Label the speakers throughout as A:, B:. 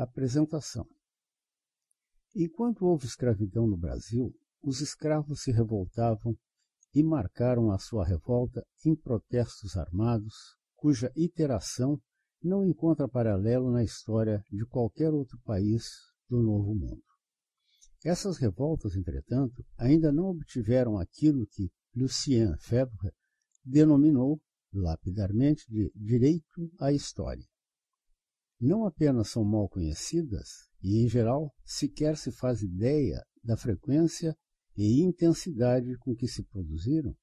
A: Apresentação Enquanto houve escravidão no Brasil, os escravos se revoltavam e marcaram a sua revolta em protestos armados, cuja iteração não encontra paralelo na história de qualquer outro país do Novo Mundo. Essas revoltas, entretanto, ainda não obtiveram aquilo que Lucien Febvre denominou lapidarmente de direito à história não apenas são mal conhecidas, e em geral sequer se faz ideia da frequência e intensidade com que se produziram,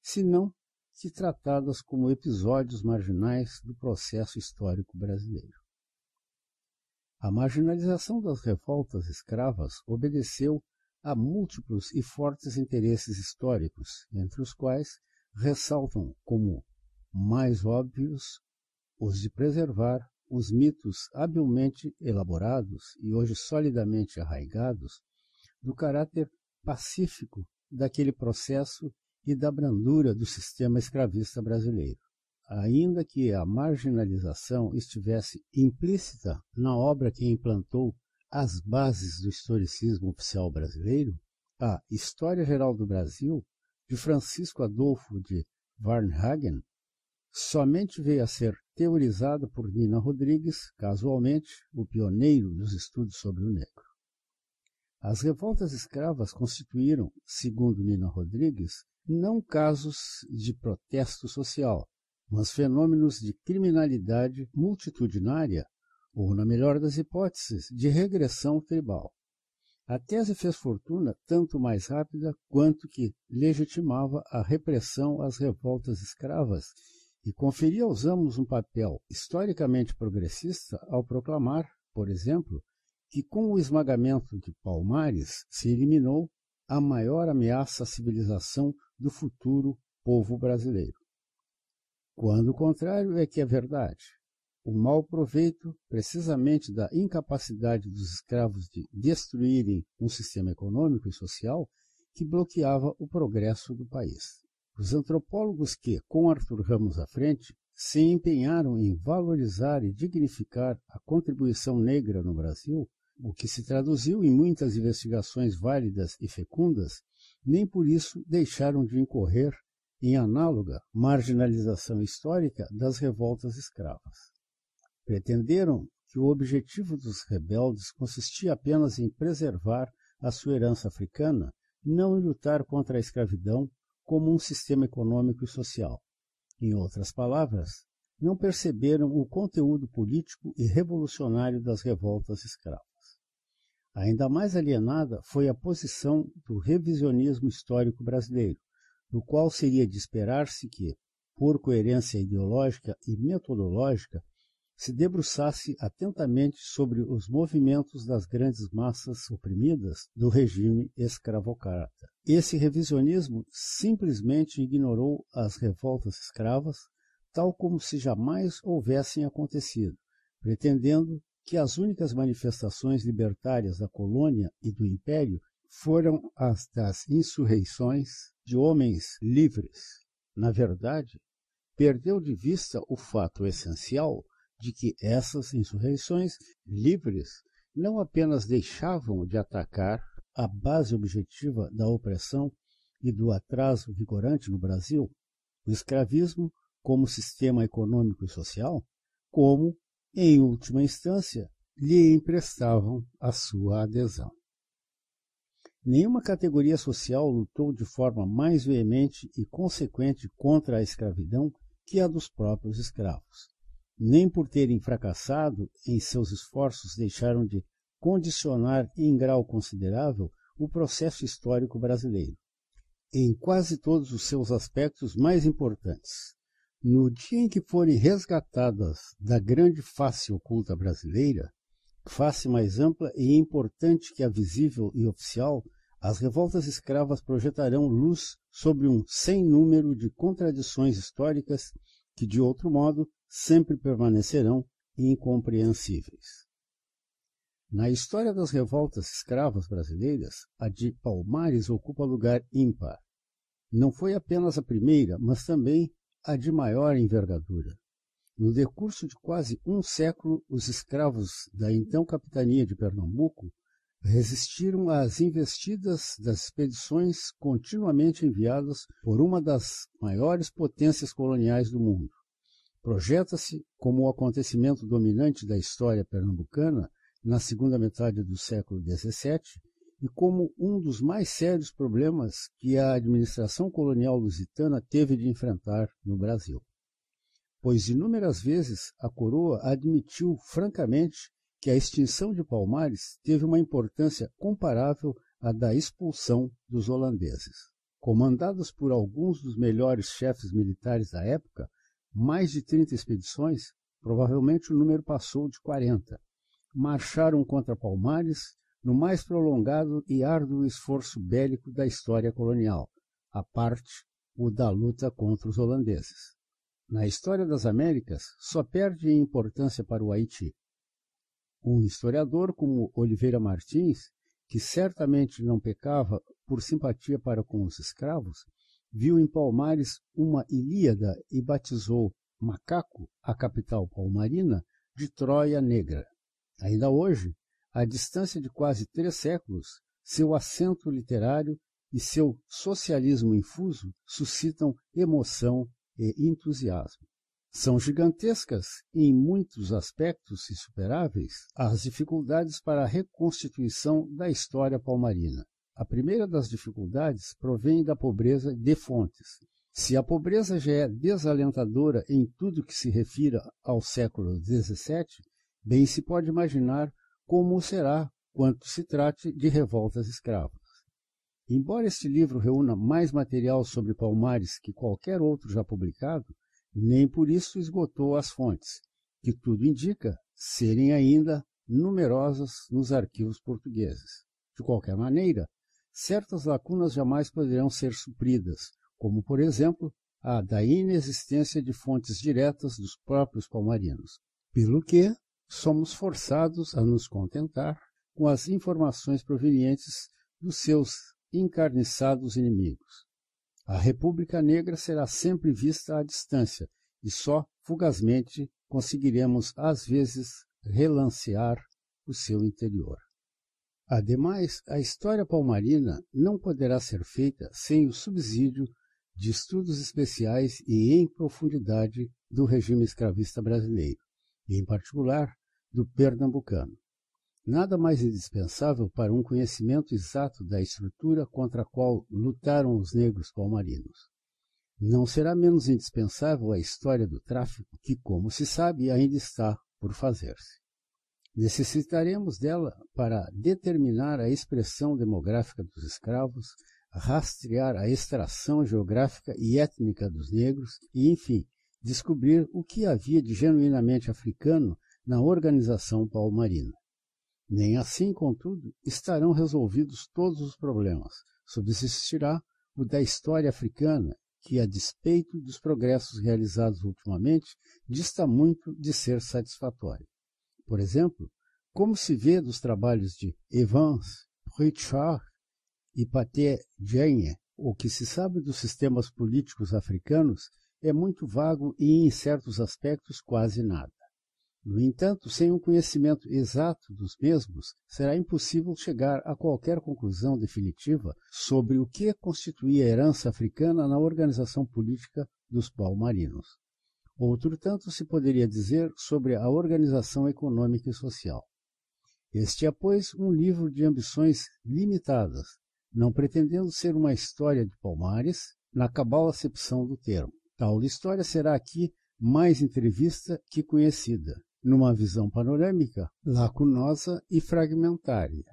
A: senão que tratadas como episódios marginais do processo histórico brasileiro. A marginalização das revoltas escravas obedeceu a múltiplos e fortes interesses históricos, entre os quais ressaltam como mais óbvios os de preservar os mitos habilmente elaborados e hoje solidamente arraigados do caráter pacífico daquele processo e da brandura do sistema escravista brasileiro. Ainda que a marginalização estivesse implícita na obra que implantou as bases do historicismo oficial brasileiro, a História Geral do Brasil, de Francisco Adolfo de Varnhagen, somente veio a ser teorizada por Nina Rodrigues, casualmente o pioneiro dos estudos sobre o negro. As revoltas escravas constituíram, segundo Nina Rodrigues, não casos de protesto social, mas fenômenos de criminalidade multitudinária ou, na melhor das hipóteses, de regressão tribal. A tese fez fortuna tanto mais rápida quanto que legitimava a repressão às revoltas escravas e conferia aos ambos um papel historicamente progressista ao proclamar, por exemplo, que com o esmagamento de Palmares se eliminou a maior ameaça à civilização do futuro povo brasileiro. Quando o contrário é que é verdade. O mau proveito, precisamente da incapacidade dos escravos de destruírem um sistema econômico e social que bloqueava o progresso do país. Os antropólogos que, com Arthur Ramos à frente, se empenharam em valorizar e dignificar a contribuição negra no Brasil, o que se traduziu em muitas investigações válidas e fecundas, nem por isso deixaram de incorrer em análoga marginalização histórica das revoltas escravas. Pretenderam que o objetivo dos rebeldes consistia apenas em preservar a sua herança africana, não em lutar contra a escravidão como um sistema econômico e social. Em outras palavras, não perceberam o conteúdo político e revolucionário das revoltas escravas. Ainda mais alienada foi a posição do revisionismo histórico brasileiro, do qual seria de esperar-se que, por coerência ideológica e metodológica, se debruçasse atentamente sobre os movimentos das grandes massas oprimidas do regime escravocrata. Esse revisionismo simplesmente ignorou as revoltas escravas, tal como se jamais houvessem acontecido, pretendendo que as únicas manifestações libertárias da colônia e do império foram as das insurreições de homens livres. Na verdade, perdeu de vista o fato essencial de que essas insurreições livres não apenas deixavam de atacar a base objetiva da opressão e do atraso vigorante no Brasil, o escravismo como sistema econômico e social, como, em última instância, lhe emprestavam a sua adesão. Nenhuma categoria social lutou de forma mais veemente e consequente contra a escravidão que a dos próprios escravos nem por terem fracassado em seus esforços deixaram de condicionar em grau considerável o processo histórico brasileiro, em quase todos os seus aspectos mais importantes. No dia em que forem resgatadas da grande face oculta brasileira, face mais ampla e importante que a visível e oficial, as revoltas escravas projetarão luz sobre um sem número de contradições históricas que, de outro modo, sempre permanecerão incompreensíveis. Na história das revoltas escravas brasileiras, a de Palmares ocupa lugar ímpar. Não foi apenas a primeira, mas também a de maior envergadura. No decurso de quase um século, os escravos da então capitania de Pernambuco resistiram às investidas das expedições continuamente enviadas por uma das maiores potências coloniais do mundo projeta-se como o acontecimento dominante da história pernambucana na segunda metade do século XVII e como um dos mais sérios problemas que a administração colonial lusitana teve de enfrentar no Brasil. Pois inúmeras vezes a coroa admitiu francamente que a extinção de Palmares teve uma importância comparável à da expulsão dos holandeses. comandados por alguns dos melhores chefes militares da época, mais de 30 expedições, provavelmente o número passou de 40. Marcharam contra Palmares no mais prolongado e árduo esforço bélico da história colonial, a parte o da luta contra os holandeses. Na história das Américas, só perde importância para o Haiti. Um historiador como Oliveira Martins, que certamente não pecava por simpatia para com os escravos, viu em Palmares uma Ilíada e batizou Macaco, a capital palmarina, de Troia Negra. Ainda hoje, à distância de quase três séculos, seu assento literário e seu socialismo infuso suscitam emoção e entusiasmo. São gigantescas e, em muitos aspectos insuperáveis, as dificuldades para a reconstituição da história palmarina. A primeira das dificuldades provém da pobreza de fontes. Se a pobreza já é desalentadora em tudo que se refira ao século XVII, bem se pode imaginar como será quanto se trate de revoltas escravas. Embora este livro reúna mais material sobre Palmares que qualquer outro já publicado, nem por isso esgotou as fontes, que tudo indica serem ainda numerosas nos arquivos portugueses. De qualquer maneira, certas lacunas jamais poderão ser supridas, como, por exemplo, a da inexistência de fontes diretas dos próprios palmarinos, pelo que somos forçados a nos contentar com as informações provenientes dos seus encarniçados inimigos. A República Negra será sempre vista à distância e só fugazmente conseguiremos, às vezes, relancear o seu interior. Ademais, a história palmarina não poderá ser feita sem o subsídio de estudos especiais e em profundidade do regime escravista brasileiro, e em particular do pernambucano. Nada mais indispensável para um conhecimento exato da estrutura contra a qual lutaram os negros palmarinos. Não será menos indispensável a história do tráfico, que, como se sabe, ainda está por fazer-se. Necessitaremos dela para determinar a expressão demográfica dos escravos, rastrear a extração geográfica e étnica dos negros e, enfim, descobrir o que havia de genuinamente africano na organização palmarina. Nem assim, contudo, estarão resolvidos todos os problemas. Subsistirá o da história africana, que, a despeito dos progressos realizados ultimamente, dista muito de ser satisfatório. Por exemplo, como se vê dos trabalhos de Evans, Pritchard e Paté Jenner, o que se sabe dos sistemas políticos africanos é muito vago e, em certos aspectos, quase nada. No entanto, sem um conhecimento exato dos mesmos, será impossível chegar a qualquer conclusão definitiva sobre o que constituía a herança africana na organização política dos palmarinos. Outro tanto se poderia dizer sobre a organização econômica e social. Este é, pois, um livro de ambições limitadas, não pretendendo ser uma história de palmares, na cabal acepção do termo. Tal história será aqui mais entrevista que conhecida, numa visão panorâmica, lacunosa e fragmentária.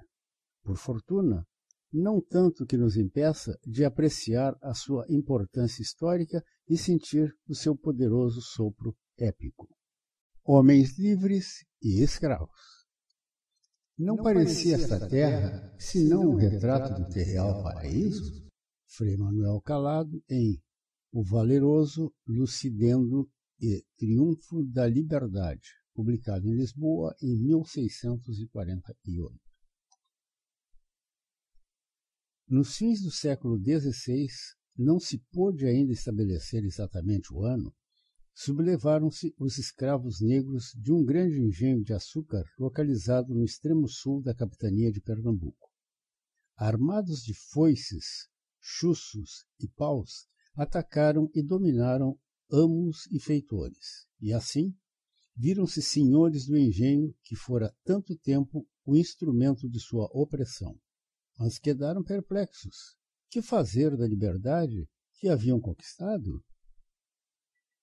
A: Por fortuna, não tanto que nos impeça de apreciar a sua importância histórica e sentir o seu poderoso sopro épico. Homens livres e escravos. Não, não parecia esta terra senão um retrato do terreal paraíso? Frei Manuel Calado em O Valeroso Lucidendo e Triunfo da Liberdade, publicado em Lisboa em 1648. Nos fins do século XVI, não se pôde ainda estabelecer exatamente o ano, sublevaram-se os escravos negros de um grande engenho de açúcar localizado no extremo sul da capitania de Pernambuco. Armados de foices, chussos e paus, atacaram e dominaram amos e feitores, e assim viram-se senhores do engenho que fora tanto tempo o instrumento de sua opressão mas quedaram perplexos. Que fazer da liberdade que haviam conquistado?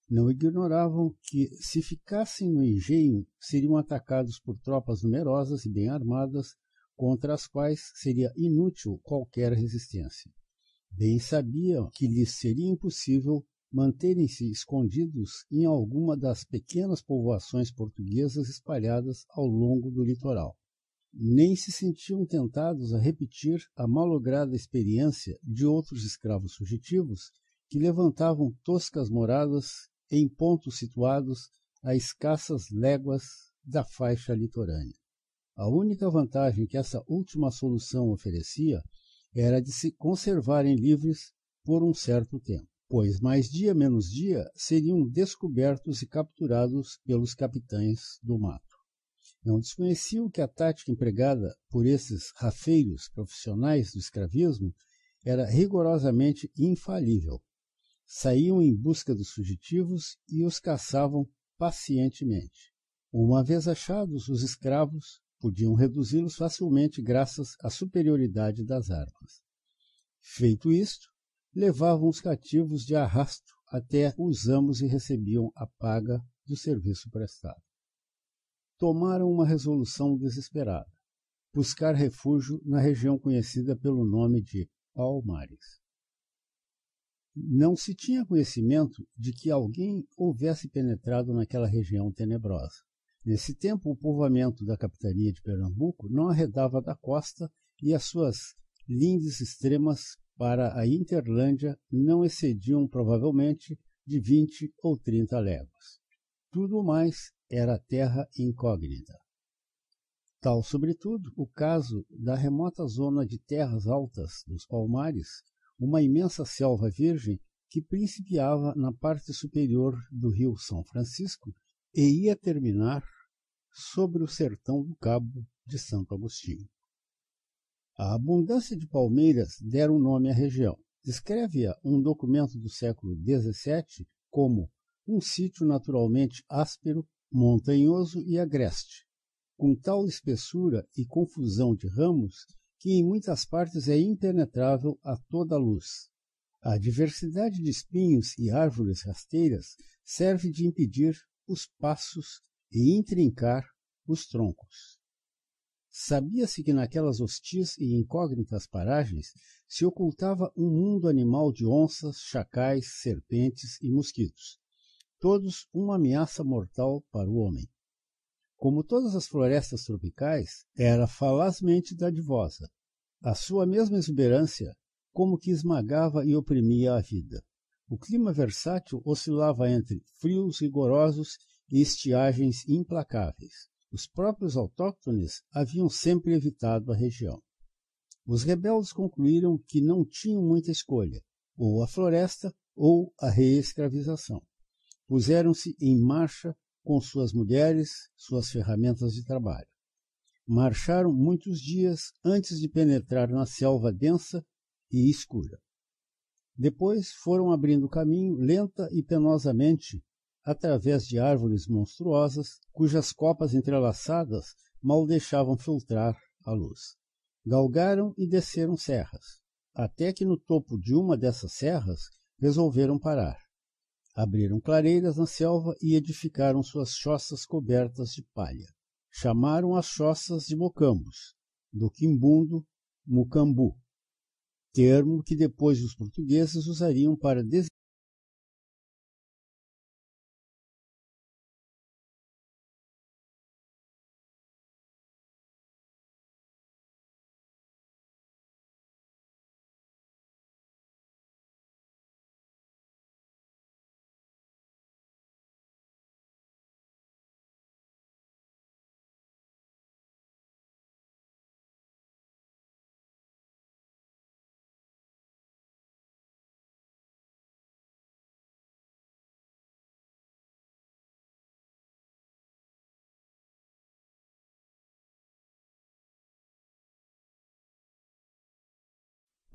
A: Não ignoravam que, se ficassem no engenho, seriam atacados por tropas numerosas e bem armadas, contra as quais seria inútil qualquer resistência. Bem sabiam que lhes seria impossível manterem-se escondidos em alguma das pequenas povoações portuguesas espalhadas ao longo do litoral nem se sentiam tentados a repetir a malograda experiência de outros escravos fugitivos que levantavam toscas moradas em pontos situados a escassas léguas da faixa litorânea. A única vantagem que essa última solução oferecia era de se conservarem livres por um certo tempo, pois mais dia menos dia seriam descobertos e capturados pelos capitães do mato. Não desconheciam que a tática empregada por esses rafeiros profissionais do escravismo era rigorosamente infalível. Saíam em busca dos fugitivos e os caçavam pacientemente. Uma vez achados, os escravos podiam reduzi-los facilmente graças à superioridade das armas. Feito isto, levavam os cativos de arrasto até os amos e recebiam a paga do serviço prestado tomaram uma resolução desesperada: buscar refúgio na região conhecida pelo nome de Palmares. Não se tinha conhecimento de que alguém houvesse penetrado naquela região tenebrosa. Nesse tempo, o povoamento da capitania de Pernambuco não arredava da costa e as suas lindes extremas para a Interlândia não excediam provavelmente de vinte ou trinta léguas. Tudo mais era terra incógnita. Tal, sobretudo, o caso da remota zona de terras altas dos Palmares, uma imensa selva virgem que principiava na parte superior do rio São Francisco e ia terminar sobre o sertão do Cabo de Santo Agostinho. A abundância de palmeiras deram nome à região. Descreve-a um documento do século XVII como um sítio naturalmente áspero montanhoso e agreste, com tal espessura e confusão de ramos que em muitas partes é impenetrável a toda a luz. A diversidade de espinhos e árvores rasteiras serve de impedir os passos e intrincar os troncos. Sabia-se que naquelas hostis e incógnitas paragens se ocultava um mundo animal de onças, chacais, serpentes e mosquitos, todos uma ameaça mortal para o homem. Como todas as florestas tropicais, era falazmente dadivosa. A sua mesma exuberância, como que esmagava e oprimia a vida. O clima versátil oscilava entre frios rigorosos e estiagens implacáveis. Os próprios autóctones haviam sempre evitado a região. Os rebeldes concluíram que não tinham muita escolha, ou a floresta ou a reescravização puseram-se em marcha com suas mulheres, suas ferramentas de trabalho. Marcharam muitos dias antes de penetrar na selva densa e escura. Depois foram abrindo caminho lenta e penosamente através de árvores monstruosas cujas copas entrelaçadas mal deixavam filtrar a luz. Galgaram e desceram serras, até que no topo de uma dessas serras resolveram parar. Abriram clareiras na selva e edificaram suas choças cobertas de palha. Chamaram as choças de mocambos, do quimbundo mucambu, termo que depois os portugueses usariam para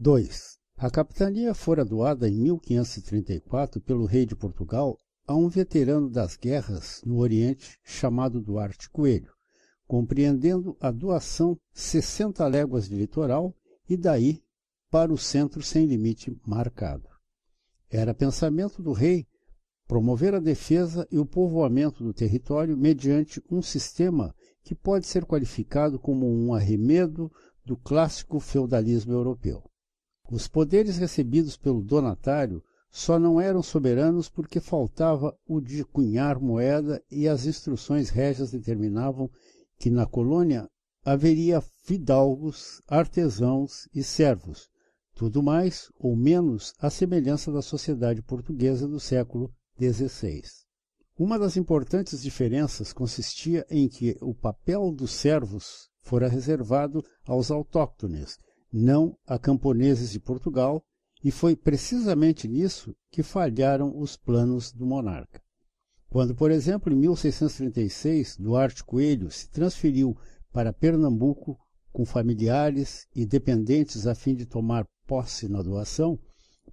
A: 2. A capitania fora doada em 1534 pelo rei de Portugal a um veterano das guerras no Oriente chamado Duarte Coelho, compreendendo a doação 60 léguas de litoral e daí para o centro sem limite marcado. Era pensamento do rei promover a defesa e o povoamento do território mediante um sistema que pode ser qualificado como um arremedo do clássico feudalismo europeu. Os poderes recebidos pelo donatário só não eram soberanos porque faltava o de cunhar moeda e as instruções régias determinavam que na colônia haveria fidalgos, artesãos e servos, tudo mais ou menos à semelhança da sociedade portuguesa do século XVI. Uma das importantes diferenças consistia em que o papel dos servos fora reservado aos autóctones não a camponeses de Portugal, e foi precisamente nisso que falharam os planos do monarca. Quando, por exemplo, em 1636, Duarte Coelho se transferiu para Pernambuco com familiares e dependentes a fim de tomar posse na doação,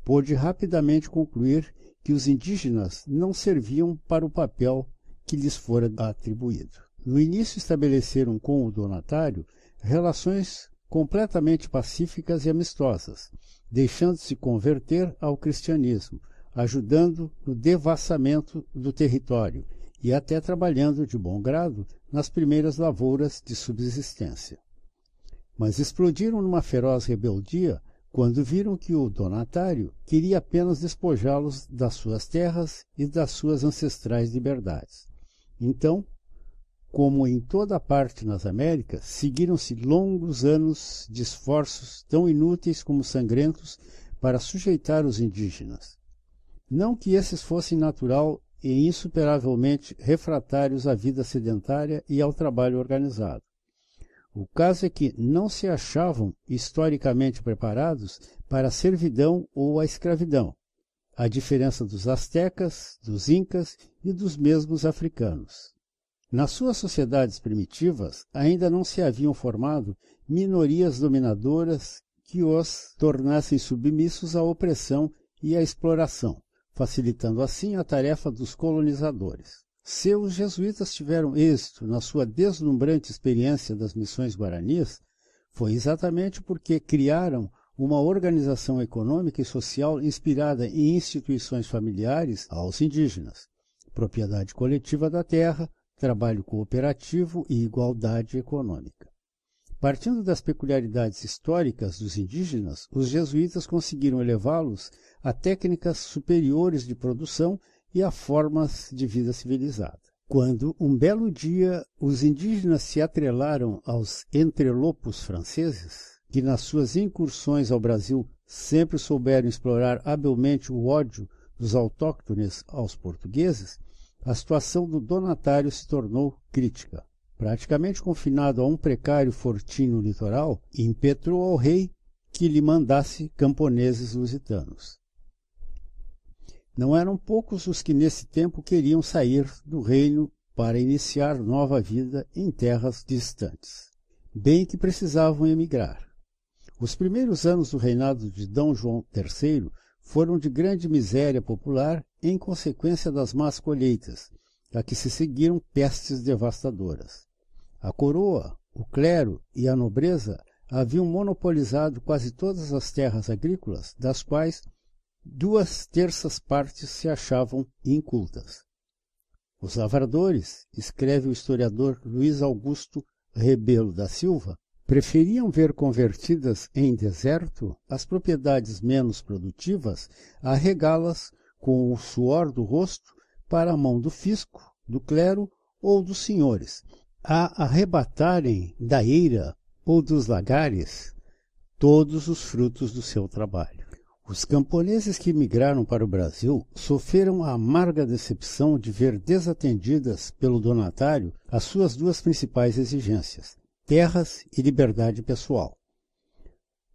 A: pôde rapidamente concluir que os indígenas não serviam para o papel que lhes fora atribuído. No início estabeleceram com o donatário relações completamente pacíficas e amistosas, deixando-se converter ao cristianismo, ajudando no devassamento do território e até trabalhando de bom grado nas primeiras lavouras de subsistência. Mas explodiram numa feroz rebeldia quando viram que o donatário queria apenas despojá-los das suas terras e das suas ancestrais liberdades. Então, como em toda parte nas Américas, seguiram-se longos anos de esforços tão inúteis como sangrentos para sujeitar os indígenas. Não que esses fossem natural e insuperavelmente refratários à vida sedentária e ao trabalho organizado. O caso é que não se achavam historicamente preparados para a servidão ou a escravidão, à diferença dos astecas, dos incas e dos mesmos africanos. Nas suas sociedades primitivas, ainda não se haviam formado minorias dominadoras que os tornassem submissos à opressão e à exploração, facilitando assim a tarefa dos colonizadores. Se os jesuítas tiveram êxito na sua deslumbrante experiência das missões guaranis, foi exatamente porque criaram uma organização econômica e social inspirada em instituições familiares aos indígenas, propriedade coletiva da terra, trabalho cooperativo e igualdade econômica. Partindo das peculiaridades históricas dos indígenas, os jesuítas conseguiram elevá-los a técnicas superiores de produção e a formas de vida civilizada. Quando, um belo dia, os indígenas se atrelaram aos entrelopos franceses, que nas suas incursões ao Brasil sempre souberam explorar habilmente o ódio dos autóctones aos portugueses, a situação do donatário se tornou crítica. Praticamente confinado a um precário fortim no litoral, impetrou ao rei que lhe mandasse camponeses lusitanos. Não eram poucos os que nesse tempo queriam sair do reino para iniciar nova vida em terras distantes, bem que precisavam emigrar. Os primeiros anos do reinado de D. João III foram de grande miséria popular em consequência das más colheitas, a que se seguiram pestes devastadoras. A coroa, o clero e a nobreza haviam monopolizado quase todas as terras agrícolas, das quais duas terças partes se achavam incultas. Os lavradores, escreve o historiador Luiz Augusto Rebelo da Silva, preferiam ver convertidas em deserto as propriedades menos produtivas a regá-las com o suor do rosto para a mão do fisco, do clero ou dos senhores, a arrebatarem da eira ou dos lagares todos os frutos do seu trabalho. Os camponeses que migraram para o Brasil sofreram a amarga decepção de ver desatendidas pelo donatário as suas duas principais exigências, terras e liberdade pessoal.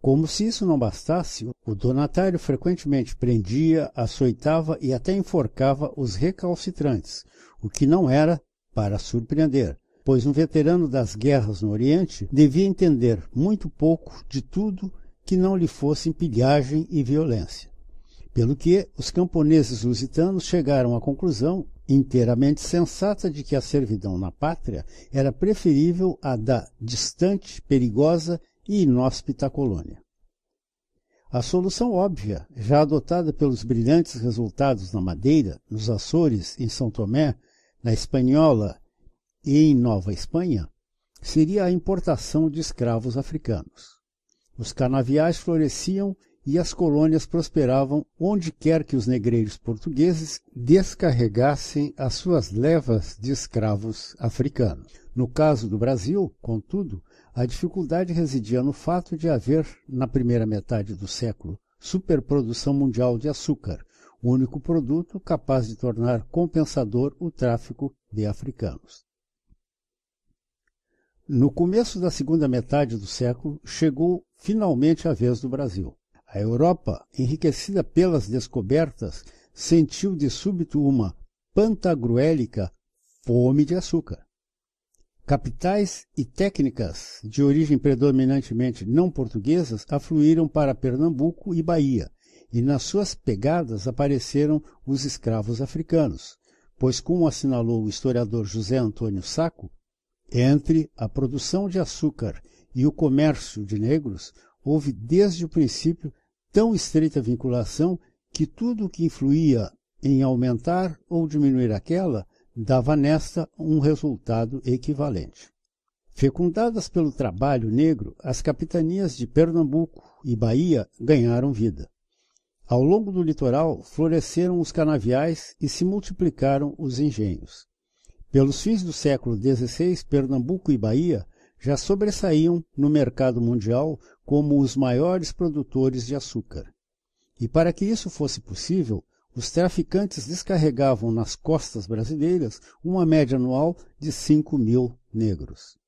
A: Como se isso não bastasse, o donatário frequentemente prendia, açoitava e até enforcava os recalcitrantes, o que não era para surpreender, pois um veterano das guerras no Oriente devia entender muito pouco de tudo que não lhe fossem pilhagem e violência. Pelo que os camponeses lusitanos chegaram à conclusão inteiramente sensata de que a servidão na pátria era preferível à da distante, perigosa e inóspita colônia. A solução óbvia, já adotada pelos brilhantes resultados na Madeira, nos Açores, em São Tomé, na Espanhola e em Nova Espanha, seria a importação de escravos africanos. Os canaviais floresciam e as colônias prosperavam onde quer que os negreiros portugueses descarregassem as suas levas de escravos africanos. No caso do Brasil, contudo, a dificuldade residia no fato de haver, na primeira metade do século, superprodução mundial de açúcar, o único produto capaz de tornar compensador o tráfico de africanos. No começo da segunda metade do século, chegou finalmente a vez do Brasil. A Europa, enriquecida pelas descobertas, sentiu de súbito uma pantagruélica fome de açúcar. Capitais e técnicas de origem predominantemente não portuguesas afluíram para Pernambuco e Bahia, e nas suas pegadas apareceram os escravos africanos, pois, como assinalou o historiador José Antônio Saco, entre a produção de açúcar e o comércio de negros houve desde o princípio tão estreita vinculação que tudo o que influía em aumentar ou diminuir aquela dava nesta um resultado equivalente. Fecundadas pelo trabalho negro, as capitanias de Pernambuco e Bahia ganharam vida. Ao longo do litoral floresceram os canaviais e se multiplicaram os engenhos. Pelos fins do século XVI, Pernambuco e Bahia já sobressaíam no mercado mundial como os maiores produtores de açúcar. E para que isso fosse possível, os traficantes descarregavam nas costas brasileiras uma média anual de 5 mil negros.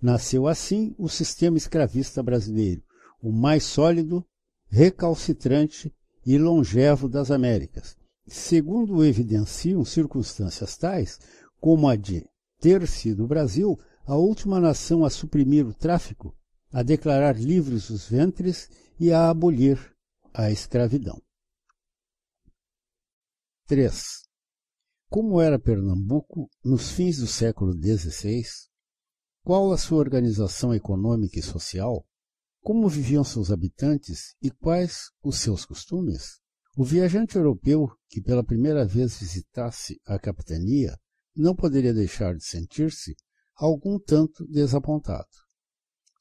A: Nasceu assim o sistema escravista brasileiro, o mais sólido, recalcitrante e longevo das Américas, segundo evidenciam circunstâncias tais como a de ter sido o Brasil a última nação a suprimir o tráfico, a declarar livres os ventres e a abolir a escravidão. 3. Como era Pernambuco nos fins do século XVI? Qual a sua organização econômica e social? Como viviam seus habitantes e quais os seus costumes? O viajante europeu que pela primeira vez visitasse a capitania não poderia deixar de sentir-se algum tanto desapontado.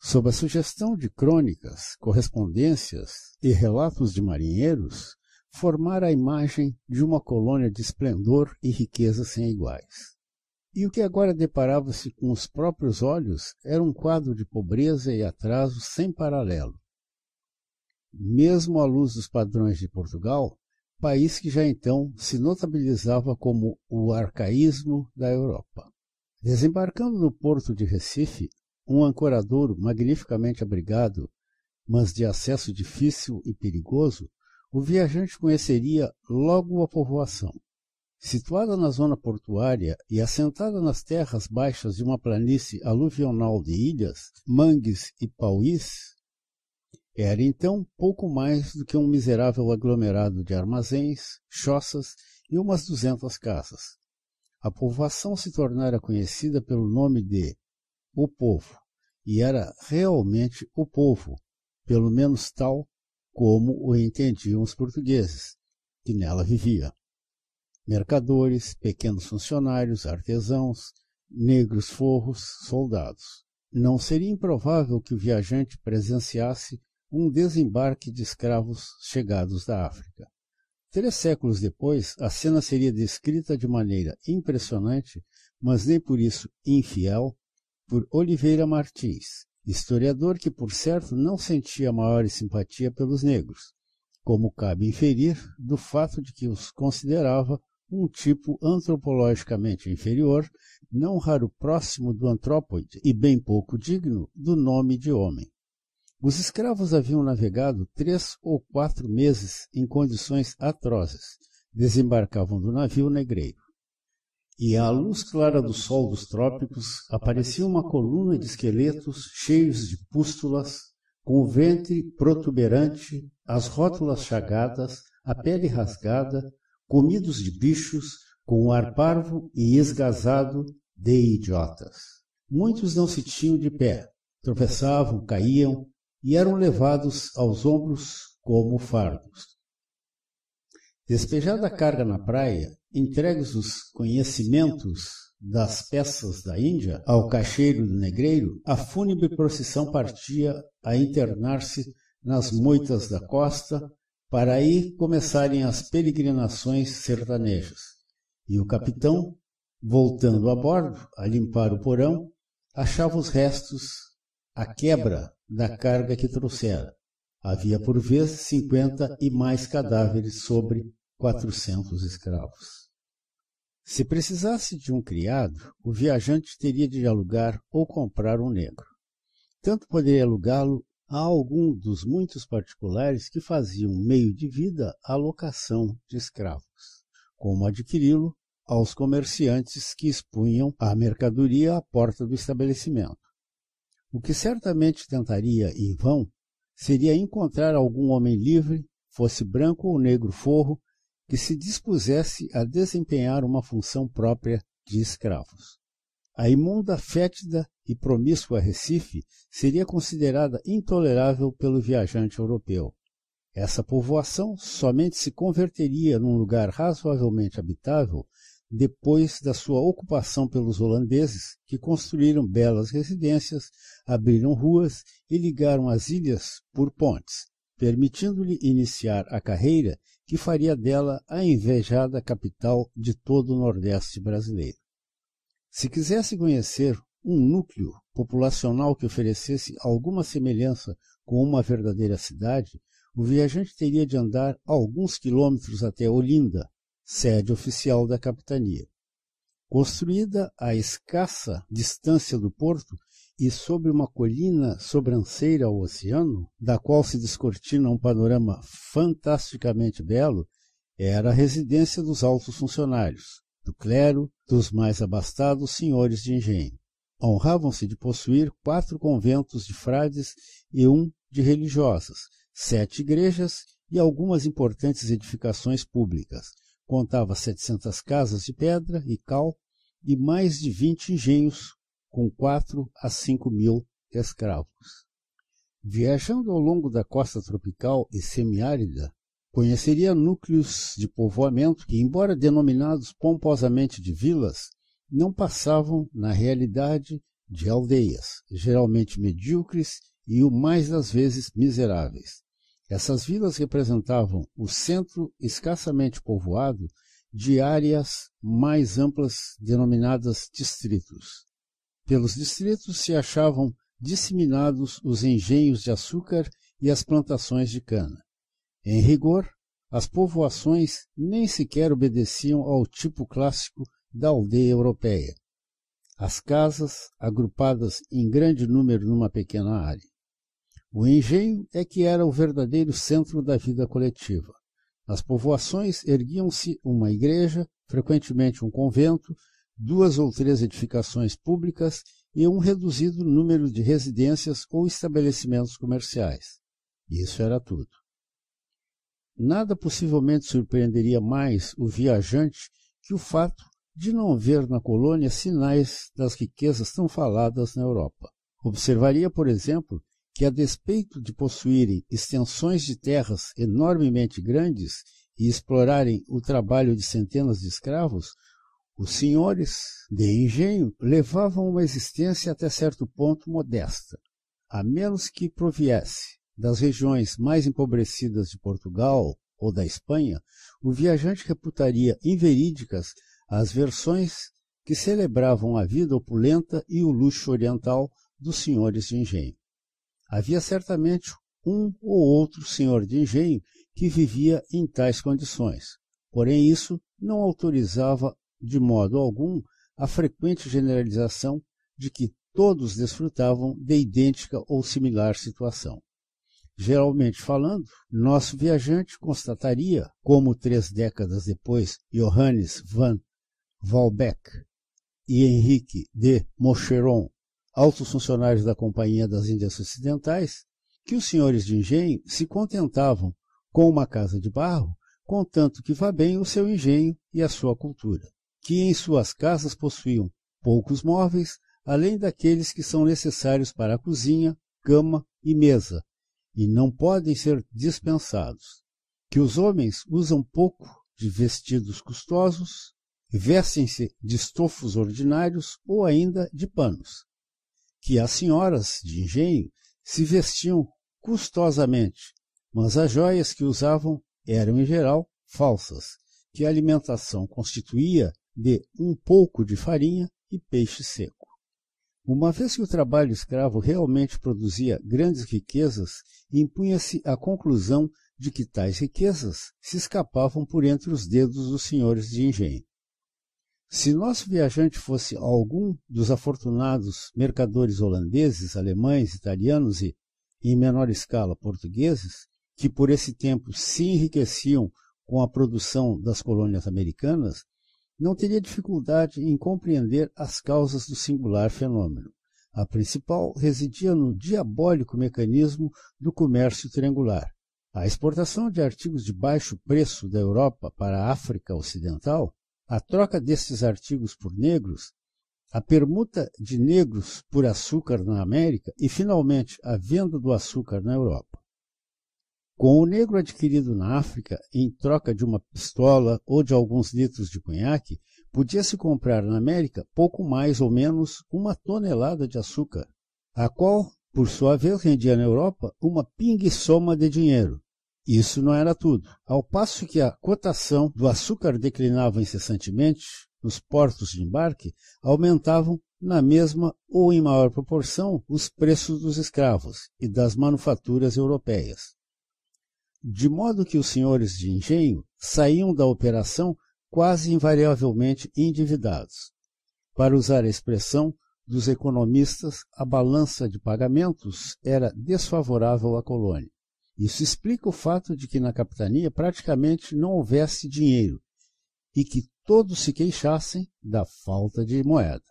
A: Sob a sugestão de crônicas, correspondências e relatos de marinheiros, formar a imagem de uma colônia de esplendor e riqueza sem iguais. E o que agora deparava-se com os próprios olhos era um quadro de pobreza e atraso sem paralelo. Mesmo à luz dos padrões de Portugal, país que já então se notabilizava como o arcaísmo da Europa. Desembarcando no porto de Recife, um ancoradouro magnificamente abrigado, mas de acesso difícil e perigoso, o viajante conheceria logo a povoação. Situada na zona portuária e assentada nas terras baixas de uma planície aluvional de ilhas, mangues e pauís, era então pouco mais do que um miserável aglomerado de armazéns, choças e umas duzentas casas. A povoação se tornara conhecida pelo nome de O Povo, e era realmente O Povo, pelo menos tal como o entendiam os portugueses, que nela vivia. Mercadores, pequenos funcionários, artesãos, negros forros, soldados. Não seria improvável que o viajante presenciasse um desembarque de escravos chegados da África. Três séculos depois, a cena seria descrita de maneira impressionante, mas nem por isso infiel, por Oliveira Martins, historiador que, por certo, não sentia maior simpatia pelos negros, como cabe inferir do fato de que os considerava um tipo antropologicamente inferior, não raro próximo do antrópoide e bem pouco digno do nome de homem. Os escravos haviam navegado três ou quatro meses em condições atrozes. Desembarcavam do navio negreiro e à luz clara do sol dos trópicos aparecia uma coluna de esqueletos cheios de pústulas, com o ventre protuberante, as rótulas chagadas, a pele rasgada, comidos de bichos, com o ar parvo e esgazado de idiotas. Muitos não se tinham de pé, tropeçavam, caíam e eram levados aos ombros como fardos. Despejada a carga na praia, entregues os conhecimentos das peças da Índia ao caixeiro do negreiro, a fúnebre procissão partia a internar-se nas moitas da costa para aí começarem as peregrinações sertanejas. E o capitão, voltando a bordo a limpar o porão, achava os restos, a quebra da carga que trouxera. Havia por vez cinquenta e mais cadáveres sobre quatrocentos escravos. Se precisasse de um criado, o viajante teria de alugar ou comprar um negro. Tanto poderia alugá-lo a algum dos muitos particulares que faziam meio de vida a locação de escravos, como adquiri-lo aos comerciantes que expunham a mercadoria à porta do estabelecimento. O que certamente tentaria em vão seria encontrar algum homem livre, fosse branco ou negro forro, que se dispusesse a desempenhar uma função própria de escravos. A imunda, fétida e promíscua Recife seria considerada intolerável pelo viajante europeu. Essa povoação somente se converteria num lugar razoavelmente habitável depois da sua ocupação pelos holandeses, que construíram belas residências, abriram ruas e ligaram as ilhas por pontes, permitindo-lhe iniciar a carreira que faria dela a invejada capital de todo o Nordeste brasileiro. Se quisesse conhecer um núcleo populacional que oferecesse alguma semelhança com uma verdadeira cidade, o viajante teria de andar alguns quilômetros até Olinda, sede oficial da capitania. Construída a escassa distância do porto, e sobre uma colina sobranceira ao oceano, da qual se descortina um panorama fantasticamente belo, era a residência dos altos funcionários, do clero, dos mais abastados senhores de engenho. Honravam-se de possuir quatro conventos de frades e um de religiosas, sete igrejas e algumas importantes edificações públicas. Contava setecentas casas de pedra e cal e mais de vinte engenhos com 4 a 5 mil escravos. Viajando ao longo da costa tropical e semiárida, conheceria núcleos de povoamento que, embora denominados pomposamente de vilas, não passavam, na realidade, de aldeias, geralmente medíocres e o mais das vezes miseráveis. Essas vilas representavam o centro escassamente povoado de áreas mais amplas denominadas distritos. Pelos distritos se achavam disseminados os engenhos de açúcar e as plantações de cana. Em rigor, as povoações nem sequer obedeciam ao tipo clássico da aldeia europeia. As casas agrupadas em grande número numa pequena área. O engenho é que era o verdadeiro centro da vida coletiva. Nas povoações erguiam-se uma igreja, frequentemente um convento, duas ou três edificações públicas e um reduzido número de residências ou estabelecimentos comerciais. Isso era tudo. Nada possivelmente surpreenderia mais o viajante que o fato de não ver na colônia sinais das riquezas tão faladas na Europa. Observaria, por exemplo, que a despeito de possuírem extensões de terras enormemente grandes e explorarem o trabalho de centenas de escravos, os senhores de engenho levavam uma existência até certo ponto modesta, a menos que proviesse das regiões mais empobrecidas de Portugal ou da Espanha, o viajante reputaria inverídicas as versões que celebravam a vida opulenta e o luxo oriental dos senhores de engenho. Havia certamente um ou outro senhor de engenho que vivia em tais condições, porém isso não autorizava de modo algum, a frequente generalização de que todos desfrutavam de idêntica ou similar situação. Geralmente falando, nosso viajante constataria, como três décadas depois Johannes van Walbeck e Henrique de Mocheron, altos funcionários da Companhia das Índias Ocidentais, que os senhores de engenho se contentavam com uma casa de barro, contanto que vá bem o seu engenho e a sua cultura que em suas casas possuíam poucos móveis, além daqueles que são necessários para a cozinha, cama e mesa, e não podem ser dispensados. Que os homens usam pouco de vestidos custosos, vestem-se de estofos ordinários ou ainda de panos. Que as senhoras de engenho se vestiam custosamente, mas as joias que usavam eram em geral falsas, que a alimentação constituía de um pouco de farinha e peixe seco. Uma vez que o trabalho escravo realmente produzia grandes riquezas, impunha-se a conclusão de que tais riquezas se escapavam por entre os dedos dos senhores de engenho. Se nosso viajante fosse algum dos afortunados mercadores holandeses, alemães, italianos e, em menor escala, portugueses, que por esse tempo se enriqueciam com a produção das colônias americanas, não teria dificuldade em compreender as causas do singular fenômeno. A principal residia no diabólico mecanismo do comércio triangular. A exportação de artigos de baixo preço da Europa para a África Ocidental, a troca destes artigos por negros, a permuta de negros por açúcar na América e, finalmente, a venda do açúcar na Europa. Com o negro adquirido na África, em troca de uma pistola ou de alguns litros de conhaque, podia-se comprar na América pouco mais ou menos uma tonelada de açúcar, a qual, por sua vez, rendia na Europa uma pingue-soma de dinheiro. Isso não era tudo. Ao passo que a cotação do açúcar declinava incessantemente, nos portos de embarque aumentavam na mesma ou em maior proporção os preços dos escravos e das manufaturas europeias de modo que os senhores de engenho saíam da operação quase invariavelmente endividados. Para usar a expressão dos economistas, a balança de pagamentos era desfavorável à colônia. Isso explica o fato de que na capitania praticamente não houvesse dinheiro e que todos se queixassem da falta de moeda.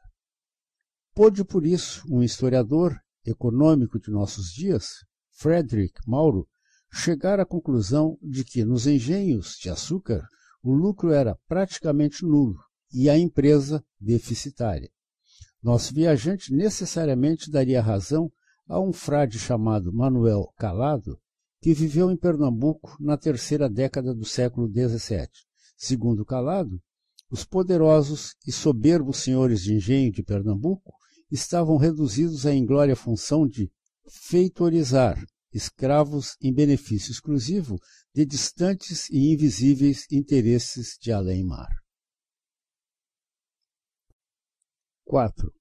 A: Pôde por isso um historiador econômico de nossos dias, Frederick Mauro, chegar à conclusão de que nos engenhos de açúcar o lucro era praticamente nulo e a empresa deficitária. Nosso viajante necessariamente daria razão a um frade chamado Manuel Calado, que viveu em Pernambuco na terceira década do século XVII. Segundo Calado, os poderosos e soberbos senhores de engenho de Pernambuco estavam reduzidos à inglória função de feitorizar, escravos em benefício exclusivo de distantes e invisíveis interesses de além-mar. 4.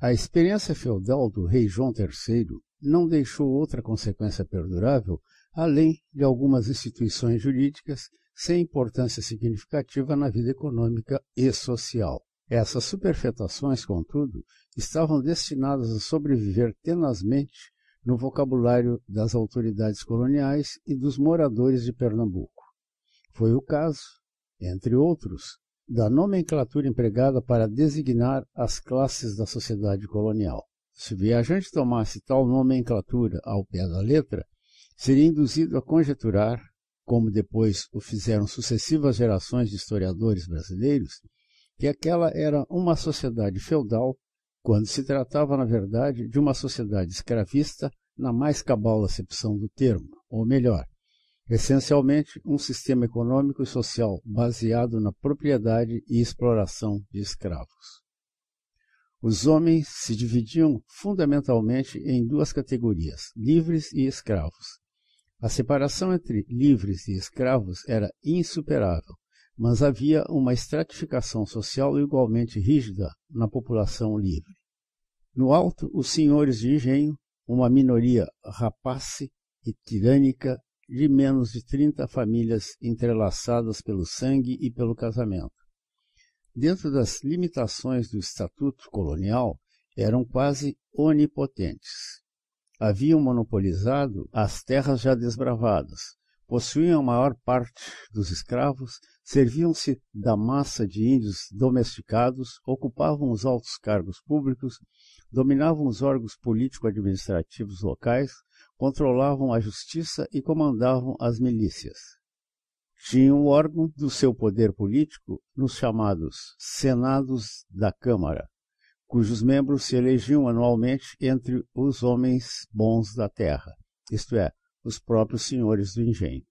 A: A experiência feudal do rei João III não deixou outra consequência perdurável além de algumas instituições jurídicas sem importância significativa na vida econômica e social. Essas superfetações, contudo, estavam destinadas a sobreviver tenazmente no vocabulário das autoridades coloniais e dos moradores de Pernambuco. Foi o caso, entre outros, da nomenclatura empregada para designar as classes da sociedade colonial. Se o viajante tomasse tal nomenclatura ao pé da letra, seria induzido a conjeturar, como depois o fizeram sucessivas gerações de historiadores brasileiros, que aquela era uma sociedade feudal quando se tratava, na verdade, de uma sociedade escravista na mais cabal acepção do termo, ou melhor, essencialmente um sistema econômico e social baseado na propriedade e exploração de escravos. Os homens se dividiam fundamentalmente em duas categorias, livres e escravos. A separação entre livres e escravos era insuperável, mas havia uma estratificação social igualmente rígida na população livre. No alto, os senhores de engenho, uma minoria rapace e tirânica de menos de 30 famílias entrelaçadas pelo sangue e pelo casamento. Dentro das limitações do estatuto colonial, eram quase onipotentes. Haviam monopolizado as terras já desbravadas, possuíam a maior parte dos escravos, serviam-se da massa de índios domesticados, ocupavam os altos cargos públicos, dominavam os órgãos político-administrativos locais, controlavam a justiça e comandavam as milícias. Tinham o órgão do seu poder político nos chamados Senados da Câmara, cujos membros se elegiam anualmente entre os homens bons da terra, isto é, os próprios senhores do engenho.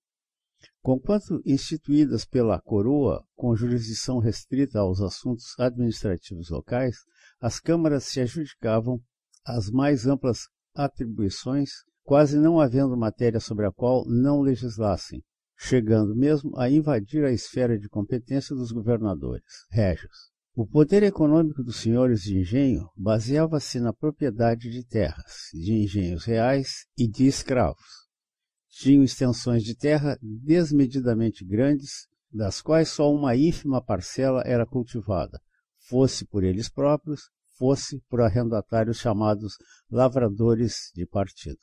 A: Conquanto instituídas pela coroa, com jurisdição restrita aos assuntos administrativos locais, as câmaras se adjudicavam as mais amplas atribuições, quase não havendo matéria sobre a qual não legislassem, chegando mesmo a invadir a esfera de competência dos governadores régios. O poder econômico dos senhores de engenho baseava-se na propriedade de terras, de engenhos reais e de escravos tinham extensões de terra desmedidamente grandes, das quais só uma ínfima parcela era cultivada, fosse por eles próprios, fosse por arrendatários chamados lavradores de partido.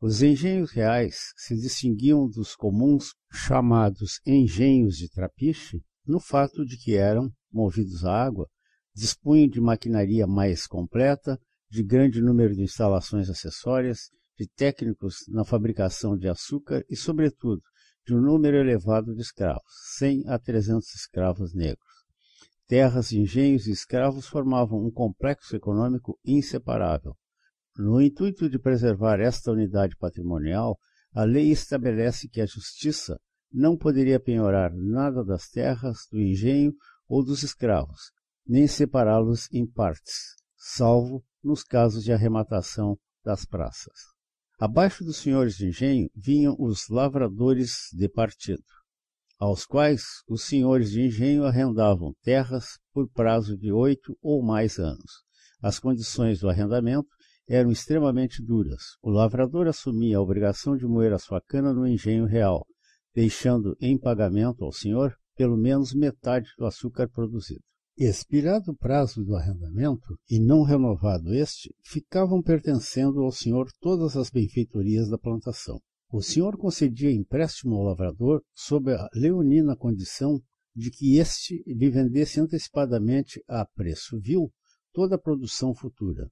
A: Os engenhos reais se distinguiam dos comuns chamados engenhos de trapiche no fato de que eram movidos à água, dispunham de maquinaria mais completa, de grande número de instalações acessórias de técnicos na fabricação de açúcar e, sobretudo, de um número elevado de escravos, 100 a 300 escravos negros. Terras, engenhos e escravos formavam um complexo econômico inseparável. No intuito de preservar esta unidade patrimonial, a lei estabelece que a justiça não poderia penhorar nada das terras, do engenho ou dos escravos, nem separá-los em partes, salvo nos casos de arrematação das praças abaixo dos senhores de engenho vinham os lavradores de partido aos quais os senhores de engenho arrendavam terras por prazo de oito ou mais anos. As condições do arrendamento eram extremamente duras. O lavrador assumia a obrigação de moer a sua cana no engenho real, deixando em pagamento ao senhor pelo menos metade do açúcar produzido. Expirado o prazo do arrendamento e não renovado este, ficavam pertencendo ao senhor todas as benfeitorias da plantação. O senhor concedia empréstimo ao lavrador sob a leonina condição de que este lhe vendesse antecipadamente a preço vil toda a produção futura.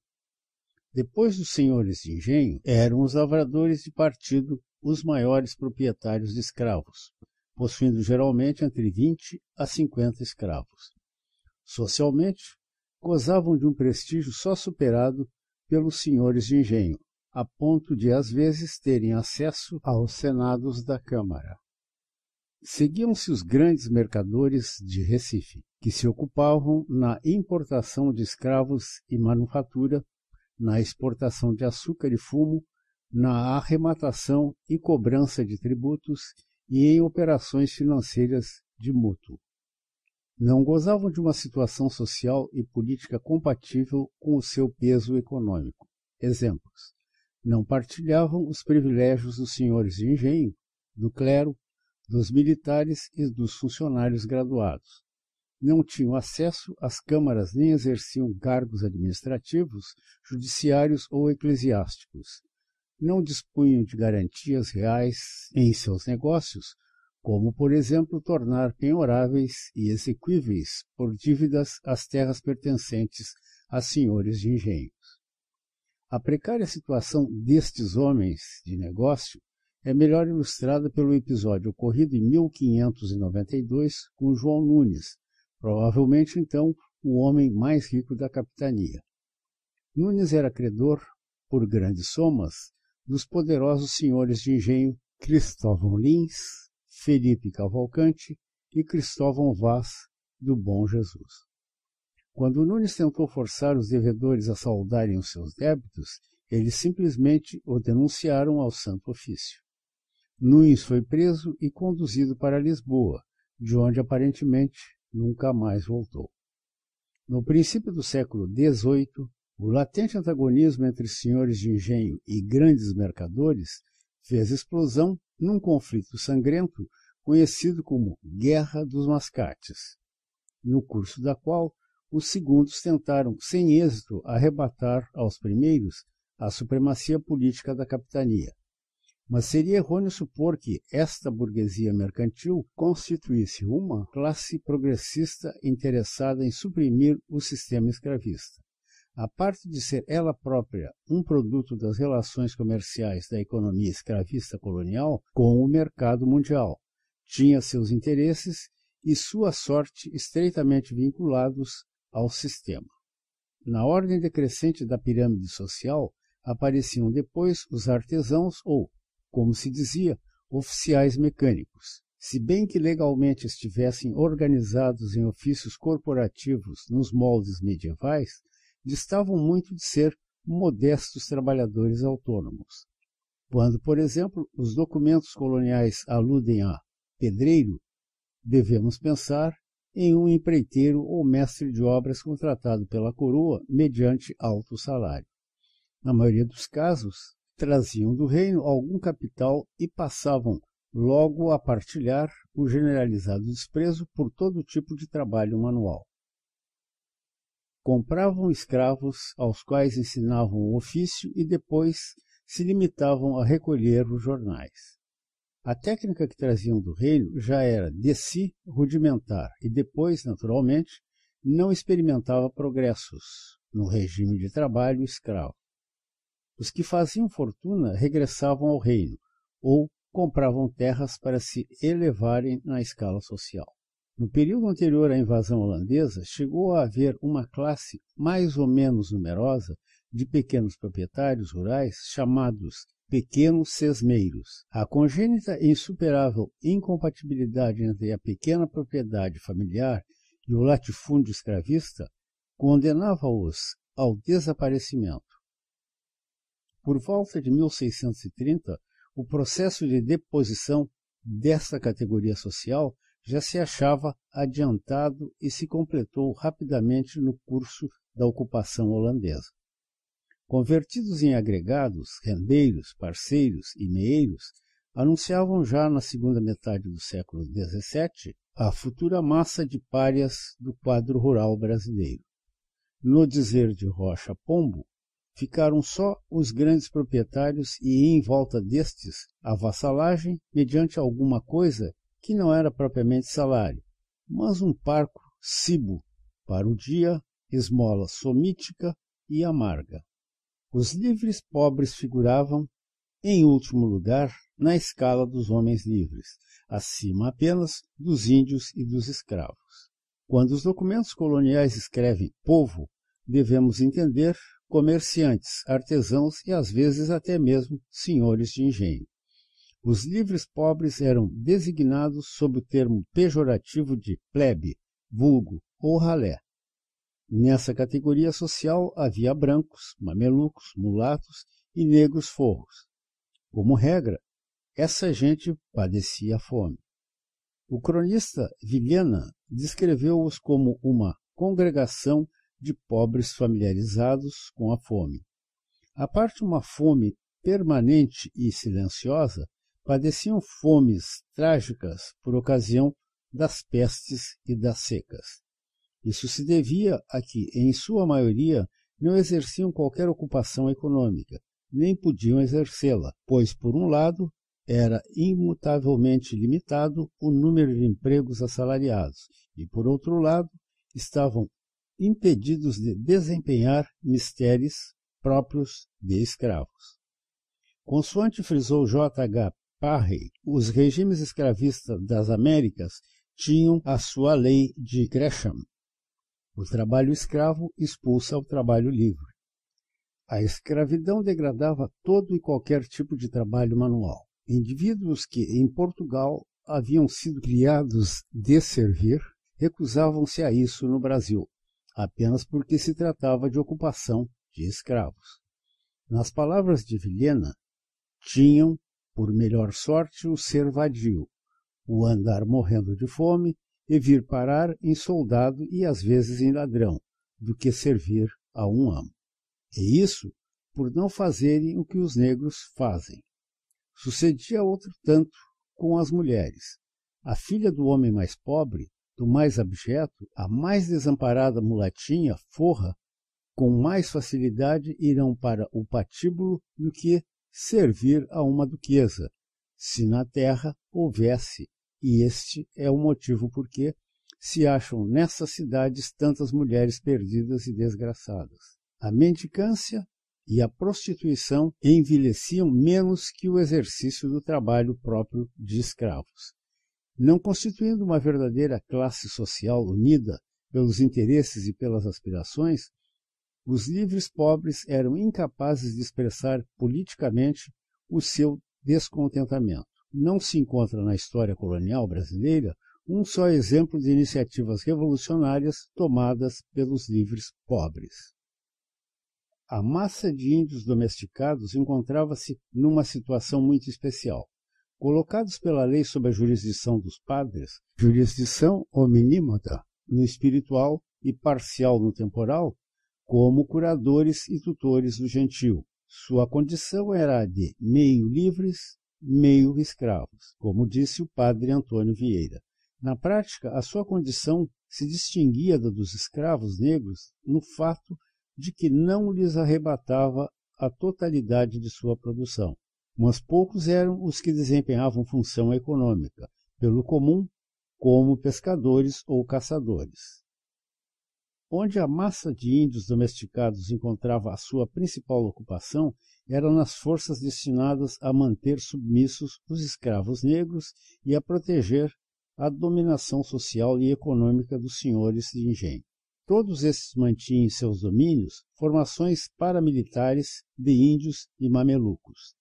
A: Depois dos senhores de engenho, eram os lavradores de partido os maiores proprietários de escravos, possuindo geralmente entre vinte a cinquenta escravos. Socialmente, gozavam de um prestígio só superado pelos senhores de engenho, a ponto de às vezes terem acesso aos senados da Câmara. Seguiam-se os grandes mercadores de Recife, que se ocupavam na importação de escravos e manufatura, na exportação de açúcar e fumo, na arrematação e cobrança de tributos e em operações financeiras de mútuo não gozavam de uma situação social e política compatível com o seu peso econômico. Exemplos: não partilhavam os privilégios dos senhores de engenho, do clero, dos militares e dos funcionários graduados. Não tinham acesso às câmaras nem exerciam cargos administrativos, judiciários ou eclesiásticos. Não dispunham de garantias reais em seus negócios, como, por exemplo, tornar penhoráveis e exequíveis por dívidas as terras pertencentes a senhores de engenhos. A precária situação destes homens de negócio é melhor ilustrada pelo episódio ocorrido em 1592 com João Nunes, provavelmente então o homem mais rico da capitania. Nunes era credor, por grandes somas, dos poderosos senhores de engenho Cristóvão Lins, Felipe Cavalcante e Cristóvão Vaz do Bom Jesus. Quando Nunes tentou forçar os devedores a saldarem os seus débitos, eles simplesmente o denunciaram ao Santo Ofício. Nunes foi preso e conduzido para Lisboa, de onde aparentemente nunca mais voltou. No princípio do século XVIII, o latente antagonismo entre senhores de engenho e grandes mercadores fez explosão num conflito sangrento conhecido como Guerra dos Mascates, no curso da qual os segundos tentaram, sem êxito, arrebatar aos primeiros a supremacia política da capitania. Mas seria errôneo supor que esta burguesia mercantil constituísse uma classe progressista interessada em suprimir o sistema escravista a parte de ser ela própria um produto das relações comerciais da economia escravista colonial com o mercado mundial, tinha seus interesses e sua sorte estreitamente vinculados ao sistema. Na ordem decrescente da pirâmide social apareciam depois os artesãos ou, como se dizia, oficiais mecânicos. Se bem que legalmente estivessem organizados em ofícios corporativos nos moldes medievais, distavam muito de ser modestos trabalhadores autônomos. Quando, por exemplo, os documentos coloniais aludem a pedreiro, devemos pensar em um empreiteiro ou mestre de obras contratado pela coroa mediante alto salário. Na maioria dos casos, traziam do reino algum capital e passavam logo a partilhar o generalizado desprezo por todo tipo de trabalho manual compravam escravos aos quais ensinavam o ofício e depois se limitavam a recolher os jornais. A técnica que traziam do reino já era, de si, rudimentar e depois, naturalmente, não experimentava progressos no regime de trabalho escravo. Os que faziam fortuna regressavam ao reino ou compravam terras para se elevarem na escala social. No período anterior à invasão holandesa, chegou a haver uma classe mais ou menos numerosa de pequenos proprietários rurais chamados pequenos sesmeiros. A congênita e insuperável incompatibilidade entre a pequena propriedade familiar e o latifúndio escravista condenava-os ao desaparecimento. Por volta de 1630, o processo de deposição desta categoria social já se achava adiantado e se completou rapidamente no curso da ocupação holandesa. Convertidos em agregados, rendeiros, parceiros e meeiros, anunciavam já na segunda metade do século XVII a futura massa de párias do quadro rural brasileiro. No dizer de Rocha Pombo, ficaram só os grandes proprietários e em volta destes a vassalagem mediante alguma coisa que não era propriamente salário, mas um parco cibo para o dia, esmola somítica e amarga. Os livres pobres figuravam, em último lugar, na escala dos homens livres, acima apenas dos índios e dos escravos. Quando os documentos coloniais escrevem povo, devemos entender comerciantes, artesãos e às vezes até mesmo senhores de engenho. Os livres pobres eram designados sob o termo pejorativo de plebe, vulgo ou ralé. Nessa categoria social havia brancos, mamelucos, mulatos e negros forros. Como regra, essa gente padecia fome. O cronista Vilhena descreveu-os como uma congregação de pobres familiarizados com a fome. A parte uma fome permanente e silenciosa, padeciam fomes trágicas por ocasião das pestes e das secas. Isso se devia a que, em sua maioria, não exerciam qualquer ocupação econômica, nem podiam exercê-la, pois, por um lado, era imutavelmente limitado o número de empregos assalariados, e, por outro lado, estavam impedidos de desempenhar mistérios próprios de escravos. Consoante frisou J. H. Parry, os regimes escravistas das Américas tinham a sua lei de Gresham. O trabalho escravo expulsa o trabalho livre. A escravidão degradava todo e qualquer tipo de trabalho manual. Indivíduos que, em Portugal, haviam sido criados de servir, recusavam-se a isso no Brasil, apenas porque se tratava de ocupação de escravos. Nas palavras de Vilhena, tinham por melhor sorte, o ser vadio, o andar morrendo de fome e vir parar em soldado e às vezes em ladrão, do que servir a um amo. E é isso por não fazerem o que os negros fazem. Sucedia outro tanto com as mulheres. A filha do homem mais pobre, do mais abjeto, a mais desamparada mulatinha, forra, com mais facilidade irão para o patíbulo do que servir a uma duquesa, se na terra houvesse, e este é o motivo por que se acham nessas cidades tantas mulheres perdidas e desgraçadas. A mendicância e a prostituição envelheciam menos que o exercício do trabalho próprio de escravos. Não constituindo uma verdadeira classe social unida pelos interesses e pelas aspirações, os livres pobres eram incapazes de expressar politicamente o seu descontentamento. Não se encontra na história colonial brasileira um só exemplo de iniciativas revolucionárias tomadas pelos livres pobres. A massa de índios domesticados encontrava-se numa situação muito especial. Colocados pela lei sob a jurisdição dos padres, jurisdição hominímoda no espiritual e parcial no temporal, como curadores e tutores do gentio. Sua condição era de meio livres, meio escravos, como disse o padre Antônio Vieira. Na prática, a sua condição se distinguia da dos escravos negros no fato de que não lhes arrebatava a totalidade de sua produção, mas poucos eram os que desempenhavam função econômica, pelo comum, como pescadores ou caçadores. Onde a massa de índios domesticados encontrava a sua principal ocupação era nas forças destinadas a manter submissos os escravos negros e a proteger a dominação social e econômica dos senhores de engenho. Todos esses mantinham em seus domínios formações paramilitares de índios e mamelucos.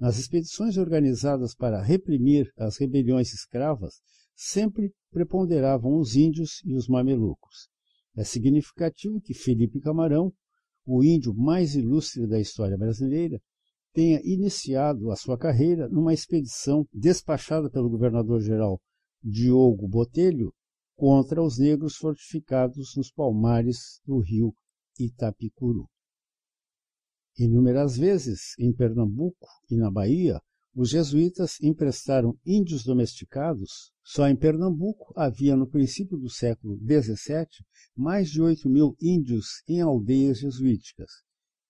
A: Nas expedições organizadas para reprimir as rebeliões escravas, sempre preponderavam os índios e os mamelucos. É significativo que Felipe Camarão, o índio mais ilustre da história brasileira, tenha iniciado a sua carreira numa expedição despachada pelo governador-geral Diogo Botelho contra os negros fortificados nos palmares do rio Itapicuru. Inúmeras vezes, em Pernambuco e na Bahia, os jesuítas emprestaram índios domesticados. Só em Pernambuco havia, no princípio do século XVII, mais de oito mil índios em aldeias jesuíticas,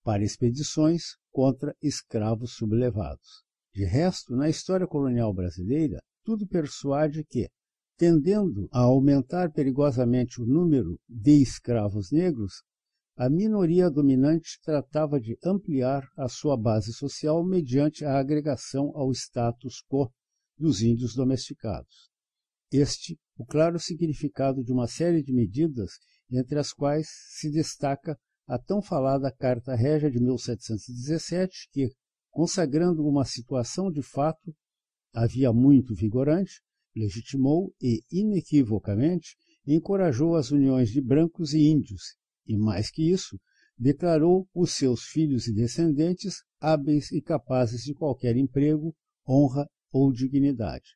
A: para expedições contra escravos sublevados. De resto, na história colonial brasileira, tudo persuade que, tendendo a aumentar perigosamente o número de escravos negros, a minoria dominante tratava de ampliar a sua base social mediante a agregação ao status quo dos índios domesticados. Este, o claro significado de uma série de medidas, entre as quais se destaca a tão falada Carta Régia de 1717, que, consagrando uma situação de fato, havia muito vigorante, legitimou e, inequivocamente, encorajou as uniões de brancos e índios e mais que isso, declarou os seus filhos e descendentes hábeis e capazes de qualquer emprego, honra ou dignidade.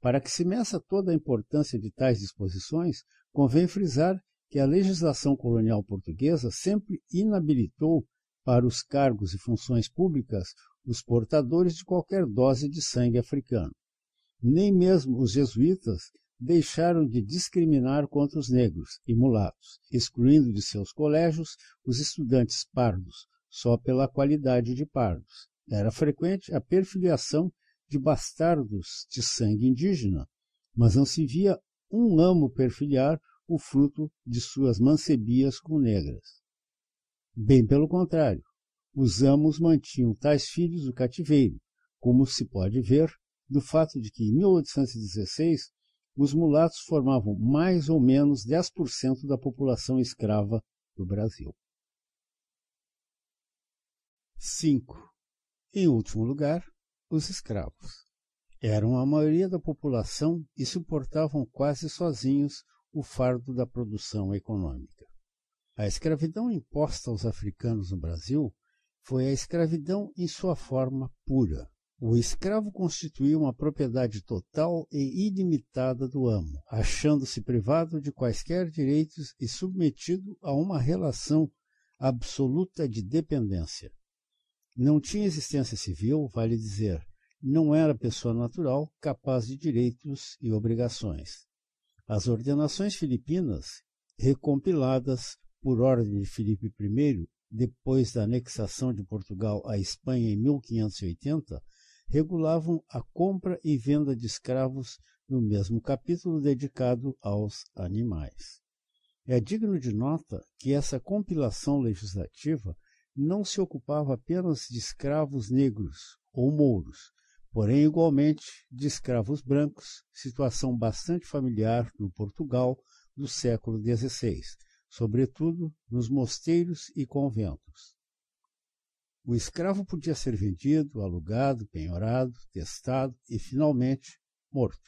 A: Para que se meça toda a importância de tais disposições, convém frisar que a legislação colonial portuguesa sempre inabilitou para os cargos e funções públicas os portadores de qualquer dose de sangue africano. Nem mesmo os jesuítas deixaram de discriminar contra os negros e mulatos, excluindo de seus colégios os estudantes pardos só pela qualidade de pardos. Era frequente a perfiliação de bastardos de sangue indígena, mas não se via um amo perfiliar o fruto de suas mancebias com negras. Bem pelo contrário, os amos mantinham tais filhos do cativeiro, como se pode ver do fato de que, em 1816, os mulatos formavam mais ou menos 10% da população escrava do Brasil. 5. Em último lugar, os escravos. Eram a maioria da população e suportavam quase sozinhos o fardo da produção econômica. A escravidão imposta aos africanos no Brasil foi a escravidão em sua forma pura. O escravo constituía uma propriedade total e ilimitada do amo, achando-se privado de quaisquer direitos e submetido a uma relação absoluta de dependência. Não tinha existência civil, vale dizer, não era pessoa natural capaz de direitos e obrigações. As ordenações filipinas, recompiladas por ordem de Filipe I, depois da anexação de Portugal à Espanha em 1580, regulavam a compra e venda de escravos no mesmo capítulo dedicado aos animais. É digno de nota que essa compilação legislativa não se ocupava apenas de escravos negros ou mouros, porém igualmente de escravos brancos, situação bastante familiar no Portugal do século XVI, sobretudo nos mosteiros e conventos. O escravo podia ser vendido, alugado, penhorado, testado e, finalmente, morto.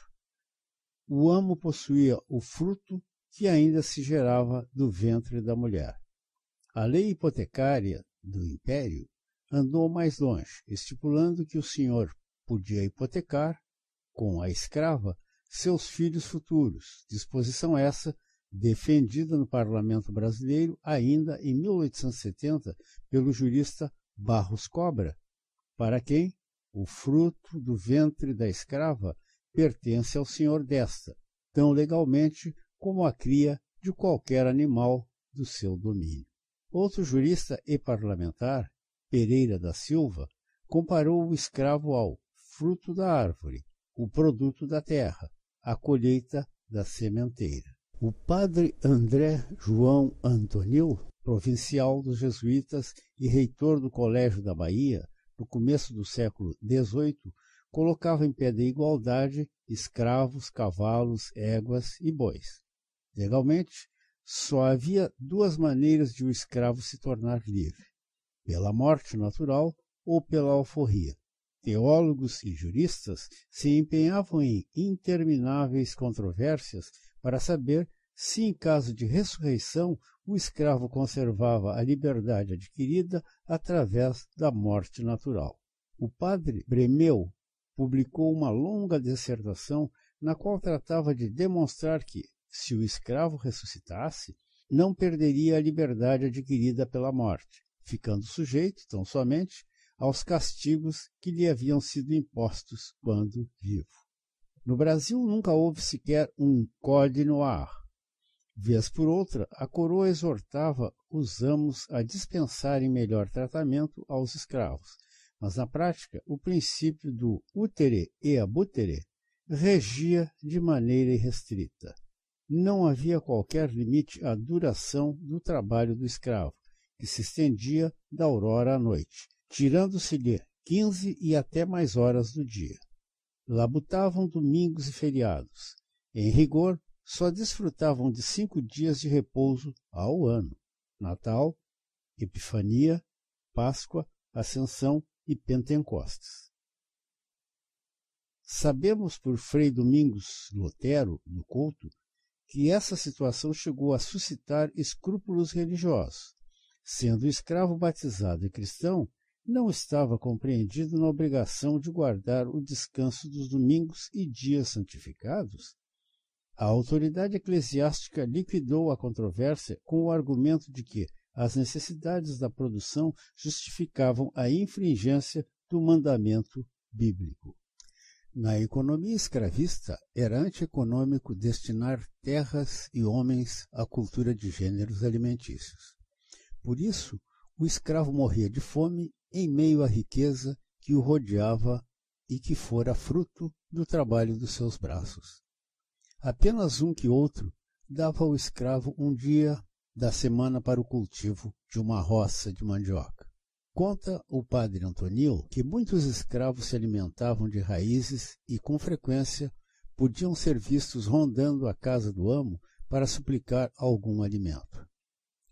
A: O amo possuía o fruto que ainda se gerava do ventre da mulher. A lei hipotecária do Império andou mais longe, estipulando que o senhor podia hipotecar, com a escrava, seus filhos futuros, disposição essa defendida no parlamento brasileiro ainda em 1870 pelo jurista Barros Cobra, para quem o fruto do ventre da escrava pertence ao senhor desta, tão legalmente como a cria de qualquer animal do seu domínio. Outro jurista e parlamentar, Pereira da Silva, comparou o escravo ao fruto da árvore, o produto da terra, a colheita da sementeira. O padre André João Antonil provincial dos jesuítas e reitor do Colégio da Bahia, no começo do século XVIII, colocava em pé de igualdade escravos, cavalos, éguas e bois. Legalmente, só havia duas maneiras de um escravo se tornar livre: pela morte natural ou pela alforria. Teólogos e juristas se empenhavam em intermináveis controvérsias para saber se em caso de ressurreição, o escravo conservava a liberdade adquirida através da morte natural. O padre Bremeu publicou uma longa dissertação na qual tratava de demonstrar que, se o escravo ressuscitasse, não perderia a liberdade adquirida pela morte, ficando sujeito, tão somente, aos castigos que lhe haviam sido impostos quando vivo. No Brasil nunca houve sequer um Code Noir, Vez por outra, a coroa exortava os amos a dispensarem melhor tratamento aos escravos, mas na prática o princípio do utere e abutere regia de maneira irrestrita. Não havia qualquer limite à duração do trabalho do escravo, que se estendia da aurora à noite, tirando-se-lhe quinze e até mais horas do dia. Labutavam domingos e feriados. Em rigor, só desfrutavam de cinco dias de repouso ao ano: Natal, Epifania, Páscoa, Ascensão e Pentecostes. Sabemos por Frei Domingos Lotero, no Couto, que essa situação chegou a suscitar escrúpulos religiosos. Sendo escravo batizado e cristão, não estava compreendido na obrigação de guardar o descanso dos domingos e dias santificados, a autoridade eclesiástica liquidou a controvérsia com o argumento de que as necessidades da produção justificavam a infringência do mandamento bíblico. Na economia escravista, era antieconômico destinar terras e homens à cultura de gêneros alimentícios. Por isso, o escravo morria de fome em meio à riqueza que o rodeava e que fora fruto do trabalho dos seus braços apenas um que outro dava ao escravo um dia da semana para o cultivo de uma roça de mandioca. Conta o padre Antonil que muitos escravos se alimentavam de raízes e, com frequência, podiam ser vistos rondando a casa do amo para suplicar algum alimento.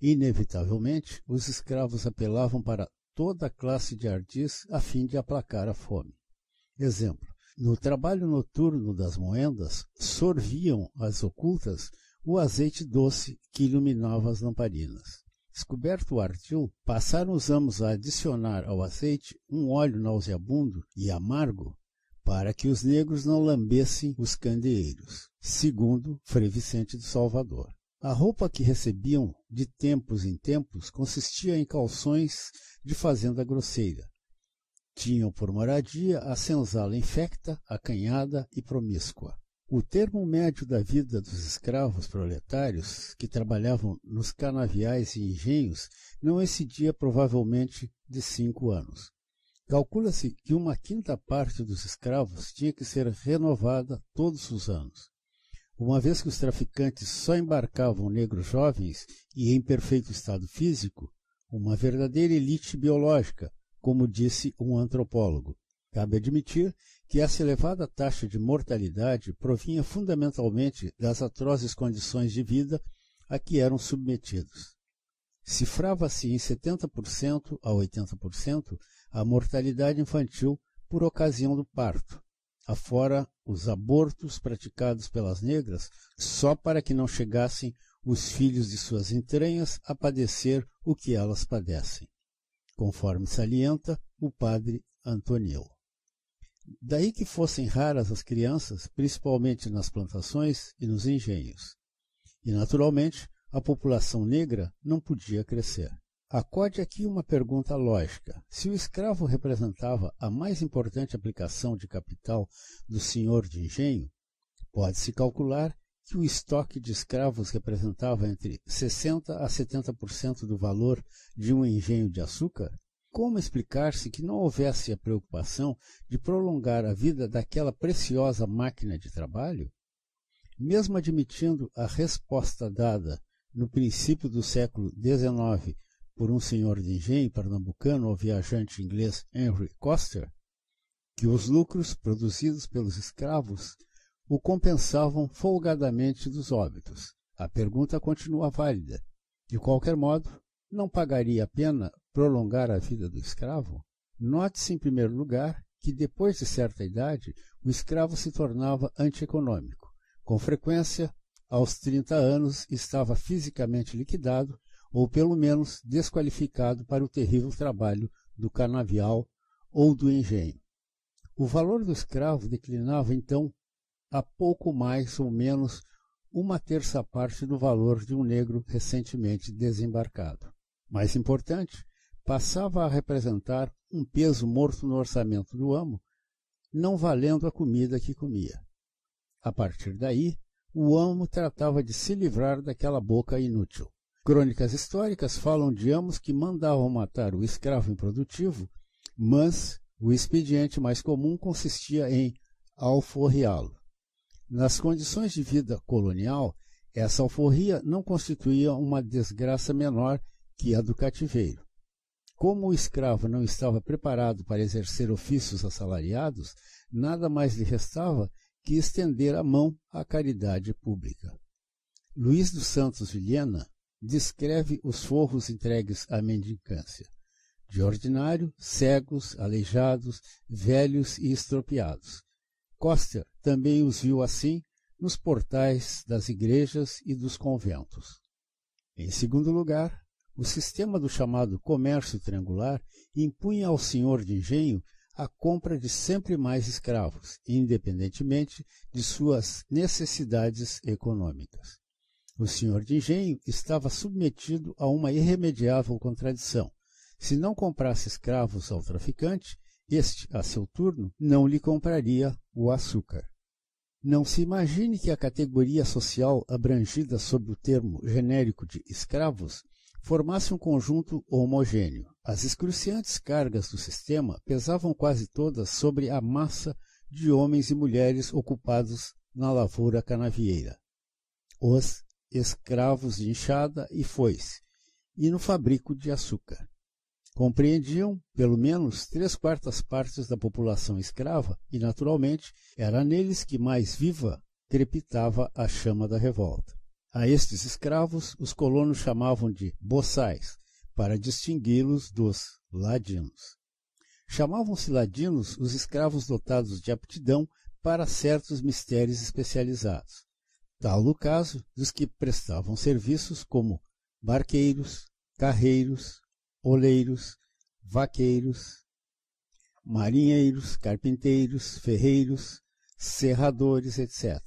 A: Inevitavelmente, os escravos apelavam para toda a classe de ardis a fim de aplacar a fome. Exemplo: no trabalho noturno das moendas, sorviam as ocultas o azeite doce que iluminava as lamparinas. Descoberto o ardil, passaram os amos a adicionar ao azeite um óleo nauseabundo e amargo para que os negros não lambessem os candeeiros, segundo Frei Vicente de Salvador. A roupa que recebiam de tempos em tempos consistia em calções de fazenda grosseira, tinham por moradia a senzala infecta, acanhada e promíscua. O termo médio da vida dos escravos proletários que trabalhavam nos canaviais e engenhos não excedia provavelmente de cinco anos. Calcula-se que uma quinta parte dos escravos tinha que ser renovada todos os anos. Uma vez que os traficantes só embarcavam negros jovens e em perfeito estado físico, uma verdadeira elite biológica, como disse um antropólogo. Cabe admitir que essa elevada taxa de mortalidade provinha fundamentalmente das atrozes condições de vida a que eram submetidos. Cifrava-se em 70% a 80% a mortalidade infantil por ocasião do parto, afora os abortos praticados pelas negras só para que não chegassem os filhos de suas entranhas a padecer o que elas padecem conforme salienta o padre Antonio. Daí que fossem raras as crianças, principalmente nas plantações e nos engenhos. E, naturalmente, a população negra não podia crescer. Acorde aqui uma pergunta lógica. Se o escravo representava a mais importante aplicação de capital do senhor de engenho, pode-se calcular que o estoque de escravos representava entre 60% a 70% do valor de um engenho de açúcar, como explicar-se que não houvesse a preocupação de prolongar a vida daquela preciosa máquina de trabalho? Mesmo admitindo a resposta dada no princípio do século XIX por um senhor de engenho pernambucano ao viajante inglês Henry Coster, que os lucros produzidos pelos escravos o compensavam folgadamente dos óbitos. A pergunta continua válida. De qualquer modo, não pagaria a pena prolongar a vida do escravo? Note-se, em primeiro lugar, que depois de certa idade, o escravo se tornava antieconômico. Com frequência, aos 30 anos, estava fisicamente liquidado ou, pelo menos, desqualificado para o terrível trabalho do canavial ou do engenho. O valor do escravo declinava, então, a pouco mais ou menos uma terça parte do valor de um negro recentemente desembarcado. Mais importante, passava a representar um peso morto no orçamento do amo, não valendo a comida que comia. A partir daí, o amo tratava de se livrar daquela boca inútil. Crônicas históricas falam de amos que mandavam matar o escravo improdutivo, mas o expediente mais comum consistia em alforriá-lo. Nas condições de vida colonial, essa alforria não constituía uma desgraça menor que a do cativeiro. Como o escravo não estava preparado para exercer ofícios assalariados, nada mais lhe restava que estender a mão à caridade pública. Luiz dos Santos Vilhena descreve os forros entregues à mendicância. De ordinário, cegos, aleijados, velhos e estropiados. Coster também os viu assim nos portais das igrejas e dos conventos. Em segundo lugar, o sistema do chamado comércio triangular impunha ao senhor de engenho a compra de sempre mais escravos, independentemente de suas necessidades econômicas. O senhor de engenho estava submetido a uma irremediável contradição. Se não comprasse escravos ao traficante, este, a seu turno, não lhe compraria o açúcar. Não se imagine que a categoria social abrangida sob o termo genérico de escravos formasse um conjunto homogêneo. As excruciantes cargas do sistema pesavam quase todas sobre a massa de homens e mulheres ocupados na lavoura canavieira, os escravos de enxada e foice, e no fabrico de açúcar. Compreendiam pelo menos três quartas partes da população escrava e, naturalmente, era neles que mais viva crepitava a chama da revolta. A estes escravos, os colonos chamavam de boçais, para distingui-los dos ladinos. Chamavam-se ladinos os escravos dotados de aptidão para certos mistérios especializados, tal o caso dos que prestavam serviços como barqueiros, carreiros, oleiros, vaqueiros, marinheiros, carpinteiros, ferreiros, serradores, etc.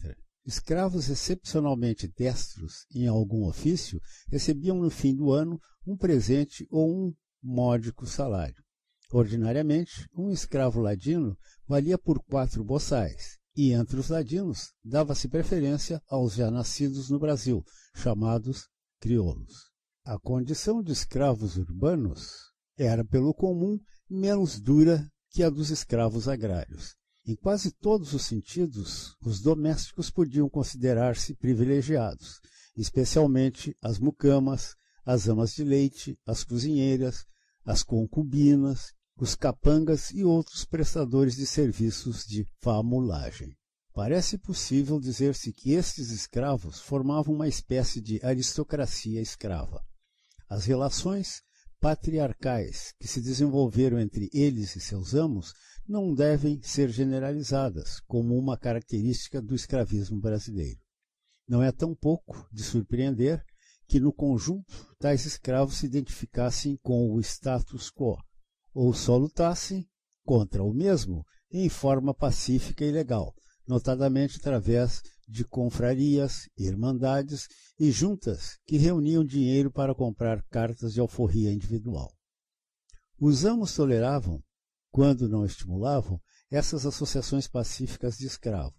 A: Escravos excepcionalmente destros em algum ofício recebiam no fim do ano um presente ou um módico salário. Ordinariamente, um escravo ladino valia por quatro boçais, e entre os ladinos dava-se preferência aos já nascidos no Brasil, chamados crioulos. A condição de escravos urbanos era, pelo comum, menos dura que a dos escravos agrários. Em quase todos os sentidos, os domésticos podiam considerar-se privilegiados, especialmente as mucamas, as amas de leite, as cozinheiras, as concubinas, os capangas e outros prestadores de serviços de famulagem. Parece possível dizer-se que estes escravos formavam uma espécie de aristocracia escrava. As relações patriarcais que se desenvolveram entre eles e seus amos não devem ser generalizadas como uma característica do escravismo brasileiro. Não é tampouco de surpreender que, no conjunto, tais escravos se identificassem com o status quo, ou só lutassem contra o mesmo em forma pacífica e legal, notadamente através de confrarias, irmandades e juntas que reuniam dinheiro para comprar cartas de alforria individual. Os amos toleravam, quando não estimulavam, essas associações pacíficas de escravos.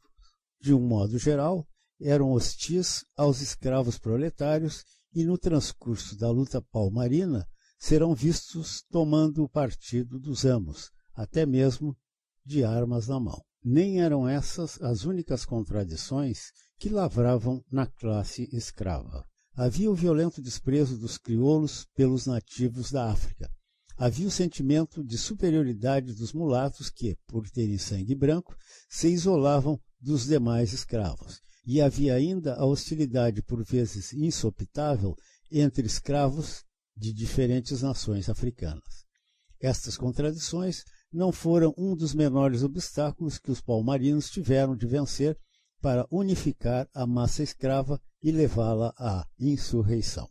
A: De um modo geral, eram hostis aos escravos proletários e, no transcurso da luta palmarina, serão vistos tomando o partido dos amos, até mesmo de armas na mão nem eram essas as únicas contradições que lavravam na classe escrava. Havia o violento desprezo dos crioulos pelos nativos da África. Havia o sentimento de superioridade dos mulatos que, por terem sangue branco, se isolavam dos demais escravos. E havia ainda a hostilidade, por vezes insopitável, entre escravos de diferentes nações africanas. Estas contradições não foram um dos menores obstáculos que os palmarinos tiveram de vencer para unificar a massa escrava e levá-la à insurreição.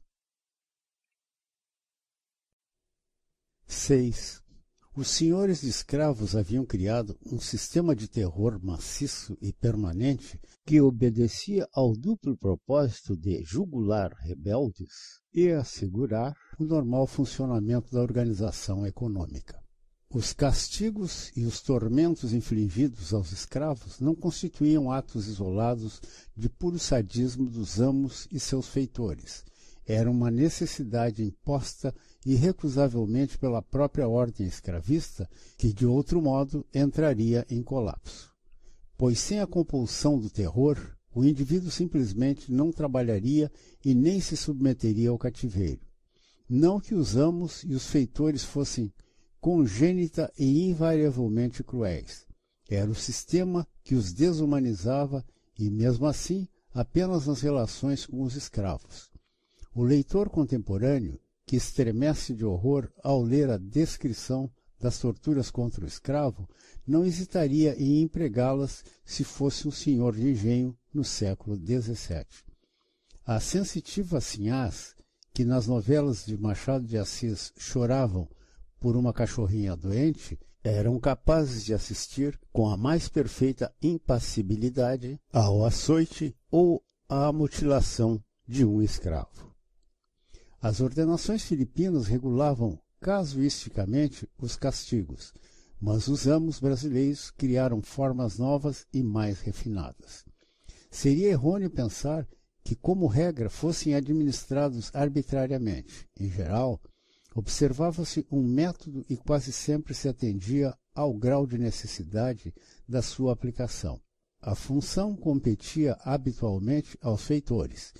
A: 6. Os senhores de escravos haviam criado um sistema de terror maciço e permanente que obedecia ao duplo propósito de jugular rebeldes e assegurar o normal funcionamento da organização econômica. Os castigos e os tormentos infligidos aos escravos não constituíam atos isolados de puro sadismo dos amos e seus feitores. Era uma necessidade imposta irrecusavelmente pela própria ordem escravista, que de outro modo entraria em colapso. Pois sem a compulsão do terror, o indivíduo simplesmente não trabalharia e nem se submeteria ao cativeiro. Não que os amos e os feitores fossem congênita e invariavelmente cruéis. Era o sistema que os desumanizava e, mesmo assim, apenas nas relações com os escravos. O leitor contemporâneo, que estremece de horror ao ler a descrição das torturas contra o escravo, não hesitaria em empregá-las se fosse um senhor de engenho no século XVII. A sensitiva Sinhás, que nas novelas de Machado de Assis choravam por uma cachorrinha doente eram capazes de assistir com a mais perfeita impassibilidade ao açoite ou à mutilação de um escravo. As ordenações filipinas regulavam casuisticamente os castigos, mas os amos brasileiros criaram formas novas e mais refinadas. Seria errôneo pensar que, como regra, fossem administrados arbitrariamente. Em geral, observava-se um método e quase sempre se atendia ao grau de necessidade da sua aplicação. A função competia habitualmente aos feitores,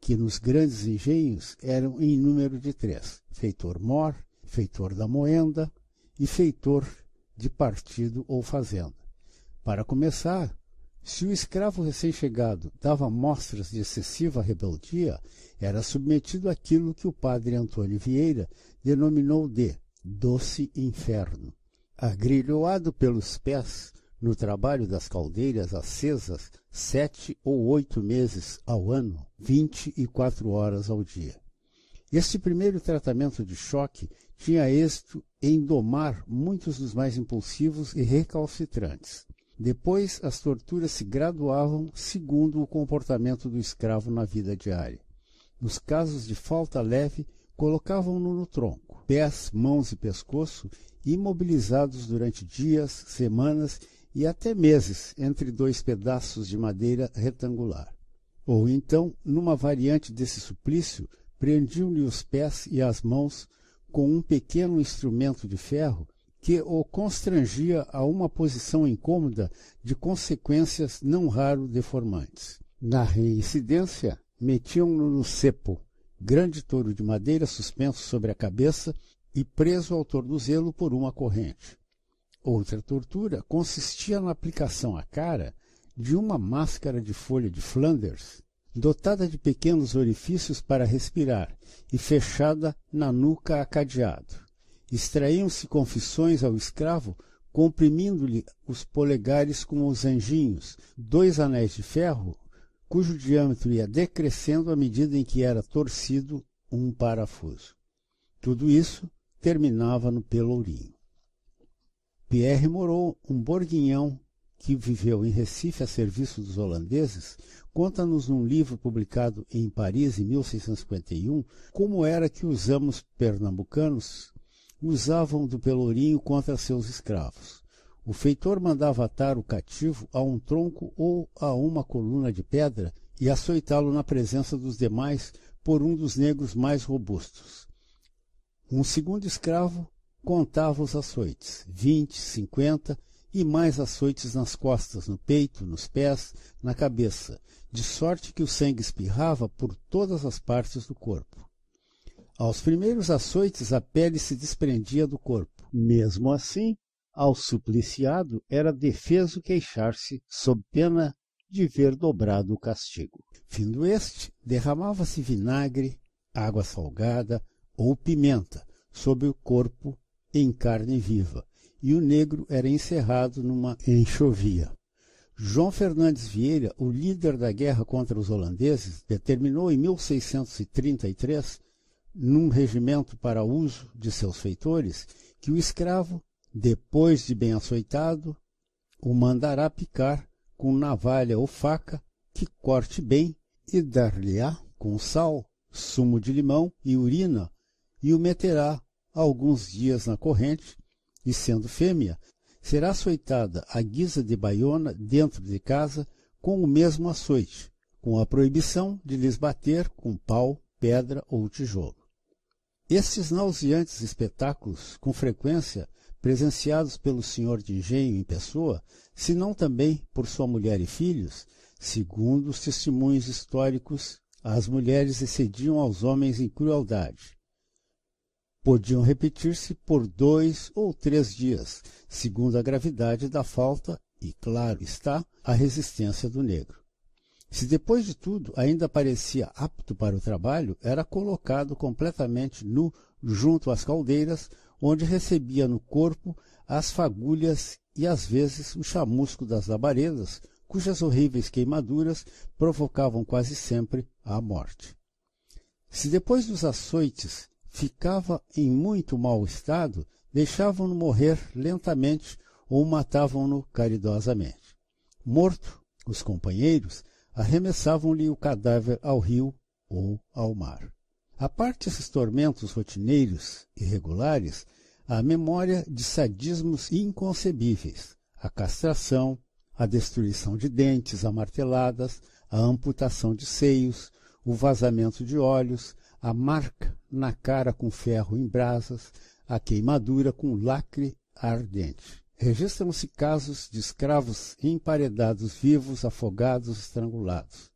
A: que nos grandes engenhos eram em número de três: feitor mor, feitor da moenda e feitor de partido ou fazenda. Para começar, se o escravo recém-chegado dava mostras de excessiva rebeldia, era submetido àquilo que o padre Antônio Vieira denominou de Doce Inferno. Agrilhoado pelos pés no trabalho das caldeiras acesas sete ou oito meses ao ano, vinte e quatro horas ao dia. Este primeiro tratamento de choque tinha êxito em domar muitos dos mais impulsivos e recalcitrantes. Depois, as torturas se graduavam segundo o comportamento do escravo na vida diária. Nos casos de falta leve, Colocavam-no no tronco, pés, mãos e pescoço, imobilizados durante dias, semanas e até meses entre dois pedaços de madeira retangular. Ou então, numa variante desse suplício, prendiam-lhe os pés e as mãos com um pequeno instrumento de ferro que o constrangia a uma posição incômoda de consequências não raro deformantes. Na reincidência, metiam-no no cepo, grande touro de madeira suspenso sobre a cabeça e preso ao tornozelo por uma corrente. Outra tortura consistia na aplicação à cara de uma máscara de folha de Flanders, dotada de pequenos orifícios para respirar e fechada na nuca a cadeado. Extraíam-se confissões ao escravo comprimindo-lhe os polegares com os anjinhos, dois anéis de ferro cujo diâmetro ia decrescendo à medida em que era torcido um parafuso. Tudo isso terminava no Pelourinho. Pierre Moreau, um borguinhão que viveu em Recife a serviço dos holandeses, conta-nos num livro publicado em Paris em 1651 como era que os amos pernambucanos usavam do Pelourinho contra seus escravos. O feitor mandava atar o cativo a um tronco ou a uma coluna de pedra e açoitá-lo na presença dos demais por um dos negros mais robustos. Um segundo escravo contava os açoites, vinte, cinquenta e mais açoites nas costas, no peito, nos pés, na cabeça, de sorte que o sangue espirrava por todas as partes do corpo. Aos primeiros açoites a pele se desprendia do corpo. Mesmo assim, ao supliciado era defeso queixar-se sob pena de ver dobrado o castigo findo este derramava-se vinagre água salgada ou pimenta sobre o corpo em carne viva e o negro era encerrado numa enxovia João Fernandes Vieira, o líder da guerra contra os holandeses, determinou em 1633, num regimento para uso de seus feitores, que o escravo depois de bem açoitado, o mandará picar com navalha ou faca, que corte bem, e dar-lhe-á com sal, sumo de limão e urina, e o meterá alguns dias na corrente, e sendo fêmea, será açoitada à guisa de baiona dentro de casa com o mesmo açoite, com a proibição de lhes bater com pau, pedra ou tijolo. Estes nauseantes espetáculos, com frequência, presenciados pelo senhor de engenho em pessoa, senão também por sua mulher e filhos, segundo os testemunhos históricos, as mulheres excediam aos homens em crueldade. Podiam repetir-se por dois ou três dias, segundo a gravidade da falta e, claro está, a resistência do negro. Se depois de tudo ainda parecia apto para o trabalho, era colocado completamente nu junto às caldeiras onde recebia no corpo as fagulhas e às vezes o chamusco das labaredas, cujas horríveis queimaduras provocavam quase sempre a morte. Se depois dos açoites ficava em muito mau estado, deixavam-no morrer lentamente ou matavam-no caridosamente. Morto, os companheiros arremessavam-lhe o cadáver ao rio ou ao mar. A parte esses tormentos rotineiros e regulares, a memória de sadismos inconcebíveis, a castração, a destruição de dentes amarteladas, a amputação de seios, o vazamento de olhos, a marca na cara com ferro em brasas, a queimadura com lacre ardente. Registram-se casos de escravos emparedados vivos, afogados, estrangulados.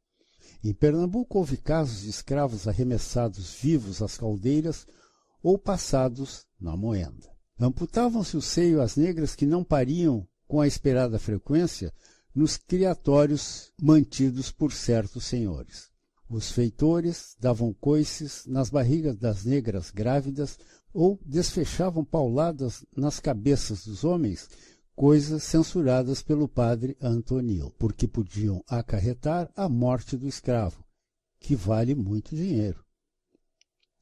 A: Em Pernambuco houve casos de escravos arremessados vivos às caldeiras ou passados na moenda. Amputavam-se o seio às negras que não pariam com a esperada frequência nos criatórios mantidos por certos senhores. Os feitores davam coices nas barrigas das negras grávidas ou desfechavam pauladas nas cabeças dos homens coisas censuradas pelo padre Antonio, porque podiam acarretar a morte do escravo, que vale muito dinheiro.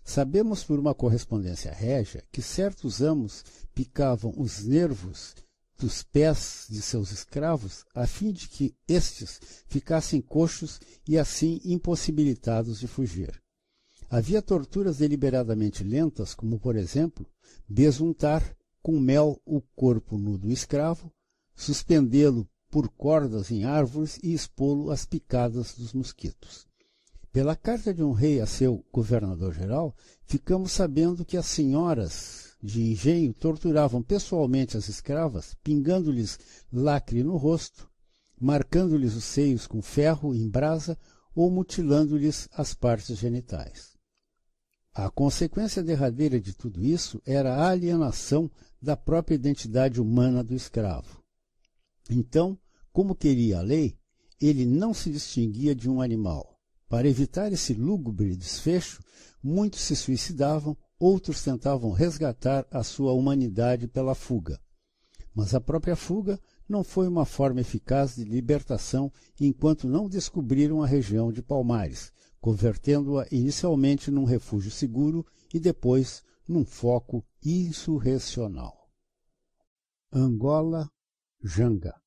A: Sabemos por uma correspondência régia que certos amos picavam os nervos dos pés de seus escravos a fim de que estes ficassem coxos e assim impossibilitados de fugir. Havia torturas deliberadamente lentas, como por exemplo, besuntar com mel o corpo nu do escravo, suspendê-lo por cordas em árvores e expô-lo às picadas dos mosquitos. Pela carta de um rei a seu governador-geral, ficamos sabendo que as senhoras de engenho torturavam pessoalmente as escravas, pingando-lhes lacre no rosto, marcando-lhes os seios com ferro em brasa ou mutilando-lhes as partes genitais. A consequência derradeira de tudo isso era a alienação da própria identidade humana do escravo. Então, como queria a lei, ele não se distinguia de um animal. Para evitar esse lúgubre desfecho, muitos se suicidavam, outros tentavam resgatar a sua humanidade pela fuga. Mas a própria fuga não foi uma forma eficaz de libertação enquanto não descobriram a região de Palmares, convertendo-a inicialmente num refúgio seguro e depois num foco insurrecional. Angola, Janga.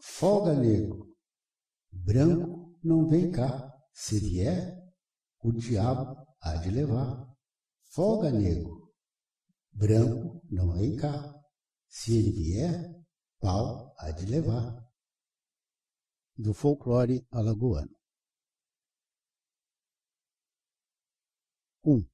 A: Folga, nego. Branco não vem cá. Se vier, o diabo há de levar. Folga, nego. Branco não vem cá. Se ele vier, pau há de levar. Do folclore alagoano. 1. Um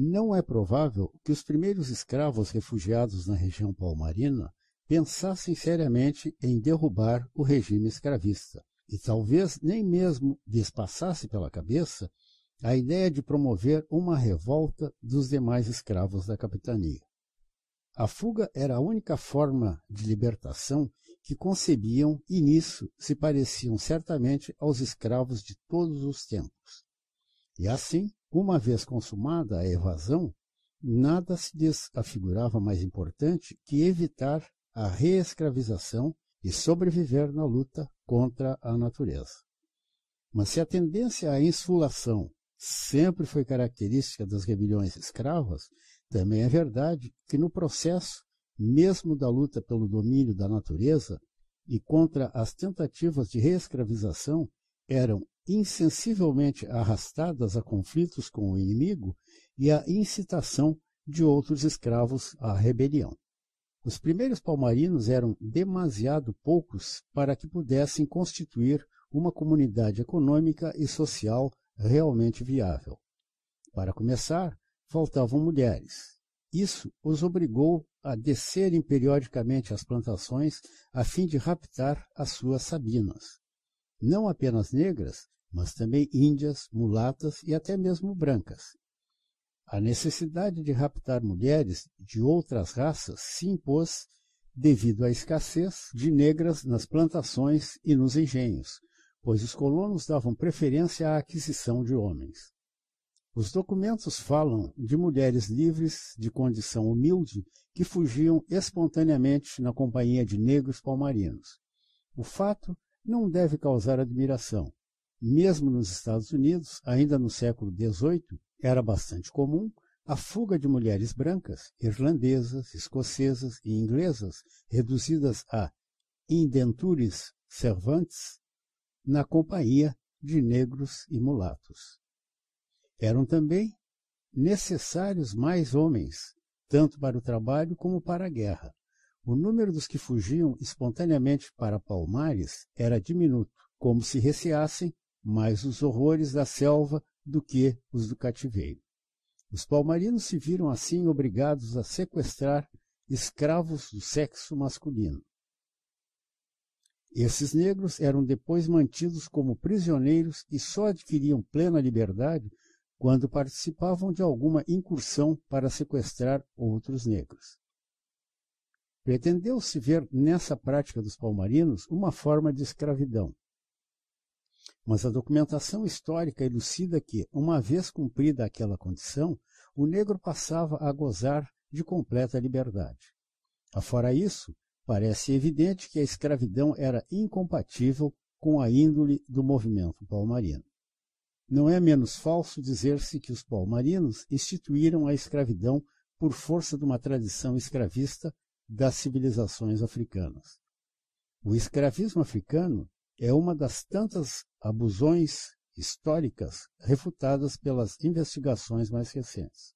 A: não é provável que os primeiros escravos refugiados na região palmarina pensassem seriamente em derrubar o regime escravista, e talvez nem mesmo lhes passasse pela cabeça a ideia de promover uma revolta dos demais escravos da capitania. A fuga era a única forma de libertação que concebiam e nisso se pareciam certamente aos escravos de todos os tempos. E assim, uma vez consumada a evasão, nada se desafigurava mais importante que evitar a reescravização e sobreviver na luta contra a natureza. Mas se a tendência à insulação sempre foi característica das rebeliões escravas, também é verdade que no processo mesmo da luta pelo domínio da natureza e contra as tentativas de reescravização, eram insensivelmente arrastadas a conflitos com o inimigo e a incitação de outros escravos à rebelião. Os primeiros palmarinos eram demasiado poucos para que pudessem constituir uma comunidade econômica e social realmente viável. Para começar, faltavam mulheres. Isso os obrigou a descerem periodicamente às plantações a fim de raptar as suas sabinas. Não apenas negras, mas também índias, mulatas e até mesmo brancas. A necessidade de raptar mulheres de outras raças se impôs devido à escassez de negras nas plantações e nos engenhos, pois os colonos davam preferência à aquisição de homens. Os documentos falam de mulheres livres, de condição humilde, que fugiam espontaneamente na companhia de negros palmarinos. O fato não deve causar admiração, mesmo nos Estados Unidos, ainda no século XVIII, era bastante comum a fuga de mulheres brancas, irlandesas, escocesas e inglesas, reduzidas a indentures servantes, na companhia de negros e mulatos. Eram também necessários mais homens, tanto para o trabalho como para a guerra. O número dos que fugiam espontaneamente para Palmares era diminuto, como se receassem mais os horrores da selva do que os do cativeiro. Os palmarinos se viram assim obrigados a sequestrar escravos do sexo masculino. Esses negros eram depois mantidos como prisioneiros e só adquiriam plena liberdade quando participavam de alguma incursão para sequestrar outros negros. Pretendeu-se ver nessa prática dos palmarinos uma forma de escravidão, mas a documentação histórica elucida que, uma vez cumprida aquela condição, o negro passava a gozar de completa liberdade. Afora isso, parece evidente que a escravidão era incompatível com a índole do movimento palmarino. Não é menos falso dizer-se que os palmarinos instituíram a escravidão por força de uma tradição escravista das civilizações africanas. O escravismo africano é uma das tantas abusões históricas refutadas pelas investigações mais recentes.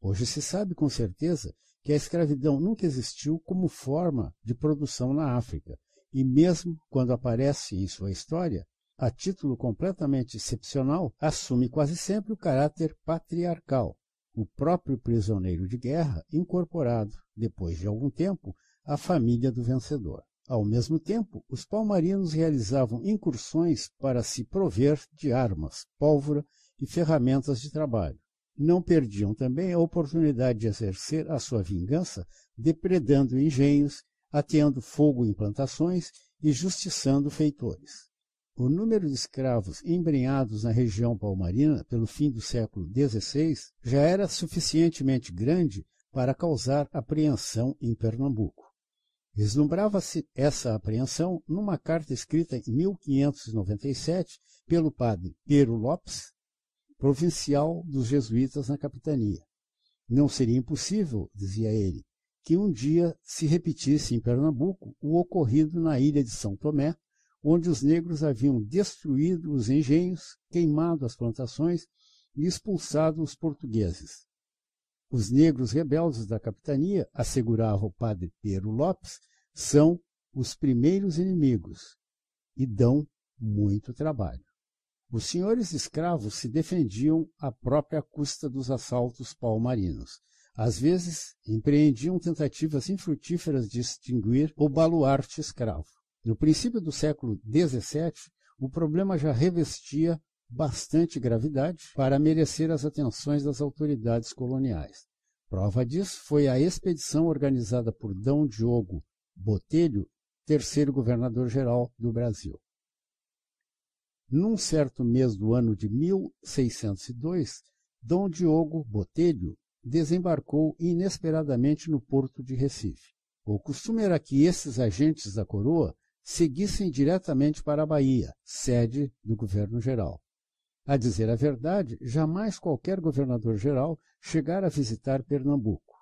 A: Hoje se sabe com certeza que a escravidão nunca existiu como forma de produção na África, e mesmo quando aparece em sua história, a título completamente excepcional, assume quase sempre o caráter patriarcal, o próprio prisioneiro de guerra incorporado, depois de algum tempo, à família do vencedor. Ao mesmo tempo, os palmarinos realizavam incursões para se prover de armas, pólvora e ferramentas de trabalho. Não perdiam também a oportunidade de exercer a sua vingança, depredando engenhos, ateando fogo em plantações e justiçando feitores. O número de escravos embrenhados na região palmarina pelo fim do século XVI já era suficientemente grande para causar apreensão em Pernambuco. Vislumbrava-se essa apreensão numa carta escrita em 1597 pelo padre Pero Lopes, provincial dos jesuítas na capitania. Não seria impossível, dizia ele, que um dia se repetisse em Pernambuco o ocorrido na ilha de São Tomé, onde os negros haviam destruído os engenhos, queimado as plantações e expulsado os portugueses. Os negros rebeldes da capitania, assegurava o padre Pedro Lopes, são os primeiros inimigos e dão muito trabalho. Os senhores escravos se defendiam à própria custa dos assaltos palmarinos. Às vezes, empreendiam tentativas infrutíferas de extinguir o baluarte escravo. No princípio do século XVII, o problema já revestia bastante gravidade para merecer as atenções das autoridades coloniais. Prova disso foi a expedição organizada por D. Diogo Botelho, terceiro governador-geral do Brasil. Num certo mês do ano de 1602, D. Diogo Botelho desembarcou inesperadamente no porto de Recife. O costume era que esses agentes da coroa seguissem diretamente para a Bahia, sede do governo geral. A dizer a verdade, jamais qualquer governador geral chegara a visitar Pernambuco.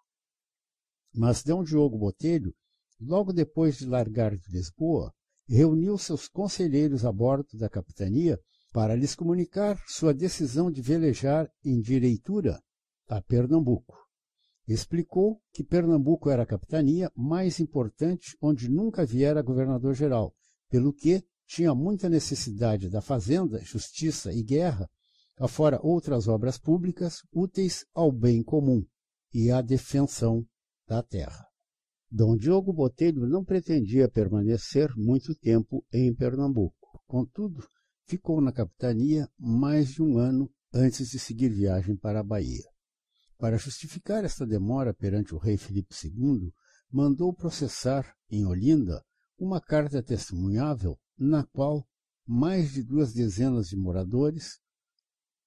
A: Mas D. Diogo Botelho, logo depois de largar de Lisboa, reuniu seus conselheiros a bordo da capitania para lhes comunicar sua decisão de velejar em direitura a Pernambuco. Explicou que Pernambuco era a capitania mais importante onde nunca viera governador-geral, pelo que tinha muita necessidade da fazenda, justiça e guerra, afora outras obras públicas úteis ao bem comum e à defensão da terra. Dom Diogo Botelho não pretendia permanecer muito tempo em Pernambuco. Contudo, ficou na capitania mais de um ano antes de seguir viagem para a Bahia. Para justificar esta demora perante o rei Filipe II, mandou processar, em Olinda, uma carta testemunhável na qual mais de duas dezenas de moradores,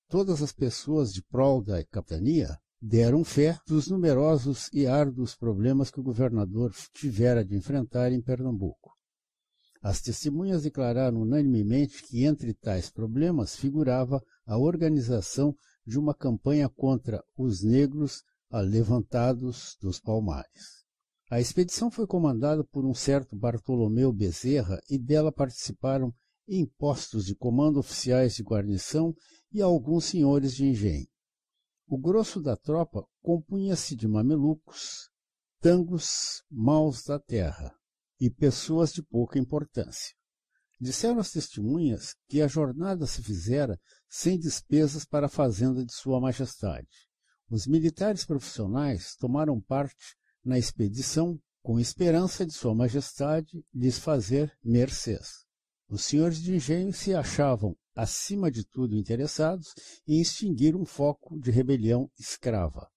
A: todas as pessoas de prol da capitania, deram fé dos numerosos e árduos problemas que o governador tivera de enfrentar em Pernambuco. As testemunhas declararam unanimemente que entre tais problemas figurava a organização de uma campanha contra os negros levantados dos palmares. A expedição foi comandada por um certo Bartolomeu Bezerra e dela participaram em postos de comando oficiais de guarnição e alguns senhores de engenho. O grosso da tropa compunha-se de mamelucos, tangos, maus da terra e pessoas de pouca importância. Disseram as testemunhas que a jornada se fizera sem despesas para a fazenda de Sua Majestade. Os militares profissionais tomaram parte na expedição, com esperança de Sua Majestade lhes fazer mercês. Os senhores de engenho se achavam, acima de tudo, interessados em extinguir um foco de rebelião escrava.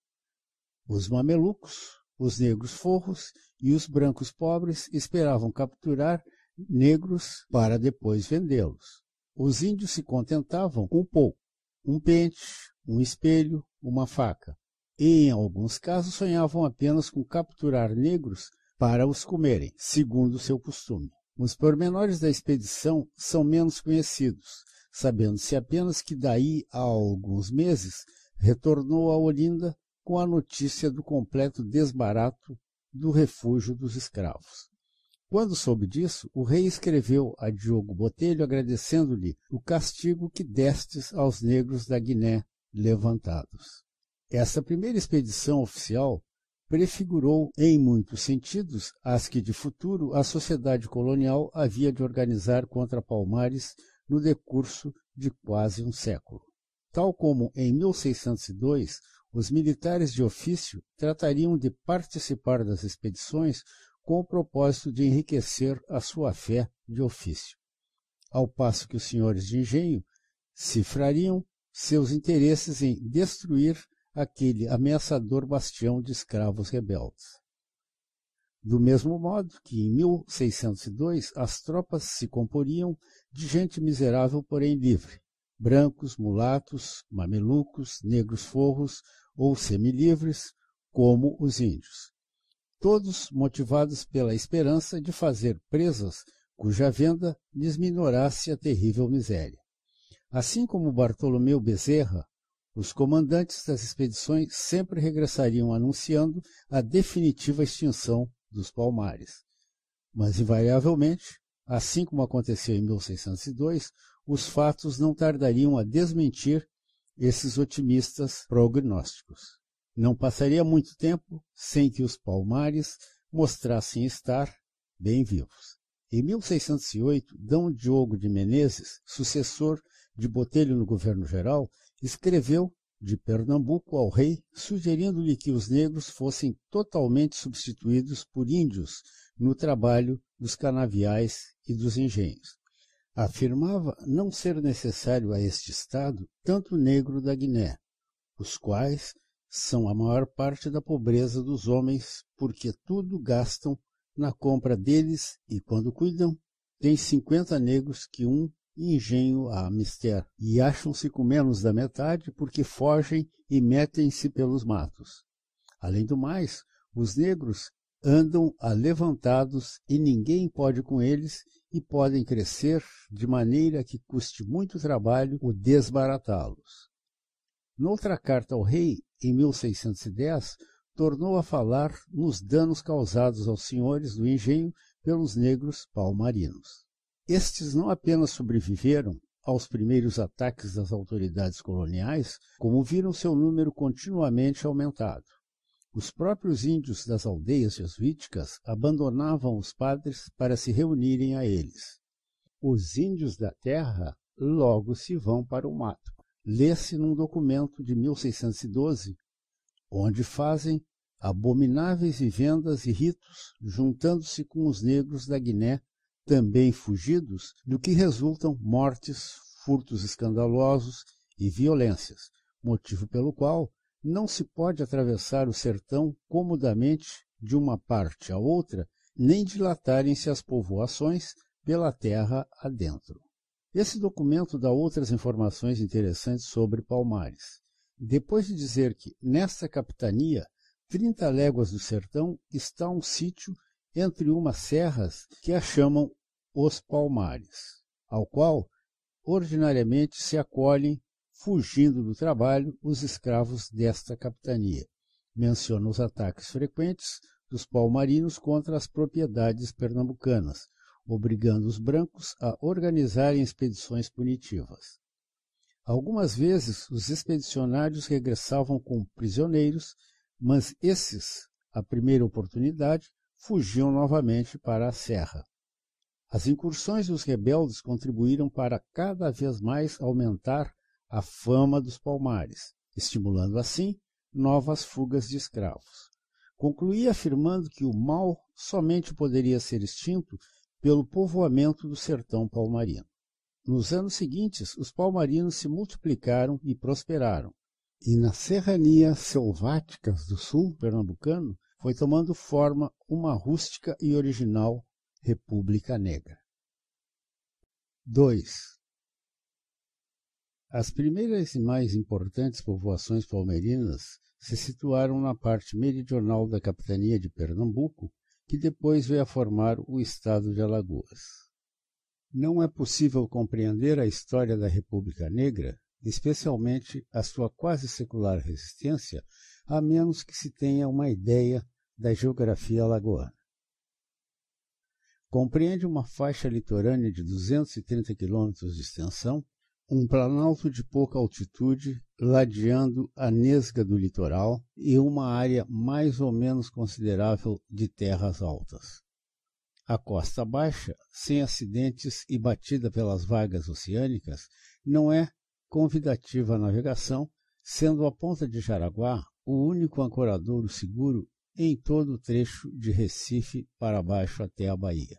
A: Os mamelucos, os negros forros e os brancos pobres esperavam capturar negros para depois vendê-los. Os índios se contentavam com pouco: um pente, um espelho, uma faca e, em alguns casos, sonhavam apenas com capturar negros para os comerem, segundo seu costume. Os pormenores da expedição são menos conhecidos, sabendo-se apenas que daí a alguns meses retornou a Olinda com a notícia do completo desbarato do refúgio dos escravos. Quando soube disso, o rei escreveu a Diogo Botelho agradecendo-lhe o castigo que destes aos negros da Guiné levantados. Essa primeira expedição oficial prefigurou, em muitos sentidos, as que de futuro a sociedade colonial havia de organizar contra Palmares no decurso de quase um século. Tal como em 1602, os militares de ofício tratariam de participar das expedições com o propósito de enriquecer a sua fé de ofício, ao passo que os senhores de engenho cifrariam seus interesses em destruir aquele ameaçador bastião de escravos rebeldes. Do mesmo modo que em 1602 as tropas se comporiam de gente miserável, porém livre, brancos, mulatos, mamelucos, negros forros ou semilivres, como os índios. Todos motivados pela esperança de fazer presas cuja venda lhes minorasse a terrível miséria. Assim como Bartolomeu Bezerra, os comandantes das expedições sempre regressariam anunciando a definitiva extinção dos palmares. Mas, invariavelmente, assim como aconteceu em 1602, os fatos não tardariam a desmentir esses otimistas prognósticos. Não passaria muito tempo sem que os palmares mostrassem estar bem vivos. Em 1608, D. Diogo de Menezes, sucessor de Botelho no governo geral, escreveu de Pernambuco ao rei, sugerindo-lhe que os negros fossem totalmente substituídos por índios no trabalho dos canaviais e dos engenhos. Afirmava não ser necessário a este Estado tanto negro da Guiné, os quais são a maior parte da pobreza dos homens, porque tudo gastam na compra deles e, quando cuidam, tem cinquenta negros que um e engenho a mister, e acham-se com menos da metade porque fogem e metem-se pelos matos. Além do mais, os negros andam alevantados e ninguém pode com eles e podem crescer de maneira que custe muito trabalho o desbaratá-los. Noutra carta ao rei, em 1610, tornou a falar nos danos causados aos senhores do engenho pelos negros palmarinos. Estes não apenas sobreviveram aos primeiros ataques das autoridades coloniais, como viram seu número continuamente aumentado. Os próprios índios das aldeias jesuíticas abandonavam os padres para se reunirem a eles. Os índios da terra logo se vão para o mato. Lê-se num documento de 1612, onde fazem abomináveis vivendas e ritos, juntando-se com os negros da Guiné também fugidos, do que resultam mortes, furtos escandalosos e violências, motivo pelo qual não se pode atravessar o sertão comodamente de uma parte a outra, nem dilatarem-se as povoações pela terra adentro. Esse documento dá outras informações interessantes sobre Palmares. Depois de dizer que, nesta capitania, trinta léguas do sertão, está um sítio entre umas serras que a chamam os Palmares, ao qual ordinariamente se acolhem, fugindo do trabalho, os escravos desta capitania. Menciona os ataques frequentes dos palmarinos contra as propriedades pernambucanas, obrigando os brancos a organizarem expedições punitivas. Algumas vezes os expedicionários regressavam com prisioneiros, mas esses, à primeira oportunidade, fugiam novamente para a serra. As incursões dos rebeldes contribuíram para cada vez mais aumentar a fama dos palmares, estimulando assim novas fugas de escravos. Concluí afirmando que o mal somente poderia ser extinto pelo povoamento do sertão palmarino. Nos anos seguintes, os palmarinos se multiplicaram e prosperaram, e nas serranias selváticas do sul pernambucano foi tomando forma uma rústica e original República Negra. 2. As primeiras e mais importantes povoações palmeirinas se situaram na parte meridional da capitania de Pernambuco, que depois veio a formar o estado de Alagoas. Não é possível compreender a história da República Negra, especialmente a sua quase secular resistência, a menos que se tenha uma ideia da geografia alagoana. Compreende uma faixa litorânea de 230 quilômetros de extensão, um planalto de pouca altitude ladeando a nesga do litoral e uma área mais ou menos considerável de terras altas. A costa baixa, sem acidentes e batida pelas vagas oceânicas, não é convidativa à navegação, sendo a ponta de Jaraguá o único ancoradouro seguro em todo o trecho de Recife para baixo até a Bahia.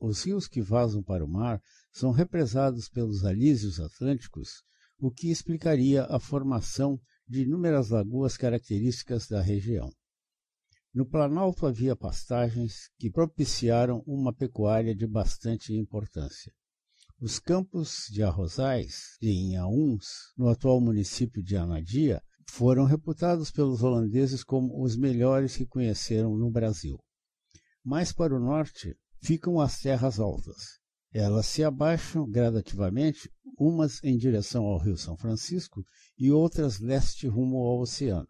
A: Os rios que vazam para o mar são represados pelos alísios atlânticos, o que explicaria a formação de inúmeras lagoas características da região. No Planalto havia pastagens que propiciaram uma pecuária de bastante importância. Os campos de arrozais, em Auns, no atual município de Anadia, foram reputados pelos holandeses como os melhores que conheceram no Brasil. Mais para o norte ficam as terras altas. Elas se abaixam gradativamente, umas em direção ao Rio São Francisco e outras leste rumo ao oceano.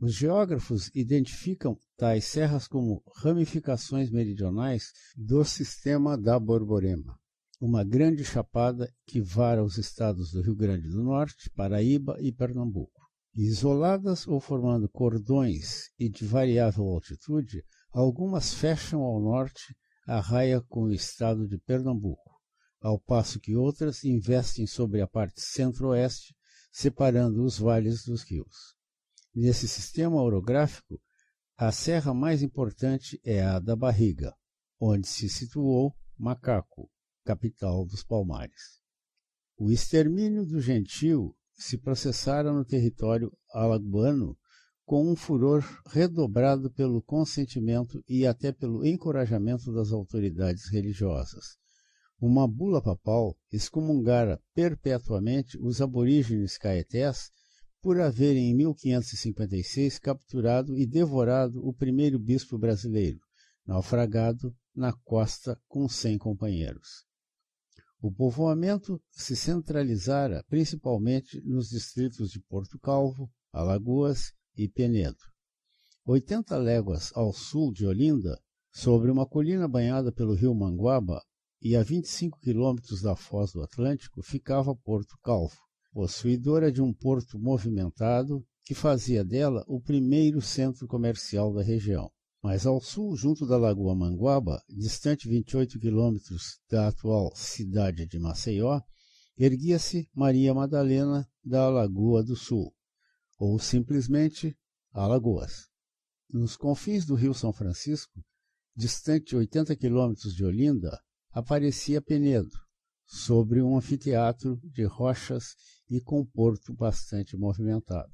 A: Os geógrafos identificam tais serras como ramificações meridionais do sistema da Borborema, uma grande chapada que vara os estados do Rio Grande do Norte, Paraíba e Pernambuco. Isoladas ou formando cordões e de variável altitude, algumas fecham ao norte a raia com o estado de Pernambuco, ao passo que outras investem sobre a parte centro-oeste, separando os vales dos rios. Nesse sistema orográfico, a serra mais importante é a da Barriga, onde se situou Macaco, capital dos Palmares. O extermínio do gentio se processaram no território alagoano com um furor redobrado pelo consentimento e até pelo encorajamento das autoridades religiosas. Uma bula papal excomungara perpetuamente os aborígenes caetés por haverem em 1556 capturado e devorado o primeiro bispo brasileiro, naufragado na costa com cem companheiros. O povoamento se centralizara principalmente nos distritos de Porto Calvo, Alagoas e Penedo. Oitenta léguas ao sul de Olinda, sobre uma colina banhada pelo rio Manguaba e a 25 quilômetros da foz do Atlântico, ficava Porto Calvo, possuidora de um porto movimentado que fazia dela o primeiro centro comercial da região. Mas ao sul, junto da Lagoa Manguaba, distante 28 quilômetros da atual cidade de Maceió, erguia-se Maria Madalena da Lagoa do Sul, ou simplesmente Alagoas. Nos confins do Rio São Francisco, distante 80 quilômetros de Olinda, aparecia Penedo, sobre um anfiteatro de rochas e com porto bastante movimentado.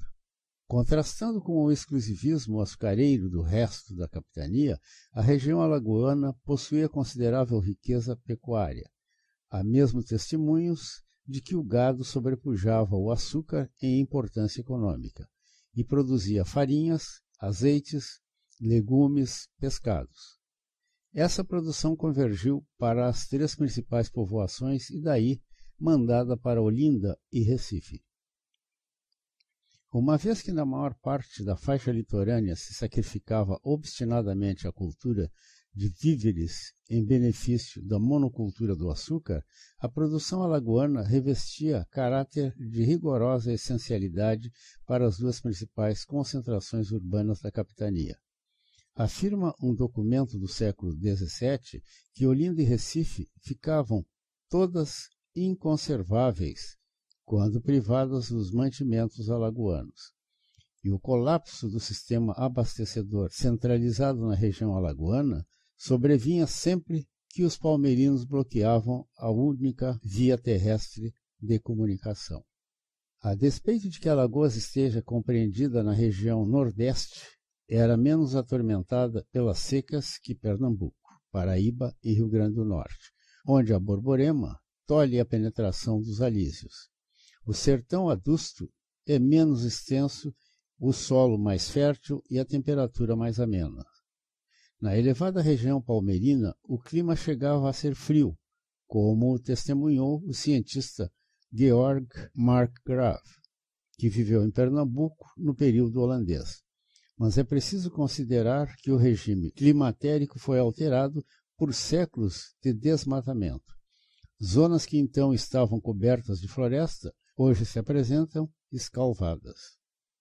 A: Contrastando com o exclusivismo açucareiro do resto da capitania, a região alagoana possuía considerável riqueza pecuária. Há mesmo testemunhos de que o gado sobrepujava o açúcar em importância econômica e produzia farinhas, azeites, legumes, pescados. Essa produção convergiu para as três principais povoações e daí mandada para Olinda e Recife. Uma vez que na maior parte da faixa litorânea se sacrificava obstinadamente a cultura de víveres em benefício da monocultura do açúcar, a produção alagoana revestia caráter de rigorosa essencialidade para as duas principais concentrações urbanas da capitania. Afirma um documento do século XVII que Olinda e Recife ficavam todas inconserváveis quando privadas dos mantimentos alagoanos. E o colapso do sistema abastecedor centralizado na região alagoana sobrevinha sempre que os palmeirinos bloqueavam a única via terrestre de comunicação. A despeito de que Alagoas esteja compreendida na região Nordeste, era menos atormentada pelas secas que Pernambuco, Paraíba e Rio Grande do Norte, onde a borborema tolhe a penetração dos alísios, o sertão adusto é menos extenso, o solo mais fértil e a temperatura mais amena. Na elevada região palmerina, o clima chegava a ser frio, como testemunhou o cientista Georg Markgrave, que viveu em Pernambuco no período holandês. Mas é preciso considerar que o regime climatérico foi alterado por séculos de desmatamento. Zonas que então estavam cobertas de floresta Hoje se apresentam escalvadas.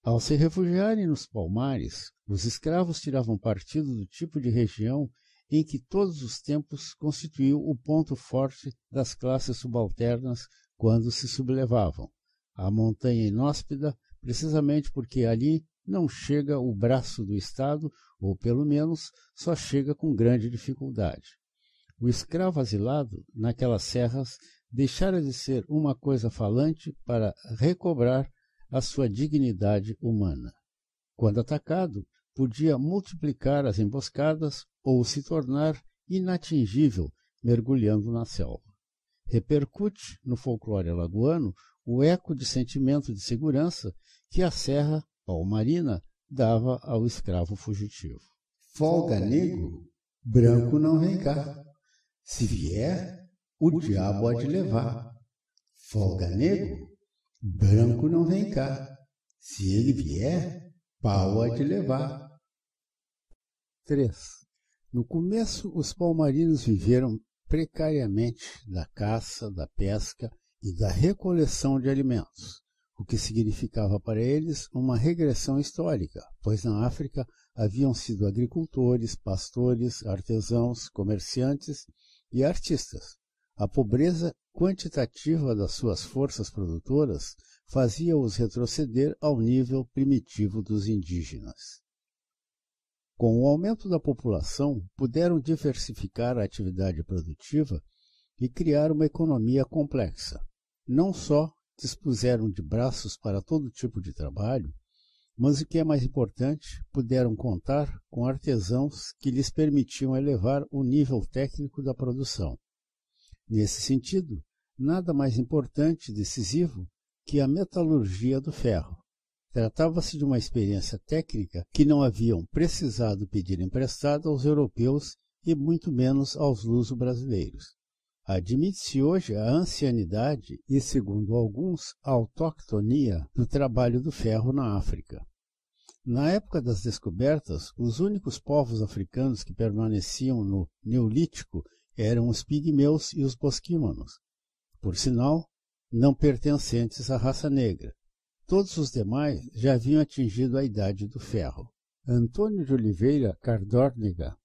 A: Ao se refugiarem nos palmares, os escravos tiravam partido do tipo de região em que todos os tempos constituiu o ponto forte das classes subalternas quando se sublevavam, a montanha inóspida, precisamente porque ali não chega o braço do Estado, ou pelo menos só chega com grande dificuldade. O escravo asilado, naquelas serras, deixara de ser uma coisa falante para recobrar a sua dignidade humana. Quando atacado, podia multiplicar as emboscadas ou se tornar inatingível mergulhando na selva. Repercute no folclore alagoano o eco de sentimento de segurança que a serra palmarina dava ao escravo fugitivo. Folga negro, branco não vem cá. Se vier, o diabo há de levar. Folga negro, branco não vem cá. Se ele vier, pau há de levar. 3. No começo, os palmarinos viveram precariamente da caça, da pesca e da recoleção de alimentos, o que significava para eles uma regressão histórica, pois na África haviam sido agricultores, pastores, artesãos, comerciantes e artistas, a pobreza quantitativa das suas forças produtoras fazia-os retroceder ao nível primitivo dos indígenas. Com o aumento da população, puderam diversificar a atividade produtiva e criar uma economia complexa. Não só dispuseram de braços para todo tipo de trabalho, mas o que é mais importante, puderam contar com artesãos que lhes permitiam elevar o nível técnico da produção. Nesse sentido, nada mais importante e decisivo que a metalurgia do ferro. Tratava-se de uma experiência técnica que não haviam precisado pedir emprestada aos europeus e muito menos aos luso-brasileiros. Admite-se hoje a ancianidade e, segundo alguns, a autoctonia do trabalho do ferro na África. Na época das descobertas, os únicos povos africanos que permaneciam no Neolítico eram os pigmeus e os bosquímanos, por sinal, não pertencentes à raça negra. Todos os demais já haviam atingido a idade do ferro. Antônio de Oliveira Cardórnega,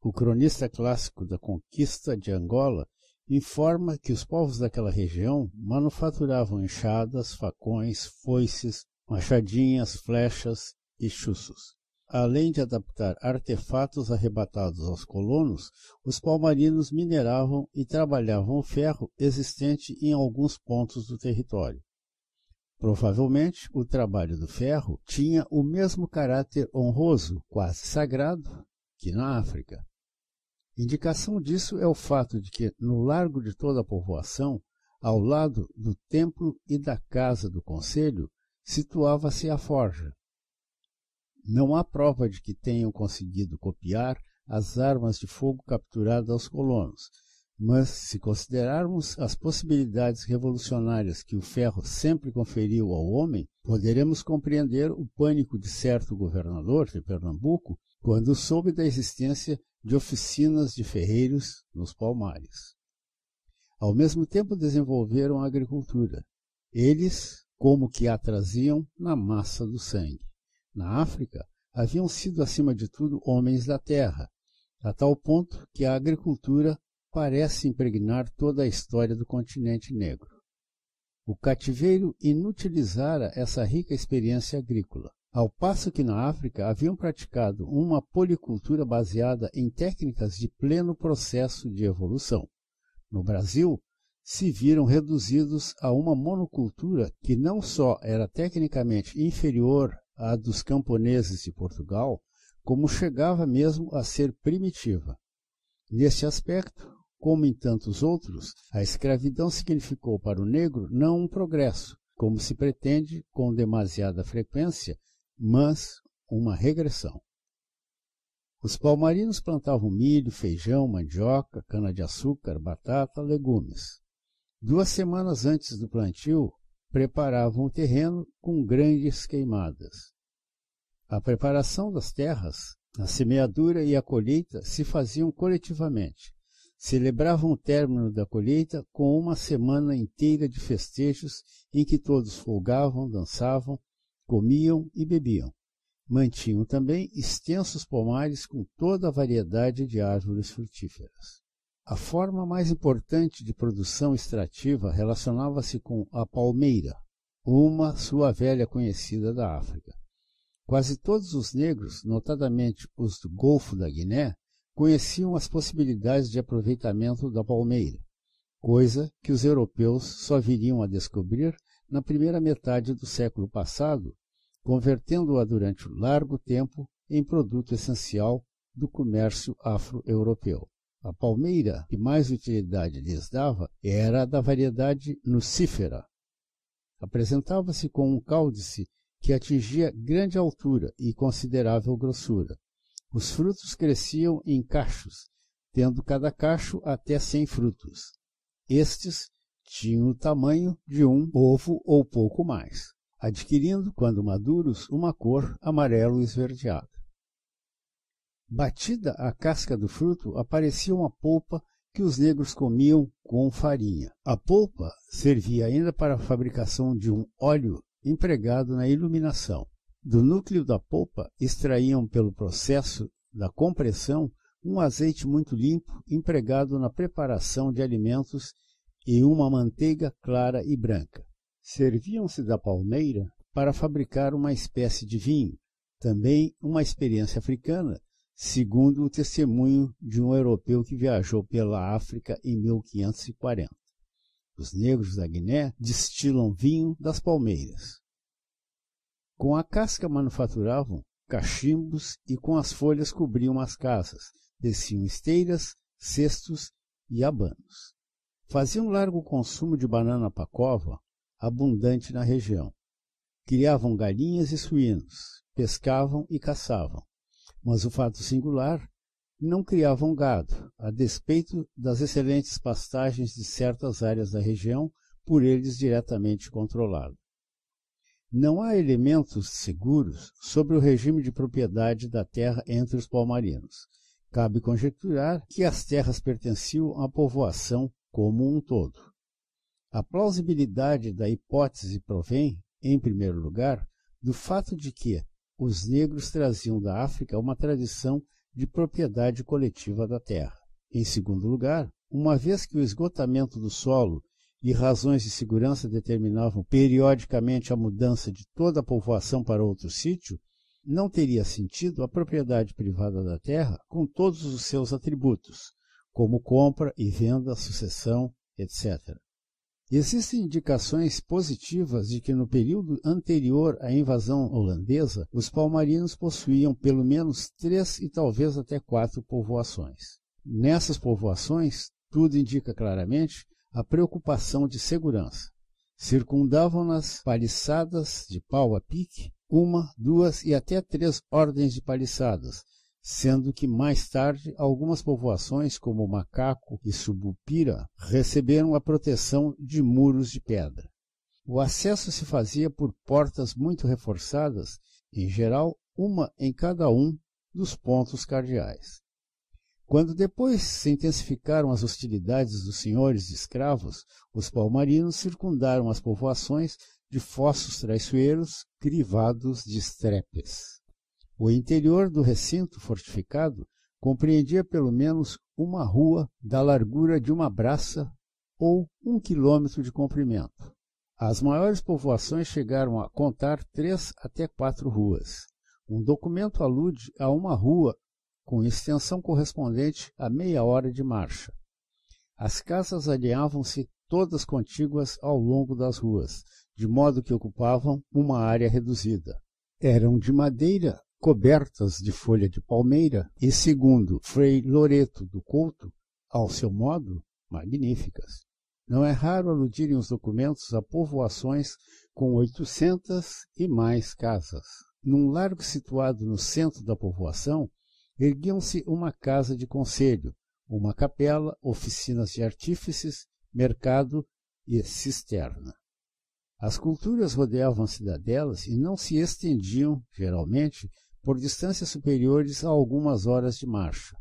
A: o cronista clássico da conquista de Angola, informa que os povos daquela região manufaturavam enxadas, facões, foices, machadinhas, flechas e chuços. Além de adaptar artefatos arrebatados aos colonos, os palmarinos mineravam e trabalhavam o ferro existente em alguns pontos do território. Provavelmente, o trabalho do ferro tinha o mesmo caráter honroso, quase sagrado, que na África. Indicação disso é o fato de que, no largo de toda a povoação, ao lado do templo e da casa do conselho, situava-se a forja, não há prova de que tenham conseguido copiar as armas de fogo capturadas aos colonos, mas se considerarmos as possibilidades revolucionárias que o ferro sempre conferiu ao homem, poderemos compreender o pânico de certo governador de Pernambuco quando soube da existência de oficinas de ferreiros nos palmares. Ao mesmo tempo desenvolveram a agricultura. Eles, como que a traziam na massa do sangue na África haviam sido, acima de tudo, homens da terra, a tal ponto que a agricultura parece impregnar toda a história do continente negro. O cativeiro inutilizara essa rica experiência agrícola, ao passo que na África haviam praticado uma policultura baseada em técnicas de pleno processo de evolução. No Brasil, se viram reduzidos a uma monocultura que não só era tecnicamente inferior a dos camponeses de Portugal, como chegava mesmo a ser primitiva. Neste aspecto, como em tantos outros, a escravidão significou para o negro não um progresso, como se pretende com demasiada frequência, mas uma regressão. Os palmarinos plantavam milho, feijão, mandioca, cana-de-açúcar, batata, legumes. Duas semanas antes do plantio, preparavam o terreno com grandes queimadas. A preparação das terras, a semeadura e a colheita se faziam coletivamente. Celebravam o término da colheita com uma semana inteira de festejos em que todos folgavam, dançavam, comiam e bebiam. Mantinham também extensos pomares com toda a variedade de árvores frutíferas. A forma mais importante de produção extrativa relacionava-se com a palmeira, uma sua velha conhecida da África. Quase todos os negros, notadamente os do Golfo da Guiné, conheciam as possibilidades de aproveitamento da palmeira, coisa que os europeus só viriam a descobrir na primeira metade do século passado, convertendo-a durante um largo tempo em produto essencial do comércio afro-europeu. A palmeira que mais utilidade lhes dava era a da variedade nucífera. Apresentava-se com um cáudice que atingia grande altura e considerável grossura. Os frutos cresciam em cachos, tendo cada cacho até cem frutos. Estes tinham o tamanho de um ovo ou pouco mais, adquirindo, quando maduros, uma cor amarelo esverdeada. Batida a casca do fruto, aparecia uma polpa que os negros comiam com farinha. A polpa servia ainda para a fabricação de um óleo empregado na iluminação. Do núcleo da polpa extraíam pelo processo da compressão um azeite muito limpo empregado na preparação de alimentos e uma manteiga clara e branca. Serviam-se da palmeira para fabricar uma espécie de vinho, também uma experiência africana, segundo o testemunho de um europeu que viajou pela África em 1540. Os negros da Guiné destilam vinho das palmeiras. Com a casca manufaturavam cachimbos e com as folhas cobriam as casas, teciam esteiras, cestos e abanos. Faziam largo consumo de banana pacova, abundante na região. Criavam galinhas e suínos, pescavam e caçavam. Mas o fato singular não criavam gado, a despeito das excelentes pastagens de certas áreas da região, por eles diretamente controlado. Não há elementos seguros sobre o regime de propriedade da terra entre os palmarinos. Cabe conjecturar que as terras pertenciam à povoação como um todo. A plausibilidade da hipótese provém, em primeiro lugar, do fato de que os negros traziam da África uma tradição de propriedade coletiva da terra. Em segundo lugar, uma vez que o esgotamento do solo e razões de segurança determinavam periodicamente a mudança de toda a povoação para outro sítio, não teria sentido a propriedade privada da terra com todos os seus atributos, como compra e venda, sucessão, etc. Existem indicações positivas de que no período anterior à invasão holandesa, os palmarinos possuíam pelo menos três e talvez até quatro povoações. Nessas povoações, tudo indica claramente a preocupação de segurança. Circundavam-nas paliçadas de pau a pique, uma, duas e até três ordens de paliçadas, sendo que mais tarde algumas povoações, como Macaco e Subupira, receberam a proteção de muros de pedra. O acesso se fazia por portas muito reforçadas, em geral uma em cada um dos pontos cardeais. Quando depois se intensificaram as hostilidades dos senhores de escravos, os palmarinos circundaram as povoações de fossos traiçoeiros crivados de estrepes. O interior do recinto fortificado compreendia pelo menos uma rua da largura de uma braça ou um quilômetro de comprimento. As maiores povoações chegaram a contar três até quatro ruas. Um documento alude a uma rua com extensão correspondente a meia hora de marcha. As casas alinhavam-se todas contíguas ao longo das ruas, de modo que ocupavam uma área reduzida. Eram de madeira cobertas de folha de palmeira e, segundo Frei Loreto do Couto, ao seu modo, magníficas. Não é raro aludirem os documentos a povoações com oitocentas e mais casas. Num largo situado no centro da povoação, erguiam-se uma casa de conselho, uma capela, oficinas de artífices, mercado e cisterna. As culturas rodeavam a cidadelas e não se estendiam, geralmente, por distâncias superiores a algumas horas de marcha.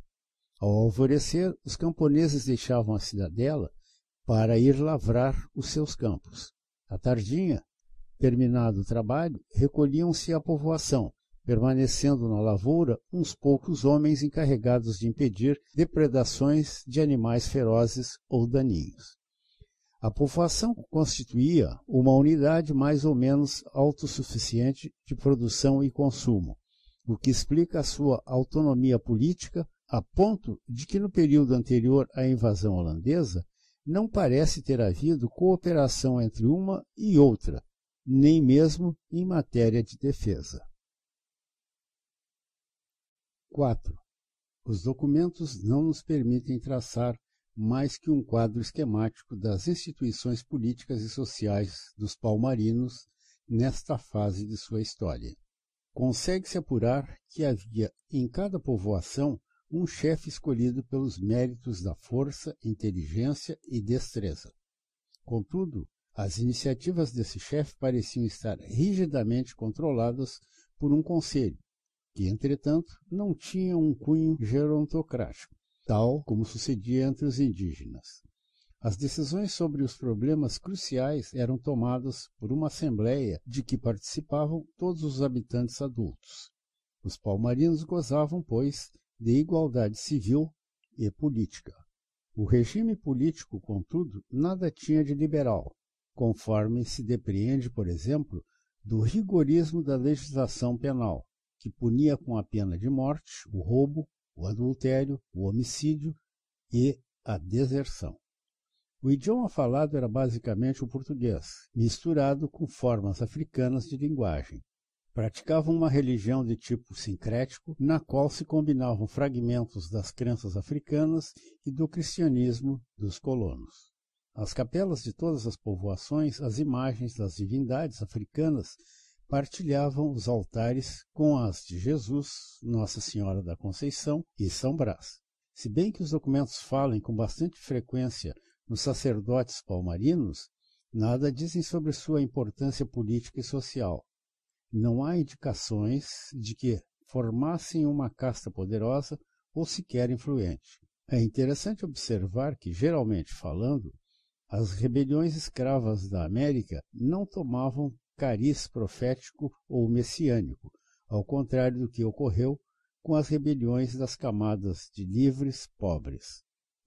A: Ao alvorecer, os camponeses deixavam a cidadela para ir lavrar os seus campos. À tardinha, terminado o trabalho, recolhiam-se à povoação, permanecendo na lavoura uns poucos homens encarregados de impedir depredações de animais ferozes ou daninhos. A povoação constituía uma unidade mais ou menos autossuficiente de produção e consumo, o que explica a sua autonomia política a ponto de que no período anterior à invasão holandesa não parece ter havido cooperação entre uma e outra, nem mesmo em matéria de defesa. 4. Os documentos não nos permitem traçar mais que um quadro esquemático das instituições políticas e sociais dos palmarinos nesta fase de sua história consegue-se apurar que havia em cada povoação um chefe escolhido pelos méritos da força, inteligência e destreza. Contudo, as iniciativas desse chefe pareciam estar rigidamente controladas por um conselho, que, entretanto, não tinha um cunho gerontocrático, tal como sucedia entre os indígenas. As decisões sobre os problemas cruciais eram tomadas por uma assembleia de que participavam todos os habitantes adultos. Os palmarinos gozavam, pois, de igualdade civil e política. O regime político, contudo, nada tinha de liberal, conforme se depreende, por exemplo, do rigorismo da legislação penal, que punia com a pena de morte o roubo, o adultério, o homicídio e a deserção. O idioma falado era basicamente o português, misturado com formas africanas de linguagem. Praticavam uma religião de tipo sincrético, na qual se combinavam fragmentos das crenças africanas e do cristianismo dos colonos. As capelas de todas as povoações, as imagens das divindades africanas partilhavam os altares com as de Jesus, Nossa Senhora da Conceição e São Brás. Se bem que os documentos falem com bastante frequência nos sacerdotes palmarinos, nada dizem sobre sua importância política e social. Não há indicações de que formassem uma casta poderosa ou sequer influente. É interessante observar que, geralmente falando, as rebeliões escravas da América não tomavam cariz profético ou messiânico, ao contrário do que ocorreu com as rebeliões das camadas de livres pobres.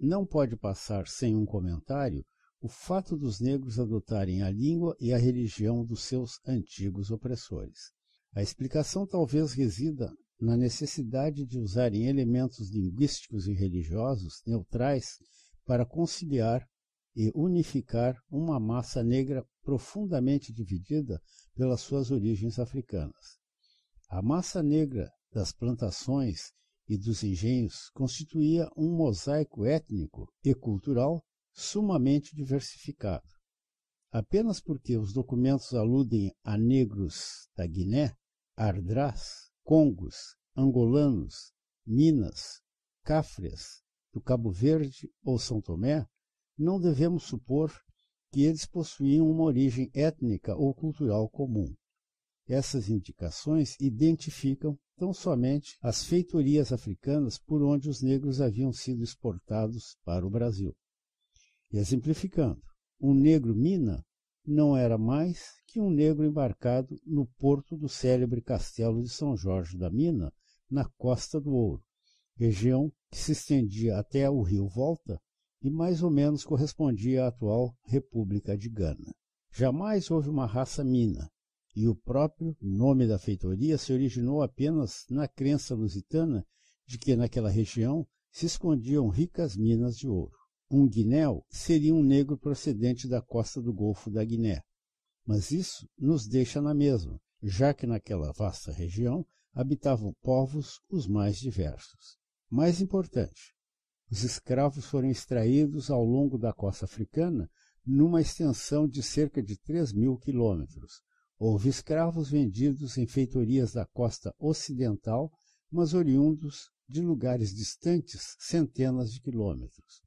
A: Não pode passar sem um comentário o fato dos negros adotarem a língua e a religião dos seus antigos opressores. A explicação talvez resida na necessidade de usarem elementos linguísticos e religiosos neutrais para conciliar e unificar uma massa negra profundamente dividida pelas suas origens africanas. A massa negra das plantações e dos engenhos constituía um mosaico étnico e cultural sumamente diversificado. Apenas porque os documentos aludem a negros da Guiné, Ardrás, Congos, angolanos, Minas, Cáfrias, do Cabo Verde ou São Tomé, não devemos supor que eles possuíam uma origem étnica ou cultural comum. Essas indicações identificam tão somente as feitorias africanas por onde os negros haviam sido exportados para o Brasil. Exemplificando, um negro mina não era mais que um negro embarcado no porto do célebre castelo de São Jorge da Mina, na Costa do Ouro, região que se estendia até o rio Volta e mais ou menos correspondia à atual República de Gana. Jamais houve uma raça mina, e o próprio nome da feitoria se originou apenas na crença lusitana de que naquela região se escondiam ricas minas de ouro. Um guinéu seria um negro procedente da costa do Golfo da Guiné. Mas isso nos deixa na mesma, já que naquela vasta região habitavam povos os mais diversos. Mais importante, os escravos foram extraídos ao longo da costa africana numa extensão de cerca de 3 mil quilômetros, Houve escravos vendidos em feitorias da costa ocidental, mas oriundos de lugares distantes centenas de quilômetros.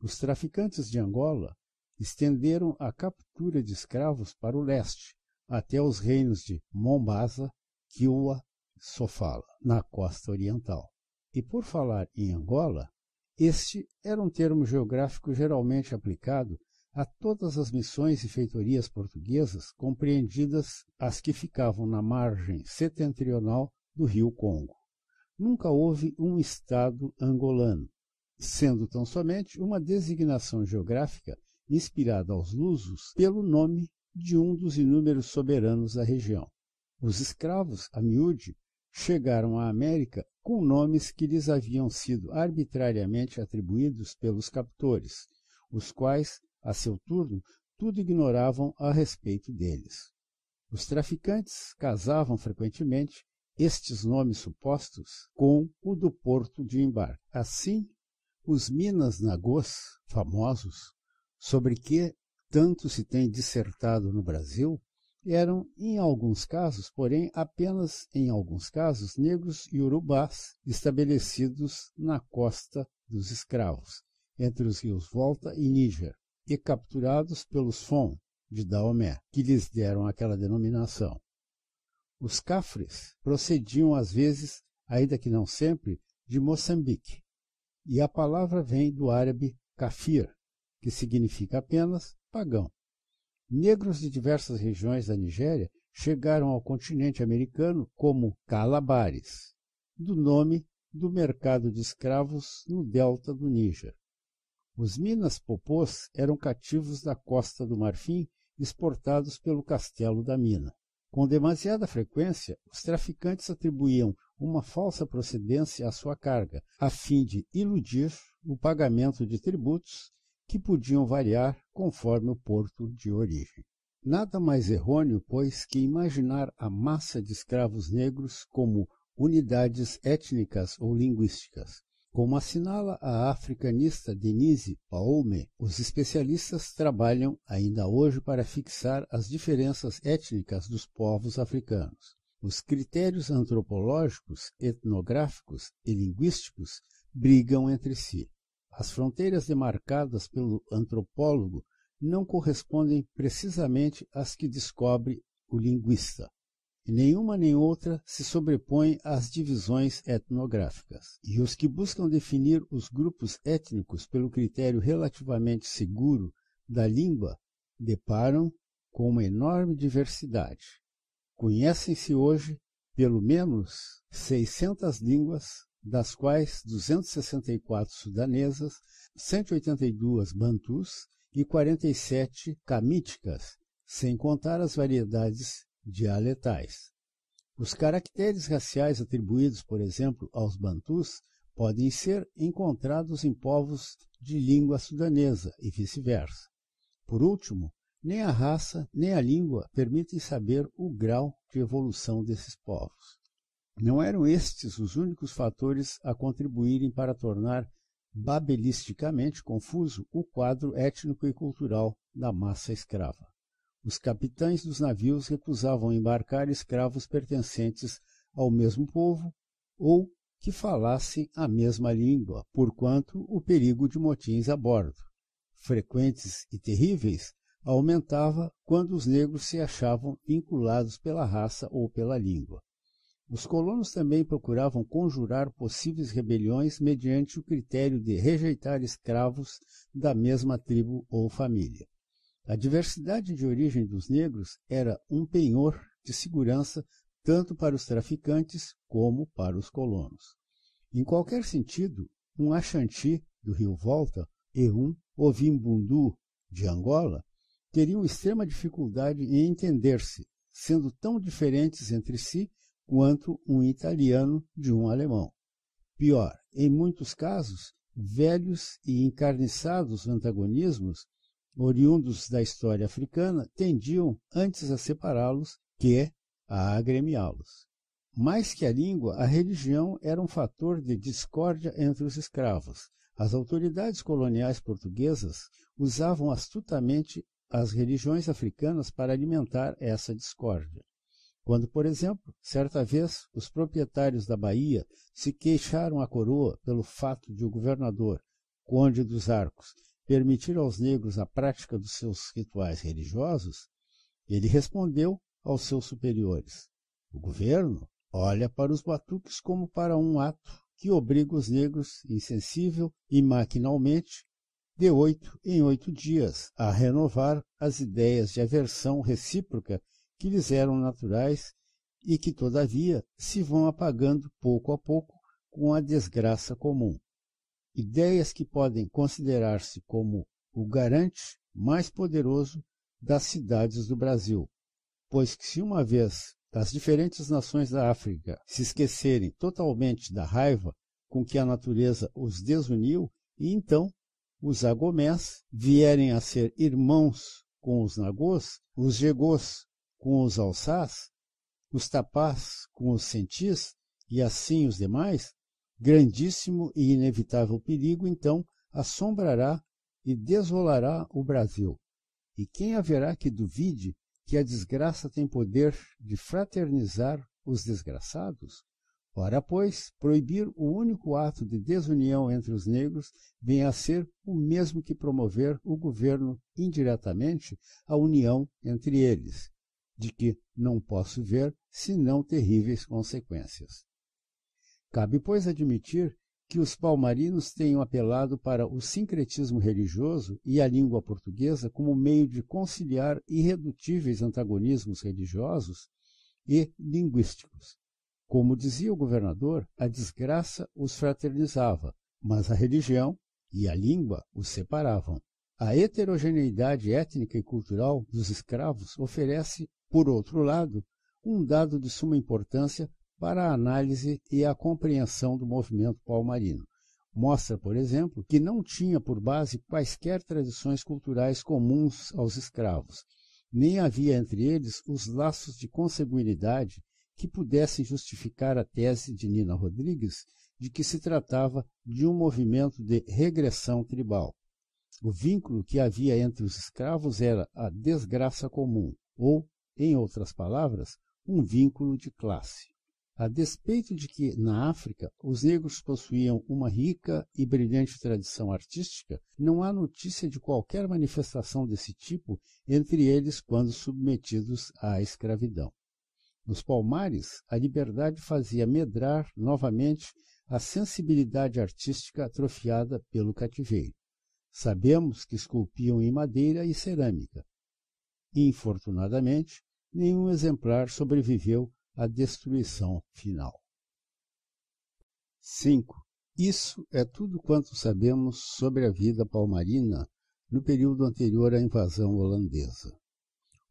A: Os traficantes de Angola estenderam a captura de escravos para o leste, até os reinos de Mombasa, Kiwa e Sofala, na costa oriental. E por falar em Angola, este era um termo geográfico geralmente aplicado a todas as missões e feitorias portuguesas, compreendidas as que ficavam na margem setentrional do rio Congo. Nunca houve um Estado angolano, sendo tão somente uma designação geográfica inspirada aos lusos pelo nome de um dos inúmeros soberanos da região. Os escravos, a miúde, chegaram à América com nomes que lhes haviam sido arbitrariamente atribuídos pelos captores, os quais a seu turno, tudo ignoravam a respeito deles. Os traficantes casavam frequentemente estes nomes supostos com o do porto de embarque. Assim, os Minas Nagôs, famosos, sobre que tanto se tem dissertado no Brasil, eram, em alguns casos, porém apenas em alguns casos, negros iorubás estabelecidos na costa dos escravos, entre os rios Volta e Níger, e capturados pelos Fon de Daomé, que lhes deram aquela denominação. Os cafres procediam às vezes, ainda que não sempre, de Moçambique, e a palavra vem do árabe kafir, que significa apenas pagão. Negros de diversas regiões da Nigéria chegaram ao continente americano como calabares, do nome do mercado de escravos no delta do Níger. Os Minas Popôs eram cativos da costa do Marfim exportados pelo castelo da mina. Com demasiada frequência, os traficantes atribuíam uma falsa procedência à sua carga, a fim de iludir o pagamento de tributos que podiam variar conforme o porto de origem. Nada mais errôneo, pois, que imaginar a massa de escravos negros como unidades étnicas ou linguísticas. Como assinala a africanista Denise Paume, os especialistas trabalham ainda hoje para fixar as diferenças étnicas dos povos africanos. Os critérios antropológicos, etnográficos e linguísticos brigam entre si. As fronteiras demarcadas pelo antropólogo não correspondem precisamente às que descobre o linguista nenhuma nem outra se sobrepõe às divisões etnográficas. E os que buscam definir os grupos étnicos pelo critério relativamente seguro da língua deparam com uma enorme diversidade. Conhecem-se hoje pelo menos 600 línguas, das quais 264 sudanesas, 182 bantus e 47 camíticas, sem contar as variedades dialetais. Os caracteres raciais atribuídos, por exemplo, aos bantus podem ser encontrados em povos de língua sudanesa e vice-versa. Por último, nem a raça nem a língua permitem saber o grau de evolução desses povos. Não eram estes os únicos fatores a contribuírem para tornar babelisticamente confuso o quadro étnico e cultural da massa escrava. Os capitães dos navios recusavam embarcar escravos pertencentes ao mesmo povo ou que falassem a mesma língua, porquanto o perigo de motins a bordo, frequentes e terríveis, aumentava quando os negros se achavam vinculados pela raça ou pela língua. Os colonos também procuravam conjurar possíveis rebeliões mediante o critério de rejeitar escravos da mesma tribo ou família. A diversidade de origem dos negros era um penhor de segurança tanto para os traficantes como para os colonos. Em qualquer sentido, um Axanti do Rio Volta e um Ovimbundu de Angola teriam extrema dificuldade em entender-se, sendo tão diferentes entre si quanto um italiano de um alemão. Pior, em muitos casos, velhos e encarniçados antagonismos oriundos da história africana, tendiam antes a separá-los que a agremiá-los. Mais que a língua, a religião era um fator de discórdia entre os escravos. As autoridades coloniais portuguesas usavam astutamente as religiões africanas para alimentar essa discórdia. Quando, por exemplo, certa vez os proprietários da Bahia se queixaram à coroa pelo fato de o governador, Conde dos Arcos, permitir aos negros a prática dos seus rituais religiosos, ele respondeu aos seus superiores: O governo olha para os batuques como para um ato que obriga os negros, insensível e maquinalmente, de oito em oito dias, a renovar as ideias de aversão recíproca que lhes eram naturais e que, todavia, se vão apagando pouco a pouco com a desgraça comum ideias que podem considerar-se como o garante mais poderoso das cidades do Brasil, pois que se uma vez as diferentes nações da África se esquecerem totalmente da raiva com que a natureza os desuniu, e então os agomés vierem a ser irmãos com os nagôs, os jegôs com os alçás, os tapás com os sentis e assim os demais, grandíssimo e inevitável perigo então assombrará e desolará o Brasil. E quem haverá que duvide que a desgraça tem poder de fraternizar os desgraçados? Ora, pois, proibir o único ato de desunião entre os negros vem a ser o mesmo que promover o governo indiretamente a união entre eles, de que não posso ver senão terríveis consequências. Cabe, pois, admitir que os palmarinos tenham apelado para o sincretismo religioso e a língua portuguesa como meio de conciliar irredutíveis antagonismos religiosos e linguísticos. Como dizia o governador, a desgraça os fraternizava, mas a religião e a língua os separavam. A heterogeneidade étnica e cultural dos escravos oferece, por outro lado, um dado de suma importância para a análise e a compreensão do movimento palmarino. Mostra, por exemplo, que não tinha por base quaisquer tradições culturais comuns aos escravos, nem havia entre eles os laços de consanguinidade que pudessem justificar a tese de Nina Rodrigues de que se tratava de um movimento de regressão tribal. O vínculo que havia entre os escravos era a desgraça comum, ou, em outras palavras, um vínculo de classe. A despeito de que, na África, os negros possuíam uma rica e brilhante tradição artística, não há notícia de qualquer manifestação desse tipo entre eles quando submetidos à escravidão. Nos palmares, a liberdade fazia medrar novamente a sensibilidade artística atrofiada pelo cativeiro. Sabemos que esculpiam em madeira e cerâmica. Infortunadamente, nenhum exemplar sobreviveu a destruição final. 5. Isso é tudo quanto sabemos sobre a vida palmarina no período anterior à invasão holandesa.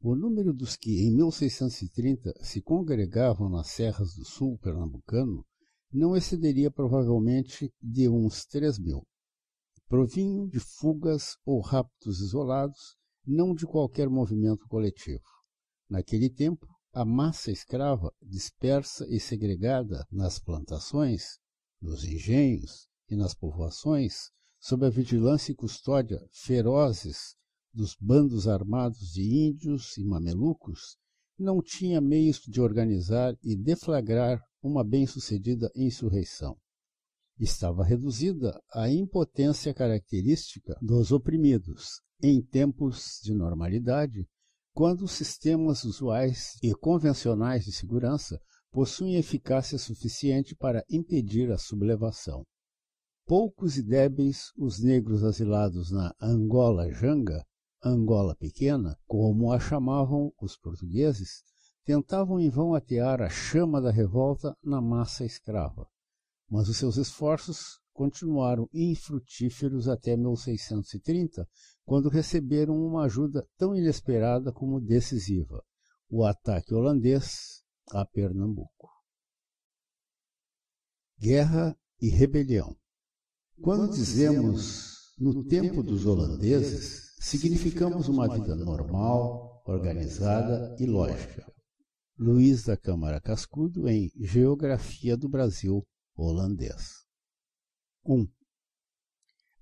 A: O número dos que, em 1630, se congregavam nas serras do sul pernambucano não excederia provavelmente de uns 3 mil. Provinho de fugas ou raptos isolados, não de qualquer movimento coletivo. Naquele tempo, a massa escrava dispersa e segregada nas plantações, nos engenhos e nas povoações, sob a vigilância e custódia ferozes dos bandos armados de índios e mamelucos, não tinha meios de organizar e deflagrar uma bem-sucedida insurreição. Estava reduzida à impotência característica dos oprimidos em tempos de normalidade, quando os sistemas usuais e convencionais de segurança possuem eficácia suficiente para impedir a sublevação. Poucos e débeis os negros asilados na Angola Janga, Angola Pequena, como a chamavam os portugueses, tentavam em vão atear a chama da revolta na massa escrava. Mas os seus esforços continuaram infrutíferos até 1630, quando receberam uma ajuda tão inesperada como decisiva: o ataque holandês a Pernambuco. Guerra e rebelião. Quando dizemos no tempo dos holandeses, significamos uma vida normal, organizada e lógica. Luiz da Câmara Cascudo em Geografia do Brasil Holandês. 1.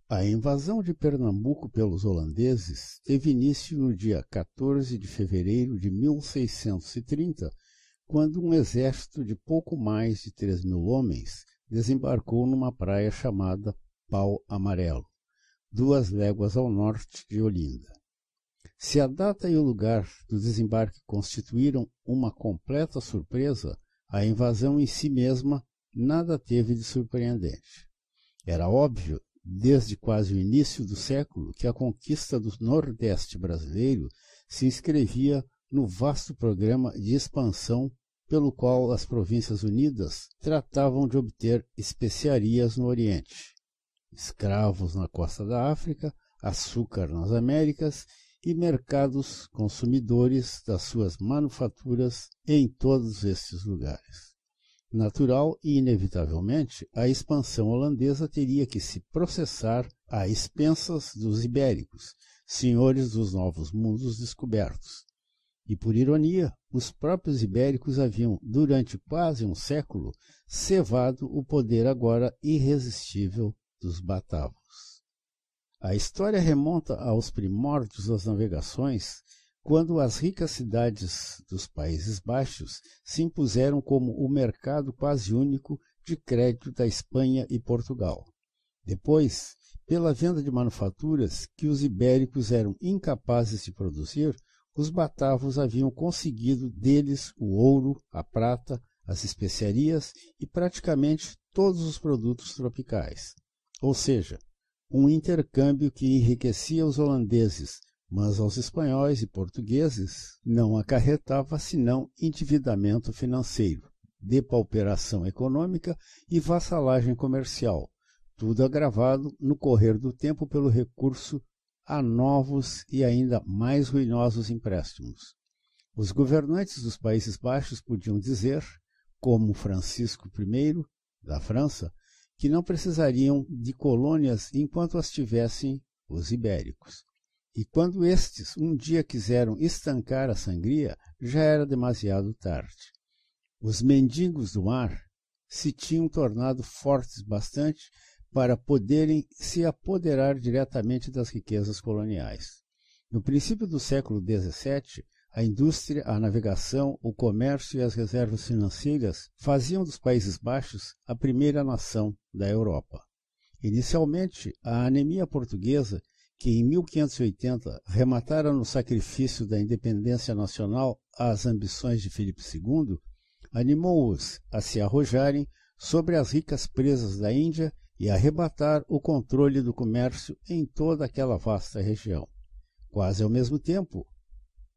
A: A invasão de Pernambuco pelos holandeses teve início no dia 14 de fevereiro de 1630, quando um exército de pouco mais de 3 mil homens desembarcou numa praia chamada Pau Amarelo, duas léguas ao norte de Olinda. Se a data e o lugar do desembarque constituíram uma completa surpresa, a invasão em si mesma nada teve de surpreendente. Era óbvio desde quase o início do século que a conquista do Nordeste brasileiro se inscrevia no vasto programa de expansão pelo qual as Províncias Unidas tratavam de obter especiarias no Oriente, escravos na costa da África, açúcar nas Américas e mercados consumidores das suas manufaturas em todos estes lugares natural e, inevitavelmente, a expansão holandesa teria que se processar a expensas dos ibéricos, senhores dos novos mundos descobertos. E, por ironia, os próprios ibéricos haviam, durante quase um século, cevado o poder agora irresistível dos batavos. A história remonta aos primórdios das navegações quando as ricas cidades dos Países Baixos se impuseram como o mercado quase único de crédito da Espanha e Portugal. Depois, pela venda de manufaturas que os ibéricos eram incapazes de produzir, os batavos haviam conseguido deles o ouro, a prata, as especiarias e praticamente todos os produtos tropicais. Ou seja, um intercâmbio que enriquecia os holandeses mas aos espanhóis e portugueses não acarretava senão endividamento financeiro, depauperação econômica e vassalagem comercial, tudo agravado no correr do tempo pelo recurso a novos e ainda mais ruinosos empréstimos. Os governantes dos Países Baixos podiam dizer, como Francisco I, da França, que não precisariam de colônias enquanto as tivessem os ibéricos. E quando estes um dia quiseram estancar a sangria, já era demasiado tarde. Os mendigos do mar se tinham tornado fortes bastante para poderem se apoderar diretamente das riquezas coloniais. No princípio do século XVII, a indústria, a navegação, o comércio e as reservas financeiras faziam dos Países Baixos a primeira nação da Europa. Inicialmente, a anemia portuguesa que em 1580 rematara no sacrifício da independência nacional as ambições de Filipe II, animou-os a se arrojarem sobre as ricas presas da Índia e arrebatar o controle do comércio em toda aquela vasta região. Quase ao mesmo tempo,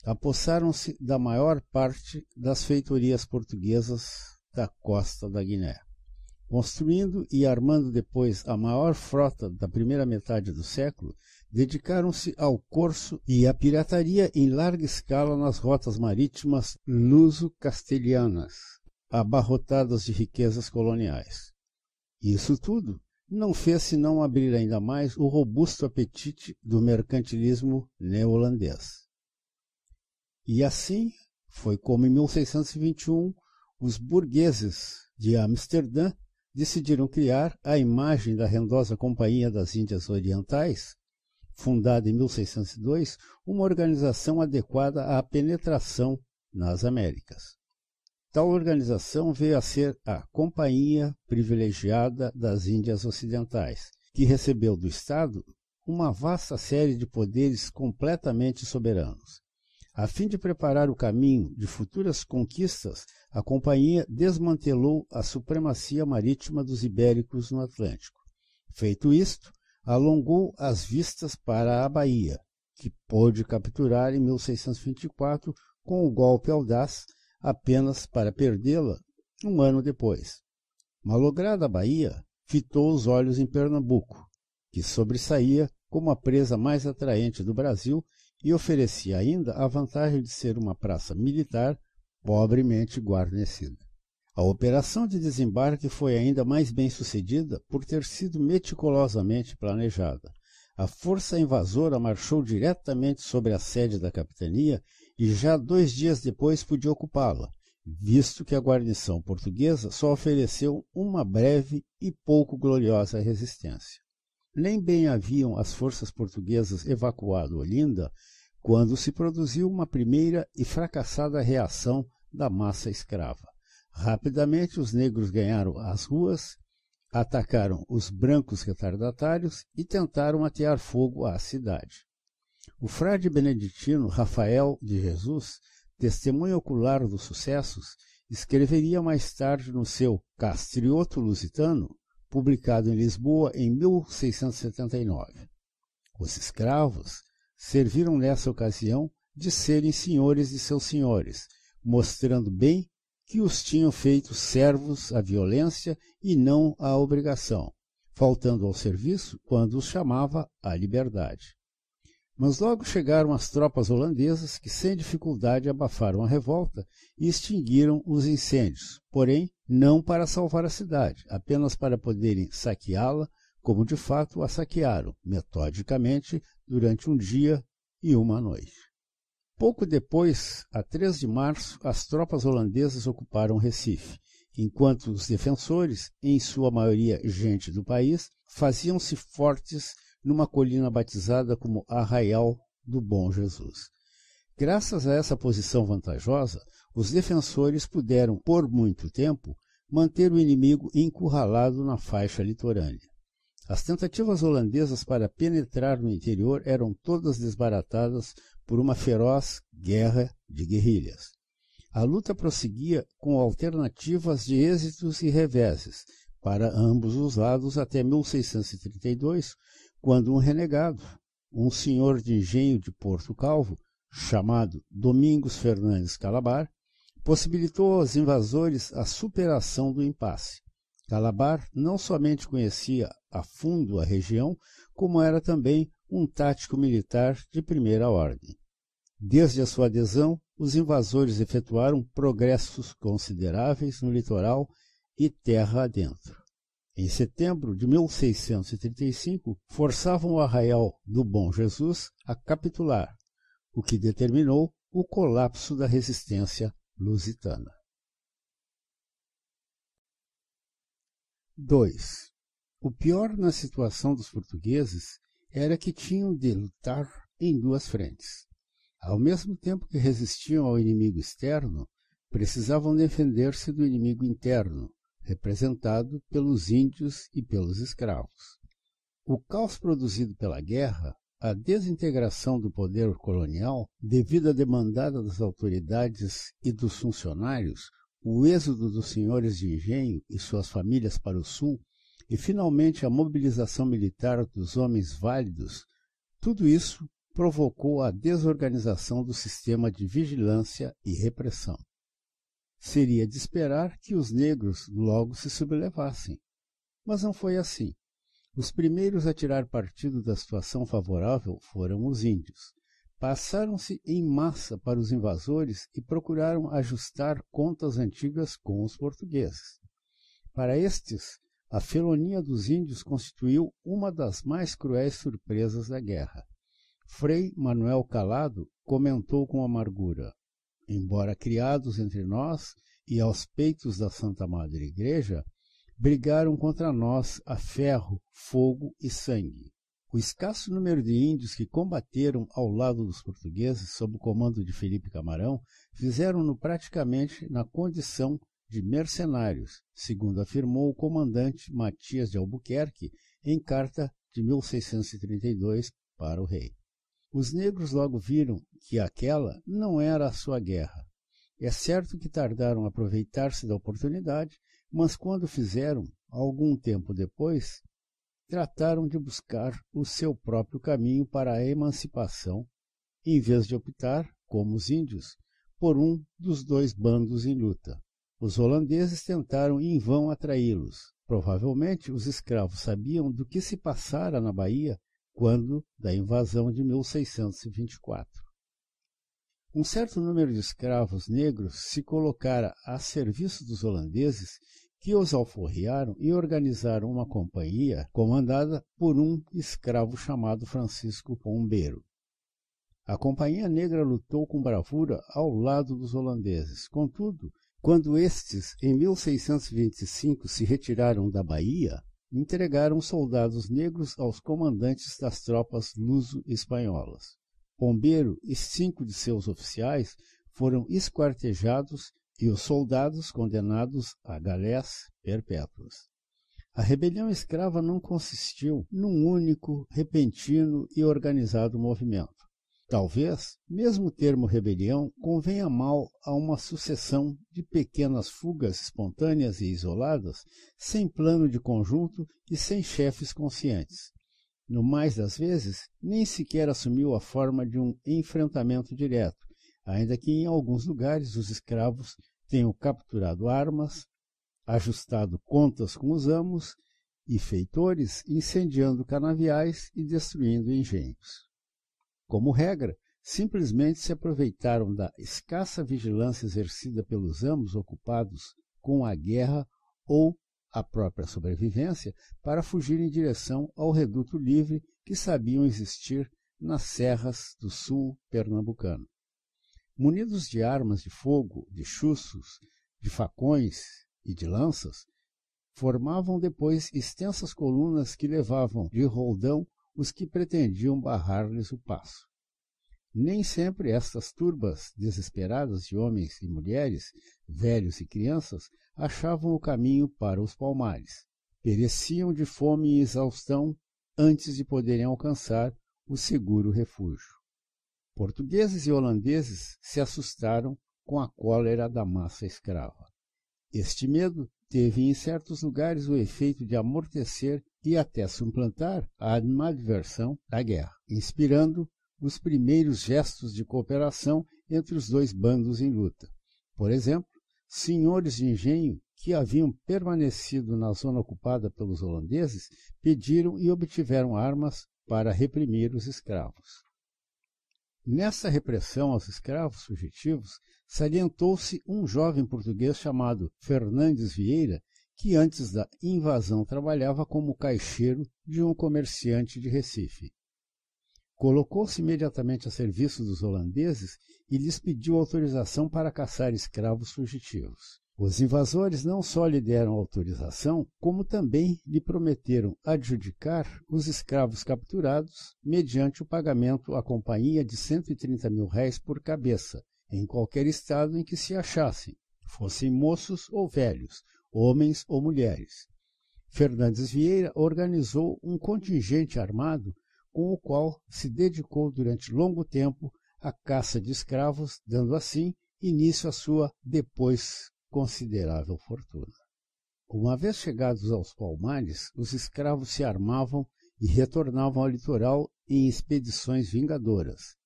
A: apossaram-se da maior parte das feitorias portuguesas da costa da Guiné. Construindo e armando depois a maior frota da primeira metade do século, dedicaram-se ao corso e à pirataria em larga escala nas rotas marítimas luso-castelhanas, abarrotadas de riquezas coloniais. Isso tudo não fez senão abrir ainda mais o robusto apetite do mercantilismo neoholandês. E assim foi como em 1621 os burgueses de Amsterdã decidiram criar a imagem da rendosa Companhia das Índias Orientais fundada em 1602, uma organização adequada à penetração nas Américas. Tal organização veio a ser a Companhia Privilegiada das Índias Ocidentais, que recebeu do Estado uma vasta série de poderes completamente soberanos. A fim de preparar o caminho de futuras conquistas, a companhia desmantelou a supremacia marítima dos ibéricos no Atlântico. Feito isto, alongou as vistas para a Bahia, que pôde capturar em 1624 com o golpe audaz, apenas para perdê-la um ano depois. Malograda a Bahia, fitou os olhos em Pernambuco, que sobressaía como a presa mais atraente do Brasil e oferecia ainda a vantagem de ser uma praça militar pobremente guarnecida. A operação de desembarque foi ainda mais bem sucedida por ter sido meticulosamente planejada. A força invasora marchou diretamente sobre a sede da capitania e já dois dias depois podia ocupá-la, visto que a guarnição portuguesa só ofereceu uma breve e pouco gloriosa resistência. Nem bem haviam as forças portuguesas evacuado Olinda quando se produziu uma primeira e fracassada reação da massa escrava. Rapidamente, os negros ganharam as ruas, atacaram os brancos retardatários e tentaram atear fogo à cidade. O frade beneditino Rafael de Jesus, testemunho ocular dos sucessos, escreveria mais tarde no seu Castrioto Lusitano, publicado em Lisboa em 1679. Os escravos serviram nessa ocasião de serem senhores de seus senhores, mostrando bem que os tinham feito servos à violência e não à obrigação, faltando ao serviço quando os chamava à liberdade. Mas logo chegaram as tropas holandesas que sem dificuldade abafaram a revolta e extinguiram os incêndios, porém não para salvar a cidade, apenas para poderem saqueá-la, como de fato a saquearam, metodicamente, durante um dia e uma noite. Pouco depois, a 3 de março, as tropas holandesas ocuparam Recife, enquanto os defensores, em sua maioria gente do país, faziam-se fortes numa colina batizada como Arraial do Bom Jesus. Graças a essa posição vantajosa, os defensores puderam, por muito tempo, manter o inimigo encurralado na faixa litorânea. As tentativas holandesas para penetrar no interior eram todas desbaratadas por uma feroz guerra de guerrilhas. A luta prosseguia com alternativas de êxitos e reveses para ambos os lados até 1632, quando um renegado, um senhor de engenho de Porto Calvo, chamado Domingos Fernandes Calabar, possibilitou aos invasores a superação do impasse. Calabar não somente conhecia a fundo a região, como era também um tático militar de primeira ordem. Desde a sua adesão, os invasores efetuaram progressos consideráveis no litoral e terra adentro. Em setembro de 1635, forçavam o arraial do Bom Jesus a capitular, o que determinou o colapso da resistência lusitana. 2. O pior na situação dos portugueses era que tinham de lutar em duas frentes. Ao mesmo tempo que resistiam ao inimigo externo, precisavam defender-se do inimigo interno, representado pelos índios e pelos escravos. O caos produzido pela guerra, a desintegração do poder colonial, devido à demandada das autoridades e dos funcionários, o êxodo dos senhores de engenho e suas famílias para o sul e finalmente a mobilização militar dos homens válidos, tudo isso provocou a desorganização do sistema de vigilância e repressão. Seria de esperar que os negros logo se sublevassem. Mas não foi assim. Os primeiros a tirar partido da situação favorável foram os índios. Passaram-se em massa para os invasores e procuraram ajustar contas antigas com os portugueses. Para estes, a felonia dos índios constituiu uma das mais cruéis surpresas da guerra. Frei Manuel Calado comentou com amargura: Embora criados entre nós e aos peitos da Santa Madre Igreja, brigaram contra nós a ferro, fogo e sangue. O escasso número de índios que combateram ao lado dos portugueses sob o comando de Felipe Camarão fizeram-no praticamente na condição de mercenários, segundo afirmou o comandante Matias de Albuquerque em carta de 1632 para o rei. Os negros logo viram que aquela não era a sua guerra. É certo que tardaram a aproveitar-se da oportunidade, mas quando fizeram, algum tempo depois, trataram de buscar o seu próprio caminho para a emancipação, em vez de optar, como os índios, por um dos dois bandos em luta. Os holandeses tentaram em vão atraí-los. Provavelmente os escravos sabiam do que se passara na Bahia quando da invasão de 1624. Um certo número de escravos negros se colocara a serviço dos holandeses que os alforriaram e organizaram uma companhia comandada por um escravo chamado Francisco Pombeiro. A companhia negra lutou com bravura ao lado dos holandeses. Contudo, quando estes, em 1625, se retiraram da Bahia, entregaram soldados negros aos comandantes das tropas luso-espanholas. Pombeiro e cinco de seus oficiais foram esquartejados e os soldados condenados a galés perpétuas. A rebelião escrava não consistiu num único, repentino e organizado movimento. Talvez, mesmo o termo rebelião convenha mal a uma sucessão de pequenas fugas espontâneas e isoladas, sem plano de conjunto e sem chefes conscientes. No mais das vezes, nem sequer assumiu a forma de um enfrentamento direto, ainda que em alguns lugares os escravos tenham capturado armas, ajustado contas com os amos e feitores, incendiando canaviais e destruindo engenhos. Como regra, simplesmente se aproveitaram da escassa vigilância exercida pelos ambos ocupados com a guerra ou a própria sobrevivência para fugir em direção ao reduto livre que sabiam existir nas serras do sul pernambucano. Munidos de armas de fogo, de chuços, de facões e de lanças, formavam depois extensas colunas que levavam de roldão os que pretendiam barrar-lhes o passo. Nem sempre estas turbas desesperadas de homens e mulheres, velhos e crianças, achavam o caminho para os palmares. Pereciam de fome e exaustão antes de poderem alcançar o seguro refúgio. Portugueses e holandeses se assustaram com a cólera da massa escrava. Este medo teve em certos lugares o efeito de amortecer e até suplantar a animadversão da guerra, inspirando os primeiros gestos de cooperação entre os dois bandos em luta. Por exemplo, senhores de engenho que haviam permanecido na zona ocupada pelos holandeses pediram e obtiveram armas para reprimir os escravos. Nessa repressão aos escravos fugitivos salientou-se um jovem português chamado Fernandes Vieira, que antes da invasão trabalhava como caixeiro de um comerciante de Recife. Colocou-se imediatamente a serviço dos holandeses e lhes pediu autorização para caçar escravos fugitivos. Os invasores não só lhe deram autorização, como também lhe prometeram adjudicar os escravos capturados mediante o pagamento à companhia de 130 mil réis por cabeça, em qualquer estado em que se achassem, fossem moços ou velhos, homens ou mulheres. Fernandes Vieira organizou um contingente armado com o qual se dedicou durante longo tempo à caça de escravos, dando assim início à sua depois considerável fortuna. Uma vez chegados aos palmares, os escravos se armavam e retornavam ao litoral em expedições vingadoras.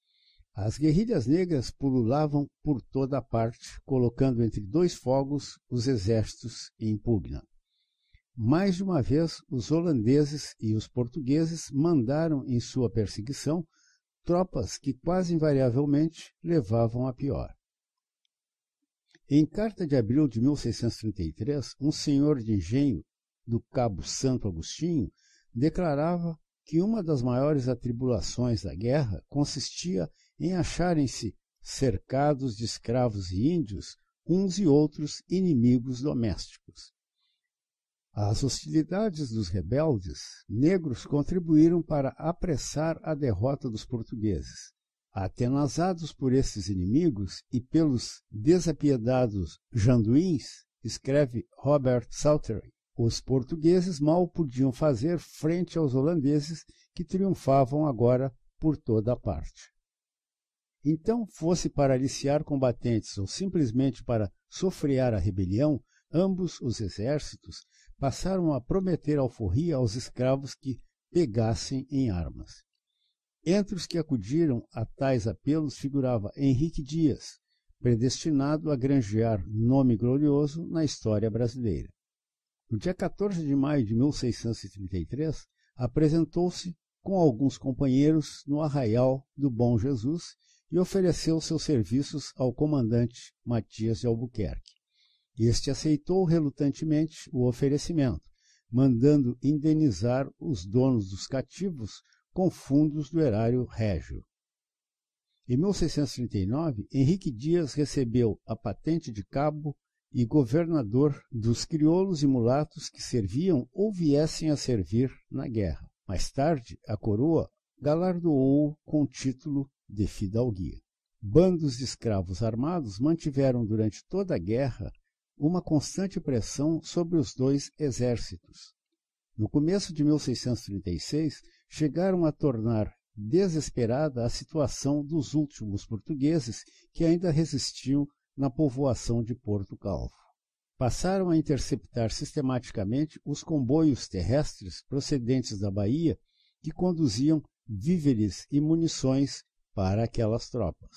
A: As guerrilhas negras pululavam por toda a parte, colocando entre dois fogos os exércitos em pugna. Mais de uma vez, os holandeses e os portugueses mandaram em sua perseguição tropas que quase invariavelmente levavam a pior. Em carta de abril de 1633, um senhor de engenho do Cabo Santo Agostinho declarava que uma das maiores atribulações da guerra consistia em acharem-se cercados de escravos e índios, uns e outros inimigos domésticos. As hostilidades dos rebeldes negros contribuíram para apressar a derrota dos portugueses. Atenazados por esses inimigos e pelos desapiedados janduins, escreve Robert Saltery, os portugueses mal podiam fazer frente aos holandeses que triunfavam agora por toda a parte. Então, fosse para aliciar combatentes ou simplesmente para sofrear a rebelião, ambos os exércitos passaram a prometer alforria aos escravos que pegassem em armas. Entre os que acudiram a tais apelos figurava Henrique Dias, predestinado a granjear nome glorioso na história brasileira. No dia 14 de maio de 1633, apresentou-se com alguns companheiros no Arraial do Bom Jesus e ofereceu seus serviços ao comandante Matias de Albuquerque. Este aceitou relutantemente o oferecimento, mandando indenizar os donos dos cativos com fundos do erário régio. Em 1639, Henrique Dias recebeu a patente de cabo e governador dos crioulos e mulatos que serviam ou viessem a servir na guerra. Mais tarde, a coroa galardoou com o título de fidalguia. Bandos de escravos armados mantiveram durante toda a guerra uma constante pressão sobre os dois exércitos. No começo de 1636, chegaram a tornar desesperada a situação dos últimos portugueses que ainda resistiam na povoação de Porto Calvo. Passaram a interceptar sistematicamente os comboios terrestres procedentes da Bahia que conduziam víveres e munições para aquelas tropas.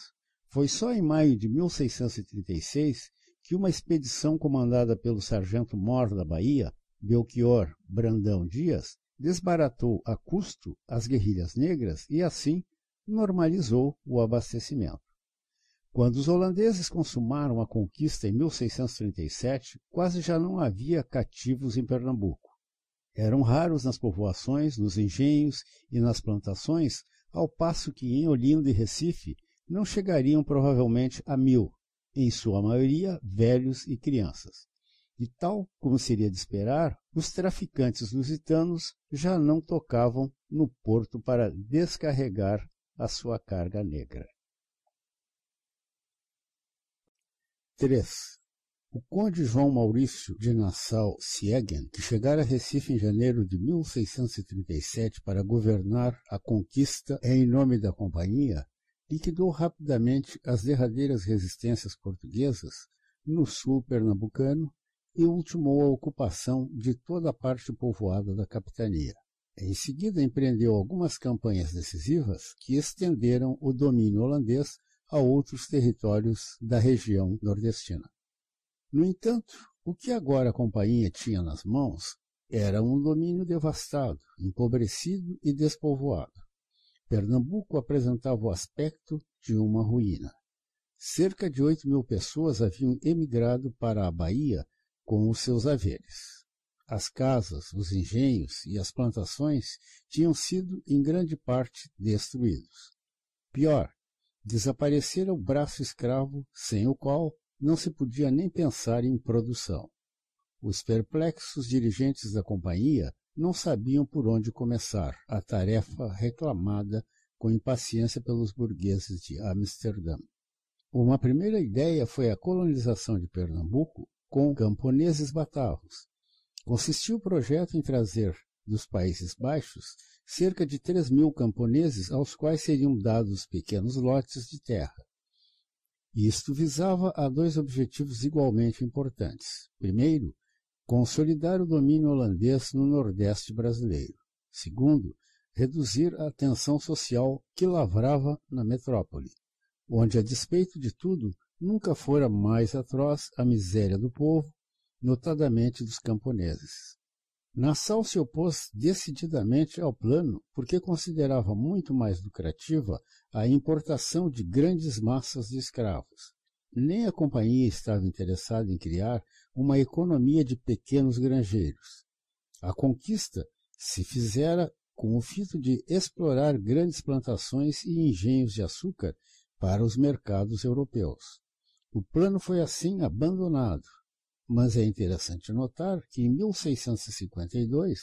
A: Foi só em maio de 1636 que uma expedição comandada pelo sargento Mor da Bahia, Belchior Brandão Dias, desbaratou a custo as guerrilhas negras e assim normalizou o abastecimento. Quando os holandeses consumaram a conquista em 1637, quase já não havia cativos em Pernambuco. Eram raros nas povoações, nos engenhos e nas plantações ao passo que em Olinda e Recife não chegariam provavelmente a mil, em sua maioria velhos e crianças. E tal como seria de esperar, os traficantes lusitanos já não tocavam no porto para descarregar a sua carga negra. 3. O conde João Maurício de Nassau Siegen, que chegara a Recife em janeiro de 1637 para governar a conquista em nome da Companhia, liquidou rapidamente as derradeiras resistências portuguesas no sul pernambucano e ultimou a ocupação de toda a parte povoada da capitania. Em seguida, empreendeu algumas campanhas decisivas que estenderam o domínio holandês a outros territórios da região nordestina. No entanto, o que agora a companhia tinha nas mãos era um domínio devastado, empobrecido e despovoado. Pernambuco apresentava o aspecto de uma ruína. Cerca de oito mil pessoas haviam emigrado para a Bahia com os seus haveres. As casas, os engenhos e as plantações tinham sido, em grande parte, destruídos. Pior, desaparecera o braço escravo sem o qual não se podia nem pensar em produção. Os perplexos dirigentes da companhia não sabiam por onde começar a tarefa reclamada com impaciência pelos burgueses de Amsterdã. Uma primeira ideia foi a colonização de Pernambuco com camponeses batavos. Consistiu o projeto em trazer dos Países Baixos cerca de 3 mil camponeses aos quais seriam dados pequenos lotes de terra isto visava a dois objetivos igualmente importantes. Primeiro, consolidar o domínio holandês no Nordeste brasileiro. Segundo, reduzir a tensão social que lavrava na metrópole, onde, a despeito de tudo, nunca fora mais atroz a miséria do povo, notadamente dos camponeses. Nação se opôs decididamente ao plano porque considerava muito mais lucrativa a importação de grandes massas de escravos. Nem a companhia estava interessada em criar uma economia de pequenos granjeiros. A conquista se fizera com o fito de explorar grandes plantações e engenhos de açúcar para os mercados europeus. O plano foi assim abandonado mas é interessante notar que em 1652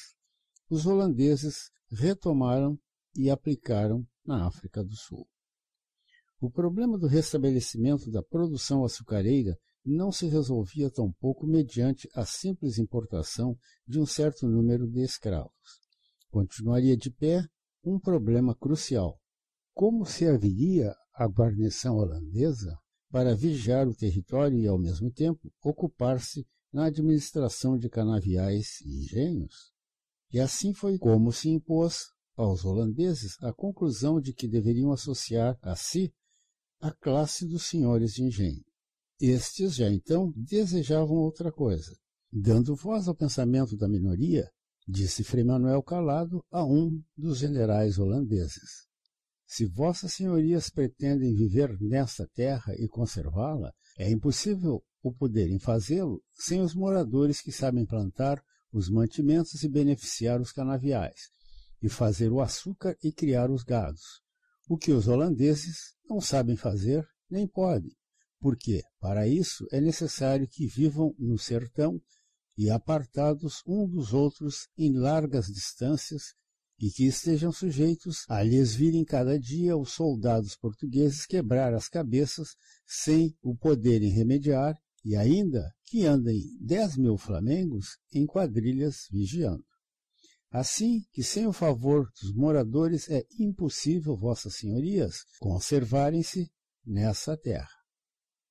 A: os holandeses retomaram e aplicaram na África do Sul. O problema do restabelecimento da produção açucareira não se resolvia tampouco mediante a simples importação de um certo número de escravos. Continuaria de pé um problema crucial: como serviria a guarnição holandesa para vigiar o território e, ao mesmo tempo, ocupar-se na administração de canaviais e engenhos. E assim foi como se impôs aos holandeses a conclusão de que deveriam associar a si a classe dos senhores de engenho. Estes já então desejavam outra coisa, dando voz ao pensamento da minoria, disse Frei Manuel Calado a um dos generais holandeses. Se vossas senhorias pretendem viver nesta terra e conservá-la, é impossível o poderem fazê-lo sem os moradores que sabem plantar os mantimentos e beneficiar os canaviais, e fazer o açúcar e criar os gados, o que os holandeses não sabem fazer nem podem, porque, para isso, é necessário que vivam no sertão e apartados um dos outros em largas distâncias e que estejam sujeitos a lhes virem cada dia os soldados portugueses quebrar as cabeças sem o poderem remediar e ainda que andem dez mil flamengos em quadrilhas vigiando. Assim que sem o favor dos moradores é impossível vossas senhorias conservarem-se nessa terra.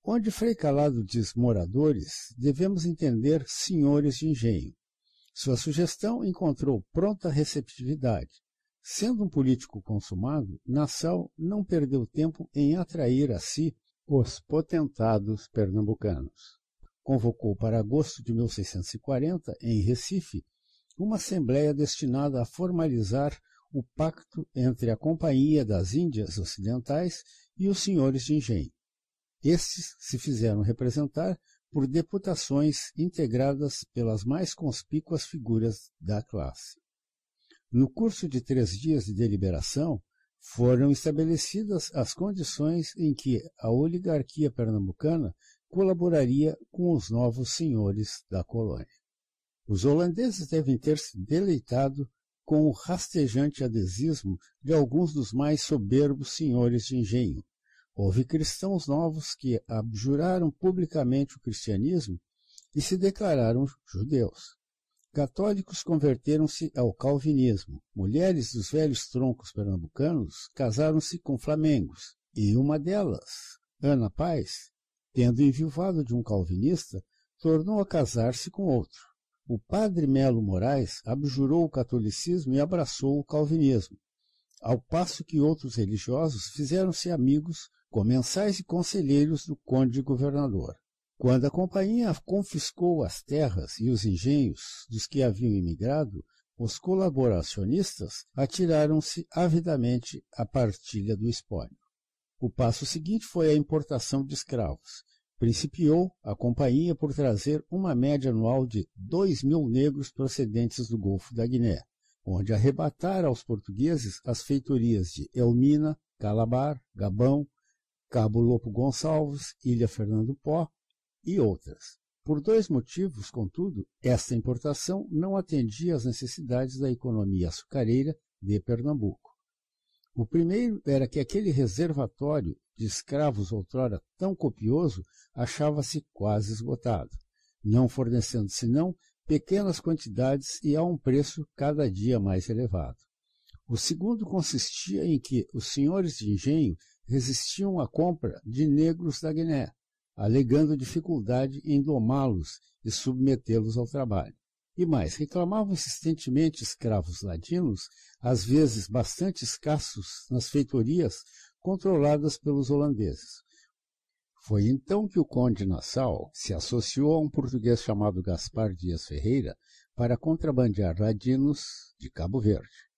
A: Onde Frei Calado diz moradores, devemos entender senhores de engenho, sua sugestão encontrou pronta receptividade. Sendo um político consumado, Nassau não perdeu tempo em atrair a si os potentados pernambucanos. Convocou para agosto de 1640, em Recife, uma assembleia destinada a formalizar o pacto entre a Companhia das Índias Ocidentais e os senhores de engenho. Estes se fizeram representar por deputações integradas pelas mais conspícuas figuras da classe. No curso de três dias de deliberação, foram estabelecidas as condições em que a oligarquia pernambucana colaboraria com os novos senhores da colônia. Os holandeses devem ter se deleitado com o rastejante adesismo de alguns dos mais soberbos senhores de engenho, Houve cristãos novos que abjuraram publicamente o cristianismo e se declararam judeus. Católicos converteram-se ao calvinismo. Mulheres dos velhos troncos pernambucanos casaram-se com flamengos, e uma delas, Ana Paz, tendo enviuvado de um calvinista, tornou a casar-se com outro. O padre Melo Moraes abjurou o catolicismo e abraçou o calvinismo, ao passo que outros religiosos fizeram-se amigos comensais e conselheiros do conde-governador. Quando a companhia confiscou as terras e os engenhos dos que haviam emigrado, os colaboracionistas atiraram-se avidamente à partilha do espólio. O passo seguinte foi a importação de escravos. Principiou a companhia por trazer uma média anual de dois mil negros procedentes do Golfo da Guiné, onde arrebatara aos portugueses as feitorias de Elmina, Calabar, Gabão, Cabo Lopo Gonçalves, Ilha Fernando Pó e outras. Por dois motivos, contudo, esta importação não atendia às necessidades da economia açucareira de Pernambuco. O primeiro era que aquele reservatório de escravos outrora tão copioso achava-se quase esgotado, não fornecendo senão pequenas quantidades e a um preço cada dia mais elevado. O segundo consistia em que os senhores de engenho resistiam à compra de negros da Guiné, alegando dificuldade em domá-los e submetê-los ao trabalho. E mais, reclamavam insistentemente escravos ladinos, às vezes bastante escassos nas feitorias controladas pelos holandeses. Foi então que o conde Nassau se associou a um português chamado Gaspar Dias Ferreira para contrabandear ladinos de Cabo Verde.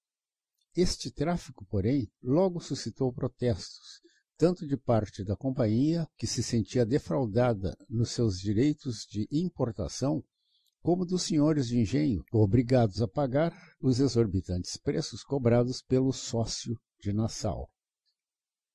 A: Este tráfico, porém, logo suscitou protestos, tanto de parte da companhia, que se sentia defraudada nos seus direitos de importação, como dos senhores de engenho, obrigados a pagar os exorbitantes preços cobrados pelo sócio de Nassau.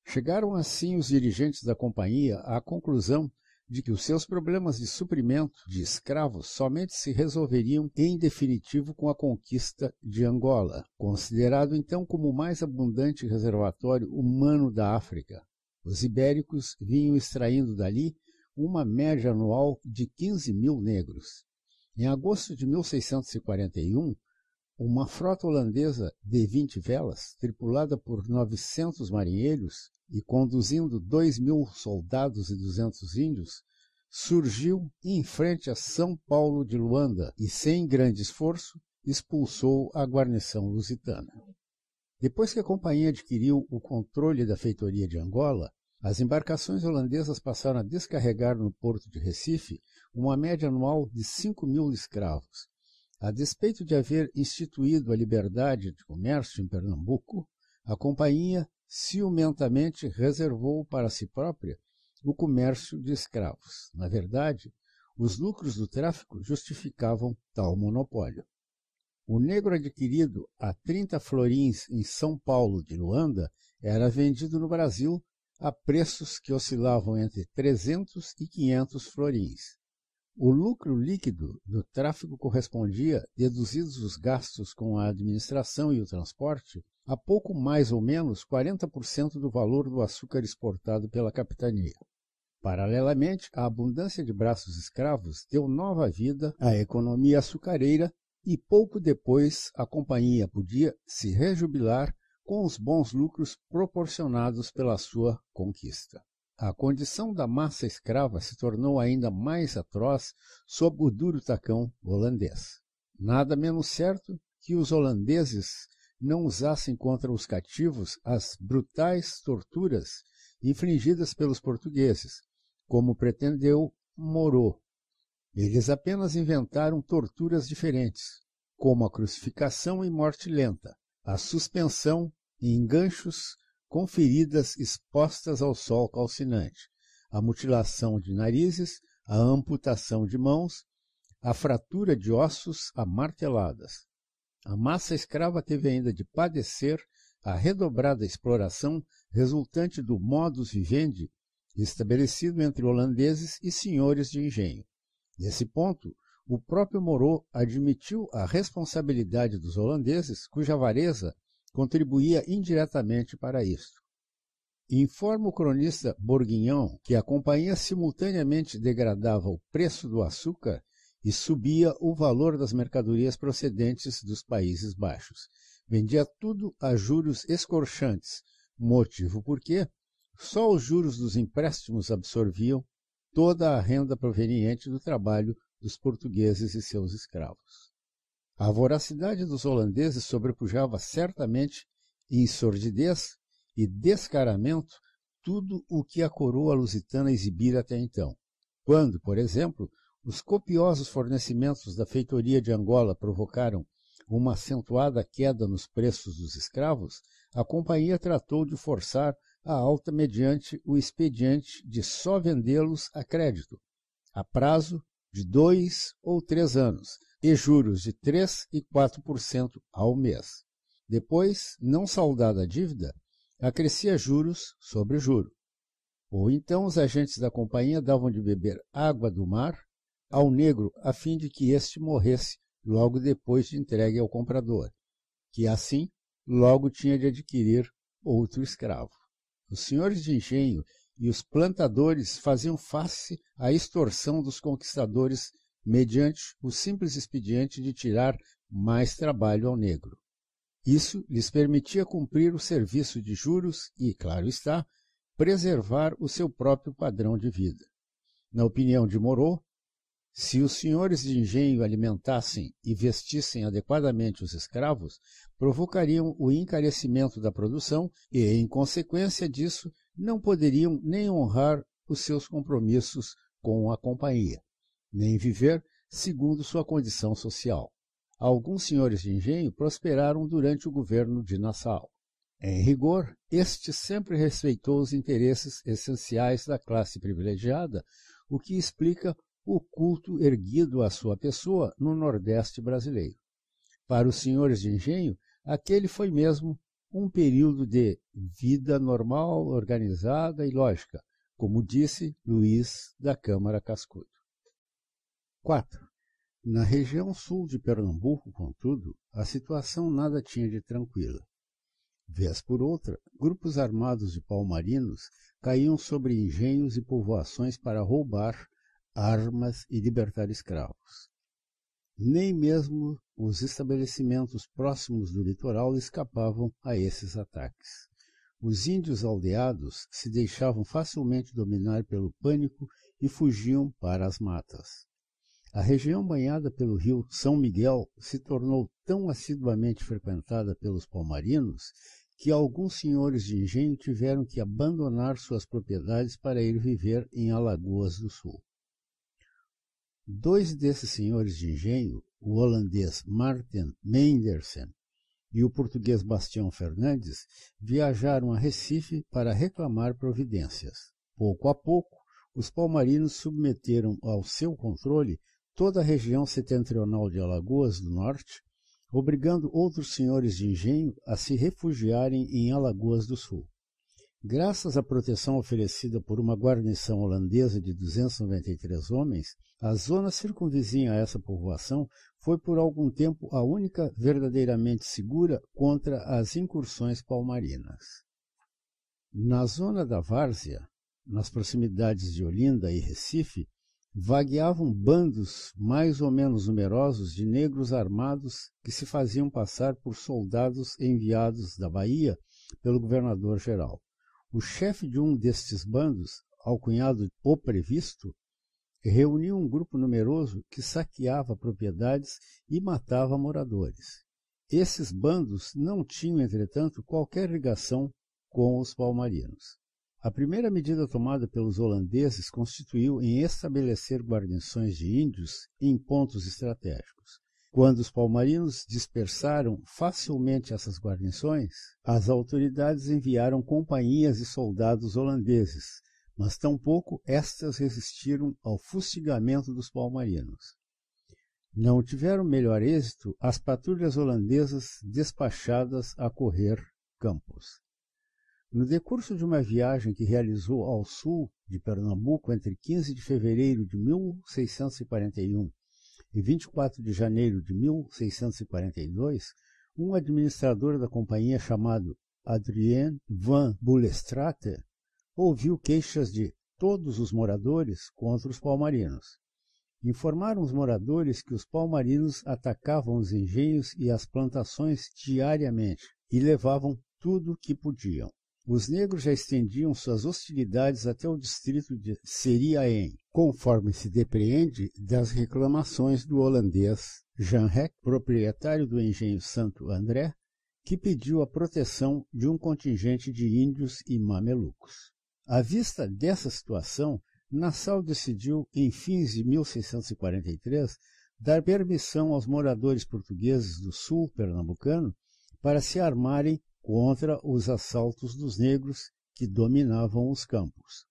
A: Chegaram assim os dirigentes da companhia à conclusão de que os seus problemas de suprimento de escravos somente se resolveriam em definitivo com a conquista de Angola, considerado então como o mais abundante reservatório humano da África. Os ibéricos vinham extraindo dali uma média anual de 15 mil negros. Em agosto de 1641, uma frota holandesa de 20 velas, tripulada por 900 marinheiros, e conduzindo dois mil soldados e duzentos índios, surgiu em frente a São Paulo de Luanda e, sem grande esforço, expulsou a guarnição lusitana. Depois que a companhia adquiriu o controle da feitoria de Angola, as embarcações holandesas passaram a descarregar no porto de Recife uma média anual de cinco mil escravos. A despeito de haver instituído a liberdade de comércio em Pernambuco, a companhia ciumentamente reservou para si própria o comércio de escravos. Na verdade, os lucros do tráfico justificavam tal monopólio. O negro adquirido a 30 florins em São Paulo de Luanda era vendido no Brasil a preços que oscilavam entre 300 e 500 florins. O lucro líquido do tráfico correspondia, deduzidos os gastos com a administração e o transporte, a pouco mais ou menos 40% do valor do açúcar exportado pela capitania. Paralelamente, a abundância de braços escravos deu nova vida à economia açucareira e pouco depois a companhia podia se rejubilar com os bons lucros proporcionados pela sua conquista. A condição da massa escrava se tornou ainda mais atroz sob o duro tacão holandês. Nada menos certo que os holandeses não usassem contra os cativos as brutais torturas infligidas pelos portugueses, como pretendeu Moro. Eles apenas inventaram torturas diferentes, como a crucificação e morte lenta, a suspensão em ganchos com feridas expostas ao sol calcinante, a mutilação de narizes, a amputação de mãos, a fratura de ossos a marteladas. A massa escrava teve ainda de padecer a redobrada exploração resultante do modus vivendi estabelecido entre holandeses e senhores de engenho. Nesse ponto, o próprio Moreau admitiu a responsabilidade dos holandeses, cuja avareza contribuía indiretamente para isto. Informa o cronista Borguignon que a companhia simultaneamente degradava o preço do açúcar e subia o valor das mercadorias procedentes dos Países Baixos. Vendia tudo a juros escorchantes, motivo porque só os juros dos empréstimos absorviam toda a renda proveniente do trabalho dos portugueses e seus escravos. A voracidade dos holandeses sobrepujava certamente em sordidez e descaramento tudo o que a coroa lusitana exibira até então, quando, por exemplo, os copiosos fornecimentos da feitoria de Angola provocaram uma acentuada queda nos preços dos escravos, a companhia tratou de forçar a alta mediante o expediente de só vendê-los a crédito, a prazo de dois ou três anos, e juros de 3 e 4% ao mês. Depois, não saldada a dívida, acrescia juros sobre juro. Ou então os agentes da companhia davam de beber água do mar ao negro a fim de que este morresse logo depois de entregue ao comprador, que assim logo tinha de adquirir outro escravo. Os senhores de engenho e os plantadores faziam face à extorsão dos conquistadores mediante o simples expediente de tirar mais trabalho ao negro. Isso lhes permitia cumprir o serviço de juros e, claro está, preservar o seu próprio padrão de vida. Na opinião de Moreau, se os senhores de engenho alimentassem e vestissem adequadamente os escravos, provocariam o encarecimento da produção e, em consequência disso, não poderiam nem honrar os seus compromissos com a companhia, nem viver segundo sua condição social. Alguns senhores de engenho prosperaram durante o governo de Nassau. Em rigor, este sempre respeitou os interesses essenciais da classe privilegiada, o que explica o culto erguido à sua pessoa no Nordeste brasileiro. Para os senhores de engenho, aquele foi mesmo um período de vida normal, organizada e lógica, como disse Luiz da Câmara Cascudo. 4. Na região sul de Pernambuco, contudo, a situação nada tinha de tranquila. Vez por outra, grupos armados de palmarinos caíam sobre engenhos e povoações para roubar armas e libertar escravos. Nem mesmo os estabelecimentos próximos do litoral escapavam a esses ataques. Os índios aldeados se deixavam facilmente dominar pelo pânico e fugiam para as matas. A região banhada pelo rio São Miguel se tornou tão assiduamente frequentada pelos palmarinos que alguns senhores de engenho tiveram que abandonar suas propriedades para ir viver em Alagoas do Sul. Dois desses senhores de engenho, o holandês Martin Mendersen e o português Bastião Fernandes, viajaram a Recife para reclamar providências. Pouco a pouco, os palmarinos submeteram ao seu controle toda a região setentrional de Alagoas do Norte, obrigando outros senhores de engenho a se refugiarem em Alagoas do Sul. Graças à proteção oferecida por uma guarnição holandesa de 293 homens, a zona circunvizinha a essa povoação foi por algum tempo a única verdadeiramente segura contra as incursões palmarinas. Na zona da várzea, nas proximidades de Olinda e Recife, vagueavam bandos mais ou menos numerosos de negros armados que se faziam passar por soldados enviados da Bahia pelo governador-geral. O chefe de um destes bandos, cunhado O Previsto, reuniu um grupo numeroso que saqueava propriedades e matava moradores. Esses bandos não tinham, entretanto, qualquer ligação com os palmarinos. A primeira medida tomada pelos holandeses constituiu em estabelecer guarnições de índios em pontos estratégicos. Quando os palmarinos dispersaram facilmente essas guarnições, as autoridades enviaram companhias de soldados holandeses, mas tampouco estas resistiram ao fustigamento dos palmarinos. Não tiveram melhor êxito as patrulhas holandesas despachadas a correr campos. No decurso de uma viagem que realizou ao sul de Pernambuco entre 15 de fevereiro de 1641 e 24 de janeiro de 1642, um administrador da companhia chamado Adrien van Bulestrater ouviu queixas de todos os moradores contra os palmarinos. Informaram os moradores que os palmarinos atacavam os engenhos e as plantações diariamente e levavam tudo o que podiam. Os negros já estendiam suas hostilidades até o distrito de Seriaen, conforme se depreende das reclamações do holandês Jean Heck, proprietário do engenho Santo André, que pediu a proteção de um contingente de índios e mamelucos. À vista dessa situação, Nassau decidiu, em fins de 1643, dar permissão aos moradores portugueses do sul pernambucano para se armarem contra os assaltos dos negros que dominavam os campos.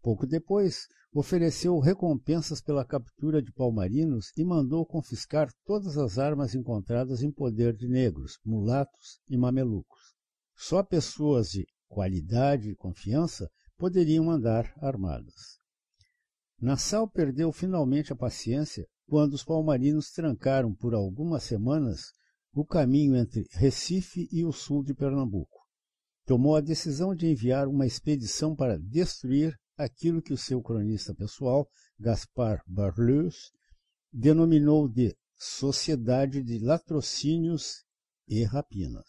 A: Pouco depois, ofereceu recompensas pela captura de palmarinos e mandou confiscar todas as armas encontradas em poder de negros, mulatos e mamelucos. Só pessoas de qualidade e confiança poderiam andar armadas. Nassau perdeu finalmente a paciência quando os palmarinos trancaram por algumas semanas o caminho entre Recife e o sul de Pernambuco. Tomou a decisão de enviar uma expedição para destruir aquilo que o seu cronista pessoal, Gaspar Barleus, denominou de Sociedade de Latrocínios e Rapinas.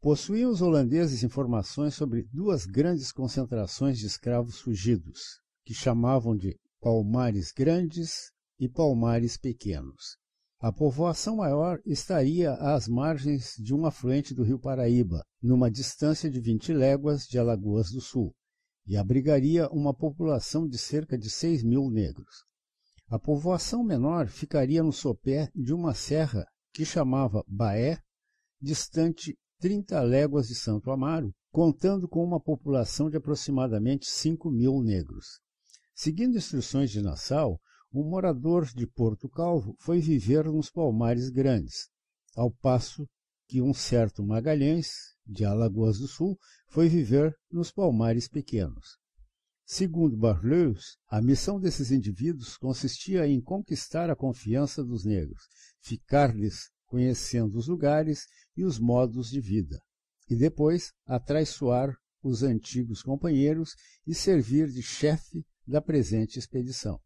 A: Possuíam os holandeses informações sobre duas grandes concentrações de escravos fugidos, que chamavam de Palmares Grandes e Palmares Pequenos, a povoação maior estaria às margens de um afluente do rio Paraíba, numa distância de 20 léguas de Alagoas do Sul, e abrigaria uma população de cerca de 6 mil negros. A povoação menor ficaria no sopé de uma serra que chamava Baé, distante 30 léguas de Santo Amaro, contando com uma população de aproximadamente 5 mil negros. Seguindo instruções de Nassau, um morador de Porto Calvo foi viver nos Palmares Grandes, ao passo que um certo Magalhães, de Alagoas do Sul, foi viver nos Palmares Pequenos. Segundo Barleus, a missão desses indivíduos consistia em conquistar a confiança dos negros, ficar-lhes conhecendo os lugares e os modos de vida, e depois atraiçoar os antigos companheiros e servir de chefe da presente expedição.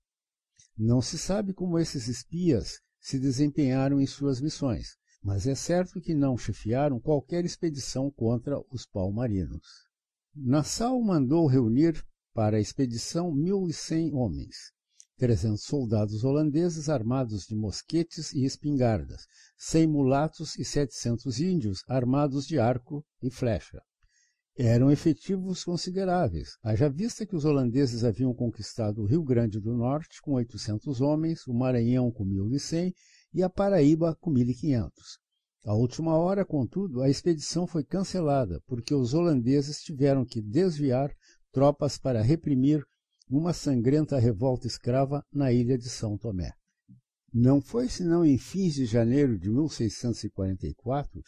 A: Não se sabe como esses espias se desempenharam em suas missões, mas é certo que não chefiaram qualquer expedição contra os palmarinos. Nassau mandou reunir para a expedição mil e cem homens, trezentos soldados holandeses armados de mosquetes e espingardas, cem mulatos e setecentos índios armados de arco e flecha eram efetivos consideráveis, haja vista que os holandeses haviam conquistado o Rio Grande do Norte com 800 homens, o Maranhão com 1.100 e a Paraíba com 1.500. A última hora, contudo, a expedição foi cancelada porque os holandeses tiveram que desviar tropas para reprimir uma sangrenta revolta escrava na ilha de São Tomé. Não foi senão em fins de janeiro de 1644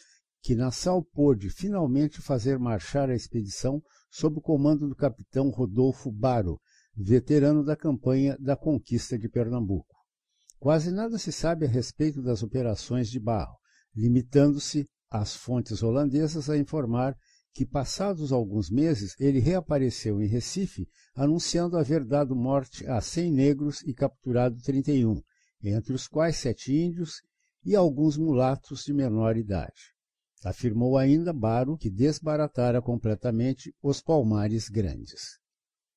A: que Nassau pôde finalmente fazer marchar a expedição sob o comando do capitão Rodolfo Baro, veterano da campanha da conquista de Pernambuco. Quase nada se sabe a respeito das operações de Barro, limitando-se às fontes holandesas a informar que, passados alguns meses, ele reapareceu em Recife anunciando haver dado morte a cem negros e capturado trinta e um, entre os quais sete índios e alguns mulatos de menor idade. Afirmou ainda Baro que desbaratara completamente os palmares grandes.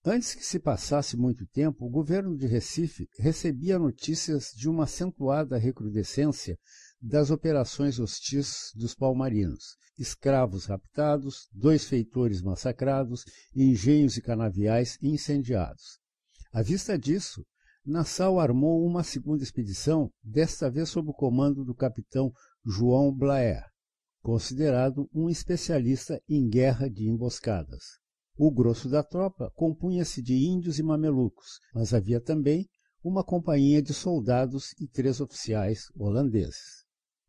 A: Antes que se passasse muito tempo, o governo de Recife recebia notícias de uma acentuada recrudescência das operações hostis dos palmarinos, escravos raptados, dois feitores massacrados, engenhos e canaviais incendiados. À vista disso, Nassau armou uma segunda expedição, desta vez sob o comando do capitão João Blair considerado um especialista em guerra de emboscadas. O grosso da tropa compunha-se de índios e mamelucos, mas havia também uma companhia de soldados e três oficiais holandeses.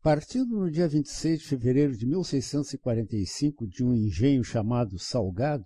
A: Partindo no dia 26 de fevereiro de 1645 de um engenho chamado Salgado,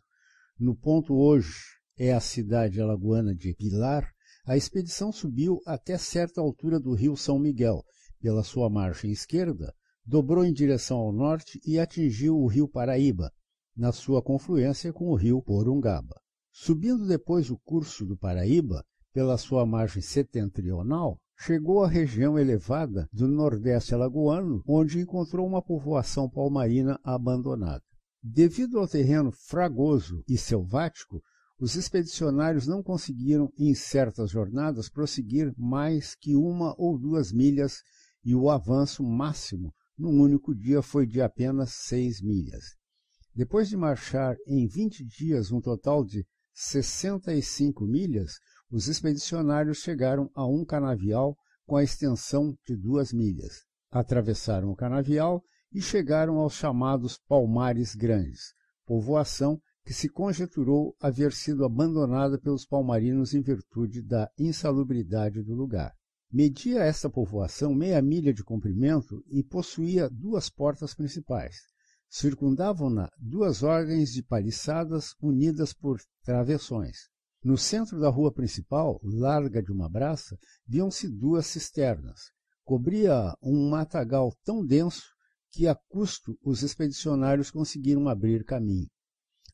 A: no ponto hoje é a cidade alagoana de Pilar, a expedição subiu até certa altura do rio São Miguel, pela sua margem esquerda, dobrou em direção ao norte e atingiu o rio Paraíba, na sua confluência com o rio Porungaba. Subindo depois o curso do Paraíba, pela sua margem setentrional, chegou à região elevada do Nordeste Alagoano, onde encontrou uma povoação palmarina abandonada. Devido ao terreno fragoso e selvático, os expedicionários não conseguiram, em certas jornadas, prosseguir mais que uma ou duas milhas e o avanço máximo num único dia foi de apenas 6 milhas. Depois de marchar em 20 dias um total de 65 milhas, os expedicionários chegaram a um canavial com a extensão de duas milhas. Atravessaram o canavial e chegaram aos chamados Palmares Grandes, povoação que se conjeturou haver sido abandonada pelos palmarinos em virtude da insalubridade do lugar. Media esta povoação meia milha de comprimento e possuía duas portas principais. Circundavam-na duas ordens de paliçadas unidas por travessões. No centro da rua principal, larga de uma braça, viam-se duas cisternas. Cobria um matagal tão denso que, a custo, os expedicionários conseguiram abrir caminho.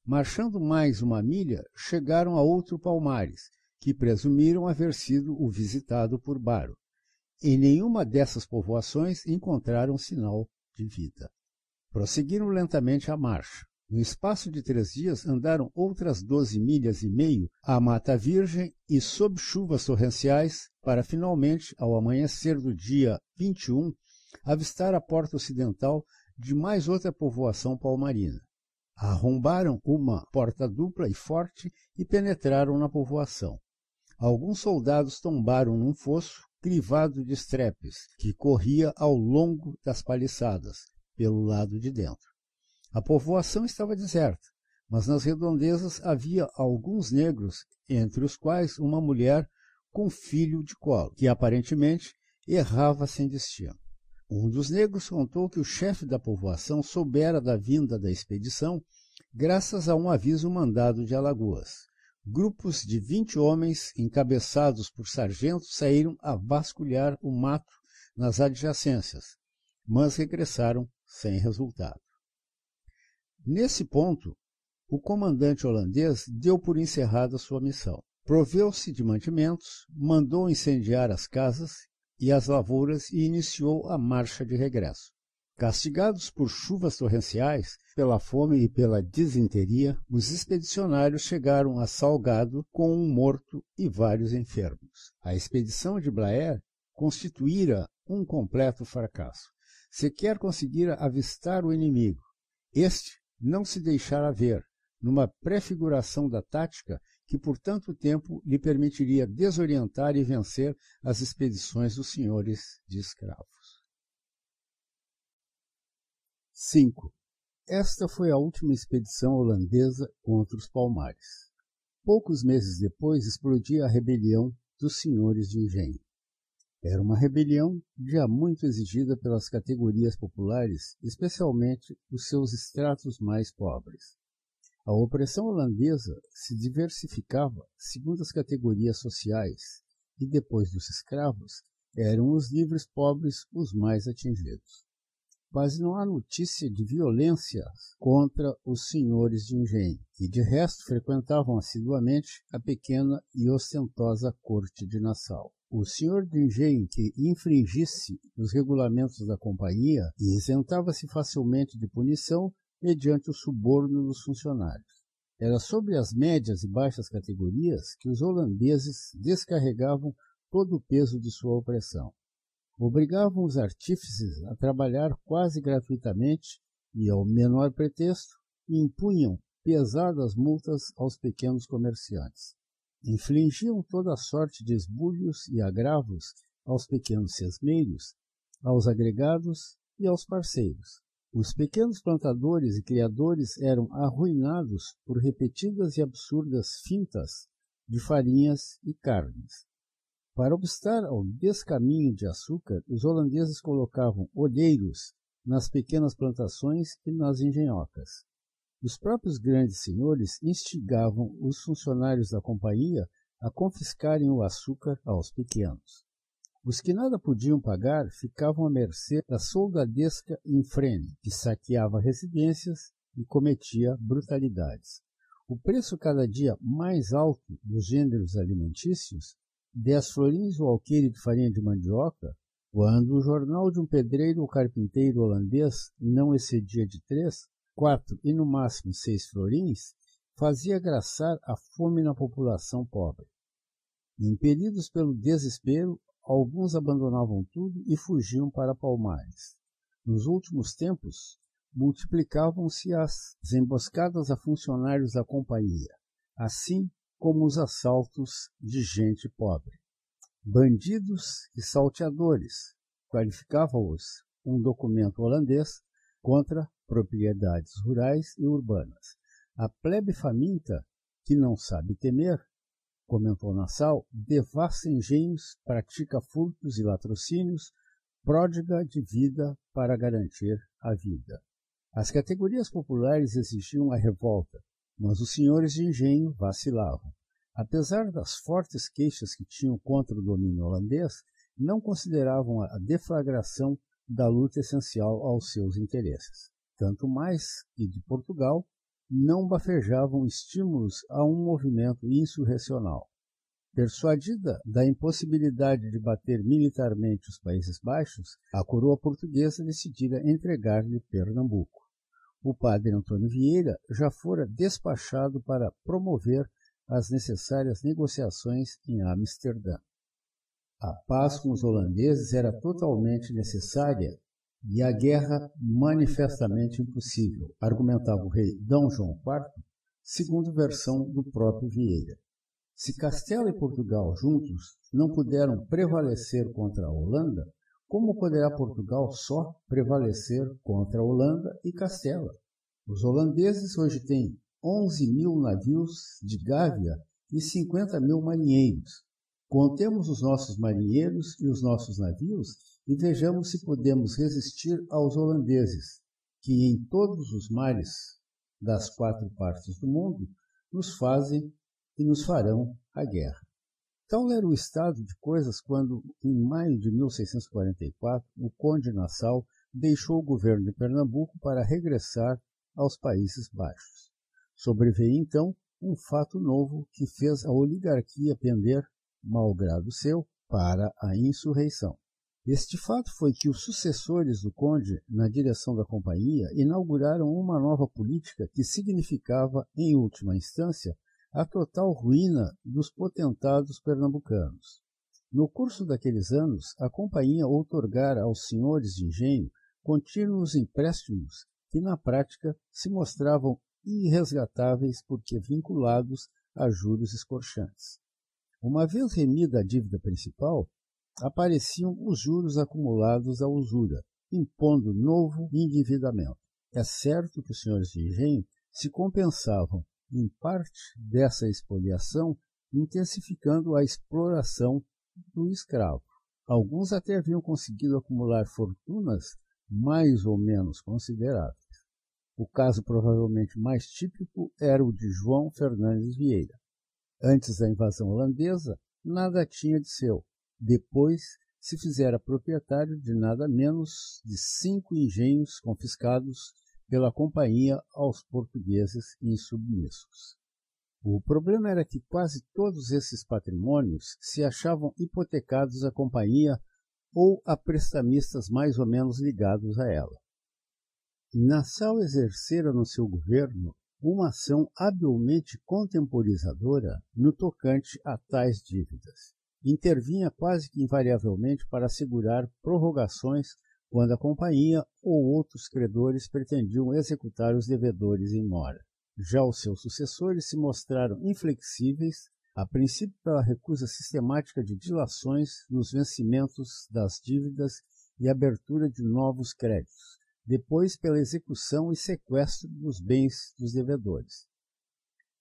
A: Marchando mais uma milha, chegaram a outro palmares, que presumiram haver sido o visitado por Baro. Em nenhuma dessas povoações encontraram sinal de vida. Prosseguiram lentamente a marcha. No espaço de três dias, andaram outras doze milhas e meio à Mata Virgem e sob chuvas torrenciais, para finalmente, ao amanhecer do dia 21, avistar a porta ocidental de mais outra povoação palmarina. Arrombaram uma porta dupla e forte e penetraram na povoação. Alguns soldados tombaram num fosso crivado de estrepes, que corria ao longo das paliçadas, pelo lado de dentro. A povoação estava deserta, mas nas redondezas havia alguns negros, entre os quais uma mulher com filho de colo, que aparentemente errava sem destino. Um dos negros contou que o chefe da povoação soubera da vinda da expedição graças a um aviso mandado de Alagoas grupos de 20 homens, encabeçados por sargentos, saíram a vasculhar o mato nas adjacências, mas regressaram sem resultado. Nesse ponto, o comandante holandês deu por encerrada sua missão. Proveu-se de mantimentos, mandou incendiar as casas e as lavouras e iniciou a marcha de regresso. Castigados por chuvas torrenciais, pela fome e pela disenteria, os expedicionários chegaram a Salgado com um morto e vários enfermos. A expedição de Blair constituíra um completo fracasso. Sequer conseguira avistar o inimigo. Este não se deixara ver, numa prefiguração da tática que por tanto tempo lhe permitiria desorientar e vencer as expedições dos senhores de escravos. 5. Esta foi a última expedição holandesa contra os Palmares. Poucos meses depois explodia a rebelião dos senhores de engenho. Era uma rebelião já muito exigida pelas categorias populares, especialmente os seus estratos mais pobres. A opressão holandesa se diversificava segundo as categorias sociais, e depois dos escravos, eram os livres pobres os mais atingidos mas não há notícia de violência contra os senhores de engenho, que de resto frequentavam assiduamente a pequena e ostentosa corte de Nassau. O senhor de engenho que infringisse os regulamentos da companhia isentava-se facilmente de punição mediante o suborno dos funcionários. Era sobre as médias e baixas categorias que os holandeses descarregavam todo o peso de sua opressão obrigavam os artífices a trabalhar quase gratuitamente e, ao menor pretexto, impunham pesadas multas aos pequenos comerciantes. Infligiam toda sorte de esbulhos e agravos aos pequenos sesmeiros, aos agregados e aos parceiros. Os pequenos plantadores e criadores eram arruinados por repetidas e absurdas fintas de farinhas e carnes. Para obstar ao descaminho de açúcar, os holandeses colocavam olheiros nas pequenas plantações e nas engenhocas. Os próprios grandes senhores instigavam os funcionários da companhia a confiscarem o açúcar aos pequenos. Os que nada podiam pagar ficavam à mercê da soldadesca infrene, que saqueava residências e cometia brutalidades. O preço cada dia mais alto dos gêneros alimentícios dez florins o alqueire de farinha de mandioca, quando o jornal de um pedreiro ou carpinteiro holandês não excedia de três, quatro e no máximo seis florins, fazia graçar a fome na população pobre. Impelidos pelo desespero, alguns abandonavam tudo e fugiam para palmares. Nos últimos tempos, multiplicavam-se as emboscadas a funcionários da companhia. Assim, como os assaltos de gente pobre. Bandidos e salteadores qualificavam-os um documento holandês contra propriedades rurais e urbanas. A plebe faminta, que não sabe temer, comentou Nassau, devassa engenhos, pratica furtos e latrocínios, pródiga de vida para garantir a vida. As categorias populares exigiam a revolta, mas os senhores de engenho vacilavam. Apesar das fortes queixas que tinham contra o domínio holandês, não consideravam a deflagração da luta essencial aos seus interesses. Tanto mais que de Portugal não bafejavam estímulos a um movimento insurrecional. Persuadida da impossibilidade de bater militarmente os Países Baixos, a coroa portuguesa decidira entregar-lhe Pernambuco o padre Antônio Vieira já fora despachado para promover as necessárias negociações em Amsterdã. A paz com os holandeses era totalmente necessária e a guerra manifestamente impossível, argumentava o rei D. João IV, segundo versão do próprio Vieira. Se Castela e Portugal juntos não puderam prevalecer contra a Holanda, como poderá Portugal só prevalecer contra a Holanda e Castela? Os holandeses hoje têm 11 mil navios de gávea e 50 mil marinheiros. Contemos os nossos marinheiros e os nossos navios e vejamos se podemos resistir aos holandeses, que em todos os mares das quatro partes do mundo nos fazem e nos farão a guerra. Tal então, era o estado de coisas quando, em maio de 1644, o conde Nassau deixou o governo de Pernambuco para regressar aos Países Baixos. Sobreveio então um fato novo que fez a oligarquia pender, malgrado seu, para a insurreição. Este fato foi que os sucessores do conde na direção da companhia inauguraram uma nova política que significava, em última instância, a total ruína dos potentados pernambucanos. No curso daqueles anos, a companhia outorgara aos senhores de engenho contínuos empréstimos que, na prática, se mostravam irresgatáveis porque vinculados a juros escorchantes. Uma vez remida a dívida principal, apareciam os juros acumulados à usura, impondo novo endividamento. É certo que os senhores de engenho se compensavam em parte dessa expoliação, intensificando a exploração do escravo. Alguns até haviam conseguido acumular fortunas mais ou menos consideráveis. O caso provavelmente mais típico era o de João Fernandes Vieira. Antes da invasão holandesa, nada tinha de seu. Depois, se fizera proprietário de nada menos de cinco engenhos confiscados pela companhia aos portugueses insubmissos. O problema era que quase todos esses patrimônios se achavam hipotecados à companhia ou a prestamistas mais ou menos ligados a ela. Nassau exercera no seu governo uma ação habilmente contemporizadora no tocante a tais dívidas. Intervinha quase que invariavelmente para assegurar prorrogações quando a companhia ou outros credores pretendiam executar os devedores em mora. Já os seus sucessores se mostraram inflexíveis, a princípio pela recusa sistemática de dilações nos vencimentos das dívidas e abertura de novos créditos, depois pela execução e sequestro dos bens dos devedores.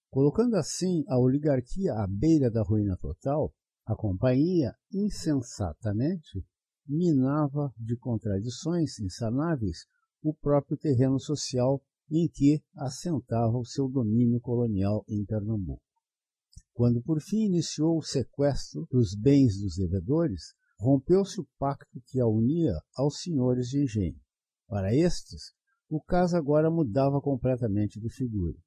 A: Colocando assim a oligarquia à beira da ruína total, a companhia, insensatamente, minava de contradições insanáveis o próprio terreno social em que assentava o seu domínio colonial em Pernambuco. Quando por fim iniciou o sequestro dos bens dos devedores, rompeu-se o pacto que a unia aos senhores de engenho. Para estes, o caso agora mudava completamente de figura.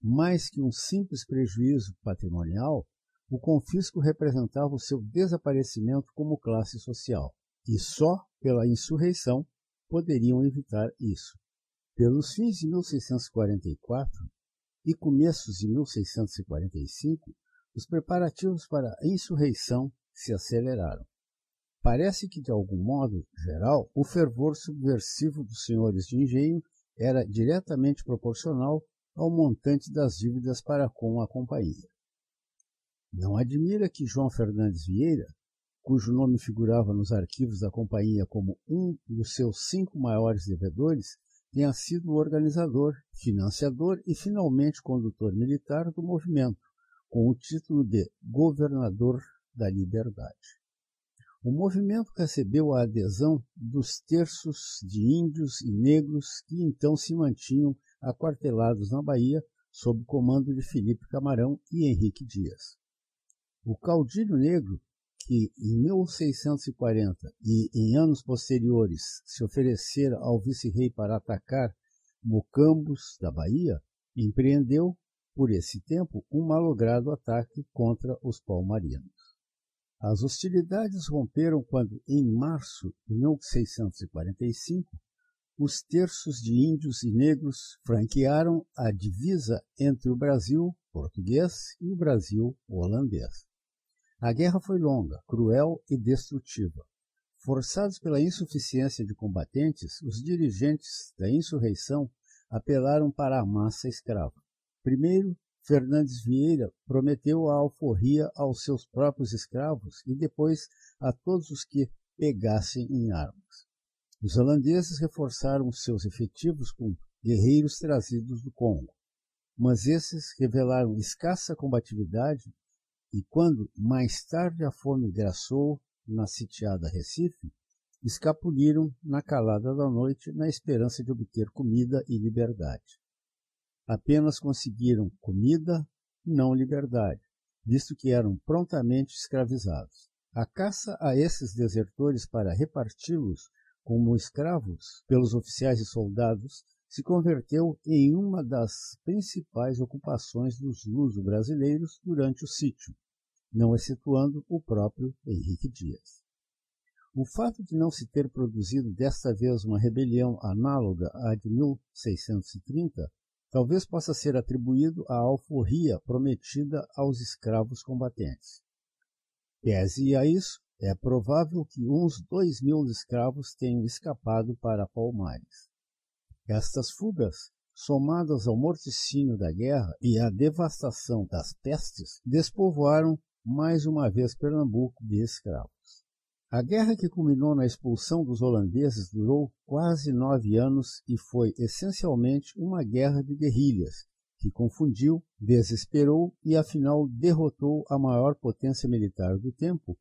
A: Mais que um simples prejuízo patrimonial, o confisco representava o seu desaparecimento como classe social e só pela insurreição poderiam evitar isso. Pelos fins de 1644 e começos de 1645, os preparativos para a insurreição se aceleraram. Parece que, de algum modo geral, o fervor subversivo dos senhores de engenho era diretamente proporcional ao montante das dívidas para com a companhia. Não admira que João Fernandes Vieira cujo nome figurava nos arquivos da companhia como um dos seus cinco maiores devedores, tenha sido o organizador, financiador e finalmente condutor militar do movimento, com o título de Governador da Liberdade. O movimento recebeu a adesão dos terços de índios e negros que então se mantinham aquartelados na Bahia sob comando de Felipe Camarão e Henrique Dias. O caudilho negro que em 1640 e em anos posteriores se oferecer ao vice-rei para atacar Mocambos da Bahia, empreendeu, por esse tempo, um malogrado ataque contra os palmarinos. As hostilidades romperam quando, em março de 1645, os terços de índios e negros franquearam a divisa entre o Brasil português e o Brasil holandês. A guerra foi longa, cruel e destrutiva. Forçados pela insuficiência de combatentes, os dirigentes da insurreição apelaram para a massa escrava. Primeiro, Fernandes Vieira prometeu a alforria aos seus próprios escravos e depois a todos os que pegassem em armas. Os holandeses reforçaram seus efetivos com guerreiros trazidos do Congo, mas esses revelaram escassa combatividade e quando mais tarde a fome graçou na sitiada Recife, escapuliram na calada da noite na esperança de obter comida e liberdade. Apenas conseguiram comida, não liberdade, visto que eram prontamente escravizados. A caça a esses desertores para reparti-los como escravos pelos oficiais e soldados se converteu em uma das principais ocupações dos luso-brasileiros durante o sítio, não excetuando o próprio Henrique Dias. O fato de não se ter produzido desta vez uma rebelião análoga à de 1630 talvez possa ser atribuído à alforria prometida aos escravos combatentes. Pese a isso, é provável que uns dois mil escravos tenham escapado para Palmares. Estas fugas, somadas ao morticínio da guerra e à devastação das pestes, despovoaram mais uma vez Pernambuco de escravos. A guerra que culminou na expulsão dos holandeses durou quase nove anos e foi essencialmente uma guerra de guerrilhas, que confundiu, desesperou e afinal derrotou a maior potência militar do tempo,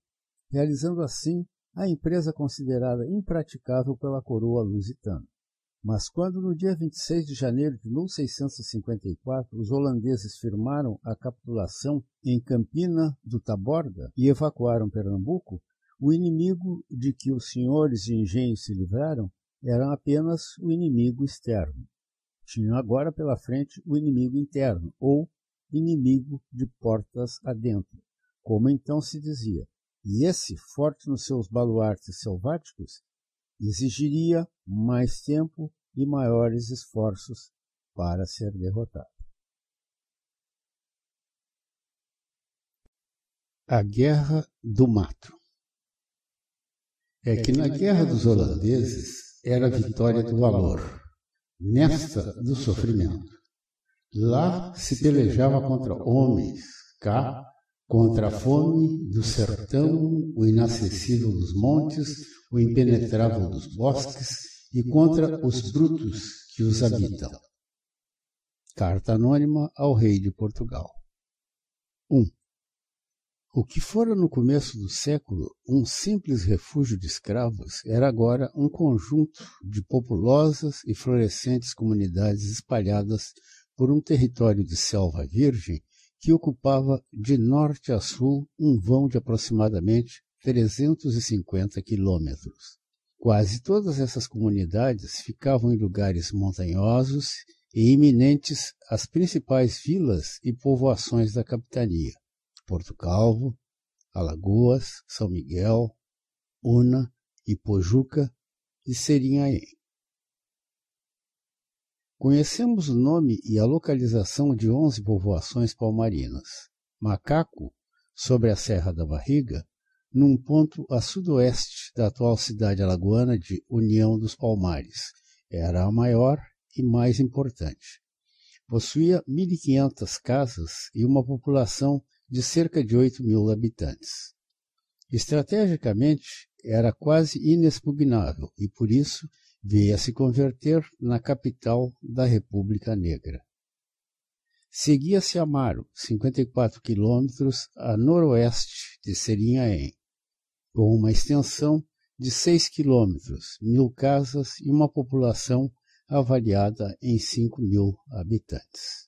A: realizando assim a empresa considerada impraticável pela coroa lusitana. Mas quando, no dia 26 de janeiro de 1654, os holandeses firmaram a capitulação em Campina do Taborda e evacuaram Pernambuco, o inimigo de que os senhores de engenho se livraram era apenas o inimigo externo. Tinham agora pela frente o inimigo interno, ou inimigo de portas adentro, como então se dizia. E esse, forte nos seus baluartes selváticos, exigiria mais tempo e maiores esforços para ser derrotado. A Guerra do Mato é que na Guerra dos Holandeses era a vitória do valor, nesta do sofrimento. Lá se pelejava contra homens, cá contra a fome do sertão, o inacessível dos montes, o impenetrável dos bosques e contra os brutos que os habitam. Carta anônima ao rei de Portugal. 1. Um, o que fora no começo do século um simples refúgio de escravos era agora um conjunto de populosas e florescentes comunidades espalhadas por um território de selva virgem que ocupava de norte a sul um vão de aproximadamente 350 quilômetros. Quase todas essas comunidades ficavam em lugares montanhosos e iminentes às principais vilas e povoações da capitania: Porto Calvo, Alagoas, São Miguel, Una, Ipojuca e Serinhaém. Conhecemos o nome e a localização de onze povoações palmarinas. Macaco, sobre a Serra da Barriga, num ponto a sudoeste da atual cidade alagoana de União dos Palmares. Era a maior e mais importante. Possuía 1.500 casas e uma população de cerca de 8 mil habitantes. Estrategicamente, era quase inexpugnável e, por isso, veio a se converter na capital da República Negra. Seguia-se Amaro, 54 quilômetros a noroeste de Serinhaém, com uma extensão de 6 quilômetros, mil casas e uma população avaliada em 5 mil habitantes.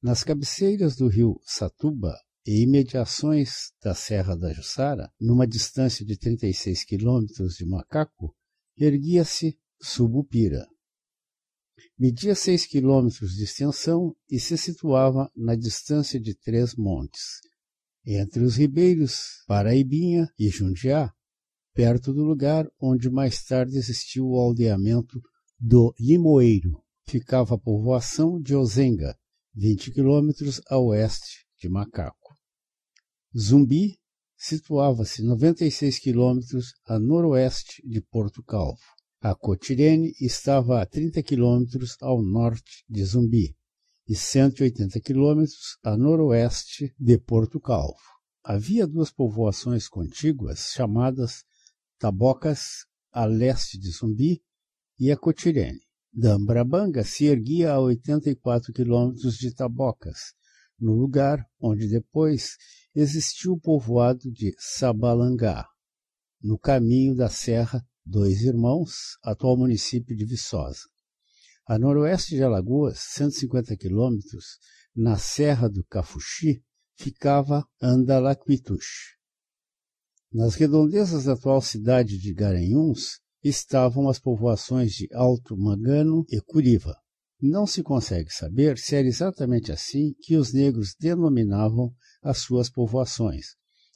A: Nas cabeceiras do rio Satuba e imediações da Serra da Jussara, numa distância de 36 quilômetros de Macaco, erguia-se Subupira. Media 6 quilômetros de extensão e se situava na distância de Três Montes, entre os ribeiros, Paraibinha e Jundiá, perto do lugar onde mais tarde existiu o aldeamento do Limoeiro. Ficava a povoação de Ozenga, 20 quilômetros a oeste de Macaco. Zumbi situava-se 96 quilômetros a noroeste de Porto Calvo. A Cotirene estava a 30 quilômetros ao norte de Zumbi e 180 quilômetros a noroeste de Porto Calvo. Havia duas povoações contíguas chamadas Tabocas, a leste de Zumbi, e a Acotirene. Dambrabanga se erguia a 84 quilômetros de Tabocas, no lugar onde depois existiu o povoado de Sabalangá, no caminho da Serra Dois Irmãos, atual município de Viçosa. A noroeste de Alagoas, 150 quilômetros, na Serra do Cafuxi, ficava Andalaquitush. Nas redondezas da atual cidade de Garanhuns estavam as povoações de Alto Mangano e Curiva. Não se consegue saber se era exatamente assim que os negros denominavam as suas povoações,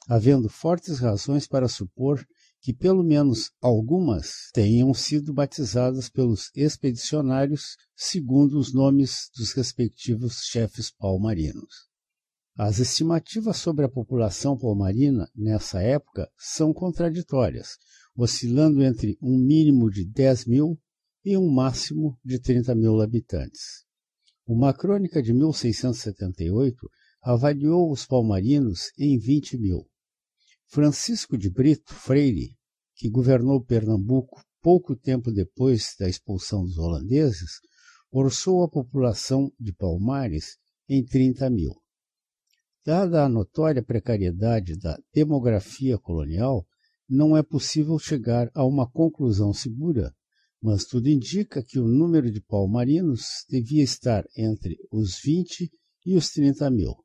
A: havendo fortes razões para supor que pelo menos algumas tenham sido batizadas pelos expedicionários segundo os nomes dos respectivos chefes palmarinos. As estimativas sobre a população palmarina nessa época são contraditórias, oscilando entre um mínimo de 10 mil e um máximo de 30 mil habitantes. Uma crônica de 1678 avaliou os palmarinos em 20 mil Francisco de Brito Freire, que governou Pernambuco pouco tempo depois da expulsão dos holandeses, orçou a população de Palmares em 30 mil. Dada a notória precariedade da demografia colonial, não é possível chegar a uma conclusão segura, mas tudo indica que o número de palmarinos devia estar entre os 20 e os 30 mil.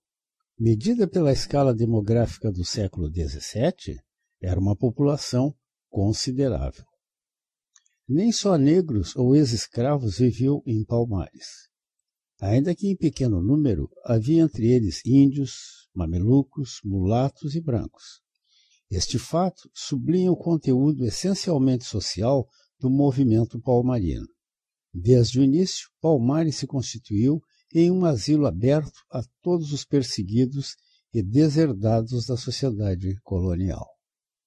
A: Medida pela escala demográfica do século XVII, era uma população considerável. Nem só negros ou ex-escravos viviam em Palmares. Ainda que em pequeno número, havia entre eles índios, mamelucos, mulatos e brancos. Este fato sublinha o conteúdo essencialmente social do movimento palmarino. Desde o início, Palmares se constituiu em um asilo aberto a todos os perseguidos e deserdados da sociedade colonial.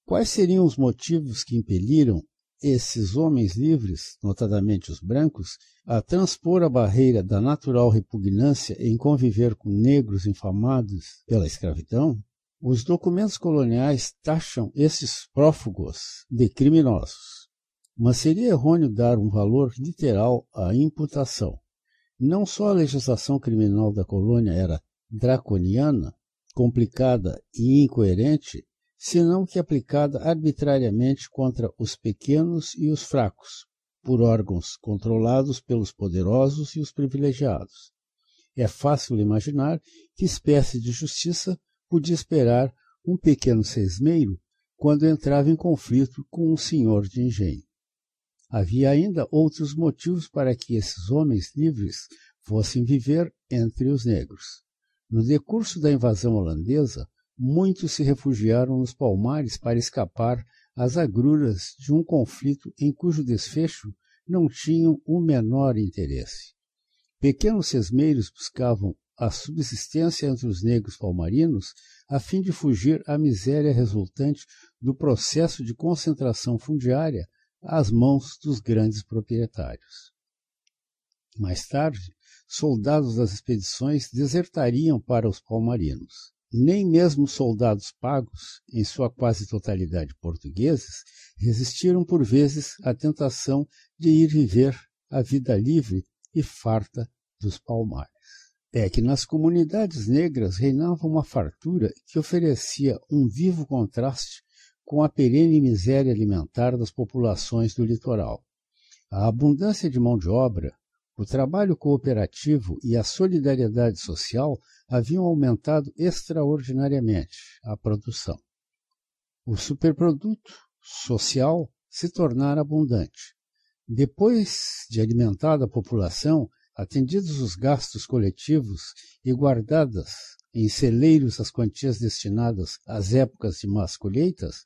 A: Quais seriam os motivos que impeliram esses homens livres, notadamente os brancos, a transpor a barreira da natural repugnância em conviver com negros infamados pela escravidão? Os documentos coloniais taxam esses prófugos de criminosos, mas seria errôneo dar um valor literal à imputação não só a legislação criminal da colônia era draconiana, complicada e incoerente, senão que aplicada arbitrariamente contra os pequenos e os fracos, por órgãos controlados pelos poderosos e os privilegiados. É fácil imaginar que espécie de justiça podia esperar um pequeno sesmeiro quando entrava em conflito com um senhor de engenho. Havia ainda outros motivos para que esses homens livres fossem viver entre os negros. No decurso da invasão holandesa, muitos se refugiaram nos palmares para escapar às agruras de um conflito em cujo desfecho não tinham o menor interesse. Pequenos sesmeiros buscavam a subsistência entre os negros palmarinos a fim de fugir à miséria resultante do processo de concentração fundiária às mãos dos grandes proprietários. Mais tarde, soldados das expedições desertariam para os palmarinos. Nem mesmo soldados pagos, em sua quase totalidade portugueses, resistiram por vezes à tentação de ir viver a vida livre e farta dos palmares. É que nas comunidades negras reinava uma fartura que oferecia um vivo contraste com a perene miséria alimentar das populações do litoral. A abundância de mão de obra, o trabalho cooperativo e a solidariedade social haviam aumentado extraordinariamente a produção. O superproduto social se tornara abundante. Depois de alimentada a população, atendidos os gastos coletivos e guardadas em celeiros as quantias destinadas às épocas de más colheitas,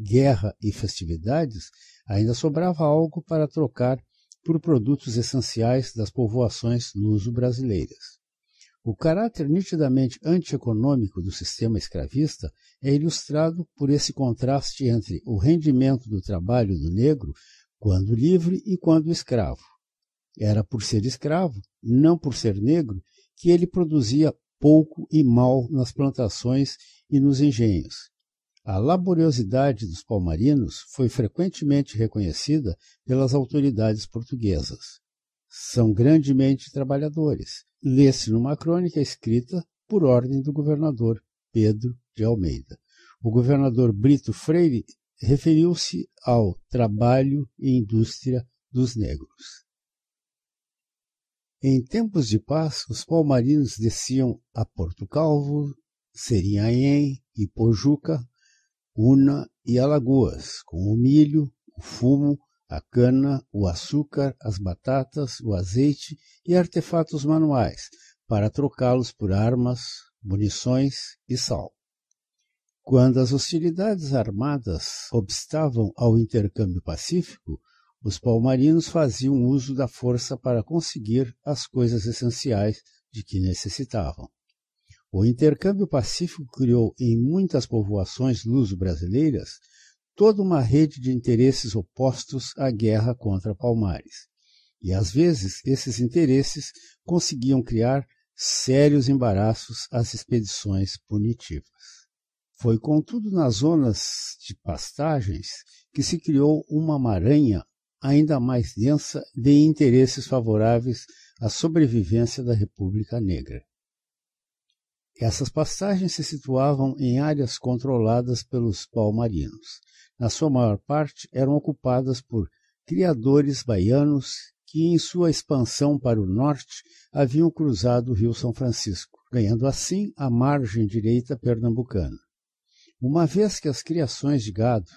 A: guerra e festividades, ainda sobrava algo para trocar por produtos essenciais das povoações luso-brasileiras. O caráter nitidamente antieconômico do sistema escravista é ilustrado por esse contraste entre o rendimento do trabalho do negro quando livre e quando escravo. Era por ser escravo, não por ser negro, que ele produzia pouco e mal nas plantações e nos engenhos. A laboriosidade dos palmarinos foi frequentemente reconhecida pelas autoridades portuguesas. São grandemente trabalhadores, lê-se numa crônica escrita por ordem do governador Pedro de Almeida. O governador Brito Freire referiu-se ao trabalho e indústria dos negros. Em tempos de paz, os palmarinos desciam a Porto Calvo, Serinhaném, Ipojuca, Una e Alagoas, com o milho, o fumo, a cana, o açúcar, as batatas, o azeite e artefatos manuais, para trocá-los por armas, munições e sal. Quando as hostilidades armadas obstavam ao intercâmbio pacífico, os palmarinos faziam uso da força para conseguir as coisas essenciais de que necessitavam. O intercâmbio pacífico criou em muitas povoações luso-brasileiras toda uma rede de interesses opostos à guerra contra Palmares. E às vezes esses interesses conseguiam criar sérios embaraços às expedições punitivas. Foi, contudo, nas zonas de pastagens que se criou uma maranha ainda mais densa de interesses favoráveis à sobrevivência da República Negra. Essas passagens se situavam em áreas controladas pelos palmarinos. Na sua maior parte, eram ocupadas por criadores baianos que, em sua expansão para o norte, haviam cruzado o Rio São Francisco, ganhando assim a margem direita pernambucana. Uma vez que as criações de gado,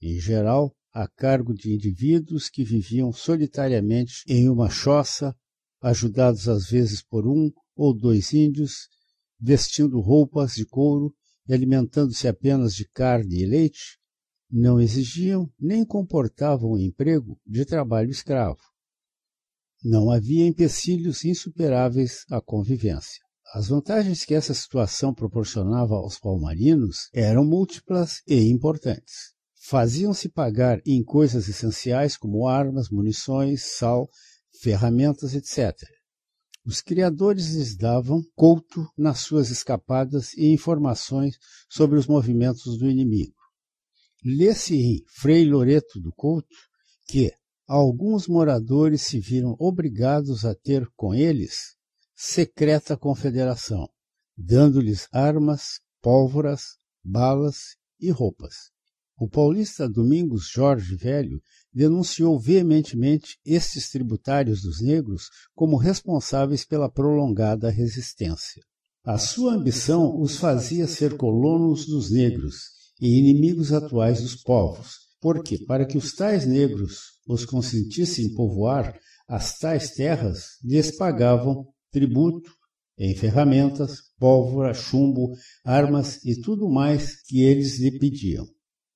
A: em geral, a cargo de indivíduos que viviam solitariamente em uma choça, ajudados às vezes por um ou dois índios, vestindo roupas de couro e alimentando-se apenas de carne e leite, não exigiam nem comportavam o emprego de trabalho escravo. Não havia empecilhos insuperáveis à convivência. As vantagens que essa situação proporcionava aos palmarinos eram múltiplas e importantes faziam-se pagar em coisas essenciais como armas, munições, sal, ferramentas, etc. Os criadores lhes davam couto nas suas escapadas e informações sobre os movimentos do inimigo. Lê-se em Frei Loreto do Couto que alguns moradores se viram obrigados a ter com eles secreta confederação, dando-lhes armas, pólvoras, balas e roupas. O paulista Domingos Jorge Velho denunciou veementemente estes tributários dos negros como responsáveis pela prolongada resistência. A sua ambição os fazia ser colonos dos negros e inimigos atuais dos povos, porque, para que os tais negros os consentissem povoar as tais terras, lhes pagavam tributo em ferramentas, pólvora, chumbo, armas e tudo mais que eles lhe pediam.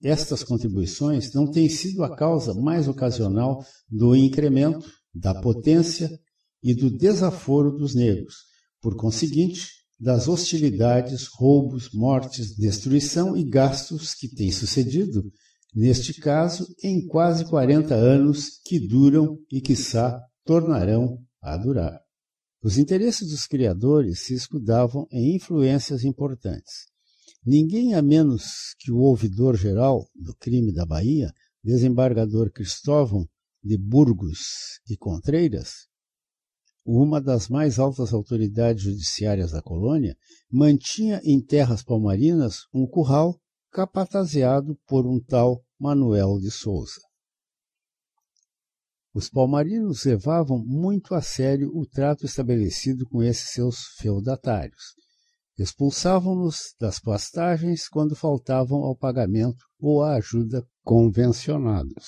A: Estas contribuições não têm sido a causa mais ocasional do incremento da potência e do desaforo dos negros, por conseguinte, das hostilidades, roubos, mortes, destruição e gastos que têm sucedido, neste caso, em quase 40 anos que duram e, quiçá, tornarão a durar. Os interesses dos criadores se escudavam em influências importantes. Ninguém a menos que o ouvidor geral do crime da Bahia, desembargador Cristóvão de Burgos e Contreiras, uma das mais altas autoridades judiciárias da colônia, mantinha em terras palmarinas um curral capatazeado por um tal Manuel de Souza. Os palmarinos levavam muito a sério o trato estabelecido com esses seus feudatários Expulsavam-nos das pastagens quando faltavam ao pagamento ou à ajuda convencionados.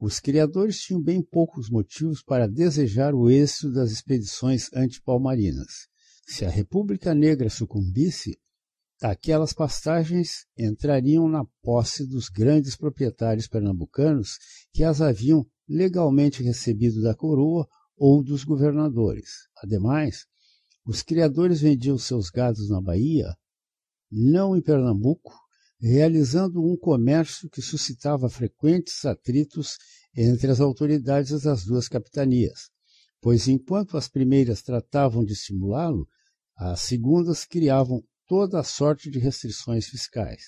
A: Os criadores tinham bem poucos motivos para desejar o êxito das expedições antipalmarinas. Se a República Negra sucumbisse, aquelas pastagens entrariam na posse dos grandes proprietários pernambucanos que as haviam legalmente recebido da coroa ou dos governadores. Ademais, os criadores vendiam seus gados na Bahia, não em Pernambuco, realizando um comércio que suscitava frequentes atritos entre as autoridades das duas capitanias, pois enquanto as primeiras tratavam de estimulá-lo, as segundas criavam toda a sorte de restrições fiscais.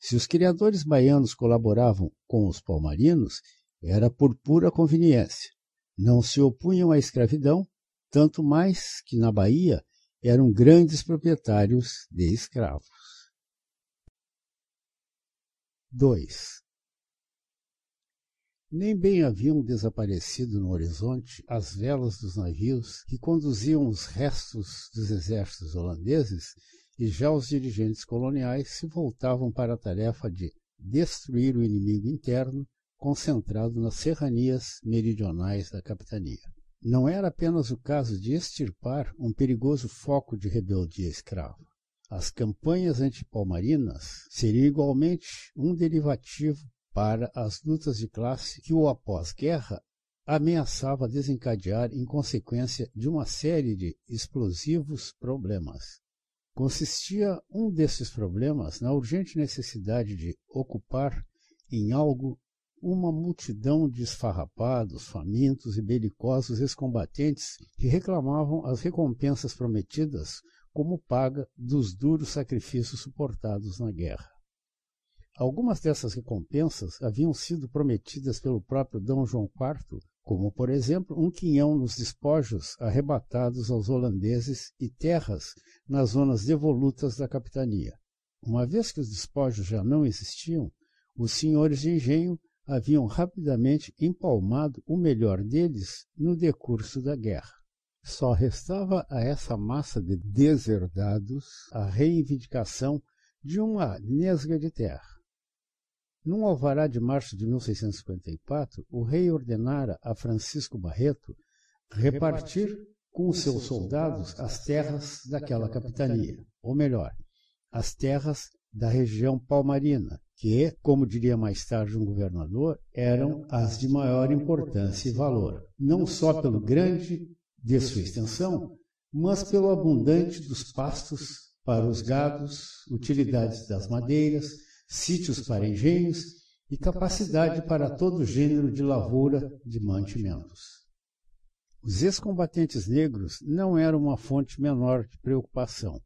A: Se os criadores baianos colaboravam com os palmarinos, era por pura conveniência. Não se opunham à escravidão, tanto mais que na Bahia eram grandes proprietários de escravos. 2. Nem bem haviam desaparecido no horizonte as velas dos navios que conduziam os restos dos exércitos holandeses e já os dirigentes coloniais se voltavam para a tarefa de destruir o inimigo interno concentrado nas serranias meridionais da capitania. Não era apenas o caso de extirpar um perigoso foco de rebeldia escrava. As campanhas antipalmarinas seriam igualmente um derivativo para as lutas de classe que o após-guerra ameaçava desencadear em consequência de uma série de explosivos problemas. Consistia um desses problemas na urgente necessidade de ocupar em algo uma multidão de esfarrapados, famintos e belicosos ex-combatentes que reclamavam as recompensas prometidas como paga dos duros sacrifícios suportados na guerra. Algumas dessas recompensas haviam sido prometidas pelo próprio D. João IV, como, por exemplo, um quinhão nos despojos arrebatados aos holandeses e terras nas zonas devolutas da capitania. Uma vez que os despojos já não existiam, os senhores de engenho haviam rapidamente empalmado o melhor deles no decurso da guerra. Só restava a essa massa de deserdados a reivindicação de uma nesga de terra. Num alvará de março de 1654, o rei ordenara a Francisco Barreto repartir com os seus soldados as terras daquela capitania, ou melhor, as terras da região palmarina, que, como diria mais tarde um governador, eram as de maior importância e valor, não só pelo grande de sua extensão, mas pelo abundante dos pastos para os gados, utilidades das madeiras, sítios para engenhos e capacidade para todo gênero de lavoura de mantimentos. Os ex-combatentes negros não eram uma fonte menor de preocupação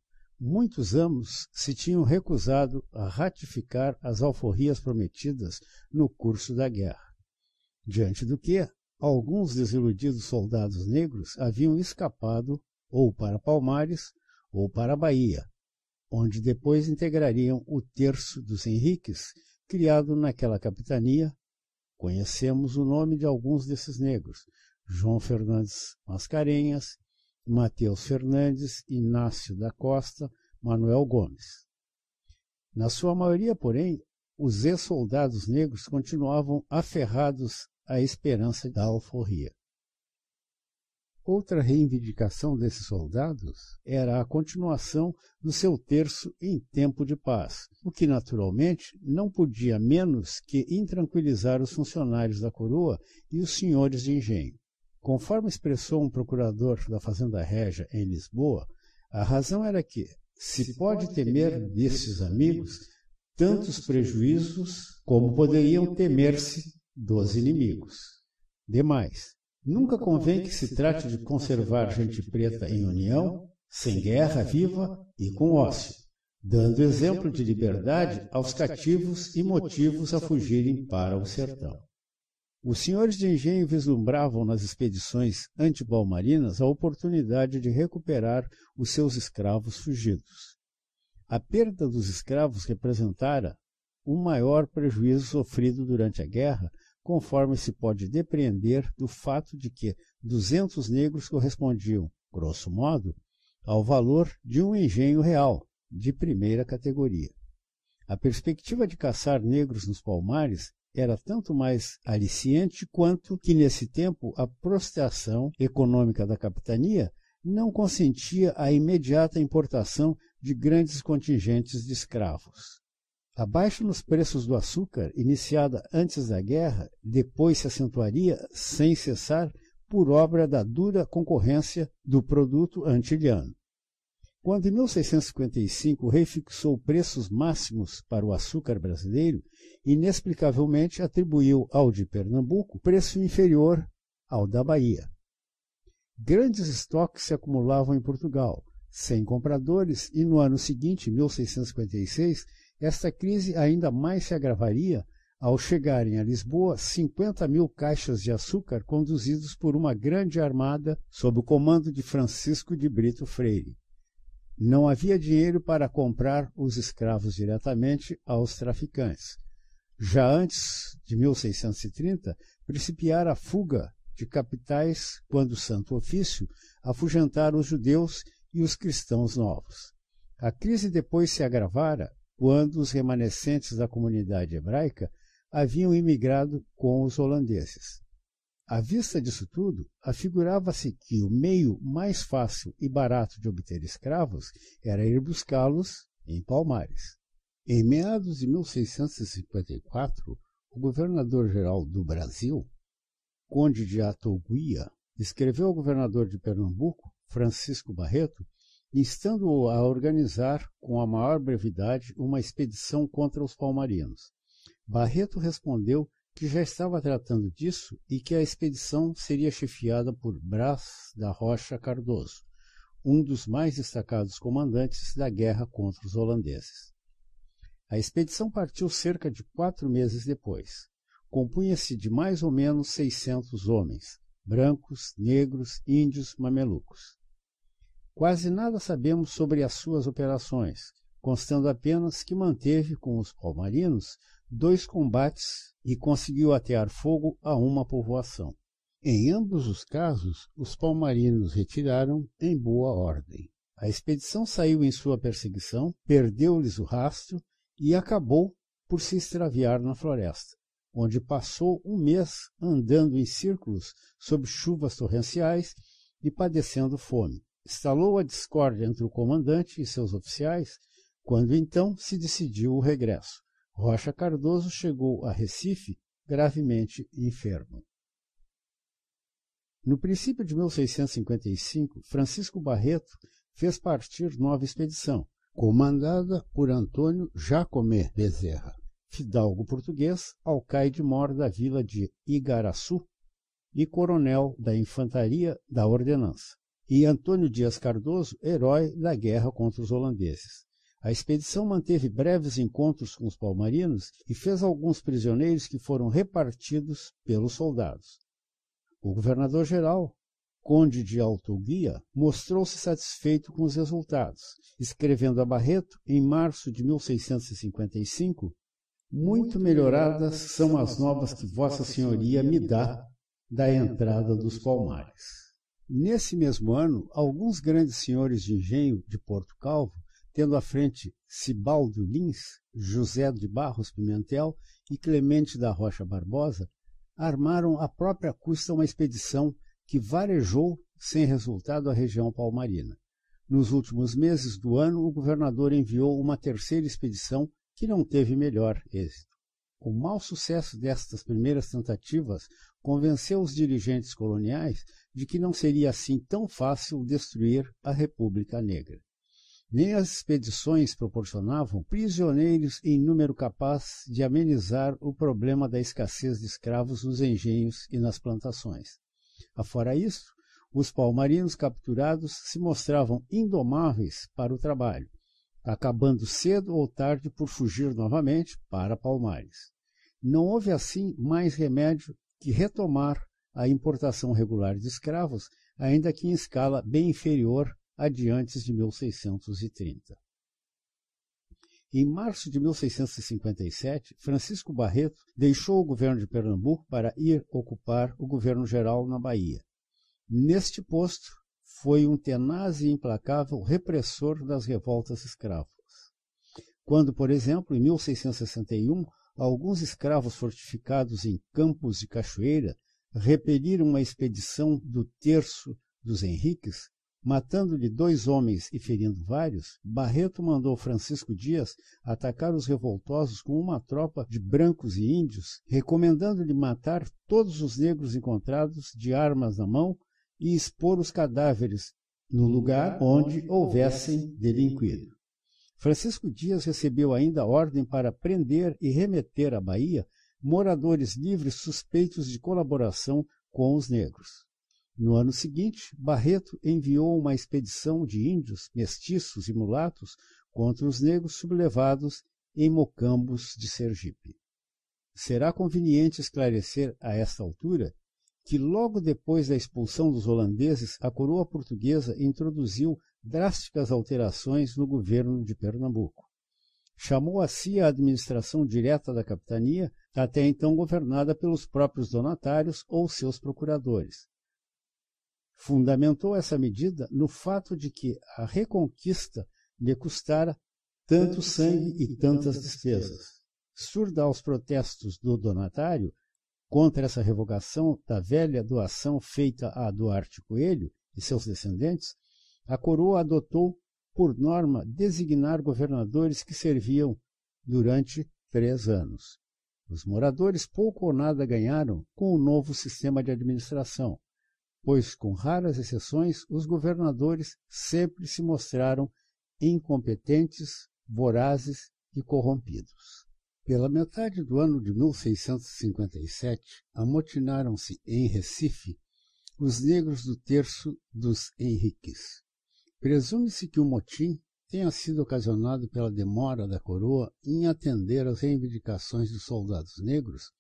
A: muitos amos se tinham recusado a ratificar as alforrias prometidas no curso da guerra. Diante do que, alguns desiludidos soldados negros haviam escapado ou para Palmares ou para a Bahia, onde depois integrariam o terço dos Henriques, criado naquela capitania. Conhecemos o nome de alguns desses negros, João Fernandes Mascarenhas, Matheus Fernandes, Inácio da Costa, Manuel Gomes. Na sua maioria, porém, os ex-soldados negros continuavam aferrados à esperança da alforria. Outra reivindicação desses soldados era a continuação do seu terço em tempo de paz, o que naturalmente não podia menos que intranquilizar os funcionários da coroa e os senhores de engenho. Conforme expressou um procurador da Fazenda Régia em Lisboa, a razão era que se, pode temer desses amigos tantos prejuízos como poderiam temer-se dos inimigos. Demais, nunca convém que se trate de conservar gente preta em união, sem guerra viva e com ócio, dando exemplo de liberdade aos cativos e motivos a fugirem para o sertão. Os senhores de engenho vislumbravam nas expedições antibalmarinas a oportunidade de recuperar os seus escravos fugidos. A perda dos escravos representara o maior prejuízo sofrido durante a guerra, conforme se pode depreender do fato de que 200 negros correspondiam, grosso modo, ao valor de um engenho real, de primeira categoria. A perspectiva de caçar negros nos palmares era tanto mais aliciante quanto que, nesse tempo, a prostração econômica da capitania não consentia a imediata importação de grandes contingentes de escravos. A baixa nos preços do açúcar, iniciada antes da guerra, depois se acentuaria sem cessar por obra da dura concorrência do produto antilhano. Quando em 1655 refixou preços máximos para o açúcar brasileiro, inexplicavelmente atribuiu ao de Pernambuco preço inferior ao da Bahia. Grandes estoques se acumulavam em Portugal, sem compradores, e no ano seguinte, 1656, esta crise ainda mais se agravaria ao chegarem a Lisboa 50 mil caixas de açúcar conduzidos por uma grande armada sob o comando de Francisco de Brito Freire. Não havia dinheiro para comprar os escravos diretamente aos traficantes já antes de 1630, principiara a fuga de capitais quando o Santo Ofício afugentara os judeus e os cristãos novos. A crise depois se agravara quando os remanescentes da comunidade hebraica haviam imigrado com os holandeses. À vista disso tudo, afigurava-se que o meio mais fácil e barato de obter escravos era ir buscá-los em Palmares. Em meados de 1654, o governador-geral do Brasil, Conde de Atoguia, escreveu ao governador de Pernambuco, Francisco Barreto, instando-o a organizar com a maior brevidade uma expedição contra os palmarinos. Barreto respondeu que já estava tratando disso e que a expedição seria chefiada por Brás da Rocha Cardoso, um dos mais destacados comandantes da guerra contra os holandeses. A expedição partiu cerca de quatro meses depois. Compunha-se de mais ou menos 600 homens, brancos, negros, índios, mamelucos. Quase nada sabemos sobre as suas operações, constando apenas que manteve com os palmarinos dois combates e conseguiu atear fogo a uma povoação. Em ambos os casos, os palmarinos retiraram em boa ordem. A expedição saiu em sua perseguição, perdeu-lhes o rastro e acabou por se extraviar na floresta, onde passou um mês andando em círculos sob chuvas torrenciais e padecendo fome. Estalou a discórdia entre o comandante e seus oficiais, quando então se decidiu o regresso. Rocha Cardoso chegou a Recife gravemente enfermo. No princípio de 1655, Francisco Barreto fez partir nova expedição, comandada por Antônio Jacomé Bezerra. Fidalgo português, alcaide mor da vila de Igaraçu e coronel da infantaria da ordenança. E Antônio Dias Cardoso, herói da guerra contra os holandeses. A expedição manteve breves encontros com os palmarinos e fez alguns prisioneiros que foram repartidos pelos soldados. O governador-geral, conde de Guia mostrou-se satisfeito com os resultados, escrevendo a Barreto, em março de 1655, Muito melhoradas são as novas que Vossa Senhoria me dá da entrada dos palmares. Nesse mesmo ano, alguns grandes senhores de engenho de Porto Calvo, tendo à frente Cibaldo Lins, José de Barros Pimentel e Clemente da Rocha Barbosa, armaram à própria custa uma expedição que varejou sem resultado a região palmarina. Nos últimos meses do ano, o governador enviou uma terceira expedição que não teve melhor êxito. O mau sucesso destas primeiras tentativas convenceu os dirigentes coloniais de que não seria assim tão fácil destruir a República Negra. Nem as expedições proporcionavam prisioneiros em número capaz de amenizar o problema da escassez de escravos nos engenhos e nas plantações. Afora isso, os palmarinos capturados se mostravam indomáveis para o trabalho, acabando cedo ou tarde por fugir novamente para Palmares. Não houve assim mais remédio que retomar a importação regular de escravos, ainda que em escala bem inferior à de antes de 1630. Em março de 1657, Francisco Barreto deixou o governo de Pernambuco para ir ocupar o governo geral na Bahia. Neste posto, foi um tenaz e implacável repressor das revoltas escravas. Quando, por exemplo, em 1661, alguns escravos fortificados em Campos de Cachoeira repeliram uma expedição do terço dos Henriques, Matando-lhe dois homens e ferindo vários, Barreto mandou Francisco Dias atacar os revoltosos com uma tropa de brancos e índios, recomendando-lhe matar todos os negros encontrados de armas na mão e expor os cadáveres no lugar onde houvessem delinquido. Francisco Dias recebeu ainda ordem para prender e remeter à Bahia moradores livres suspeitos de colaboração com os negros. No ano seguinte, Barreto enviou uma expedição de índios, mestiços e mulatos contra os negros sublevados em Mocambos de Sergipe. Será conveniente esclarecer a esta altura que logo depois da expulsão dos holandeses, a coroa portuguesa introduziu drásticas alterações no governo de Pernambuco. Chamou a si a administração direta da capitania, até então governada pelos próprios donatários ou seus procuradores fundamentou essa medida no fato de que a reconquista lhe custara tanto sangue e tantas despesas. Surda aos protestos do donatário contra essa revogação da velha doação feita a Duarte Coelho e seus descendentes, a coroa adotou por norma designar governadores que serviam durante três anos. Os moradores pouco ou nada ganharam com o novo sistema de administração, pois, com raras exceções, os governadores sempre se mostraram incompetentes, vorazes e corrompidos. Pela metade do ano de 1657, amotinaram-se em Recife os negros do terço dos Henriques. Presume-se que o motim tenha sido ocasionado pela demora da coroa em atender às reivindicações dos soldados negros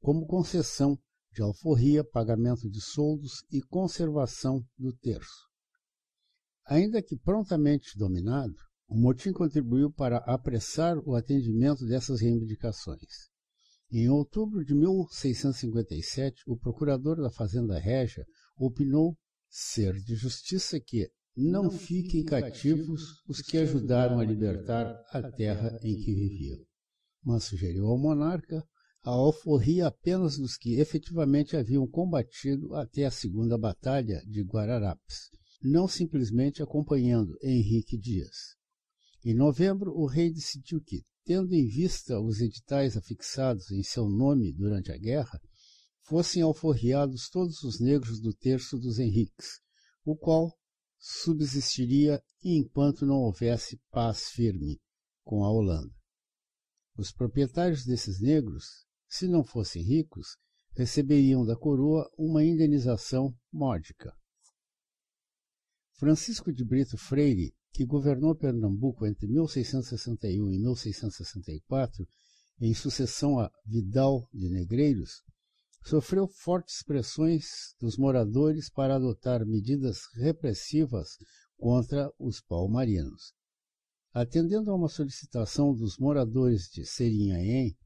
A: como concessão de alforria, pagamento de soldos e conservação do terço. Ainda que prontamente dominado, o motim contribuiu para apressar o atendimento dessas reivindicações. Em outubro de 1657, o procurador da Fazenda Régia opinou ser de justiça que não, não fiquem cativos os que ajudaram a libertar a terra em que viviam, mas sugeriu ao monarca a alforria apenas dos que efetivamente haviam combatido até a Segunda Batalha de Guararapes, não simplesmente acompanhando Henrique Dias. Em novembro, o rei decidiu que, tendo em vista os editais afixados em seu nome durante a guerra, fossem alforriados todos os negros do terço dos Henriques, o qual subsistiria enquanto não houvesse paz firme com a Holanda. Os proprietários desses negros, se não fossem ricos, receberiam da coroa uma indenização módica. Francisco de Brito Freire, que governou Pernambuco entre 1661 e 1664, em sucessão a Vidal de Negreiros, sofreu fortes pressões dos moradores para adotar medidas repressivas contra os palmarinos. Atendendo a uma solicitação dos moradores de Serinhaém,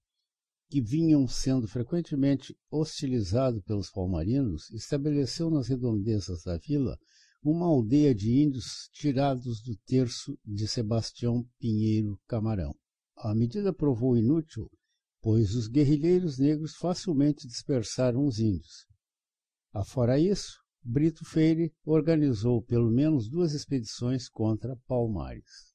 A: que vinham sendo frequentemente hostilizados pelos palmarinos, estabeleceu nas redondezas da vila uma aldeia de índios tirados do terço de Sebastião Pinheiro Camarão. A medida provou inútil, pois os guerrilheiros negros facilmente dispersaram os índios. Afora isso, Brito Feire organizou pelo menos duas expedições contra Palmares.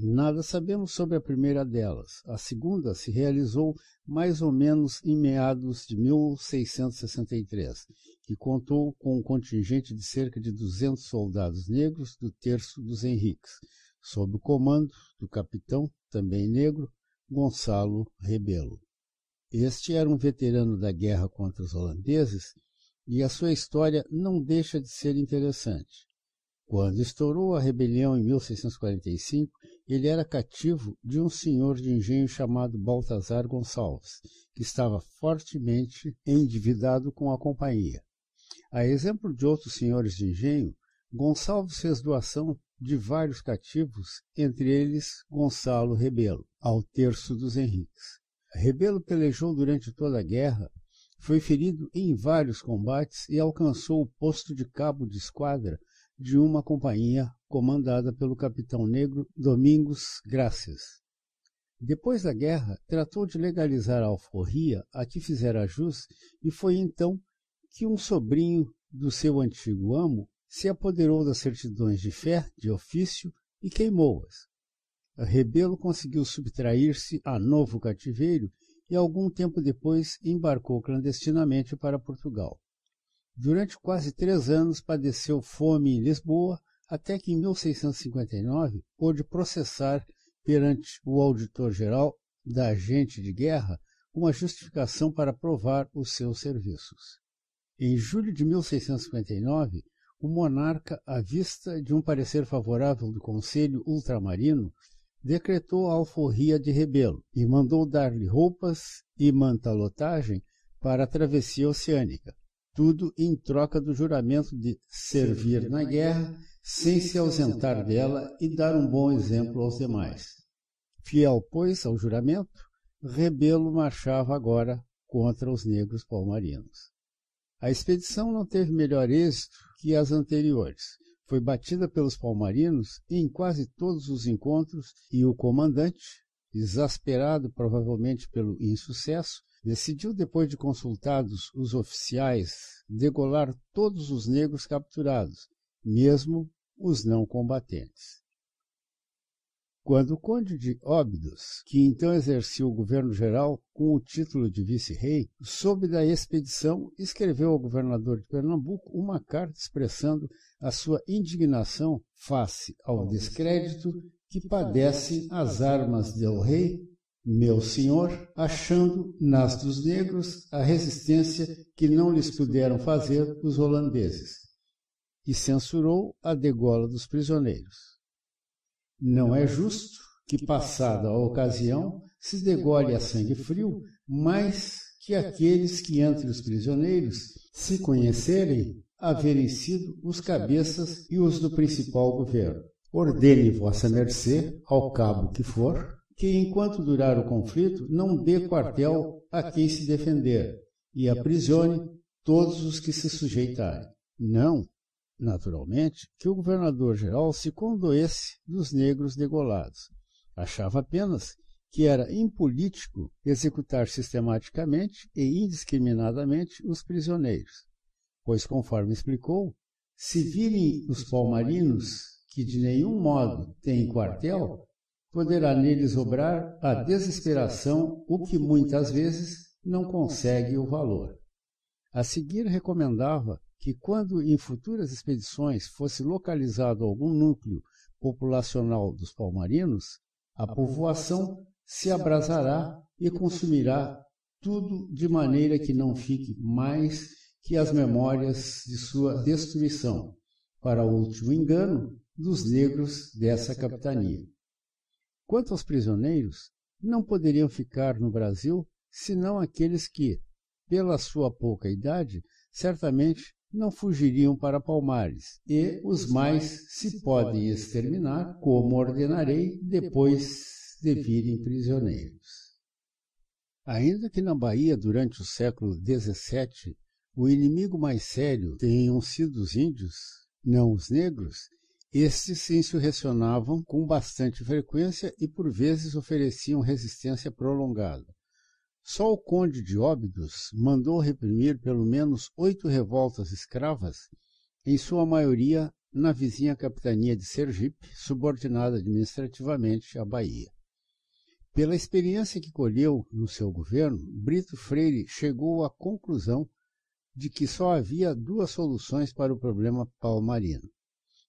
A: Nada sabemos sobre a primeira delas. A segunda se realizou mais ou menos em meados de 1663 e contou com um contingente de cerca de 200 soldados negros do terço dos Henriques, sob o comando do capitão, também negro, Gonçalo Rebelo. Este era um veterano da guerra contra os holandeses e a sua história não deixa de ser interessante. Quando estourou a rebelião em 1645, ele era cativo de um senhor de engenho chamado Baltazar Gonçalves, que estava fortemente endividado com a companhia. A exemplo de outros senhores de engenho, Gonçalves fez doação de vários cativos, entre eles Gonçalo Rebelo, ao terço dos Henriques. Rebelo pelejou durante toda a guerra, foi ferido em vários combates e alcançou o posto de cabo de esquadra de uma companhia comandada pelo capitão negro Domingos Graças. Depois da guerra, tratou de legalizar a alforria a que fizera jus e foi então que um sobrinho do seu antigo amo se apoderou das certidões de fé, de ofício e queimou-as. Rebelo conseguiu subtrair-se a novo cativeiro e algum tempo depois embarcou clandestinamente para Portugal. Durante quase três anos padeceu fome em Lisboa, até que em 1659 pôde processar perante o auditor-geral da agente de guerra uma justificação para provar os seus serviços. Em julho de 1659, o monarca, à vista de um parecer favorável do Conselho Ultramarino, decretou a alforria de Rebelo e mandou dar-lhe roupas e mantalotagem para a travessia oceânica tudo em troca do juramento de servir na guerra sem se ausentar dela e dar um bom exemplo aos demais. Fiel, pois, ao juramento, Rebelo marchava agora contra os negros palmarinos. A expedição não teve melhor êxito que as anteriores. Foi batida pelos palmarinos em quase todos os encontros e o comandante, exasperado provavelmente pelo insucesso, decidiu, depois de consultados os oficiais, degolar todos os negros capturados, mesmo os não combatentes. Quando o conde de Óbidos, que então exercia o governo geral com o título de vice-rei, soube da expedição, escreveu ao governador de Pernambuco uma carta expressando a sua indignação face ao descrédito que padecem as armas del rei meu senhor, achando nas dos negros a resistência que não lhes puderam fazer os holandeses, e censurou a degola dos prisioneiros. Não é justo que, passada a ocasião, se degole a sangue frio mais que aqueles que entre os prisioneiros se conhecerem haverem sido os cabeças e os do principal governo. Ordene vossa mercê, ao cabo que for, que, enquanto durar o conflito, não dê quartel a quem se defender e aprisione todos os que se sujeitarem. Não, naturalmente, que o governador-geral se condoesse dos negros degolados. Achava apenas que era impolítico executar sistematicamente e indiscriminadamente os prisioneiros, pois, conforme explicou, se virem os palmarinos que de nenhum modo têm quartel, poderá neles obrar a desesperação, o que muitas vezes não consegue o valor. A seguir, recomendava que, quando em futuras expedições fosse localizado algum núcleo populacional dos palmarinos, a povoação se abrasará e consumirá tudo de maneira que não fique mais que as memórias de sua destruição, para o último engano dos negros dessa capitania. Quanto aos prisioneiros, não poderiam ficar no Brasil senão aqueles que, pela sua pouca idade, certamente não fugiriam para Palmares, e os mais se podem exterminar, como ordenarei, depois de virem prisioneiros. Ainda que na Bahia, durante o século XVII, o inimigo mais sério tenham sido os índios, não os negros, estes se insurrecionavam com bastante frequência e por vezes ofereciam resistência prolongada. Só o conde de Óbidos mandou reprimir pelo menos oito revoltas escravas, em sua maioria na vizinha capitania de Sergipe, subordinada administrativamente à Bahia. Pela experiência que colheu no seu governo, Brito Freire chegou à conclusão de que só havia duas soluções para o problema palmarino: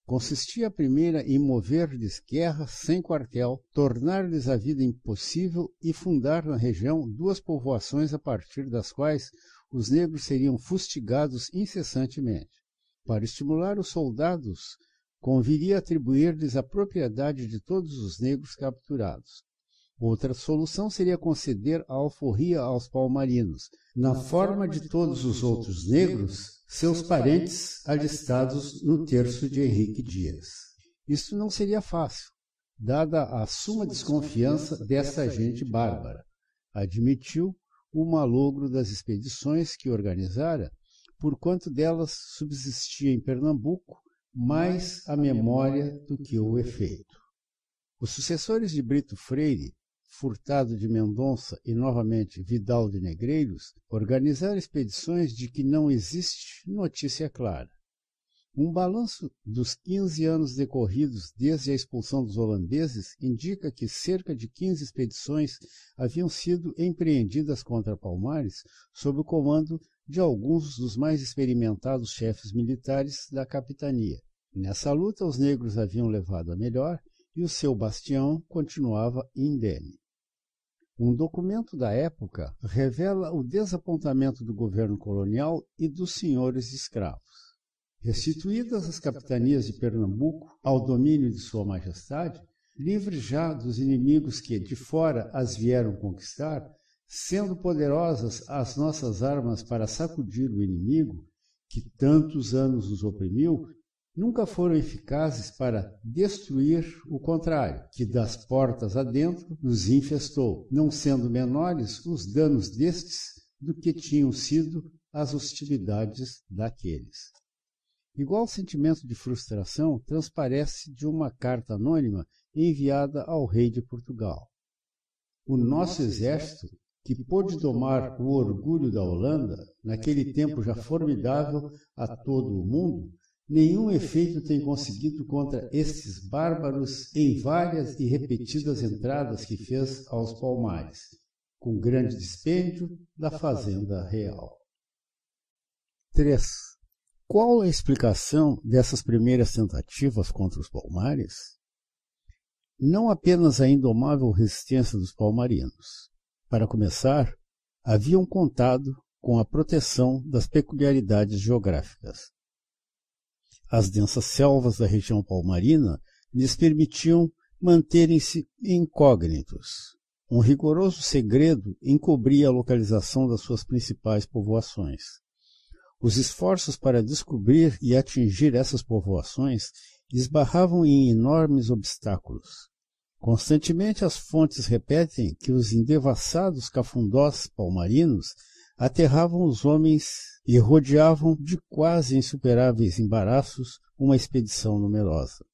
A: Consistia a primeira em mover-lhes guerra sem quartel, tornar-lhes a vida impossível e fundar na região duas povoações a partir das quais os negros seriam fustigados incessantemente. Para estimular os soldados, conviria atribuir-lhes a propriedade de todos os negros capturados, Outra solução seria conceder a alforria aos palmarinos, na, na forma, de, todos os outros negros, seus parentes alistados no terço de Henrique Dias. Isso não seria fácil, dada a suma desconfiança dessa gente bárbara, admitiu o malogro das expedições que organizara, por quanto delas subsistia em Pernambuco mais a memória do que o efeito. Os sucessores de Brito Freire Furtado de Mendonça e novamente Vidal de Negreiros, organizar expedições de que não existe notícia clara. Um balanço dos 15 anos decorridos desde a expulsão dos holandeses indica que cerca de 15 expedições haviam sido empreendidas contra Palmares sob o comando de alguns dos mais experimentados chefes militares da capitania. Nessa luta, os negros haviam levado a melhor e o seu bastião continuava indene. Um documento da época revela o desapontamento do governo colonial e dos senhores escravos. Restituídas as capitanias de Pernambuco ao domínio de Sua Majestade, livres já dos inimigos que de fora as vieram conquistar, sendo poderosas as nossas armas para sacudir o inimigo que tantos anos nos oprimiu nunca foram eficazes para destruir o contrário, que das portas adentro os infestou, não sendo menores os danos destes do que tinham sido as hostilidades daqueles. Igual sentimento de frustração transparece de uma carta anônima enviada ao rei de Portugal. O nosso exército, que pôde domar o orgulho da Holanda, naquele tempo já formidável a todo o mundo, nenhum efeito tem conseguido contra estes bárbaros em várias e repetidas entradas que fez aos palmares, com grande dispêndio da fazenda real. 3. Qual a explicação dessas primeiras tentativas contra os palmares? Não apenas a indomável resistência dos palmarinos. Para começar, haviam contado com a proteção das peculiaridades geográficas, as densas selvas da região palmarina lhes permitiam manterem-se incógnitos. Um rigoroso segredo encobria a localização das suas principais povoações. Os esforços para descobrir e atingir essas povoações esbarravam em enormes obstáculos. Constantemente as fontes repetem que os endevassados cafundós palmarinos aterravam os homens e rodeavam de quase insuperáveis embaraços uma expedição numerosa.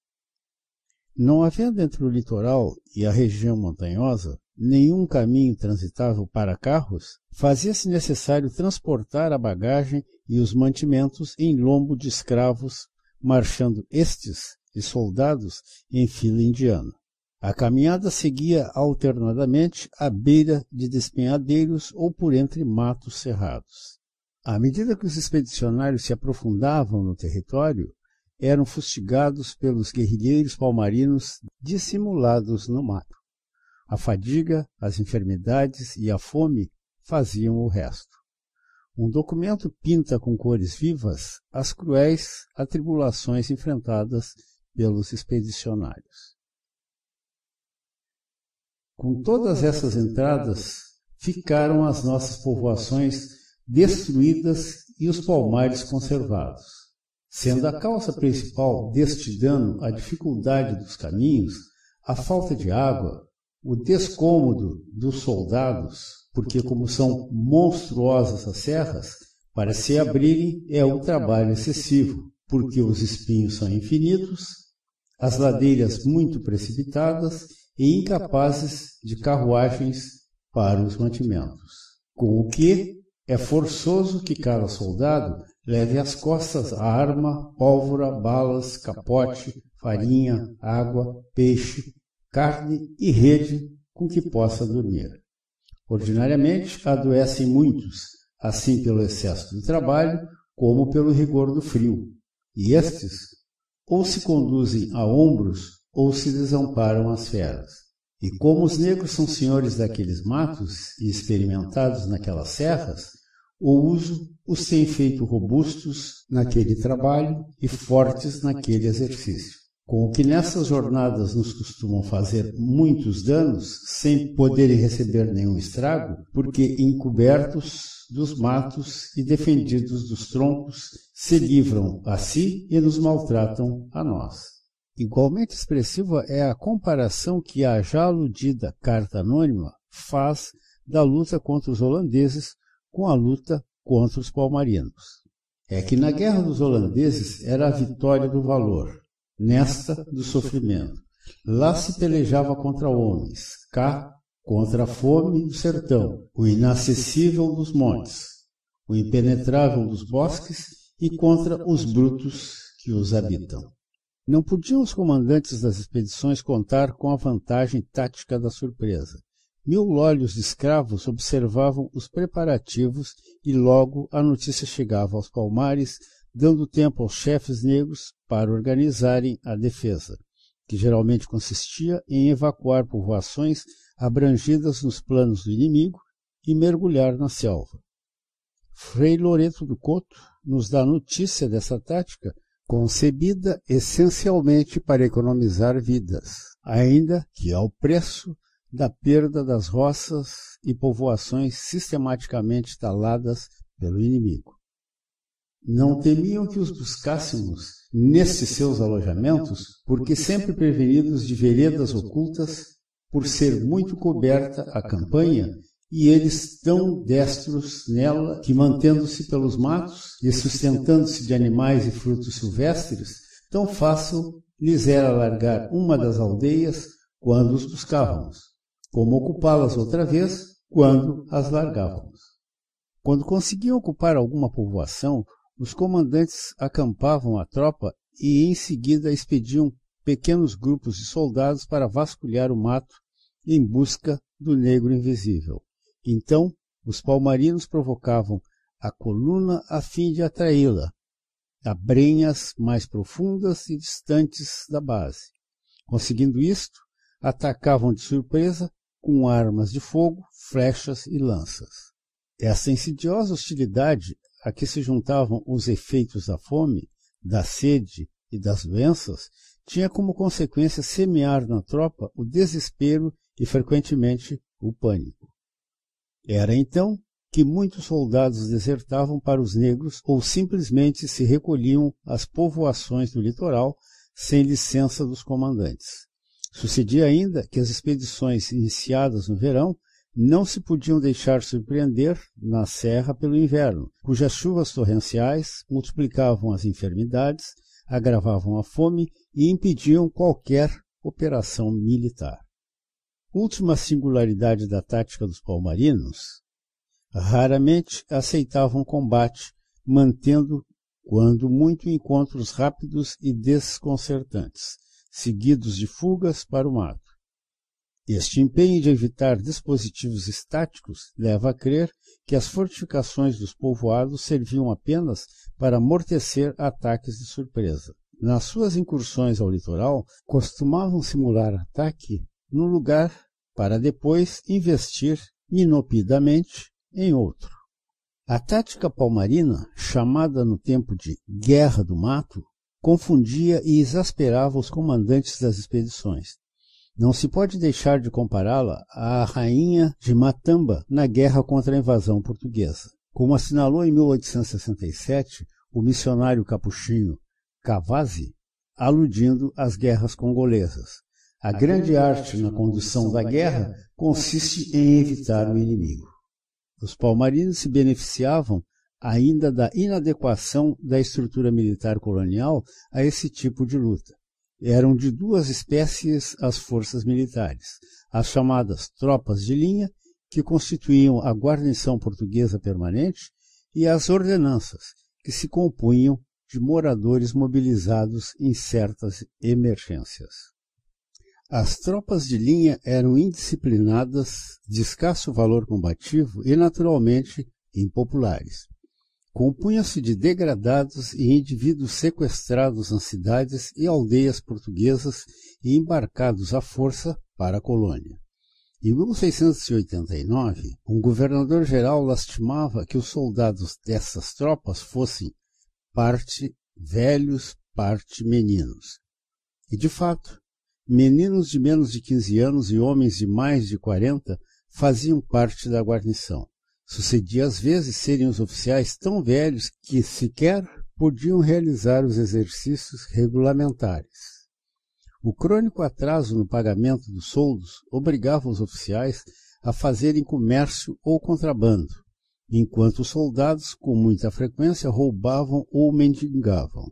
A: Não havendo entre o litoral e a região montanhosa nenhum caminho transitável para carros, fazia-se necessário transportar a bagagem e os mantimentos em lombo de escravos, marchando estes e soldados em fila indiana. A caminhada seguia alternadamente à beira de despenhadeiros ou por entre matos cerrados. À medida que os expedicionários se aprofundavam no território, eram fustigados pelos guerrilheiros palmarinos dissimulados no mato. A fadiga, as enfermidades e a fome faziam o resto. Um documento pinta com cores vivas as cruéis atribulações enfrentadas pelos expedicionários. Com todas essas entradas, ficaram as nossas povoações destruídas e os palmares conservados, sendo a causa principal deste dano a dificuldade dos caminhos, a falta de água, o descômodo dos soldados, porque como são monstruosas as serras, para se abrirem é um trabalho excessivo, porque os espinhos são infinitos, as ladeiras muito precipitadas e incapazes de carruagens para os mantimentos, com o que é forçoso que cada soldado leve às costas a arma, pólvora, balas, capote, farinha, água, peixe, carne e rede com que possa dormir. Ordinariamente adoecem muitos, assim pelo excesso de trabalho como pelo rigor do frio, e estes ou se conduzem a ombros ou se desamparam às feras. E como os negros são senhores daqueles matos e experimentados naquelas serras, o uso os tem feito robustos naquele trabalho e fortes naquele exercício. Com o que nessas jornadas nos costumam fazer muitos danos, sem poderem receber nenhum estrago, porque encobertos dos matos e defendidos dos troncos, se livram a si e nos maltratam a nós. Igualmente expressiva é a comparação que a já aludida carta anônima faz da luta contra os holandeses com a luta contra os palmarinos. É que na guerra dos holandeses era a vitória do valor, nesta do sofrimento. Lá se pelejava contra homens, cá contra a fome do sertão, o inacessível dos montes, o impenetrável dos bosques e contra os brutos que os habitam. Não podiam os comandantes das expedições contar com a vantagem tática da surpresa, mil olhos de escravos observavam os preparativos e logo a notícia chegava aos palmares, dando tempo aos chefes negros para organizarem a defesa, que geralmente consistia em evacuar povoações abrangidas nos planos do inimigo e mergulhar na selva. Frei Loreto do Couto nos dá notícia dessa tática, concebida essencialmente para economizar vidas, ainda que ao preço da perda das roças e povoações sistematicamente taladas pelo inimigo. Não temiam que os buscássemos nesses seus alojamentos, porque sempre prevenidos de veredas ocultas, por ser muito coberta a campanha e eles tão destros nela que, mantendo-se pelos matos e sustentando-se de animais e frutos silvestres, tão fácil lhes era largar uma das aldeias quando os buscávamos como ocupá-las outra vez quando as largávamos. Quando conseguiam ocupar alguma povoação, os comandantes acampavam a tropa e em seguida expediam pequenos grupos de soldados para vasculhar o mato em busca do negro invisível. Então, os palmarinos provocavam a coluna a fim de atraí-la a brenhas mais profundas e distantes da base. Conseguindo isto, atacavam de surpresa com armas de fogo, flechas e lanças. Essa é insidiosa hostilidade a que se juntavam os efeitos da fome, da sede e das doenças tinha como consequência semear na tropa o desespero e, frequentemente, o pânico. Era então que muitos soldados desertavam para os negros ou simplesmente se recolhiam às povoações do litoral sem licença dos comandantes. Sucedia ainda que as expedições iniciadas no verão não se podiam deixar surpreender na serra pelo inverno, cujas chuvas torrenciais multiplicavam as enfermidades, agravavam a fome e impediam qualquer operação militar. Última singularidade da tática dos palmarinos, raramente aceitavam combate, mantendo, quando muito, encontros rápidos e desconcertantes, seguidos de fugas para o mato. Este empenho de evitar dispositivos estáticos leva a crer que as fortificações dos povoados serviam apenas para amortecer ataques de surpresa. Nas suas incursões ao litoral, costumavam simular ataque num lugar para depois investir inopidamente em outro. A tática palmarina, chamada no tempo de Guerra do Mato, confundia e exasperava os comandantes das expedições. Não se pode deixar de compará-la à rainha de Matamba na guerra contra a invasão portuguesa. Como assinalou em 1867 o missionário capuchinho Cavazzi, aludindo às guerras congolesas. A, a grande, grande arte na condução da guerra consiste em evitar o inimigo. Os palmarinos se beneficiavam ainda da inadequação da estrutura militar colonial a esse tipo de luta. Eram de duas espécies as forças militares: as chamadas tropas de linha, que constituíam a guarnição portuguesa permanente, e as ordenanças, que se compunham de moradores mobilizados em certas emergências. As tropas de linha eram indisciplinadas, de escasso valor combativo e, naturalmente, impopulares compunha-se de degradados e indivíduos sequestrados nas cidades e aldeias portuguesas e embarcados à força para a colônia. Em 1689, um governador-geral lastimava que os soldados dessas tropas fossem parte velhos, parte meninos. E, de fato, meninos de menos de 15 anos e homens de mais de 40 faziam parte da guarnição. Sucedia às vezes serem os oficiais tão velhos que sequer podiam realizar os exercícios regulamentares. O crônico atraso no pagamento dos soldos obrigava os oficiais a fazerem comércio ou contrabando, enquanto os soldados com muita frequência roubavam ou mendigavam.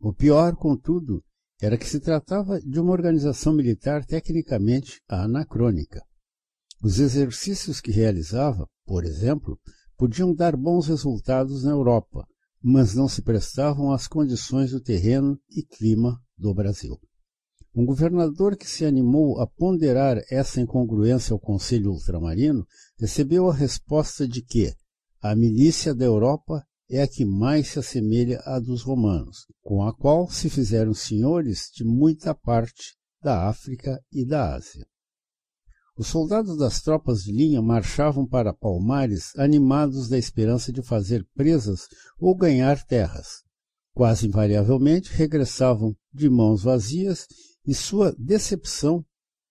A: O pior, contudo, era que se tratava de uma organização militar tecnicamente anacrônica. Os exercícios que realizava, por exemplo, podiam dar bons resultados na Europa, mas não se prestavam às condições do terreno e clima do Brasil. Um governador que se animou a ponderar essa incongruência ao Conselho Ultramarino recebeu a resposta de que a milícia da Europa é a que mais se assemelha à dos romanos, com a qual se fizeram senhores de muita parte da África e da Ásia. Os soldados das tropas de linha marchavam para Palmares animados da esperança de fazer presas ou ganhar terras. Quase invariavelmente regressavam de mãos vazias e sua decepção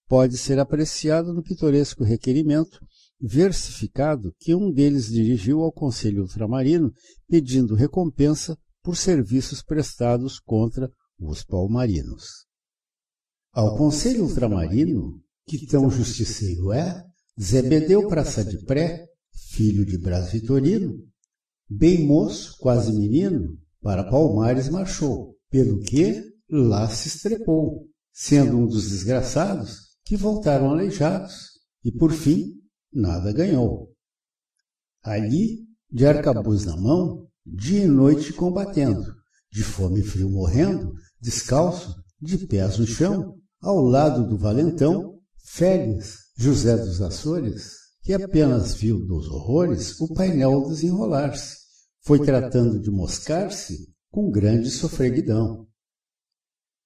A: pode ser apreciada no pitoresco requerimento versificado que um deles dirigiu ao Conselho Ultramarino pedindo recompensa por serviços prestados contra os palmarinos. Ao, ao Conselho Ultramarino, que tão justiceiro é, Zebedeu Praça de Pré, filho de Brás Vitorino, bem moço, quase menino, para Palmares marchou, pelo que lá se estrepou, sendo um dos desgraçados que voltaram aleijados, e por fim nada ganhou. Ali, de arcabuz na mão, dia e noite combatendo, de fome e frio morrendo, descalço, de pés no chão, ao lado do valentão, Félix José dos Açores, que apenas viu dos horrores o painel desenrolar-se, foi tratando de moscar-se com grande sofreguidão.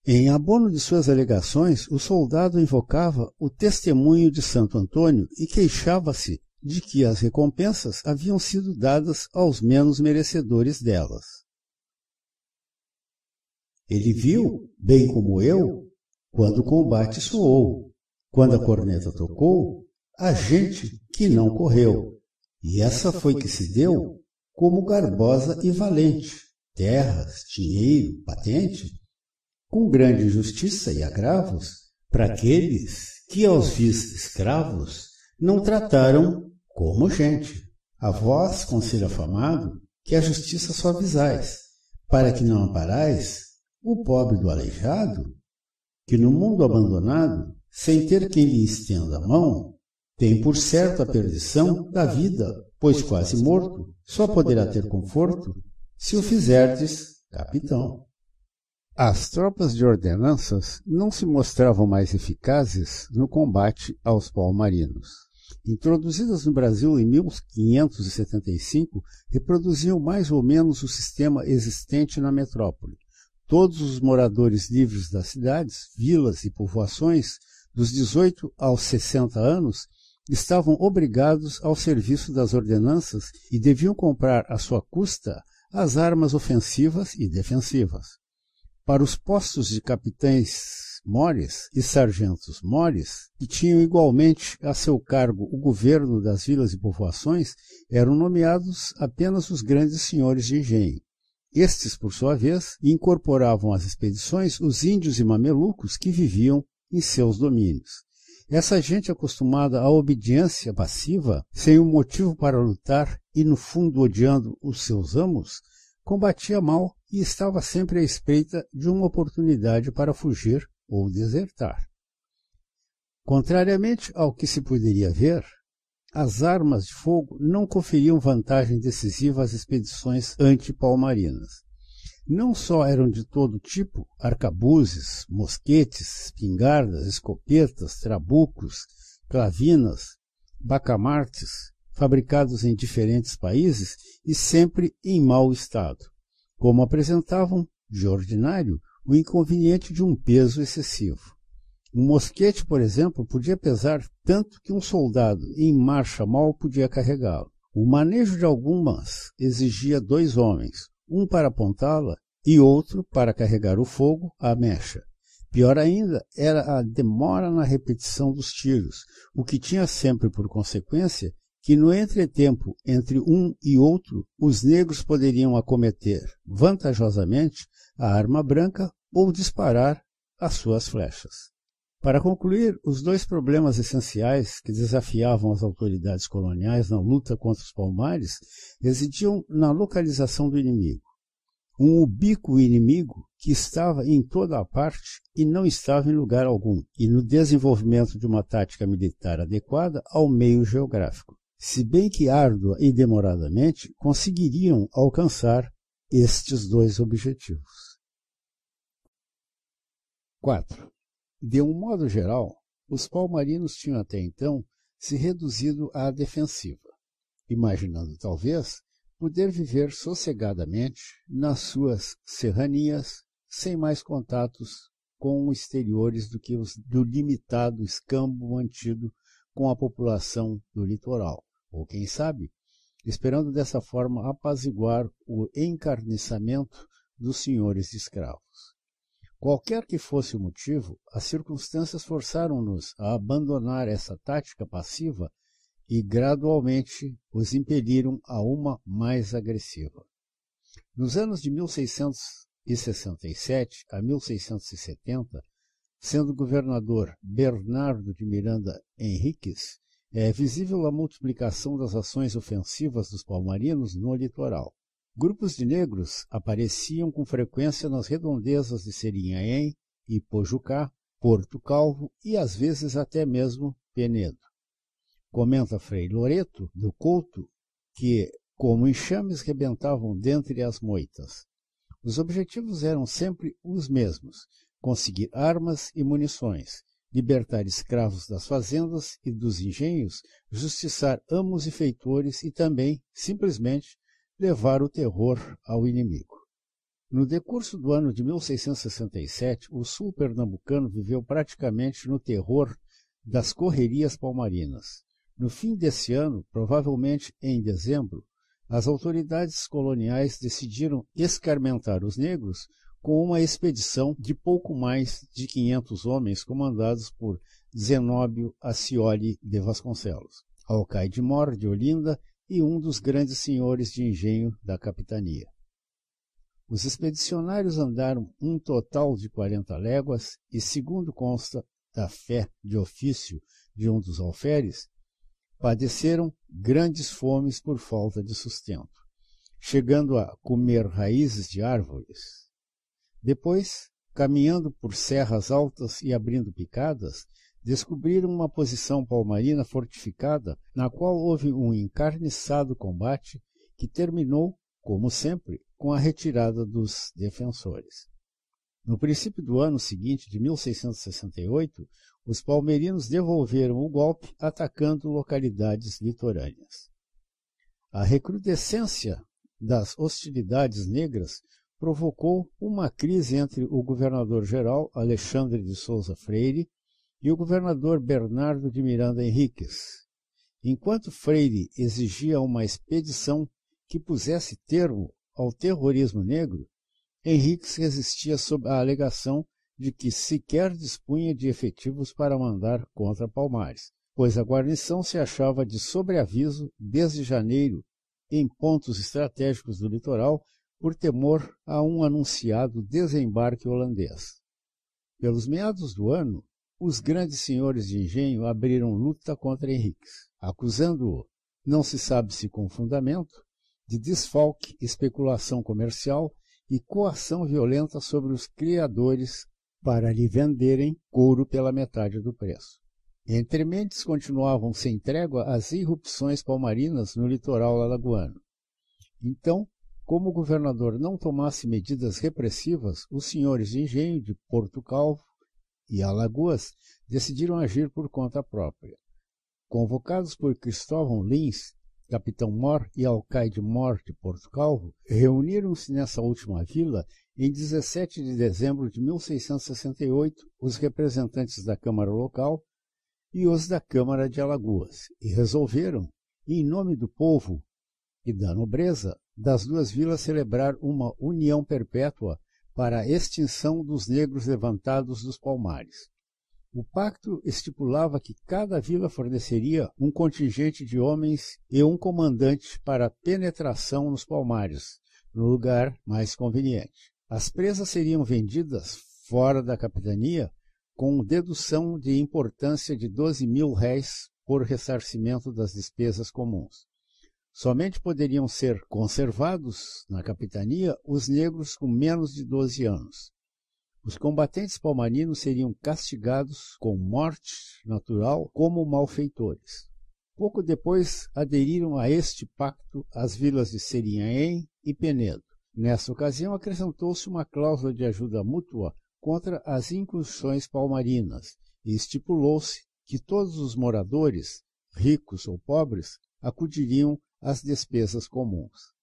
A: Em abono de suas alegações, o soldado invocava o testemunho de Santo Antônio e queixava-se de que as recompensas haviam sido dadas aos menos merecedores delas. Ele viu, bem como eu, quando o combate soou, quando a corneta tocou, a gente que não correu. E essa foi que se deu como garbosa e valente, terras, dinheiro, patente, com grande injustiça e agravos para aqueles que aos vis escravos não trataram como gente. A vós, conselho afamado, que a justiça suavizais, para que não amparais o pobre do aleijado, que no mundo abandonado sem ter quem lhe estenda a mão, tem por certo a perdição da vida, pois quase morto, só poderá ter conforto se o fizerdes capitão. As tropas de ordenanças não se mostravam mais eficazes no combate aos palmarinos. Introduzidas no Brasil em 1575, reproduziam mais ou menos o sistema existente na metrópole. Todos os moradores livres das cidades, vilas e povoações dos 18 aos 60 anos, estavam obrigados ao serviço das ordenanças e deviam comprar à sua custa as armas ofensivas e defensivas. Para os postos de capitães mores e sargentos mores, que tinham igualmente a seu cargo o governo das vilas e povoações, eram nomeados apenas os grandes senhores de engenho. Estes, por sua vez, incorporavam às expedições os índios e mamelucos que viviam em seus domínios. Essa gente é acostumada à obediência passiva, sem um motivo para lutar e no fundo odiando os seus amos, combatia mal e estava sempre à espreita de uma oportunidade para fugir ou desertar. Contrariamente ao que se poderia ver, as armas de fogo não conferiam vantagem decisiva às expedições antipalmarinas não só eram de todo tipo, arcabuzes, mosquetes, espingardas, escopetas, trabucos, clavinas, bacamartes, fabricados em diferentes países e sempre em mau estado, como apresentavam, de ordinário, o inconveniente de um peso excessivo. Um mosquete, por exemplo, podia pesar tanto que um soldado em marcha mal podia carregá-lo. O manejo de algumas exigia dois homens, um para apontá-la e outro para carregar o fogo à mecha. Pior ainda era a demora na repetição dos tiros, o que tinha sempre por consequência que no entretempo entre um e outro os negros poderiam acometer vantajosamente a arma branca ou disparar as suas flechas. Para concluir, os dois problemas essenciais que desafiavam as autoridades coloniais na luta contra os palmares residiam na localização do inimigo. Um ubíquo inimigo que estava em toda a parte e não estava em lugar algum, e no desenvolvimento de uma tática militar adequada ao meio geográfico. Se bem que árdua e demoradamente conseguiriam alcançar estes dois objetivos. 4. De um modo geral, os palmarinos tinham até então se reduzido à defensiva, imaginando talvez poder viver sossegadamente nas suas serranias, sem mais contatos com exteriores do que os do limitado escambo mantido com a população do litoral, ou quem sabe, esperando dessa forma apaziguar o encarniçamento dos senhores escravos. Qualquer que fosse o motivo, as circunstâncias forçaram-nos a abandonar essa tática passiva e gradualmente os impeliram a uma mais agressiva. Nos anos de 1667 a 1670, sendo governador Bernardo de Miranda Henriques, é visível a multiplicação das ações ofensivas dos palmarinos no litoral. Grupos de negros apareciam com frequência nas redondezas de e Ipojucá, Porto Calvo e às vezes até mesmo Penedo. Comenta Frei Loreto, do Couto, que, como enxames rebentavam dentre as moitas, os objetivos eram sempre os mesmos: conseguir armas e munições, libertar escravos das fazendas e dos engenhos, justiçar amos e feitores e também, simplesmente, levar o terror ao inimigo. No decurso do ano de 1667, o sul pernambucano viveu praticamente no terror das correrias palmarinas. No fim desse ano, provavelmente em dezembro, as autoridades coloniais decidiram escarmentar os negros com uma expedição de pouco mais de 500 homens comandados por Zenóbio Acioli de Vasconcelos, Alcaide Mor de Olinda e um dos grandes senhores de engenho da capitania. Os expedicionários andaram um total de quarenta léguas e, segundo consta da fé de ofício de um dos alferes, padeceram grandes fomes por falta de sustento, chegando a comer raízes de árvores. Depois, caminhando por serras altas e abrindo picadas, descobriram uma posição palmarina fortificada, na qual houve um encarniçado combate que terminou, como sempre, com a retirada dos defensores. No princípio do ano seguinte, de 1668, os palmeirinos devolveram o golpe atacando localidades litorâneas. A recrudescência das hostilidades negras provocou uma crise entre o governador-geral Alexandre de Souza Freire e o governador Bernardo de Miranda Henriques. Enquanto Freire exigia uma expedição que pusesse termo ao terrorismo negro, Henriques resistia sob a alegação de que sequer dispunha de efetivos para mandar contra Palmares, pois a guarnição se achava de sobreaviso desde janeiro em pontos estratégicos do litoral por temor a um anunciado desembarque holandês. Pelos meados do ano, os grandes senhores de engenho abriram luta contra Henriques, acusando-o, não se sabe se com fundamento, de desfalque, especulação comercial e coação violenta sobre os criadores para lhe venderem couro pela metade do preço. Entrementes continuavam sem trégua as irrupções palmarinas no litoral alagoano. Então, como o governador não tomasse medidas repressivas, os senhores de engenho de Porto Calvo e Alagoas decidiram agir por conta própria. Convocados por Cristóvão Lins, capitão Mor e alcaide Mor de Porto Calvo, reuniram-se nessa última vila em 17 de dezembro de 1668 os representantes da Câmara local e os da Câmara de Alagoas e resolveram, em nome do povo e da nobreza, das duas vilas celebrar uma união perpétua para a extinção dos negros levantados dos palmares. O pacto estipulava que cada vila forneceria um contingente de homens e um comandante para penetração nos palmares, no lugar mais conveniente. As presas seriam vendidas fora da capitania com dedução de importância de 12 mil réis por ressarcimento das despesas comuns. Somente poderiam ser conservados na capitania os negros com menos de 12 anos. Os combatentes palmarinos seriam castigados com morte natural como malfeitores. Pouco depois aderiram a este pacto as vilas de Serinhaém e Penedo. Nessa ocasião acrescentou-se uma cláusula de ajuda mútua contra as incursões palmarinas e estipulou-se que todos os moradores, ricos ou pobres, acudiriam as despesas comuns.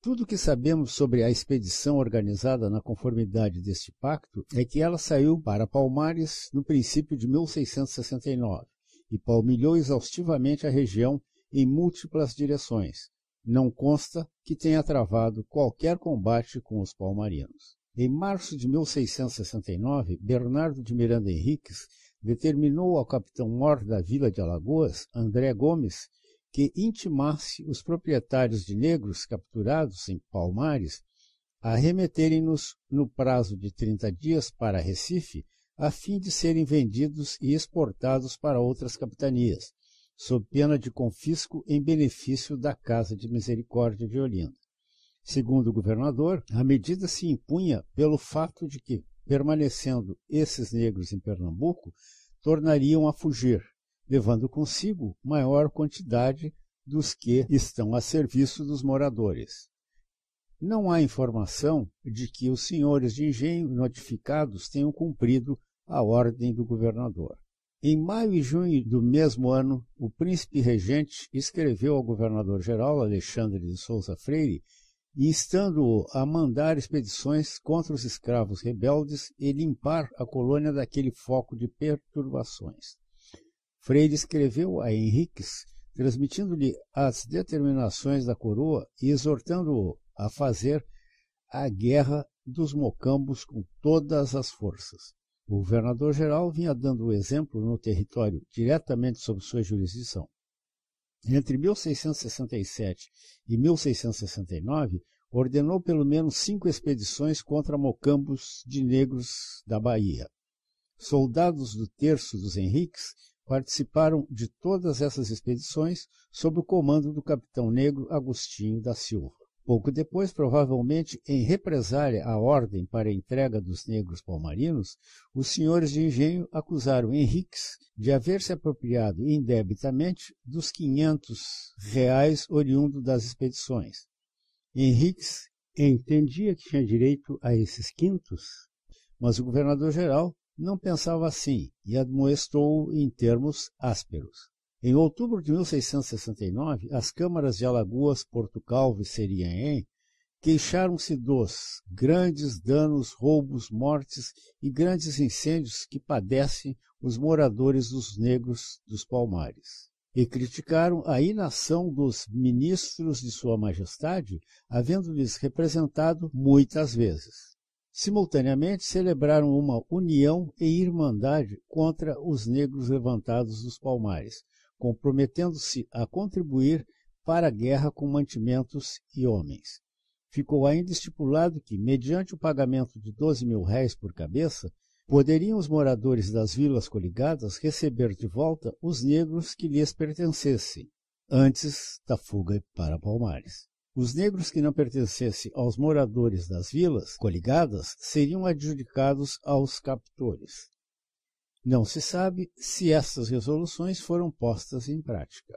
A: Tudo o que sabemos sobre a expedição organizada na conformidade deste pacto é que ela saiu para Palmares no princípio de 1669 e palmilhou exaustivamente a região em múltiplas direções. Não consta que tenha travado qualquer combate com os palmarinos. Em março de 1669, Bernardo de Miranda Henriques determinou ao capitão-mor da vila de Alagoas, André Gomes, que intimasse os proprietários de negros capturados em Palmares a remeterem-nos no prazo de 30 dias para Recife, a fim de serem vendidos e exportados para outras capitanias, sob pena de confisco em benefício da Casa de Misericórdia de Olinda. Segundo o governador, a medida se impunha pelo fato de que, permanecendo esses negros em Pernambuco, tornariam a fugir levando consigo maior quantidade dos que estão a serviço dos moradores. Não há informação de que os senhores de engenho notificados tenham cumprido a ordem do governador. Em maio e junho do mesmo ano, o príncipe regente escreveu ao governador-geral Alexandre de Souza Freire, instando-o a mandar expedições contra os escravos rebeldes e limpar a colônia daquele foco de perturbações. Freire escreveu a Henriques, transmitindo-lhe as determinações da coroa e exortando-o a fazer a guerra dos mocambos com todas as forças. O governador-geral vinha dando o exemplo no território diretamente sob sua jurisdição. Entre 1667 e 1669, ordenou pelo menos cinco expedições contra mocambos de negros da Bahia. Soldados do terço dos Henriques participaram de todas essas expedições sob o comando do capitão negro Agostinho da Silva. Pouco depois, provavelmente em represália à ordem para a entrega dos negros palmarinos, os senhores de engenho acusaram Henriques de haver se apropriado indebitamente dos quinhentos reais oriundo das expedições. Henriques entendia que tinha direito a esses quintos, mas o governador-geral não pensava assim e admoestou em termos ásperos. Em outubro de 1669, as câmaras de Alagoas, Porto Calvo e Serienhem queixaram-se dos grandes danos, roubos, mortes e grandes incêndios que padecem os moradores dos negros dos palmares. E criticaram a inação dos ministros de Sua Majestade, havendo-lhes representado muitas vezes. Simultaneamente, celebraram uma união e irmandade contra os negros levantados dos palmares, comprometendo-se a contribuir para a guerra com mantimentos e homens. Ficou ainda estipulado que, mediante o pagamento de 12 mil réis por cabeça, poderiam os moradores das vilas coligadas receber de volta os negros que lhes pertencessem, antes da fuga para Palmares. Os negros que não pertencessem aos moradores das vilas coligadas seriam adjudicados aos captores. Não se sabe se estas resoluções foram postas em prática.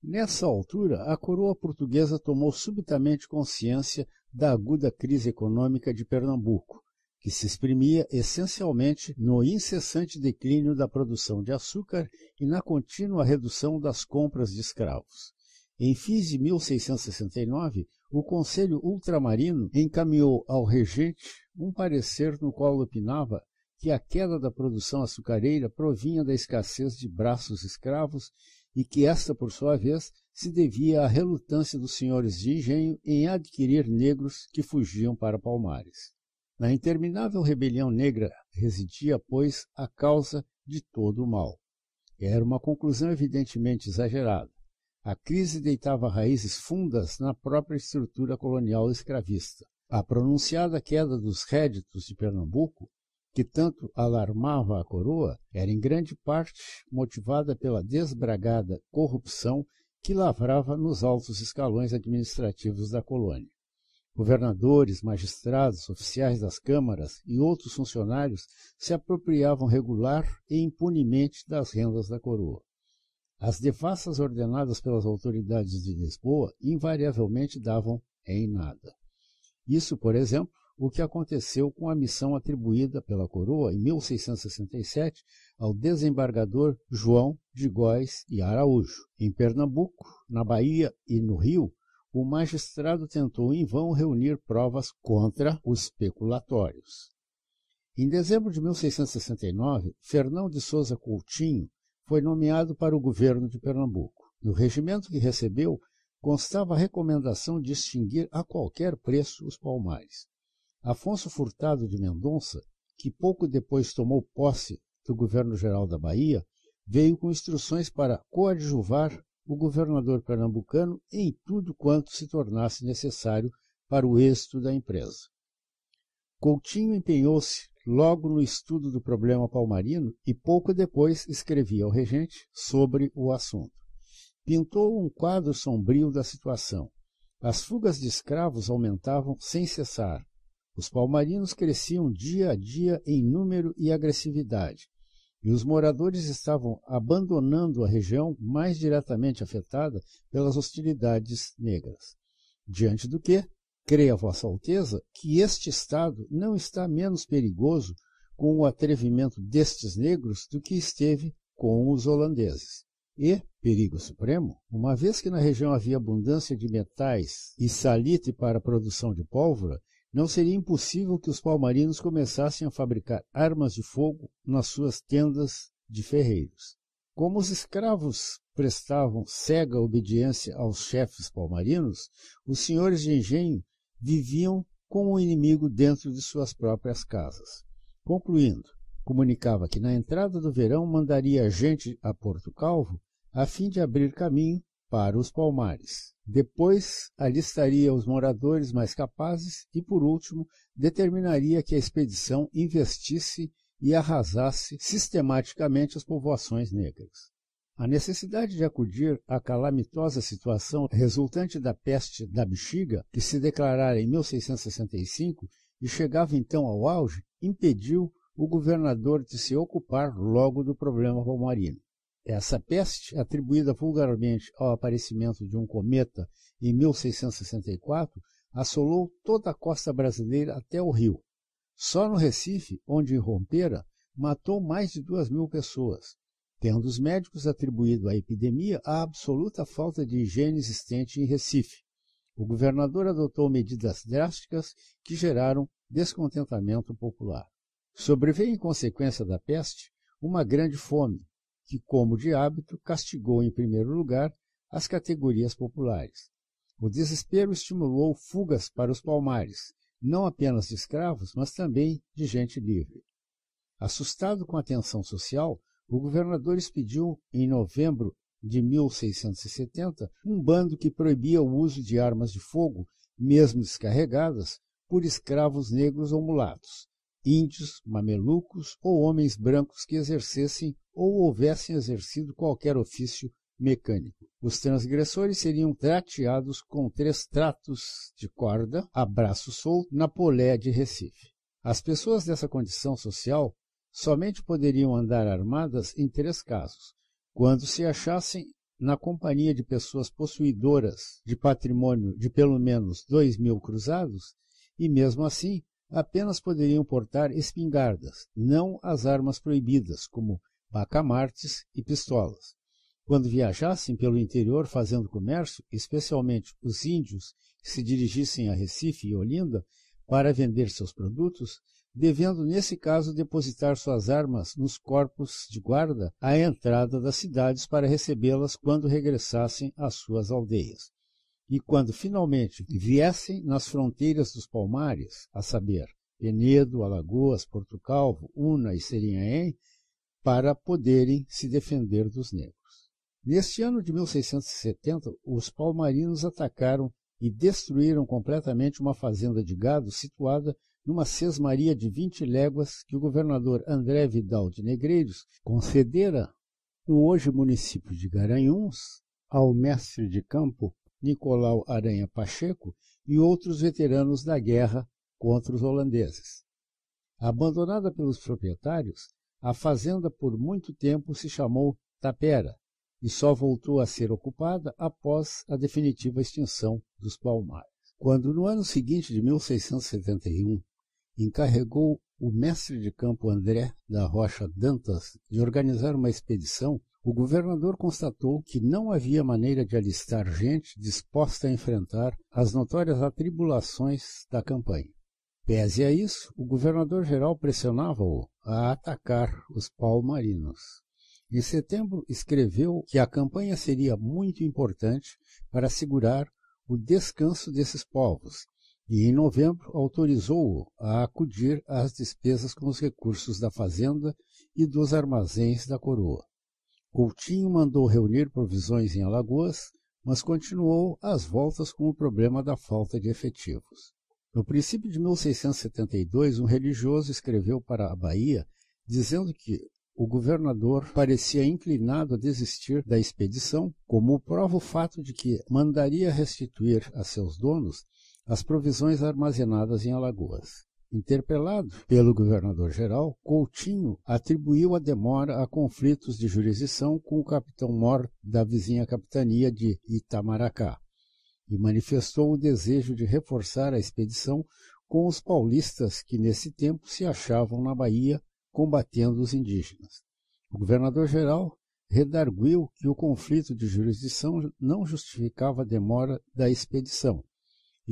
A: Nessa altura, a coroa portuguesa tomou subitamente consciência da aguda crise econômica de Pernambuco, que se exprimia essencialmente no incessante declínio da produção de açúcar e na contínua redução das compras de escravos. Em fins de 1669, o Conselho Ultramarino encaminhou ao regente um parecer no qual opinava que a queda da produção açucareira provinha da escassez de braços escravos e que esta, por sua vez, se devia à relutância dos senhores de engenho em adquirir negros que fugiam para Palmares. Na interminável rebelião negra residia, pois, a causa de todo o mal. Era uma conclusão evidentemente exagerada a crise deitava raízes fundas na própria estrutura colonial escravista. A pronunciada queda dos réditos de Pernambuco, que tanto alarmava a coroa, era em grande parte motivada pela desbragada corrupção que lavrava nos altos escalões administrativos da colônia. Governadores, magistrados, oficiais das câmaras e outros funcionários se apropriavam regular e impunemente das rendas da coroa. As devassas ordenadas pelas autoridades de Lisboa invariavelmente davam em nada. Isso, por exemplo, o que aconteceu com a missão atribuída pela coroa em 1667 ao desembargador João de Góes e Araújo. Em Pernambuco, na Bahia e no Rio, o magistrado tentou em vão reunir provas contra os peculatórios. Em dezembro de 1669, Fernão de Souza Coutinho foi nomeado para o governo de Pernambuco. No regimento que recebeu, constava a recomendação de extinguir a qualquer preço os palmares. Afonso Furtado de Mendonça, que pouco depois tomou posse do governo-geral da Bahia, veio com instruções para coadjuvar o governador pernambucano em tudo quanto se tornasse necessário para o êxito da empresa. Coutinho empenhou-se logo no estudo do problema palmarino e pouco depois escrevia ao regente sobre o assunto. Pintou um quadro sombrio da situação. As fugas de escravos aumentavam sem cessar. Os palmarinos cresciam dia a dia em número e agressividade, e os moradores estavam abandonando a região mais diretamente afetada pelas hostilidades negras. Diante do que, Creia, Vossa Alteza, que este Estado não está menos perigoso com o atrevimento destes negros do que esteve com os holandeses. E, perigo supremo, uma vez que na região havia abundância de metais e salite para a produção de pólvora, não seria impossível que os palmarinos começassem a fabricar armas de fogo nas suas tendas de ferreiros. Como os escravos prestavam cega obediência aos chefes palmarinos, os senhores de engenho viviam com o inimigo dentro de suas próprias casas. Concluindo, comunicava que na entrada do verão mandaria gente a Porto Calvo a fim de abrir caminho para os palmares. Depois alistaria os moradores mais capazes e, por último, determinaria que a expedição investisse e arrasasse sistematicamente as povoações negras. A necessidade de acudir à calamitosa situação resultante da peste da bexiga, que se declarara em 1665 e chegava então ao auge, impediu o governador de se ocupar logo do problema palmarino. Essa peste, atribuída vulgarmente ao aparecimento de um cometa em 1664, assolou toda a costa brasileira até o Rio. Só no Recife, onde irrompera, matou mais de duas mil pessoas tendo os médicos atribuído à epidemia a absoluta falta de higiene existente em Recife. O governador adotou medidas drásticas que geraram descontentamento popular. Sobreveio em consequência da peste uma grande fome, que, como de hábito, castigou em primeiro lugar as categorias populares. O desespero estimulou fugas para os palmares, não apenas de escravos, mas também de gente livre. Assustado com a tensão social, o governador expediu, em novembro de 1670, um bando que proibia o uso de armas de fogo, mesmo descarregadas, por escravos negros ou mulatos, índios, mamelucos ou homens brancos que exercessem ou houvessem exercido qualquer ofício mecânico. Os transgressores seriam trateados com três tratos de corda, a braço solto, na polé de Recife. As pessoas dessa condição social Somente poderiam andar armadas em três casos: quando se achassem na companhia de pessoas possuidoras de patrimônio de pelo menos dois mil cruzados, e mesmo assim apenas poderiam portar espingardas, não as armas proibidas, como bacamartes e pistolas. Quando viajassem pelo interior fazendo comércio, especialmente os índios que se dirigissem a Recife e Olinda para vender seus produtos, devendo nesse caso depositar suas armas nos corpos de guarda à entrada das cidades para recebê-las quando regressassem às suas aldeias. E quando finalmente viessem nas fronteiras dos palmares, a saber, Penedo, Alagoas, Porto Calvo, Una e Serinhaém, para poderem se defender dos negros. Neste ano de 1670, os palmarinos atacaram e destruíram completamente uma fazenda de gado situada numa sesmaria de 20 léguas que o governador André Vidal de Negreiros concedera no hoje município de Garanhuns ao mestre de campo Nicolau Aranha Pacheco e outros veteranos da guerra contra os holandeses. Abandonada pelos proprietários, a fazenda por muito tempo se chamou Tapera e só voltou a ser ocupada após a definitiva extinção dos Palmares. Quando, no ano seguinte de 1671, encarregou o mestre de campo André da Rocha Dantas de organizar uma expedição, o governador constatou que não havia maneira de alistar gente disposta a enfrentar as notórias atribulações da campanha. Pese a isso, o governador-geral pressionava-o a atacar os palmarinos. Em setembro, escreveu que a campanha seria muito importante para assegurar o descanso desses povos e, em novembro, autorizou-o a acudir às despesas com os recursos da fazenda e dos armazéns da coroa. Coutinho mandou reunir provisões em Alagoas, mas continuou às voltas com o problema da falta de efetivos. No princípio de 1672, um religioso escreveu para a Bahia dizendo que o governador parecia inclinado a desistir da expedição, como prova o fato de que mandaria restituir a seus donos as provisões armazenadas em Alagoas. Interpelado pelo governador-geral, Coutinho atribuiu a demora a conflitos de jurisdição com o capitão-mor da vizinha capitania de Itamaracá e manifestou o desejo de reforçar a expedição com os paulistas que nesse tempo se achavam na Bahia combatendo os indígenas. O governador-geral redarguiu que o conflito de jurisdição não justificava a demora da expedição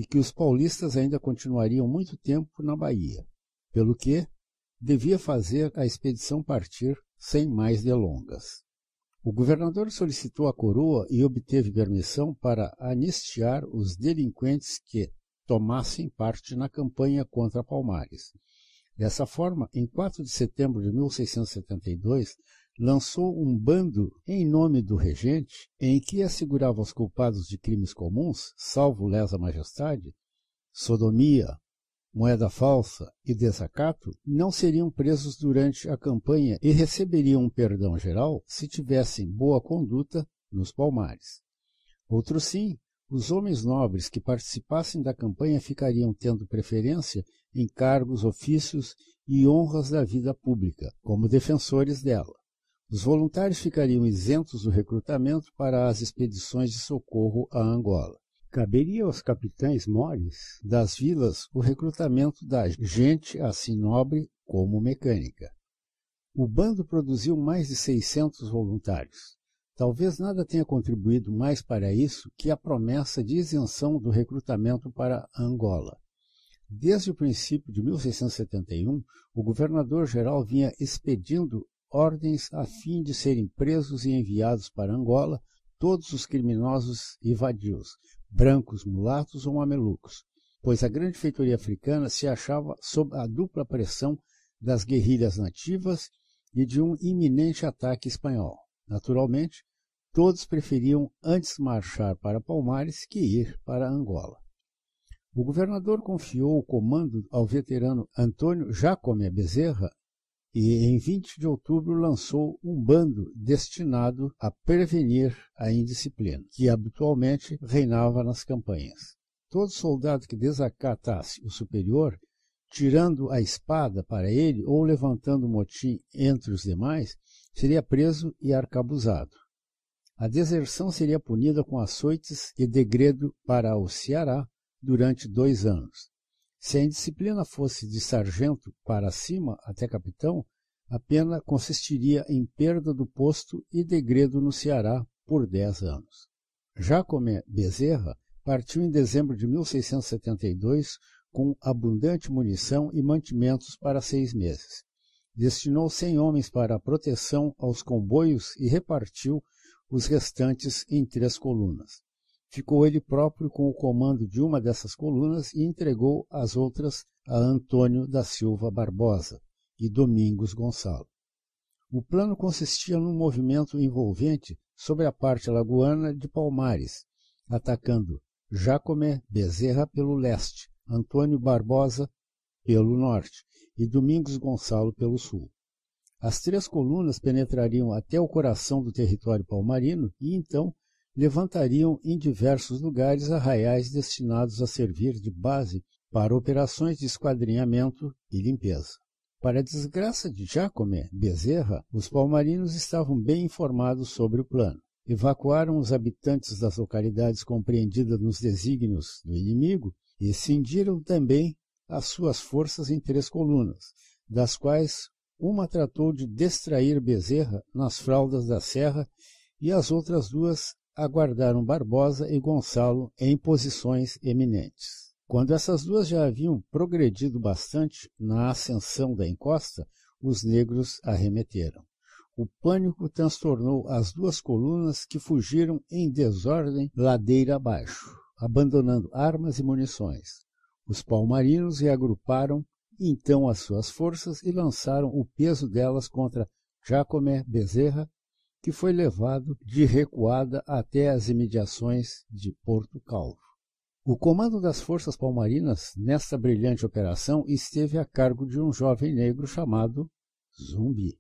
A: e que os paulistas ainda continuariam muito tempo na Bahia, pelo que devia fazer a expedição partir sem mais delongas. O governador solicitou a coroa e obteve permissão para anistiar os delinquentes que tomassem parte na campanha contra Palmares. Dessa forma, em 4 de setembro de 1672, lançou um bando em nome do regente, em que assegurava aos culpados de crimes comuns, salvo lesa majestade, sodomia, moeda falsa e desacato, não seriam presos durante a campanha e receberiam um perdão geral se tivessem boa conduta nos palmares. Outro sim, os homens nobres que participassem da campanha ficariam tendo preferência em cargos, ofícios e honras da vida pública, como defensores dela. Os voluntários ficariam isentos do recrutamento para as expedições de socorro a Angola. Caberia aos capitães mores das vilas o recrutamento da gente assim nobre como mecânica. O bando produziu mais de 600 voluntários. Talvez nada tenha contribuído mais para isso que a promessa de isenção do recrutamento para Angola. Desde o princípio de 1671, o governador-geral vinha expedindo ordens a fim de serem presos e enviados para Angola todos os criminosos e vadios, brancos, mulatos ou mamelucos, pois a grande feitoria africana se achava sob a dupla pressão das guerrilhas nativas e de um iminente ataque espanhol. Naturalmente, todos preferiam antes marchar para Palmares que ir para Angola. O governador confiou o comando ao veterano Antônio Jacome Bezerra, e em 20 de outubro lançou um bando destinado a prevenir a indisciplina, que habitualmente reinava nas campanhas. Todo soldado que desacatasse o superior, tirando a espada para ele ou levantando motim entre os demais, seria preso e arcabuzado. A deserção seria punida com açoites e degredo para o Ceará durante dois anos. Se a indisciplina fosse de sargento para cima até capitão, a pena consistiria em perda do posto e degredo no Ceará por dez anos. Jacomé Bezerra partiu em dezembro de 1672 com abundante munição e mantimentos para seis meses. Destinou cem homens para a proteção aos comboios e repartiu os restantes em três colunas ficou ele próprio com o comando de uma dessas colunas e entregou as outras a Antônio da Silva Barbosa e Domingos Gonçalo. O plano consistia num movimento envolvente sobre a parte lagoana de Palmares, atacando Jacomé Bezerra pelo leste, Antônio Barbosa pelo norte e Domingos Gonçalo pelo sul. As três colunas penetrariam até o coração do território palmarino e então levantariam em diversos lugares arraiais destinados a servir de base para operações de esquadrinhamento e limpeza. Para a desgraça de Jacomé Bezerra, os palmarinos estavam bem informados sobre o plano. Evacuaram os habitantes das localidades compreendidas nos desígnios do inimigo e cindiram também as suas forças em três colunas, das quais uma tratou de distrair Bezerra nas fraldas da serra e as outras duas aguardaram Barbosa e Gonçalo em posições eminentes. Quando essas duas já haviam progredido bastante na ascensão da encosta, os negros arremeteram. O pânico transtornou as duas colunas que fugiram em desordem ladeira abaixo, abandonando armas e munições. Os palmarinos reagruparam então as suas forças e lançaram o peso delas contra Jacomé Bezerra que foi levado de recuada até as imediações de Porto Calvo. O comando das forças palmarinas nesta brilhante operação esteve a cargo de um jovem negro chamado Zumbi.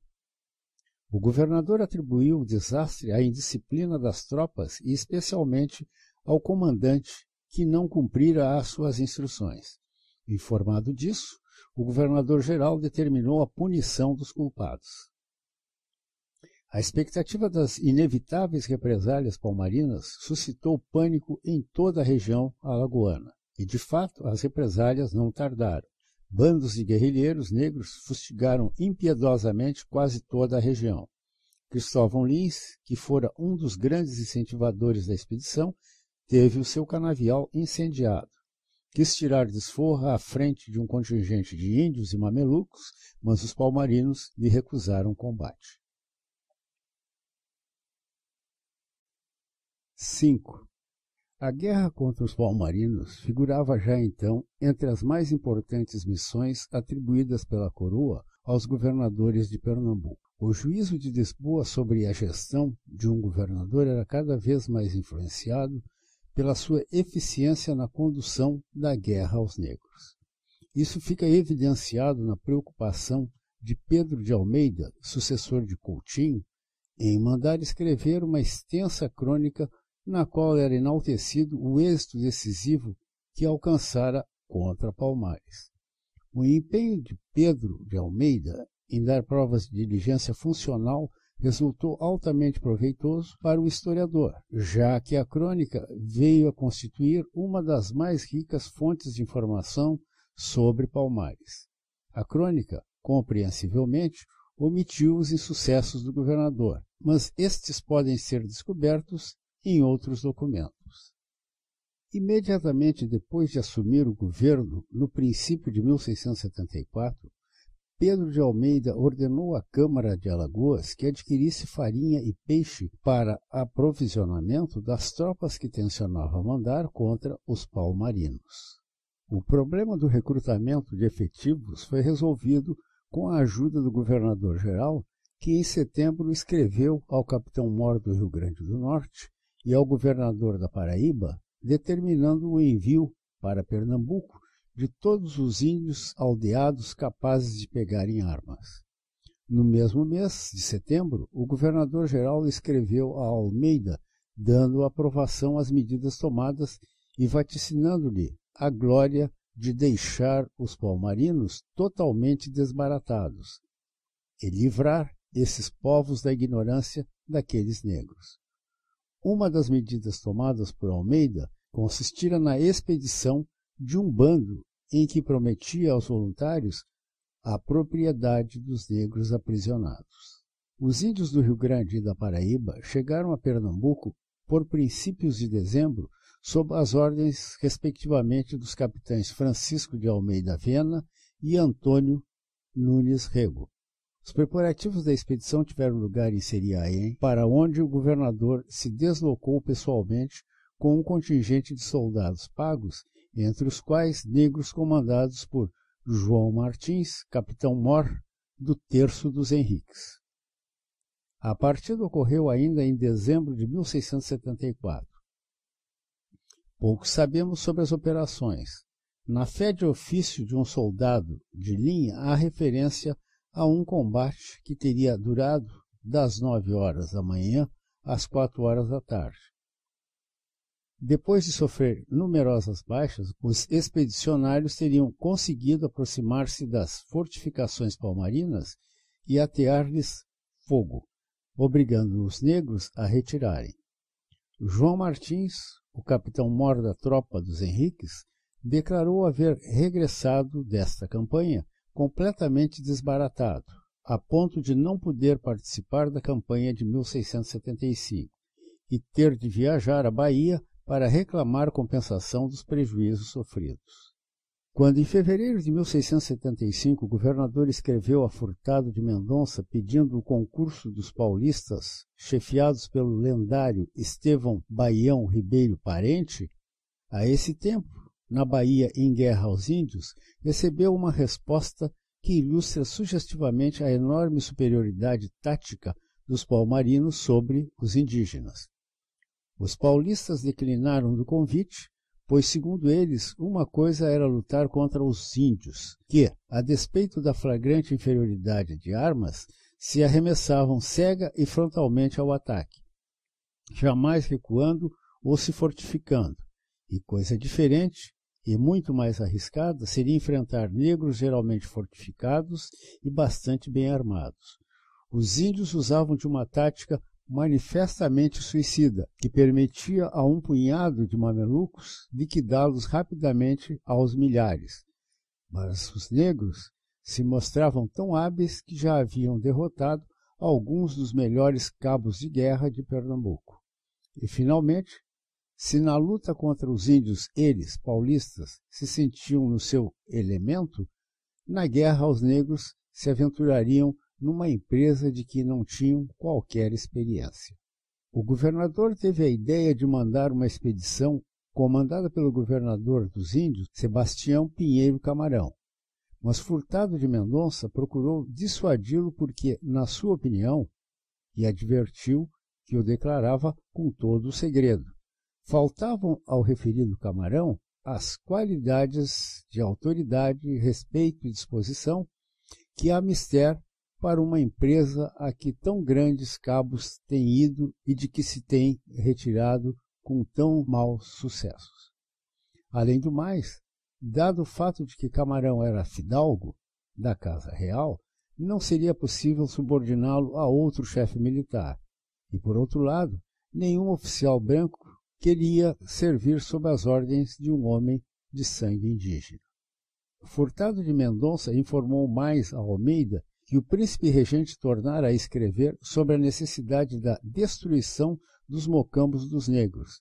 A: O governador atribuiu o desastre à indisciplina das tropas e especialmente ao comandante que não cumprira as suas instruções. Informado disso, o governador-geral determinou a punição dos culpados. A expectativa das inevitáveis represálias palmarinas suscitou pânico em toda a região alagoana. E, de fato, as represálias não tardaram. Bandos de guerrilheiros negros fustigaram impiedosamente quase toda a região. Cristóvão Lins, que fora um dos grandes incentivadores da expedição, teve o seu canavial incendiado. Quis tirar desforra à frente de um contingente de índios e mamelucos, mas os palmarinos lhe recusaram combate. 5. A guerra contra os palmarinos figurava já então entre as mais importantes missões atribuídas pela coroa aos governadores de Pernambuco. O juízo de Lisboa sobre a gestão de um governador era cada vez mais influenciado pela sua eficiência na condução da guerra aos negros. Isso fica evidenciado na preocupação de Pedro de Almeida, sucessor de Coutinho, em mandar escrever uma extensa crônica na qual era enaltecido o êxito decisivo que alcançara contra Palmares. O empenho de Pedro de Almeida em dar provas de diligência funcional resultou altamente proveitoso para o historiador, já que a crônica veio a constituir uma das mais ricas fontes de informação sobre Palmares. A crônica, compreensivelmente, omitiu os insucessos do governador, mas estes podem ser descobertos em outros documentos. Imediatamente depois de assumir o governo, no princípio de 1674, Pedro de Almeida ordenou à Câmara de Alagoas que adquirisse farinha e peixe para aprovisionamento das tropas que tencionava mandar contra os palmarinos. O problema do recrutamento de efetivos foi resolvido com a ajuda do governador-geral, que em setembro escreveu ao capitão-mor do Rio Grande do Norte e ao governador da Paraíba, determinando o envio para Pernambuco de todos os índios aldeados capazes de pegarem armas. No mesmo mês de setembro, o governador-geral escreveu a Almeida dando aprovação às medidas tomadas e vaticinando-lhe a glória de deixar os palmarinos totalmente desbaratados e livrar esses povos da ignorância daqueles negros. Uma das medidas tomadas por Almeida consistira na expedição de um bando em que prometia aos voluntários a propriedade dos negros aprisionados. Os índios do Rio Grande e da Paraíba chegaram a Pernambuco por princípios de dezembro sob as ordens, respectivamente, dos capitães Francisco de Almeida Vena e Antônio Nunes Rego. Os preparativos da expedição tiveram lugar em Seriaém, para onde o governador se deslocou pessoalmente com um contingente de soldados pagos, entre os quais negros comandados por João Martins, capitão mor do Terço dos Henriques. A partida ocorreu ainda em dezembro de 1674. Pouco sabemos sobre as operações. Na fé de ofício de um soldado de linha há referência a um combate que teria durado das nove horas da manhã às quatro horas da tarde. Depois de sofrer numerosas baixas, os expedicionários teriam conseguido aproximar-se das fortificações palmarinas e atear-lhes fogo, obrigando os negros a retirarem. João Martins, o capitão-mor da tropa dos Henriques, declarou haver regressado desta campanha completamente desbaratado, a ponto de não poder participar da campanha de 1675 e ter de viajar à Bahia para reclamar compensação dos prejuízos sofridos. Quando, em fevereiro de 1675, o governador escreveu a Furtado de Mendonça pedindo o concurso dos paulistas, chefiados pelo lendário Estevão Baião Ribeiro Parente, a esse tempo na Bahia em guerra aos índios, recebeu uma resposta que ilustra sugestivamente a enorme superioridade tática dos palmarinos sobre os indígenas. Os paulistas declinaram do convite, pois, segundo eles, uma coisa era lutar contra os índios, que, a despeito da flagrante inferioridade de armas, se arremessavam cega e frontalmente ao ataque, jamais recuando ou se fortificando, e coisa diferente, e muito mais arriscada seria enfrentar negros geralmente fortificados e bastante bem armados. Os índios usavam de uma tática manifestamente suicida, que permitia a um punhado de mamelucos liquidá-los rapidamente aos milhares. Mas os negros se mostravam tão hábeis que já haviam derrotado alguns dos melhores cabos de guerra de Pernambuco. E, finalmente, se na luta contra os índios eles, paulistas, se sentiam no seu elemento, na guerra aos negros se aventurariam numa empresa de que não tinham qualquer experiência. O governador teve a ideia de mandar uma expedição comandada pelo governador dos índios, Sebastião Pinheiro Camarão. Mas Furtado de Mendonça procurou dissuadi-lo porque, na sua opinião, e advertiu que o declarava com todo o segredo, faltavam ao referido camarão as qualidades de autoridade, respeito e disposição que há mister para uma empresa a que tão grandes cabos tem ido e de que se tem retirado com tão maus sucessos. Além do mais, dado o fato de que Camarão era fidalgo da Casa Real, não seria possível subordiná-lo a outro chefe militar. E, por outro lado, nenhum oficial branco queria servir sob as ordens de um homem de sangue indígena. Furtado de Mendonça informou mais a Almeida que o príncipe regente tornara a escrever sobre a necessidade da destruição dos mocambos dos negros.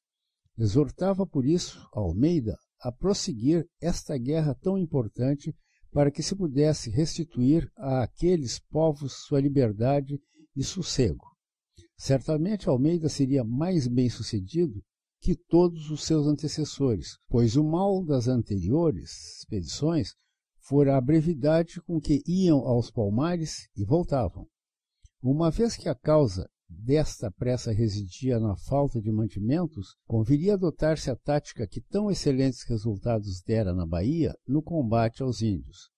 A: Exortava, por isso, Almeida a prosseguir esta guerra tão importante para que se pudesse restituir a aqueles povos sua liberdade e sossego. Certamente Almeida seria mais bem-sucedido que todos os seus antecessores, pois o mal das anteriores expedições fora a brevidade com que iam aos palmares e voltavam. Uma vez que a causa desta pressa residia na falta de mantimentos, conviria adotar-se a tática que tão excelentes resultados dera na Bahia no combate aos índios: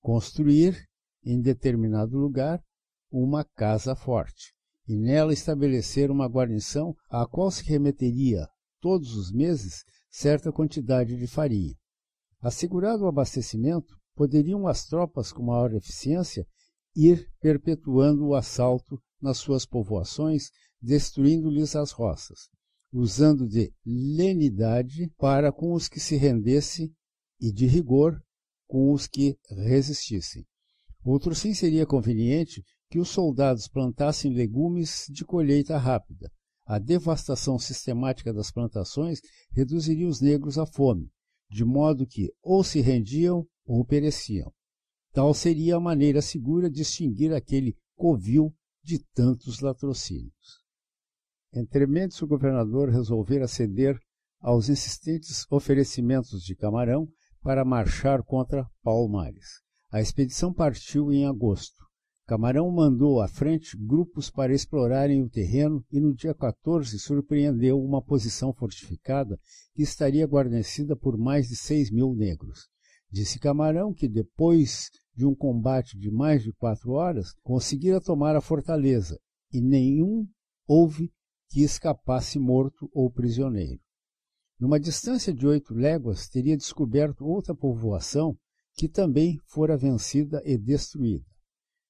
A: construir, em determinado lugar, uma casa forte e nela estabelecer uma guarnição à qual se remeteria, todos os meses, certa quantidade de farinha. Assegurado o abastecimento, poderiam as tropas com maior eficiência ir perpetuando o assalto nas suas povoações, destruindo-lhes as roças, usando de lenidade para com os que se rendessem e de rigor com os que resistissem. Outro sim seria conveniente que os soldados plantassem legumes de colheita rápida. A devastação sistemática das plantações reduziria os negros à fome, de modo que ou se rendiam ou pereciam. Tal seria a maneira segura de extinguir aquele covil de tantos latrocínios. Entrementes, o governador resolvera ceder aos insistentes oferecimentos de Camarão para marchar contra Palmares. A expedição partiu em agosto. Camarão mandou à frente grupos para explorarem o terreno e no dia 14 surpreendeu uma posição fortificada que estaria guarnecida por mais de seis mil negros. Disse Camarão que depois de um combate de mais de quatro horas conseguira tomar a fortaleza e nenhum houve que escapasse morto ou prisioneiro. Numa distância de oito léguas teria descoberto outra povoação que também fora vencida e destruída.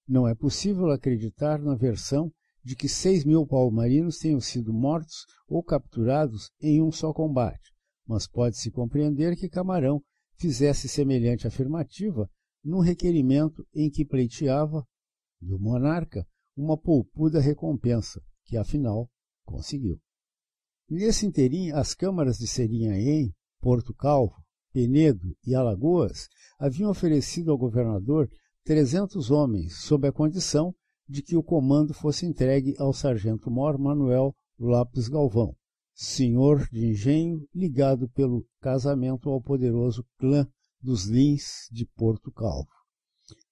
A: Não é possível acreditar na versão de que seis mil palmarinos tenham sido mortos ou capturados em um só combate, mas pode-se compreender que Camarão fizesse semelhante afirmativa num requerimento em que pleiteava do monarca uma poupuda recompensa, que afinal conseguiu. Nesse interim, as câmaras de Serinhaém, Porto Calvo, Penedo e Alagoas haviam oferecido ao governador 300 homens, sob a condição de que o comando fosse entregue ao sargento-mor Manuel Lopes Galvão, senhor de engenho ligado pelo casamento ao poderoso clã dos Lins de Porto Calvo.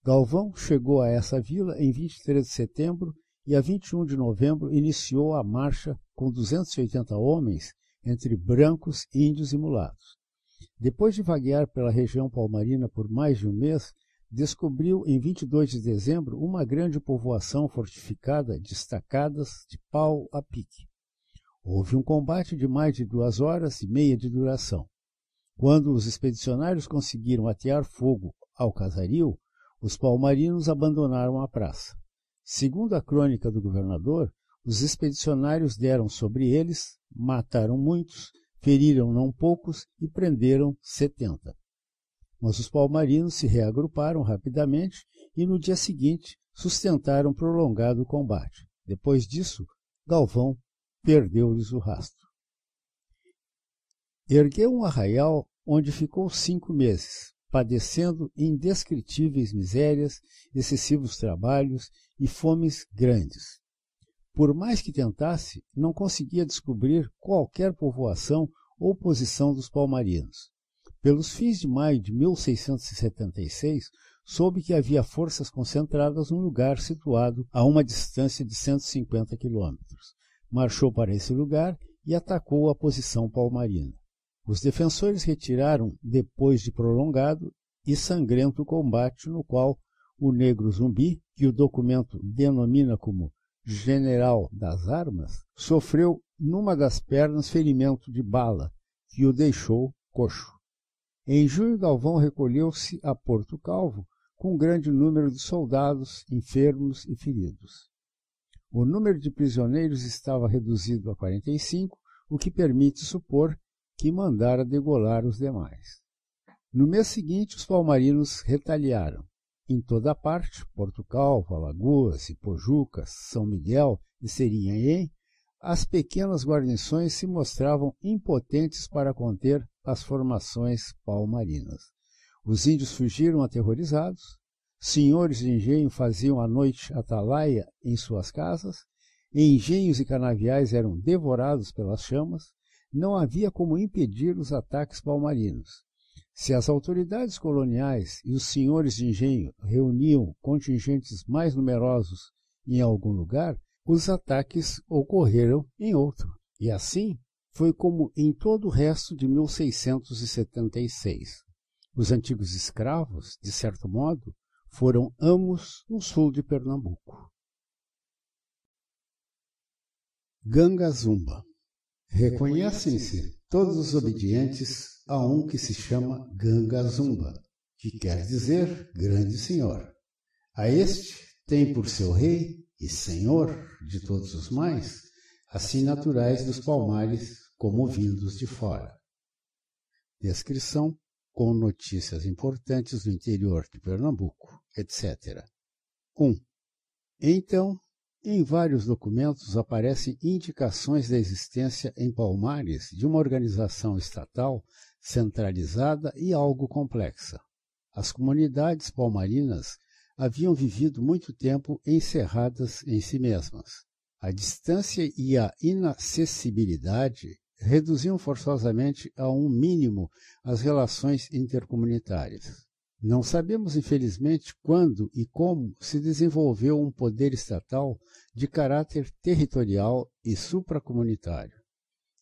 A: Galvão chegou a essa vila em 23 de setembro e a 21 de novembro iniciou a marcha com 280 homens, entre brancos, índios e mulatos. Depois de vaguear pela região palmarina por mais de um mês, descobriu em 22 de dezembro uma grande povoação fortificada de estacadas de pau a pique. Houve um combate de mais de duas horas e meia de duração. Quando os expedicionários conseguiram atear fogo ao casaril, os palmarinos abandonaram a praça. Segundo a crônica do governador, os expedicionários deram sobre eles, mataram muitos, feriram não poucos e prenderam setenta mas os palmarinos se reagruparam rapidamente e no dia seguinte sustentaram prolongado combate. Depois disso, Galvão perdeu-lhes o rastro. Ergueu um arraial onde ficou cinco meses, padecendo indescritíveis misérias, excessivos trabalhos e fomes grandes. Por mais que tentasse, não conseguia descobrir qualquer povoação ou posição dos palmarinos. Pelos fins de maio de 1676, soube que havia forças concentradas num lugar situado a uma distância de 150 quilômetros. Marchou para esse lugar e atacou a posição palmarina. Os defensores retiraram depois de prolongado e sangrento combate no qual o negro zumbi, que o documento denomina como general das armas, sofreu numa das pernas ferimento de bala que o deixou coxo. Em junho, Galvão recolheu-se a Porto Calvo com um grande número de soldados, enfermos e feridos. O número de prisioneiros estava reduzido a 45, o que permite supor que mandara degolar os demais. No mês seguinte, os palmarinos retaliaram. Em toda a parte, Porto Calvo, Alagoas, Ipojuca, São Miguel e Serinhaném, as pequenas guarnições se mostravam impotentes para conter as formações palmarinas. Os índios fugiram aterrorizados, senhores de engenho faziam à noite atalaia em suas casas, engenhos e canaviais eram devorados pelas chamas, não havia como impedir os ataques palmarinos. Se as autoridades coloniais e os senhores de engenho reuniam contingentes mais numerosos em algum lugar, os ataques ocorreram em outro. E assim, foi como em todo o resto de 1676. Os antigos escravos, de certo modo, foram amos no sul de Pernambuco. Ganga Zumba Reconhecem-se todos os obedientes a um que se chama Ganga Zumba, que quer dizer Grande Senhor. A este tem por seu rei e senhor de todos os mais, assim naturais dos palmares como vindos de fora. Descrição com notícias importantes do interior de Pernambuco, etc. 1. Então, em vários documentos aparecem indicações da existência em Palmares de uma organização estatal centralizada e algo complexa. As comunidades palmarinas haviam vivido muito tempo encerradas em si mesmas. A distância e a inacessibilidade reduziam forçosamente a um mínimo as relações intercomunitárias. Não sabemos, infelizmente, quando e como se desenvolveu um poder estatal de caráter territorial e supracomunitário.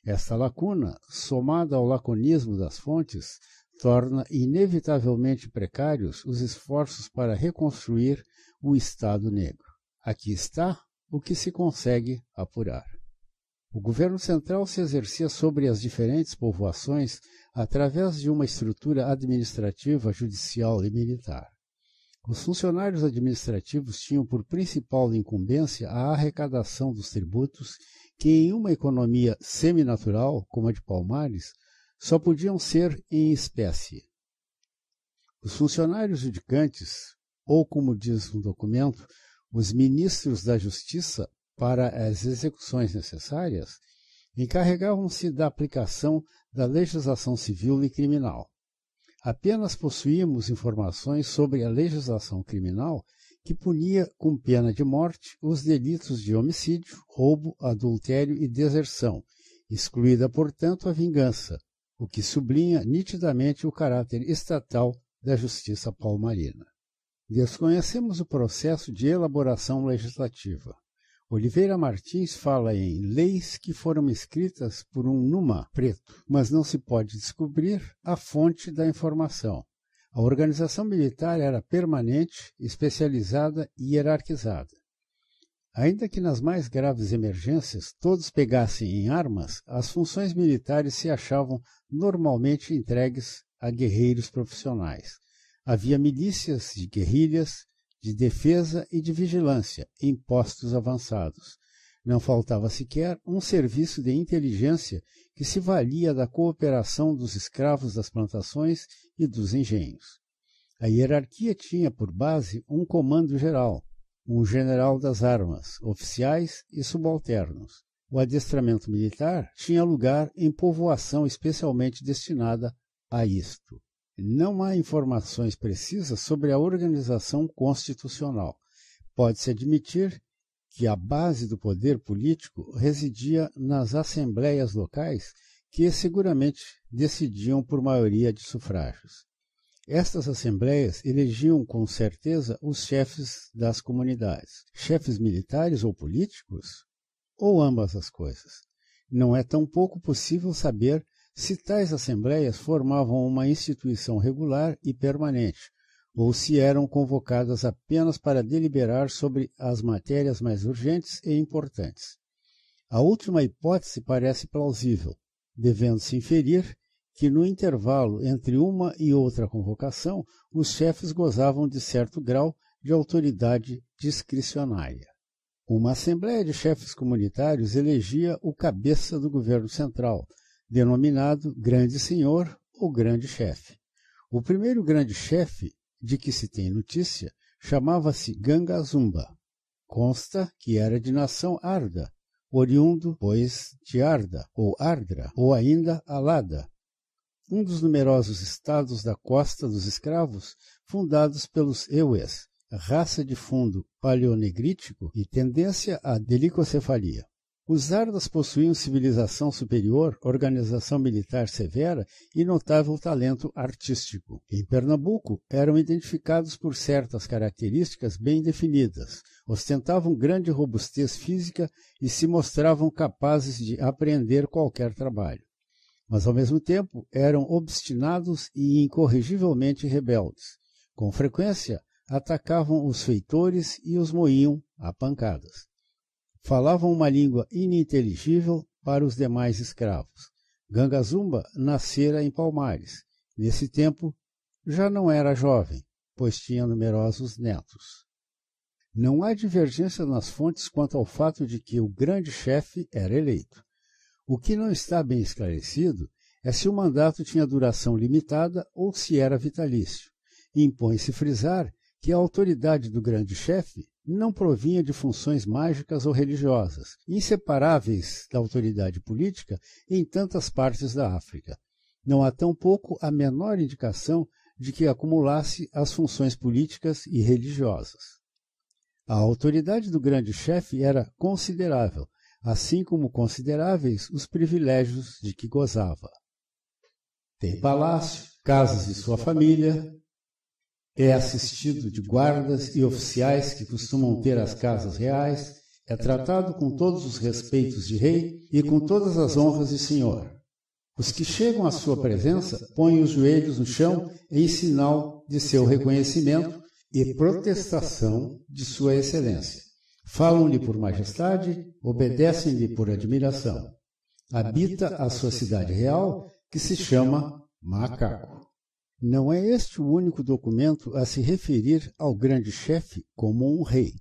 A: Esta lacuna, somada ao laconismo das fontes, torna inevitavelmente precários os esforços para reconstruir o Estado negro. Aqui está o que se consegue apurar. O governo central se exercia sobre as diferentes povoações através de uma estrutura administrativa, judicial e militar. Os funcionários administrativos tinham por principal incumbência a arrecadação dos tributos, que em uma economia seminatural, como a de Palmares, só podiam ser em espécie. Os funcionários judicantes, ou como diz um documento, os ministros da Justiça, para as execuções necessárias, encarregavam-se da aplicação da legislação civil e criminal. Apenas possuímos informações sobre a legislação criminal que punia com pena de morte os delitos de homicídio, roubo, adultério e deserção, excluída, portanto, a vingança, o que sublinha nitidamente o caráter estatal da justiça palmarina. Desconhecemos o processo de elaboração legislativa. Oliveira Martins fala em leis que foram escritas por um Numa preto, mas não se pode descobrir a fonte da informação. A organização militar era permanente, especializada e hierarquizada. Ainda que nas mais graves emergências todos pegassem em armas, as funções militares se achavam normalmente entregues a guerreiros profissionais. Havia milícias de guerrilhas, de defesa e de vigilância em postos avançados. Não faltava sequer um serviço de inteligência que se valia da cooperação dos escravos das plantações e dos engenhos. A hierarquia tinha por base um comando geral, um general das armas, oficiais e subalternos. O adestramento militar tinha lugar em povoação especialmente destinada a isto não há informações precisas sobre a organização constitucional. Pode-se admitir que a base do poder político residia nas assembleias locais, que seguramente decidiam por maioria de sufrágios. Estas assembleias elegiam com certeza os chefes das comunidades, chefes militares ou políticos, ou ambas as coisas. Não é tão pouco possível saber se tais assembleias formavam uma instituição regular e permanente, ou se eram convocadas apenas para deliberar sobre as matérias mais urgentes e importantes. A última hipótese parece plausível, devendo-se inferir que no intervalo entre uma e outra convocação, os chefes gozavam de certo grau de autoridade discricionária. Uma assembleia de chefes comunitários elegia o cabeça do governo central, denominado Grande Senhor ou Grande Chefe. O primeiro grande chefe de que se tem notícia chamava-se Gangazumba. Consta que era de nação Arda, oriundo, pois, de Arda, ou Ardra, ou ainda Alada, um dos numerosos estados da costa dos escravos fundados pelos Eues, raça de fundo paleonegrítico e tendência à delicocefalia. Os ardas possuíam civilização superior, organização militar severa e notável talento artístico. Em Pernambuco, eram identificados por certas características bem definidas, ostentavam grande robustez física e se mostravam capazes de apreender qualquer trabalho. Mas, ao mesmo tempo, eram obstinados e incorrigivelmente rebeldes. Com frequência, atacavam os feitores e os moíam a pancadas falavam uma língua ininteligível para os demais escravos. Gangazumba nascera em Palmares. Nesse tempo, já não era jovem, pois tinha numerosos netos. Não há divergência nas fontes quanto ao fato de que o grande chefe era eleito. O que não está bem esclarecido é se o mandato tinha duração limitada ou se era vitalício. Impõe-se frisar que a autoridade do grande chefe não provinha de funções mágicas ou religiosas, inseparáveis da autoridade política em tantas partes da África. Não há tampouco a menor indicação de que acumulasse as funções políticas e religiosas. A autoridade do grande chefe era considerável, assim como consideráveis os privilégios de que gozava. Tem palácio, casas de sua família, é assistido de guardas e oficiais que costumam ter as casas reais, é tratado com todos os respeitos de rei e com todas as honras de senhor. Os que chegam à sua presença põem os joelhos no chão em sinal de seu reconhecimento e protestação de sua excelência. Falam-lhe por majestade, obedecem-lhe por admiração. Habita a sua cidade real, que se chama Macaco. Não é este o único documento a se referir ao grande chefe como um rei,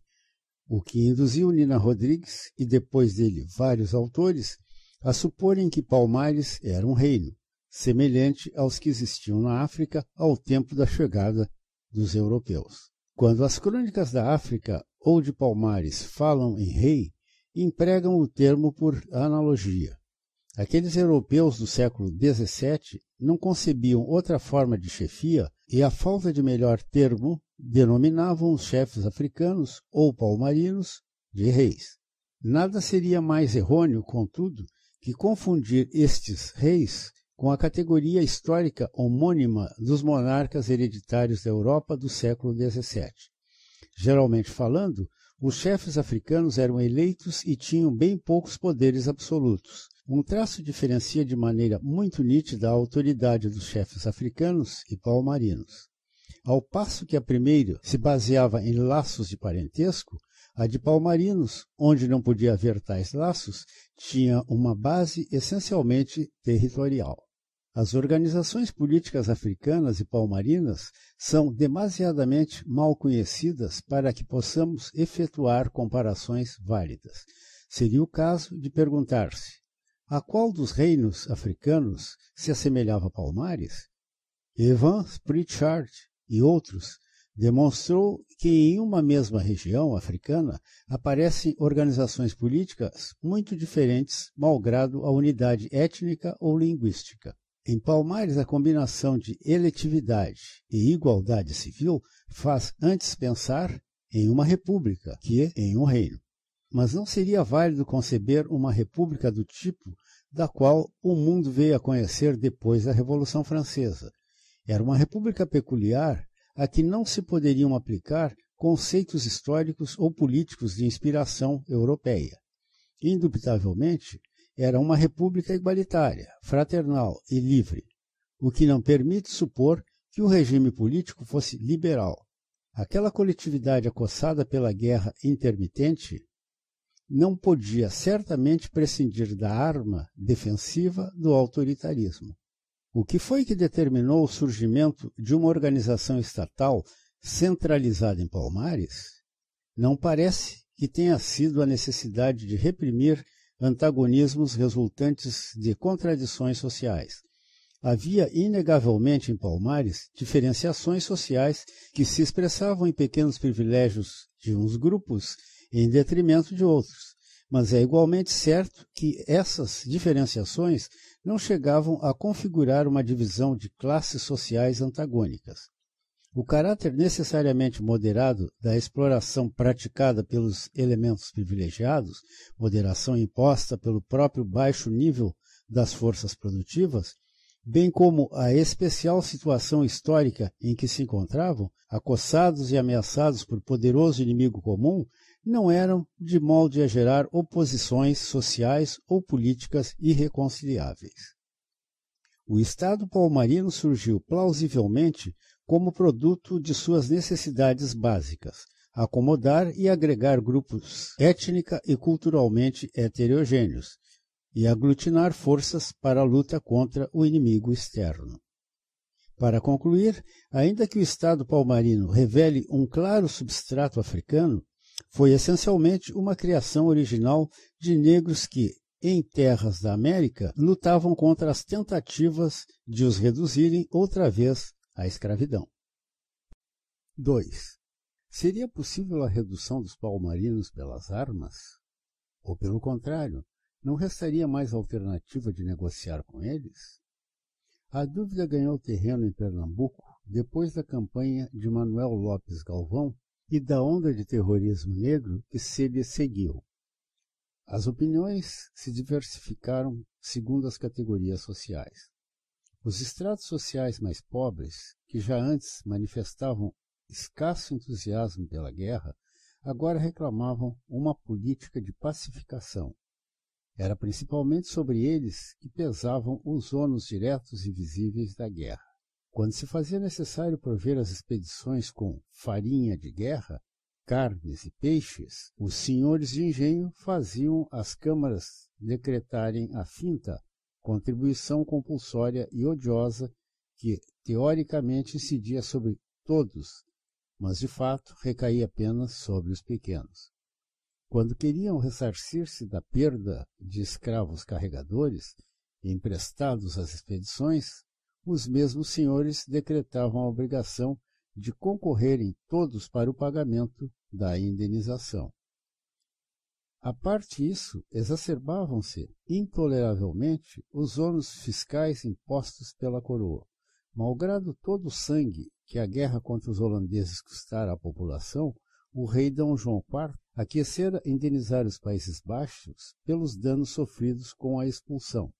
A: o que induziu Nina Rodrigues e depois dele vários autores a suporem que Palmares era um reino, semelhante aos que existiam na África ao tempo da chegada dos europeus. Quando as crônicas da África ou de Palmares falam em rei, empregam o termo por analogia, Aqueles europeus do século XVII não concebiam outra forma de chefia e, à falta de melhor termo, denominavam os chefes africanos ou palmarinos de reis. Nada seria mais errôneo, contudo, que confundir estes reis com a categoria histórica homônima dos monarcas hereditários da Europa do século XVII. Geralmente falando, os chefes africanos eram eleitos e tinham bem poucos poderes absolutos. Um traço diferencia de maneira muito nítida a autoridade dos chefes africanos e palmarinos. Ao passo que a primeira se baseava em laços de parentesco, a de palmarinos, onde não podia haver tais laços, tinha uma base essencialmente territorial. As organizações políticas africanas e palmarinas são demasiadamente mal conhecidas para que possamos efetuar comparações válidas. Seria o caso de perguntar-se a qual dos reinos africanos se assemelhava Palmares? Evans Pritchard e outros demonstrou que em uma mesma região africana aparecem organizações políticas muito diferentes, malgrado a unidade étnica ou linguística. Em Palmares, a combinação de eletividade e igualdade civil faz antes pensar em uma república que em um reino mas não seria válido conceber uma república do tipo da qual o mundo veio a conhecer depois da Revolução Francesa. Era uma república peculiar a que não se poderiam aplicar conceitos históricos ou políticos de inspiração europeia. Indubitavelmente, era uma república igualitária, fraternal e livre, o que não permite supor que o regime político fosse liberal. Aquela coletividade acossada pela guerra intermitente não podia certamente prescindir da arma defensiva do autoritarismo. O que foi que determinou o surgimento de uma organização estatal centralizada em Palmares? Não parece que tenha sido a necessidade de reprimir antagonismos resultantes de contradições sociais. Havia inegavelmente em Palmares diferenciações sociais que se expressavam em pequenos privilégios de uns grupos em detrimento de outros. Mas é igualmente certo que essas diferenciações não chegavam a configurar uma divisão de classes sociais antagônicas. O caráter necessariamente moderado da exploração praticada pelos elementos privilegiados, moderação imposta pelo próprio baixo nível das forças produtivas, bem como a especial situação histórica em que se encontravam, acossados e ameaçados por poderoso inimigo comum, não eram de molde a gerar oposições sociais ou políticas irreconciliáveis. O Estado palmarino surgiu plausivelmente como produto de suas necessidades básicas, acomodar e agregar grupos étnica e culturalmente heterogêneos, e aglutinar forças para a luta contra o inimigo externo. Para concluir, ainda que o Estado palmarino revele um claro substrato africano, foi essencialmente uma criação original de negros que, em terras da América, lutavam contra as tentativas de os reduzirem outra vez à escravidão. 2. Seria possível a redução dos palmarinos pelas armas? Ou, pelo contrário, não restaria mais alternativa de negociar com eles? A dúvida ganhou terreno em Pernambuco depois da campanha de Manuel Lopes Galvão e da onda de terrorismo negro que se lhe seguiu. As opiniões se diversificaram segundo as categorias sociais. Os estratos sociais mais pobres, que já antes manifestavam escasso entusiasmo pela guerra, agora reclamavam uma política de pacificação. Era principalmente sobre eles que pesavam os ônus diretos e visíveis da guerra quando se fazia necessário prover as expedições com farinha de guerra, carnes e peixes, os senhores de engenho faziam as câmaras decretarem a finta contribuição compulsória e odiosa que teoricamente incidia sobre todos, mas de fato recaía apenas sobre os pequenos. Quando queriam ressarcir-se da perda de escravos carregadores emprestados às expedições, os mesmos senhores decretavam a obrigação de concorrerem todos para o pagamento da indenização. A parte isso, exacerbavam-se intoleravelmente os ônus fiscais impostos pela coroa. Malgrado todo o sangue que a guerra contra os holandeses custara à população, o rei D. João IV aquecera indenizar os Países Baixos pelos danos sofridos com a expulsão,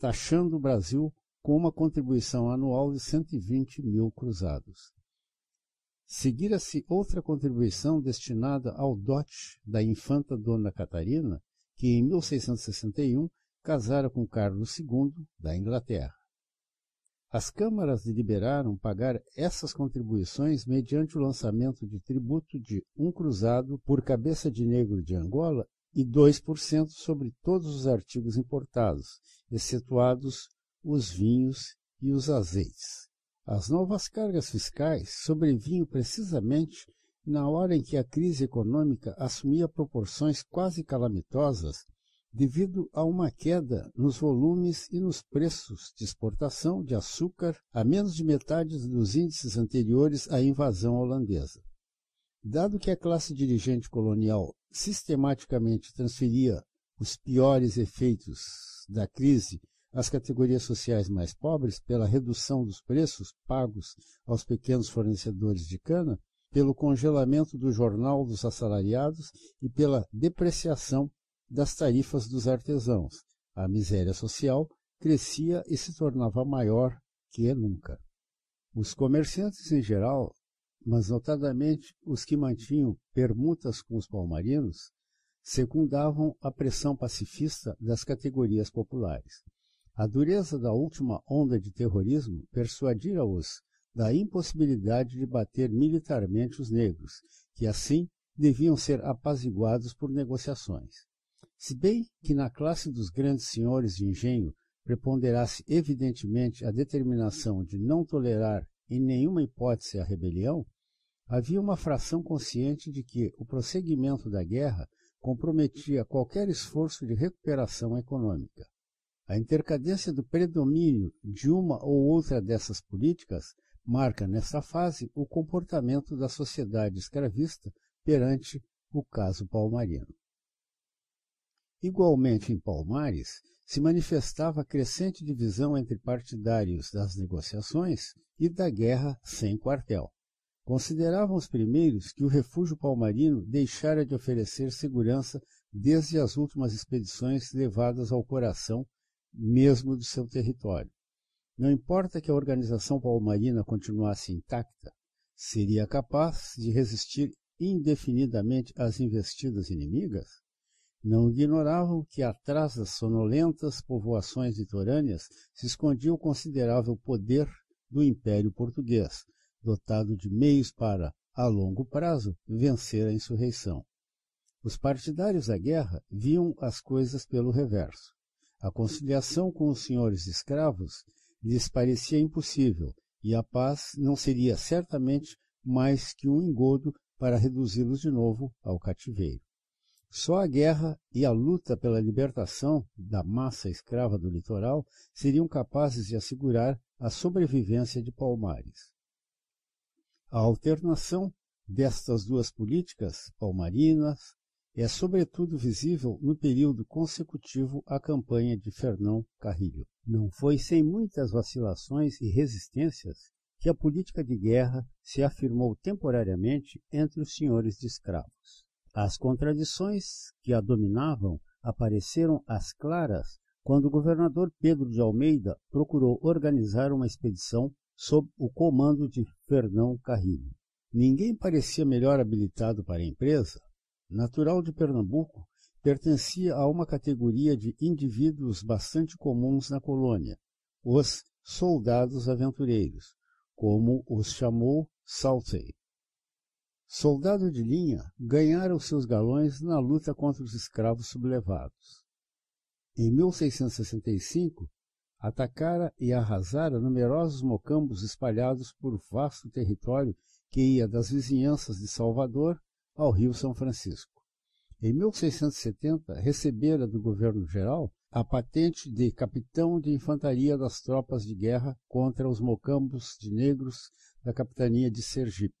A: taxando o Brasil com uma contribuição anual de 120 mil cruzados. Seguira-se outra contribuição destinada ao dote da infanta Dona Catarina, que em 1661 casara com Carlos II da Inglaterra. As câmaras deliberaram pagar essas contribuições mediante o lançamento de tributo de um cruzado por cabeça de negro de Angola e 2% sobre todos os artigos importados, excetuados os vinhos e os azeites. As novas cargas fiscais sobrevinham precisamente na hora em que a crise econômica assumia proporções quase calamitosas devido a uma queda nos volumes e nos preços de exportação de açúcar a menos de metade dos índices anteriores à invasão holandesa. Dado que a classe dirigente colonial sistematicamente transferia os piores efeitos da crise as categorias sociais mais pobres, pela redução dos preços pagos aos pequenos fornecedores de cana, pelo congelamento do jornal dos assalariados e pela depreciação das tarifas dos artesãos. A miséria social crescia e se tornava maior que nunca. Os comerciantes em geral, mas notadamente os que mantinham permutas com os palmarinos, secundavam a pressão pacifista das categorias populares. A dureza da última onda de terrorismo persuadira-os da impossibilidade de bater militarmente os negros, que assim deviam ser apaziguados por negociações. Se bem que na classe dos grandes senhores de engenho preponderasse evidentemente a determinação de não tolerar em nenhuma hipótese a rebelião, havia uma fração consciente de que o prosseguimento da guerra comprometia qualquer esforço de recuperação econômica. A intercadência do predomínio de uma ou outra dessas políticas marca, nessa fase, o comportamento da sociedade escravista perante o caso palmarino. Igualmente em Palmares, se manifestava a crescente divisão entre partidários das negociações e da guerra sem quartel. Consideravam os primeiros que o refúgio palmarino deixara de oferecer segurança desde as últimas expedições levadas ao coração mesmo do seu território. Não importa que a organização palmarina continuasse intacta, seria capaz de resistir indefinidamente às investidas inimigas? Não ignoravam que atrás das sonolentas povoações litorâneas se escondia o considerável poder do Império Português, dotado de meios para, a longo prazo, vencer a insurreição. Os partidários da guerra viam as coisas pelo reverso. A conciliação com os senhores escravos lhes parecia impossível, e a paz não seria certamente mais que um engodo para reduzi-los de novo ao cativeiro. Só a guerra e a luta pela libertação da massa escrava do litoral seriam capazes de assegurar a sobrevivência de Palmares. A alternação destas duas políticas, palmarinas, é sobretudo visível no período consecutivo à campanha de Fernão Carrilho. Não foi sem muitas vacilações e resistências que a política de guerra se afirmou temporariamente entre os senhores de escravos. As contradições que a dominavam apareceram às claras quando o governador Pedro de Almeida procurou organizar uma expedição sob o comando de Fernão Carrilho. Ninguém parecia melhor habilitado para a empresa Natural de Pernambuco, pertencia a uma categoria de indivíduos bastante comuns na colônia, os soldados aventureiros, como os chamou Saltey. Soldado de linha ganhara os seus galões na luta contra os escravos sublevados. Em 1665, atacara e arrasara numerosos mocambos espalhados por vasto território que ia das vizinhanças de Salvador ao Rio São Francisco. Em 1670, recebera do governo geral a patente de capitão de infantaria das tropas de guerra contra os mocambos de negros da capitania de Sergipe.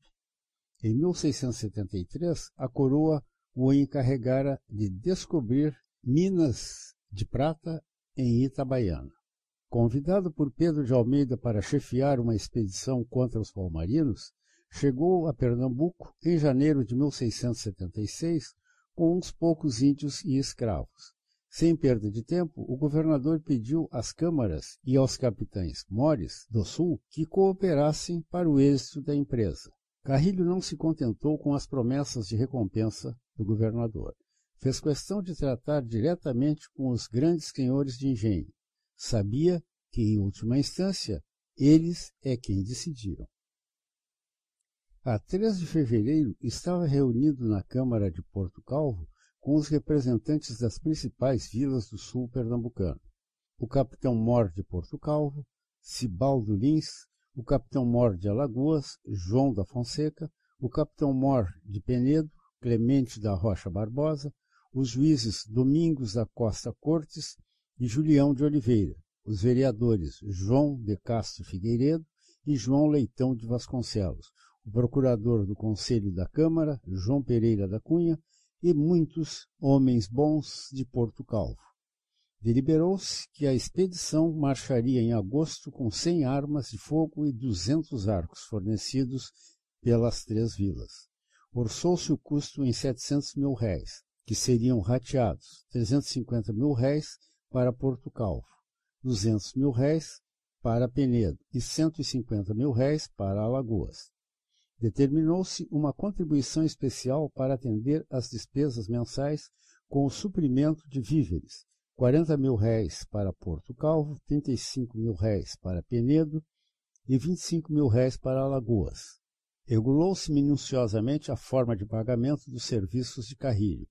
A: Em 1673, a coroa o encarregara de descobrir minas de prata em Itabaiana. Convidado por Pedro de Almeida para chefiar uma expedição contra os palmarinos, Chegou a Pernambuco em janeiro de 1676 com uns poucos índios e escravos. Sem perda de tempo, o governador pediu às câmaras e aos capitães mores do Sul que cooperassem para o êxito da empresa. Carrilho não se contentou com as promessas de recompensa do governador. Fez questão de tratar diretamente com os grandes senhores de engenho. Sabia que, em última instância, eles é quem decidiram a 3 de fevereiro estava reunido na Câmara de Porto Calvo com os representantes das principais vilas do sul pernambucano. O capitão-mor de Porto Calvo, Cibaldo Lins, o capitão-mor de Alagoas, João da Fonseca, o capitão-mor de Penedo, Clemente da Rocha Barbosa, os juízes Domingos da Costa Cortes e Julião de Oliveira, os vereadores João de Castro Figueiredo e João Leitão de Vasconcelos, o procurador do Conselho da Câmara, João Pereira da Cunha, e muitos homens bons de Porto Calvo. Deliberou-se que a expedição marcharia em agosto com cem armas de fogo e duzentos arcos fornecidos pelas três vilas. Orçou-se o custo em setecentos mil réis, que seriam rateados trezentos cinquenta mil réis para Porto Calvo, duzentos mil réis para Penedo e cento e cinquenta mil réis para Alagoas. Determinou-se uma contribuição especial para atender às despesas mensais com o suprimento de víveres, 40 mil réis para Porto Calvo, 35 mil réis para Penedo e 25 mil réis para Alagoas. Regulou-se minuciosamente a forma de pagamento dos serviços de carrilho.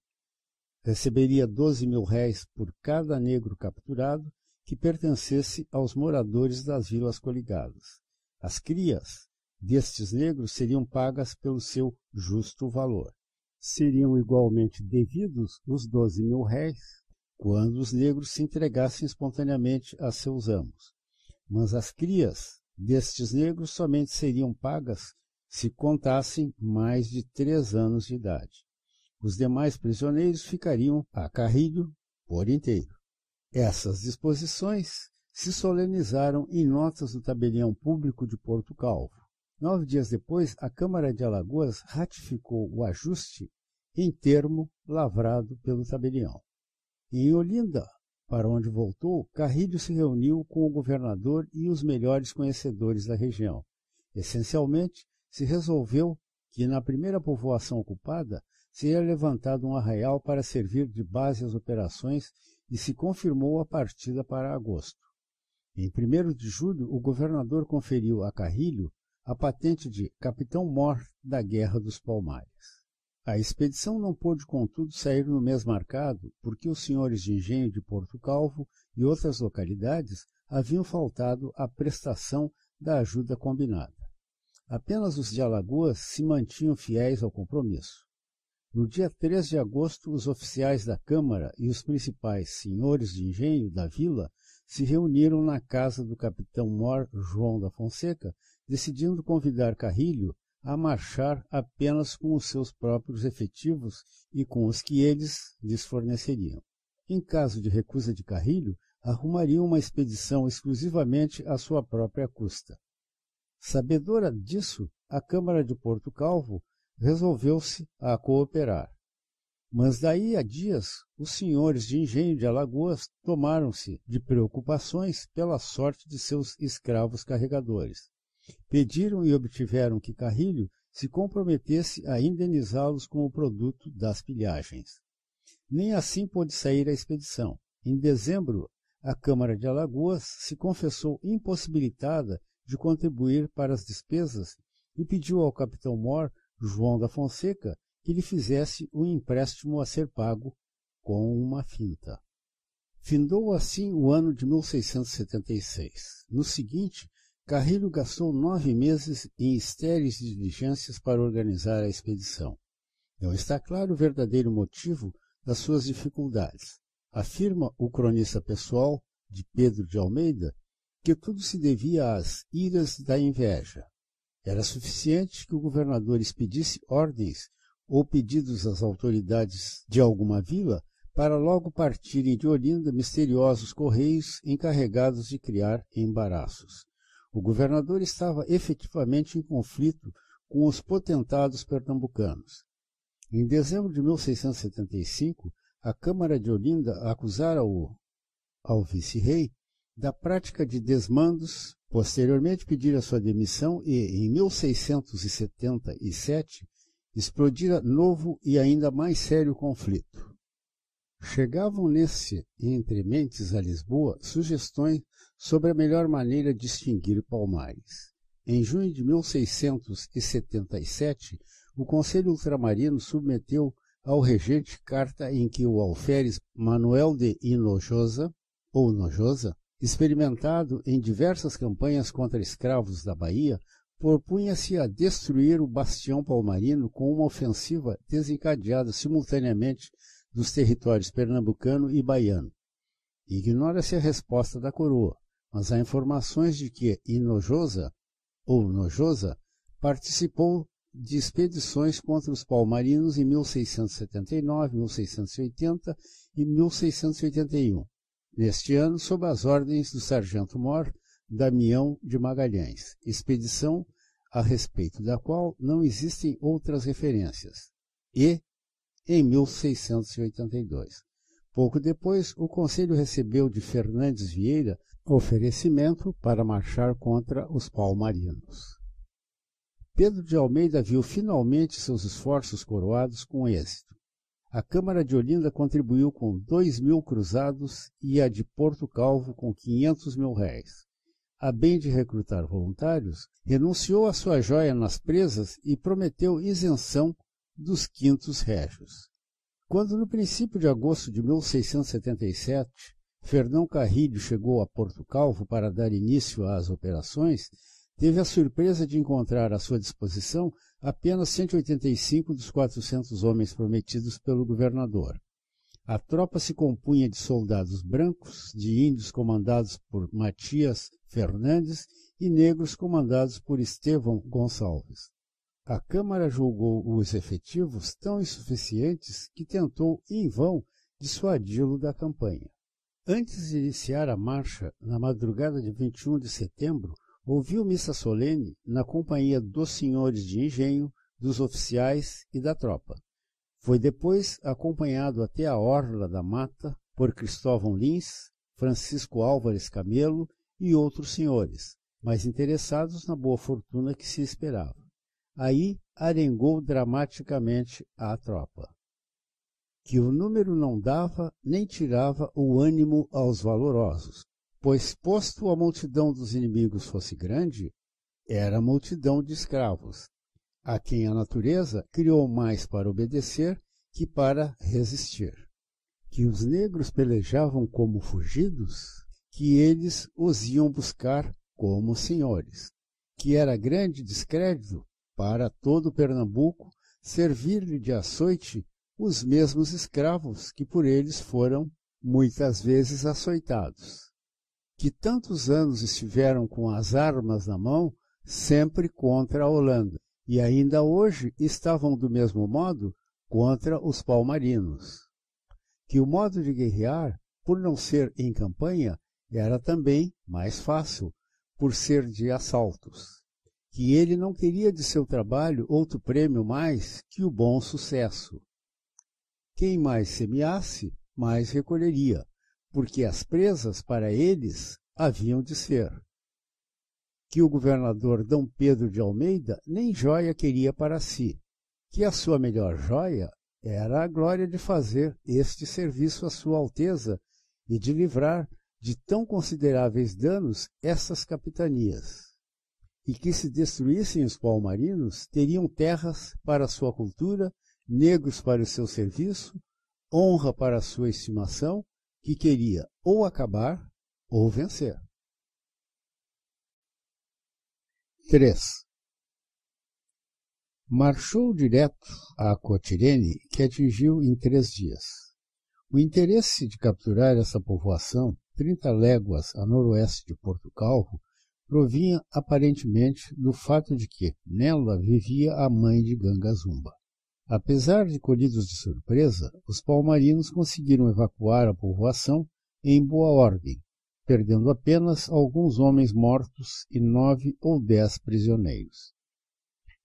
A: Receberia 12 mil réis por cada negro capturado que pertencesse aos moradores das vilas coligadas. As crias destes negros seriam pagas pelo seu justo valor. Seriam igualmente devidos os doze mil réis quando os negros se entregassem espontaneamente a seus amos. Mas as crias destes negros somente seriam pagas se contassem mais de três anos de idade. Os demais prisioneiros ficariam a carrilho por inteiro. Essas disposições se solenizaram em notas do tabelião público de Porto Calvo. Nove dias depois, a Câmara de Alagoas ratificou o ajuste em termo lavrado pelo tabelião. E em Olinda, para onde voltou, Carrilho se reuniu com o governador e os melhores conhecedores da região. Essencialmente, se resolveu que na primeira povoação ocupada seria levantado um arraial para servir de base às operações e se confirmou a partida para agosto. Em 1 de julho, o governador conferiu a Carrilho a patente de Capitão Mor da Guerra dos Palmares. A expedição não pôde, contudo, sair no mês marcado, porque os senhores de engenho de Porto Calvo e outras localidades haviam faltado à prestação da ajuda combinada. Apenas os de Alagoas se mantinham fiéis ao compromisso. No dia 3 de agosto, os oficiais da Câmara e os principais senhores de engenho da vila se reuniram na casa do capitão Mor João da Fonseca decidindo convidar Carrilho a marchar apenas com os seus próprios efetivos e com os que eles lhes forneceriam. Em caso de recusa de Carrilho, arrumaria uma expedição exclusivamente à sua própria custa. Sabedora disso, a Câmara de Porto Calvo resolveu-se a cooperar. Mas daí a dias, os senhores de engenho de Alagoas tomaram-se de preocupações pela sorte de seus escravos carregadores. Pediram e obtiveram que Carrilho se comprometesse a indenizá-los com o produto das pilhagens. Nem assim pôde sair a expedição. Em dezembro, a Câmara de Alagoas se confessou impossibilitada de contribuir para as despesas e pediu ao capitão Mor, João da Fonseca, que lhe fizesse um empréstimo a ser pago com uma finta. Findou assim o ano de 1676. No seguinte, Carrilho gastou nove meses em estéreis diligências para organizar a expedição. Não está claro o verdadeiro motivo das suas dificuldades. Afirma o cronista pessoal de Pedro de Almeida que tudo se devia às iras da inveja. Era suficiente que o governador expedisse ordens ou pedidos às autoridades de alguma vila para logo partirem de Olinda misteriosos correios encarregados de criar embaraços. O governador estava efetivamente em conflito com os potentados pernambucanos. Em dezembro de 1675, a Câmara de Olinda acusara o ao vice-rei da prática de desmandos, posteriormente pedira sua demissão e, em 1677, explodira novo e ainda mais sério conflito. Chegavam nesse, entre mentes a Lisboa, sugestões sobre a melhor maneira de extinguir Palmares. Em junho de 1677, o Conselho Ultramarino submeteu ao regente carta em que o alferes Manuel de Hinojosa, ou Nojosa, experimentado em diversas campanhas contra escravos da Bahia, propunha-se a destruir o bastião palmarino com uma ofensiva desencadeada simultaneamente dos territórios pernambucano e baiano. Ignora-se a resposta da coroa mas há informações de que Inojosa, ou Nojosa, participou de expedições contra os palmarinos em 1679, 1680 e 1681. Neste ano, sob as ordens do sargento-mor Damião de Magalhães, expedição a respeito da qual não existem outras referências, e em 1682. Pouco depois, o Conselho recebeu de Fernandes Vieira oferecimento para marchar contra os palmarinos. Pedro de Almeida viu finalmente seus esforços coroados com êxito. A Câmara de Olinda contribuiu com dois mil cruzados e a de Porto Calvo com quinhentos mil réis. A bem de recrutar voluntários, renunciou à sua joia nas presas e prometeu isenção dos quintos régios. Quando, no princípio de agosto de 1677, Fernão Carrilho chegou a Porto Calvo para dar início às operações, teve a surpresa de encontrar à sua disposição apenas 185 dos 400 homens prometidos pelo governador. A tropa se compunha de soldados brancos, de índios comandados por Matias Fernandes e negros comandados por Estevão Gonçalves. A Câmara julgou os efetivos tão insuficientes que tentou, em vão, dissuadi-lo da campanha. Antes de iniciar a marcha, na madrugada de 21 de setembro, ouviu missa solene na companhia dos senhores de engenho, dos oficiais e da tropa. Foi depois acompanhado até a orla da mata por Cristóvão Lins, Francisco Álvares Camelo e outros senhores, mais interessados na boa fortuna que se esperava. Aí arengou dramaticamente a tropa que o número não dava nem tirava o ânimo aos valorosos, pois posto a multidão dos inimigos fosse grande, era multidão de escravos, a quem a natureza criou mais para obedecer que para resistir. Que os negros pelejavam como fugidos, que eles os iam buscar como senhores, que era grande descrédito para todo Pernambuco servir-lhe de açoite os mesmos escravos que por eles foram muitas vezes açoitados, que tantos anos estiveram com as armas na mão, sempre contra a Holanda, e ainda hoje estavam do mesmo modo contra os palmarinos. Que o modo de guerrear, por não ser em campanha, era também mais fácil, por ser de assaltos. Que ele não queria de seu trabalho outro prêmio mais que o bom sucesso quem mais semeasse, mais recolheria, porque as presas para eles haviam de ser. Que o governador D. Pedro de Almeida nem joia queria para si, que a sua melhor joia era a glória de fazer este serviço à Sua Alteza e de livrar de tão consideráveis danos essas capitanias. E que se destruíssem os palmarinos, teriam terras para sua cultura negros para o seu serviço, honra para a sua estimação, que queria ou acabar ou vencer. 3. Marchou direto a Cotirene, que atingiu em três dias. O interesse de capturar essa povoação, 30 léguas a noroeste de Porto Calvo, provinha aparentemente do fato de que nela vivia a mãe de Ganga Zumba. Apesar de colhidos de surpresa, os palmarinos conseguiram evacuar a povoação em boa ordem, perdendo apenas alguns homens mortos e nove ou dez prisioneiros.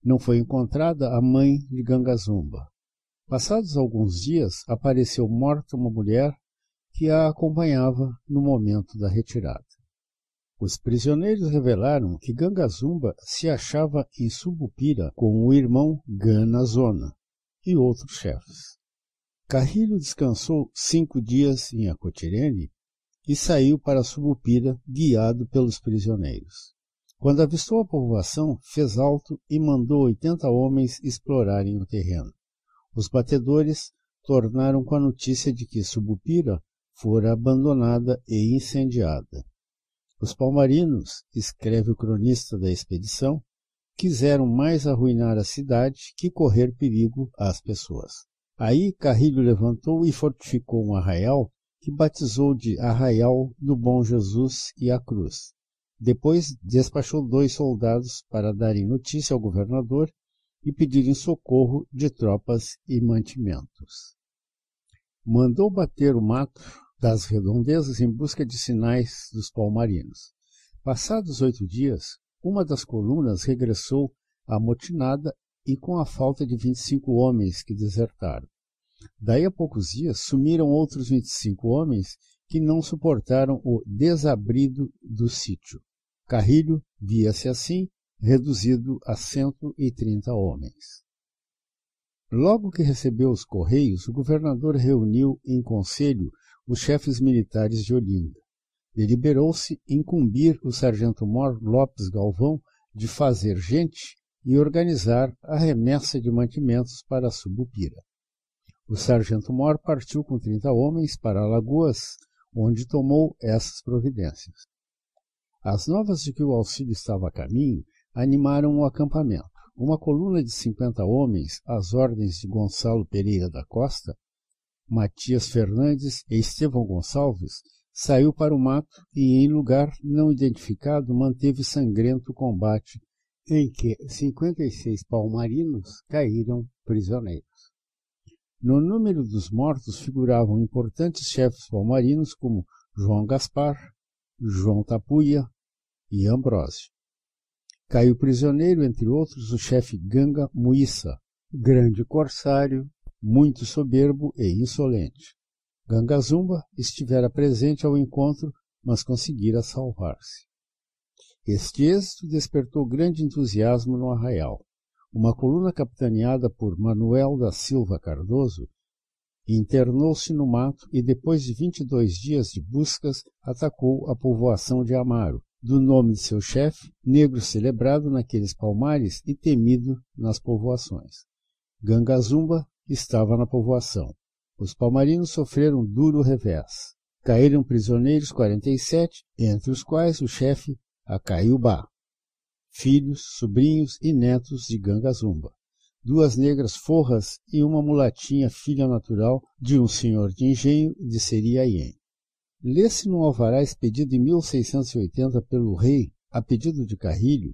A: Não foi encontrada a mãe de Gangazumba. Passados alguns dias, apareceu morta uma mulher que a acompanhava no momento da retirada. Os prisioneiros revelaram que Gangazumba se achava em Subupira com o irmão Ganazona, e outros chefes. Carrilho descansou cinco dias em Acotirene e saiu para Subupira, guiado pelos prisioneiros. Quando avistou a povoação, fez alto e mandou oitenta homens explorarem o terreno. Os batedores tornaram com a notícia de que Subupira fora abandonada e incendiada. Os palmarinos, escreve o cronista da expedição, quiseram mais arruinar a cidade que correr perigo às pessoas. Aí Carrilho levantou e fortificou um arraial que batizou de Arraial do Bom Jesus e a Cruz. Depois despachou dois soldados para darem notícia ao governador e pedirem socorro de tropas e mantimentos. Mandou bater o mato das redondezas em busca de sinais dos palmarinos. Passados oito dias, uma das colunas regressou amotinada e com a falta de 25 homens que desertaram. Daí a poucos dias sumiram outros 25 homens que não suportaram o desabrido do sítio. Carrilho via-se assim reduzido a 130 homens. Logo que recebeu os correios, o governador reuniu em conselho os chefes militares de Olinda deliberou-se incumbir o sargento-mor Lopes Galvão de fazer gente e organizar a remessa de mantimentos para Subupira. O sargento-mor partiu com trinta homens para Alagoas, onde tomou essas providências. As novas de que o auxílio estava a caminho animaram o acampamento. Uma coluna de cinquenta homens, às ordens de Gonçalo Pereira da Costa, Matias Fernandes e Estevão Gonçalves, Saiu para o mato e, em lugar não identificado, manteve sangrento combate, em que 56 palmarinos caíram prisioneiros. No número dos mortos figuravam importantes chefes palmarinos como João Gaspar, João Tapuia e Ambrósio. Caiu prisioneiro, entre outros, o chefe Ganga Muissa, grande corsário, muito soberbo e insolente. Gangazumba estivera presente ao encontro, mas conseguira salvar-se. Este êxito despertou grande entusiasmo no arraial. Uma coluna capitaneada por Manuel da Silva Cardoso internou-se no mato e, depois de vinte e dois dias de buscas, atacou a povoação de Amaro, do nome de seu chefe, negro celebrado naqueles palmares e temido nas povoações. Gangazumba estava na povoação. Os palmarinos sofreram um duro revés. Caíram prisioneiros 47, entre os quais o chefe Acaiubá, filhos, sobrinhos e netos de Gangazumba, duas negras forras e uma mulatinha filha natural de um senhor de engenho de Seriaien. Lê-se no alvará expedido em 1680 pelo rei, a pedido de Carrilho,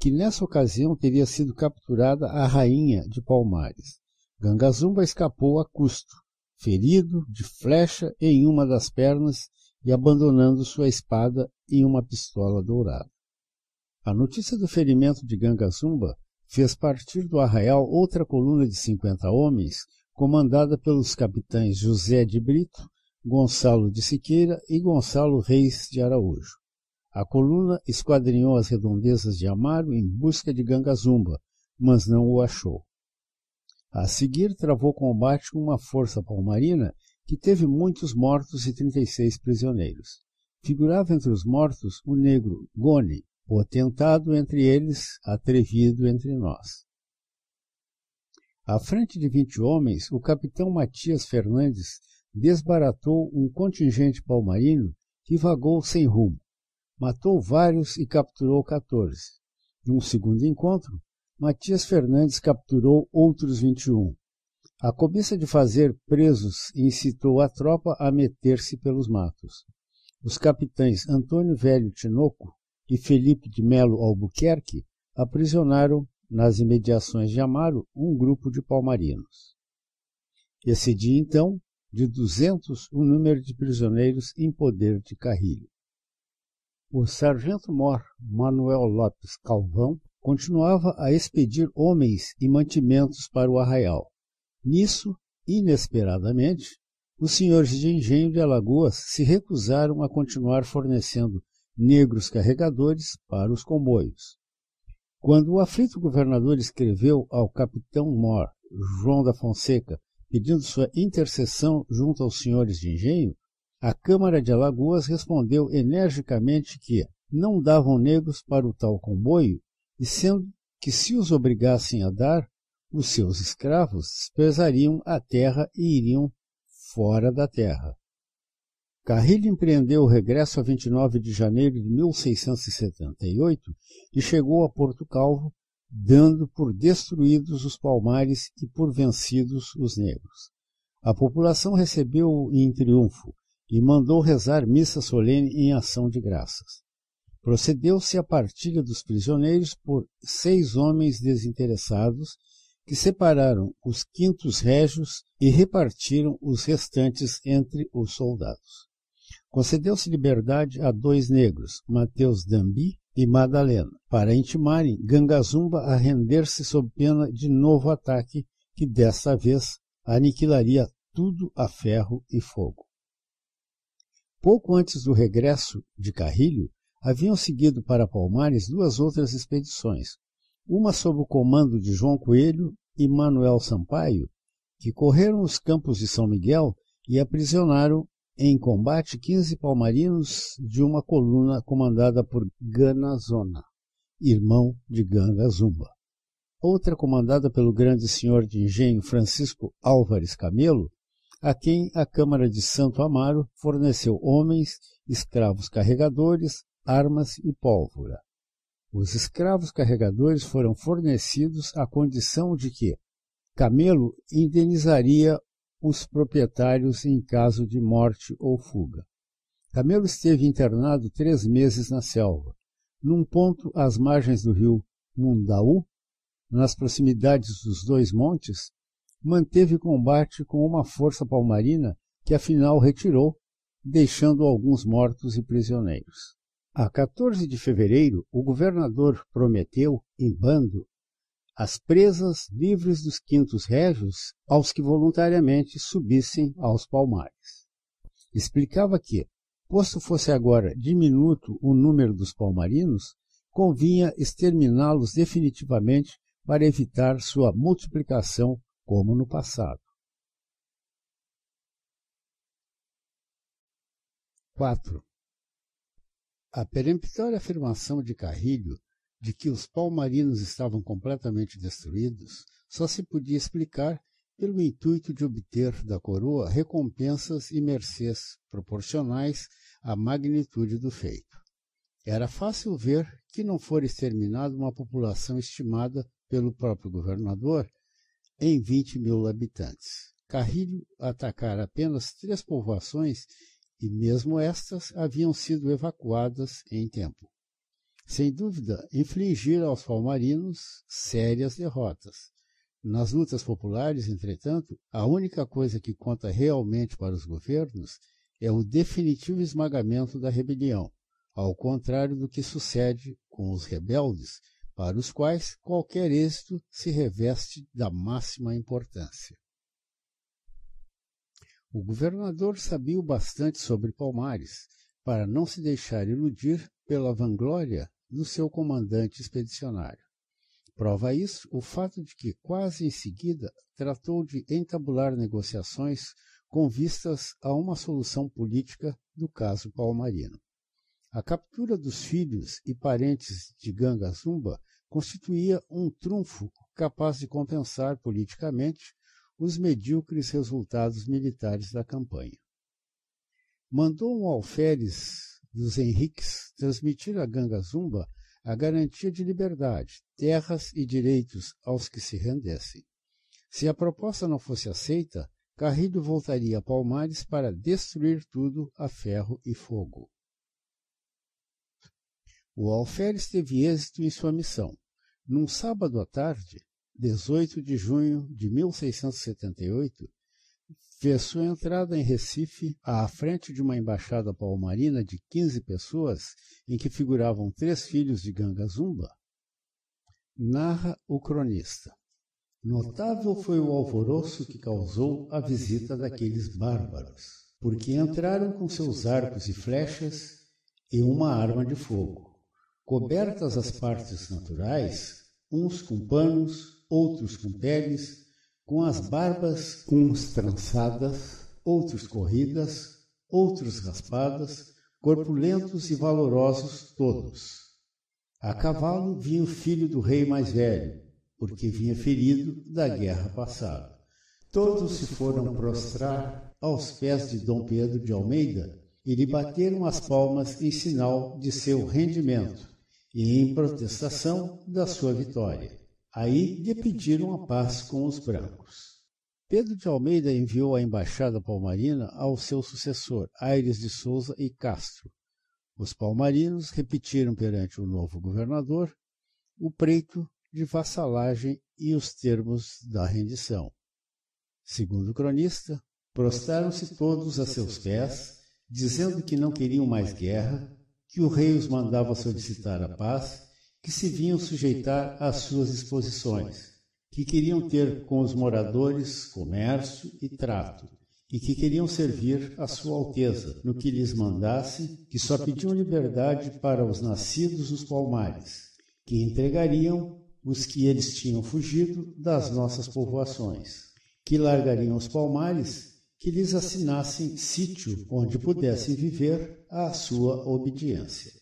A: que nessa ocasião teria sido capturada a rainha de Palmares. Gangazumba escapou a custo, ferido de flecha em uma das pernas e abandonando sua espada e uma pistola dourada. A notícia do ferimento de Gangazumba fez partir do arraial outra coluna de cinquenta homens, comandada pelos capitães José de Brito, Gonçalo de Siqueira e Gonçalo Reis de Araújo. A coluna esquadrinhou as redondezas de Amaro em busca de Gangazumba, mas não o achou. A seguir, travou combate com uma força palmarina que teve muitos mortos e 36 prisioneiros. Figurava entre os mortos o negro Goni, o atentado entre eles, atrevido entre nós. À frente de vinte homens, o capitão Matias Fernandes desbaratou um contingente palmarino que vagou sem rumo. Matou vários e capturou 14. Num segundo encontro, Matias Fernandes capturou outros 21. A cobiça de fazer presos incitou a tropa a meter-se pelos matos. Os capitães Antônio Velho Tinoco e Felipe de Melo Albuquerque aprisionaram, nas imediações de Amaro, um grupo de palmarinos. Esse dia, então, de duzentos o número de prisioneiros em poder de Carrilho. O sargento-mor Manuel Lopes Calvão continuava a expedir homens e mantimentos para o arraial. Nisso, inesperadamente, os senhores de engenho de Alagoas se recusaram a continuar fornecendo negros carregadores para os comboios. Quando o aflito governador escreveu ao capitão Mor, João da Fonseca, pedindo sua intercessão junto aos senhores de engenho, a Câmara de Alagoas respondeu energicamente que não davam negros para o tal comboio sendo que se os obrigassem a dar, os seus escravos desprezariam a terra e iriam fora da terra. Carrilho empreendeu o regresso a 29 de janeiro de 1678 e chegou a Porto Calvo, dando por destruídos os palmares e por vencidos os negros. A população recebeu-o em triunfo e mandou rezar missa solene em ação de graças procedeu-se à partilha dos prisioneiros por seis homens desinteressados, que separaram os quintos régios e repartiram os restantes entre os soldados. Concedeu-se liberdade a dois negros, Mateus Dambi e Madalena, para intimarem Gangazumba a render-se sob pena de novo ataque, que desta vez aniquilaria tudo a ferro e fogo. Pouco antes do regresso de Carrilho, haviam seguido para Palmares duas outras expedições, uma sob o comando de João Coelho e Manuel Sampaio, que correram os campos de São Miguel e aprisionaram em combate quinze palmarinos de uma coluna comandada por Ganazona, irmão de Ganga Zumba. Outra comandada pelo grande senhor de engenho Francisco Álvares Camelo, a quem a Câmara de Santo Amaro forneceu homens, escravos carregadores, armas e pólvora. Os escravos carregadores foram fornecidos à condição de que Camelo indenizaria os proprietários em caso de morte ou fuga. Camelo esteve internado três meses na selva, num ponto às margens do rio Mundaú, nas proximidades dos dois montes, manteve combate com uma força palmarina que afinal retirou, deixando alguns mortos e prisioneiros. A 14 de fevereiro, o governador prometeu, em bando, as presas livres dos quintos régios aos que voluntariamente subissem aos palmares. Explicava que, posto fosse agora diminuto o número dos palmarinos, convinha exterminá-los definitivamente para evitar sua multiplicação como no passado. 4. A peremptória é afirmação de Carrilho de que os palmarinos estavam completamente destruídos só se podia explicar pelo intuito de obter da coroa recompensas e mercês proporcionais à magnitude do feito. Era fácil ver que não fora exterminada uma população estimada pelo próprio governador em 20 mil habitantes. Carrilho atacara apenas três povoações e mesmo estas haviam sido evacuadas em tempo. Sem dúvida, infligiram aos palmarinos sérias derrotas. Nas lutas populares, entretanto, a única coisa que conta realmente para os governos é o definitivo esmagamento da rebelião, ao contrário do que sucede com os rebeldes, para os quais qualquer êxito se reveste da máxima importância. O governador sabia o bastante sobre Palmares para não se deixar iludir pela vanglória do seu comandante expedicionário. Prova isso o fato de que, quase em seguida, tratou de entabular negociações com vistas a uma solução política do caso palmarino. A captura dos filhos e parentes de Ganga Zumba constituía um trunfo capaz de compensar politicamente os medíocres resultados militares da campanha. Mandou um alferes dos Henriques transmitir à Ganga Zumba a garantia de liberdade, terras e direitos aos que se rendessem. Se a proposta não fosse aceita, Carrilho voltaria a Palmares para destruir tudo a ferro e fogo. O alferes teve êxito em sua missão. Num sábado à tarde, 18 de junho de 1678, fez sua entrada em Recife à frente de uma embaixada palmarina de 15 pessoas, em que figuravam três filhos de Ganga Zumba, narra o cronista. Notável foi o alvoroço que causou a visita daqueles bárbaros, porque entraram com seus arcos e flechas e uma arma de fogo, cobertas as partes naturais, uns com panos, outros com peles, com as barbas uns trançadas, outros corridas, outros raspadas, corpulentos e valorosos todos. A cavalo vinha o filho do rei mais velho, porque vinha ferido da guerra passada. Todos se foram prostrar aos pés de Dom Pedro de Almeida e lhe bateram as palmas em sinal de seu rendimento e em protestação da sua vitória. Aí lhe pediram a paz com os brancos. Pedro de Almeida enviou a embaixada palmarina ao seu sucessor, Aires de Souza e Castro. Os palmarinos repetiram perante o novo governador o preito de vassalagem e os termos da rendição. Segundo o cronista, prostaram-se todos a seus pés, dizendo que não queriam mais guerra, que o rei os mandava solicitar a paz que se vinham sujeitar às suas exposições, que queriam ter com os moradores comércio e trato, e que queriam servir a Sua Alteza no que lhes mandasse, que só pediam liberdade para os nascidos nos palmares, que entregariam os que eles tinham fugido das nossas povoações, que largariam os palmares, que lhes assinassem sítio onde pudessem viver à sua obediência.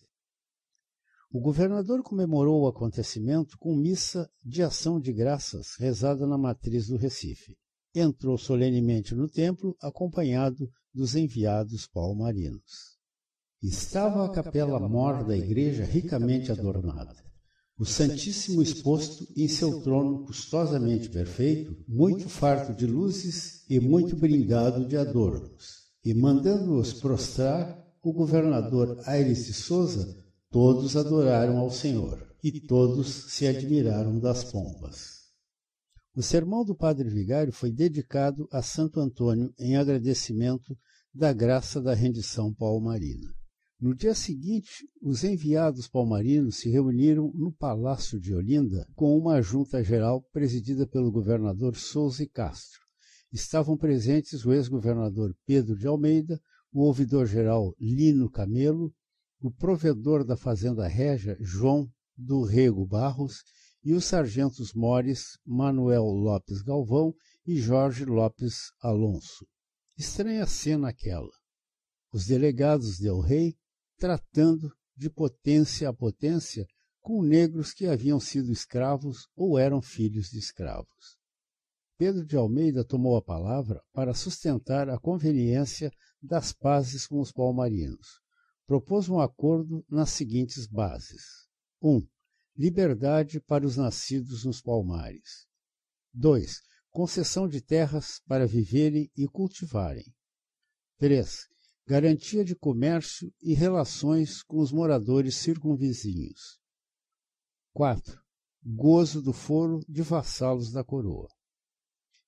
A: O governador comemorou o acontecimento com missa de ação de graças rezada na matriz do Recife. Entrou solenemente no templo, acompanhado dos enviados palmarinos. Estava a capela mor da igreja ricamente adornada. O Santíssimo exposto em seu trono custosamente perfeito, muito farto de luzes e muito brindado de adornos. E mandando-os prostrar, o governador Aires de Souza Todos adoraram ao Senhor e todos se admiraram das pombas. O sermão do Padre Vigário foi dedicado a Santo Antônio em agradecimento da graça da rendição palmarina. No dia seguinte, os enviados palmarinos se reuniram no Palácio de Olinda com uma junta geral presidida pelo governador Souza e Castro. Estavam presentes o ex-governador Pedro de Almeida, o ouvidor-geral Lino Camelo, o provedor da Fazenda Régia, João do Rego Barros, e os sargentos Mores, Manuel Lopes Galvão e Jorge Lopes Alonso. Estranha cena aquela. Os delegados del rei tratando de potência a potência com negros que haviam sido escravos ou eram filhos de escravos. Pedro de Almeida tomou a palavra para sustentar a conveniência das pazes com os palmarinos propôs um acordo nas seguintes bases: 1. Um, liberdade para os nascidos nos palmares. 2. Concessão de terras para viverem e cultivarem. 3. Garantia de comércio e relações com os moradores circunvizinhos. 4. Gozo do foro de vassalos da coroa.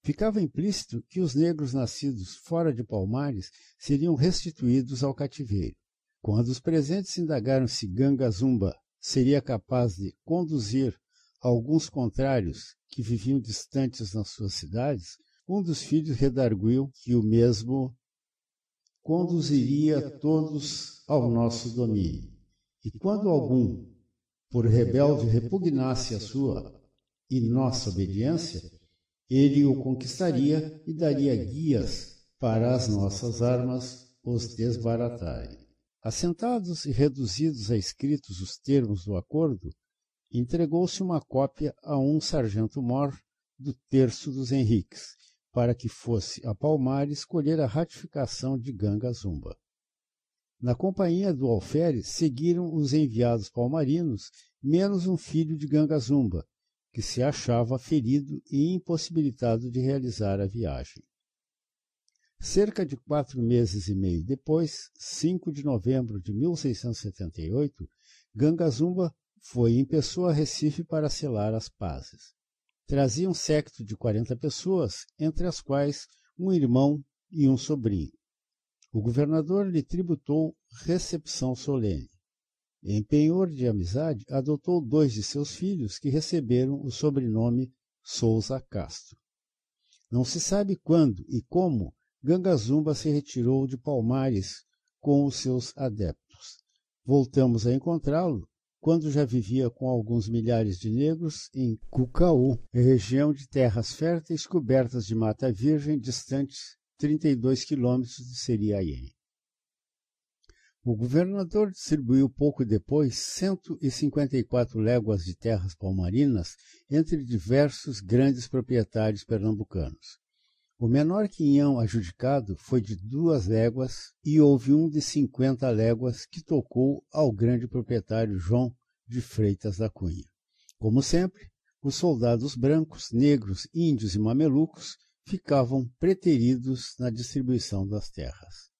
A: Ficava implícito que os negros nascidos fora de Palmares seriam restituídos ao cativeiro. Quando os presentes indagaram se Ganga Zumba seria capaz de conduzir alguns contrários que viviam distantes nas suas cidades, um dos filhos redarguiu que o mesmo conduziria todos ao nosso domínio. E quando algum, por rebelde, repugnasse a sua e nossa obediência, ele o conquistaria e daria guias para as nossas armas os desbaratarem. Assentados e reduzidos a escritos os termos do acordo, entregou-se uma cópia a um sargento-mor do terço dos Henriques, para que fosse a Palmar escolher a ratificação de Ganga Zumba. Na companhia do alferes seguiram os enviados palmarinos, menos um filho de Ganga Zumba, que se achava ferido e impossibilitado de realizar a viagem. Cerca de quatro meses e meio depois, 5 de novembro de 1678, Ganga Zumba foi em pessoa a Recife para selar as pazes. Trazia um séquito de 40 pessoas, entre as quais um irmão e um sobrinho. O governador lhe tributou recepção solene. Em penhor de amizade, adotou dois de seus filhos que receberam o sobrenome Souza Castro. Não se sabe quando e como Gangazumba se retirou de Palmares com os seus adeptos. Voltamos a encontrá-lo quando já vivia com alguns milhares de negros em Cucaú, região de terras férteis cobertas de mata virgem, distantes 32 quilômetros de Seriaien. O governador distribuiu pouco depois 154 léguas de terras palmarinas entre diversos grandes proprietários pernambucanos. O menor quinhão adjudicado foi de duas léguas e houve um de cinquenta léguas que tocou ao grande proprietário João de Freitas da Cunha. Como sempre, os soldados brancos, negros, índios e mamelucos ficavam preteridos na distribuição das terras.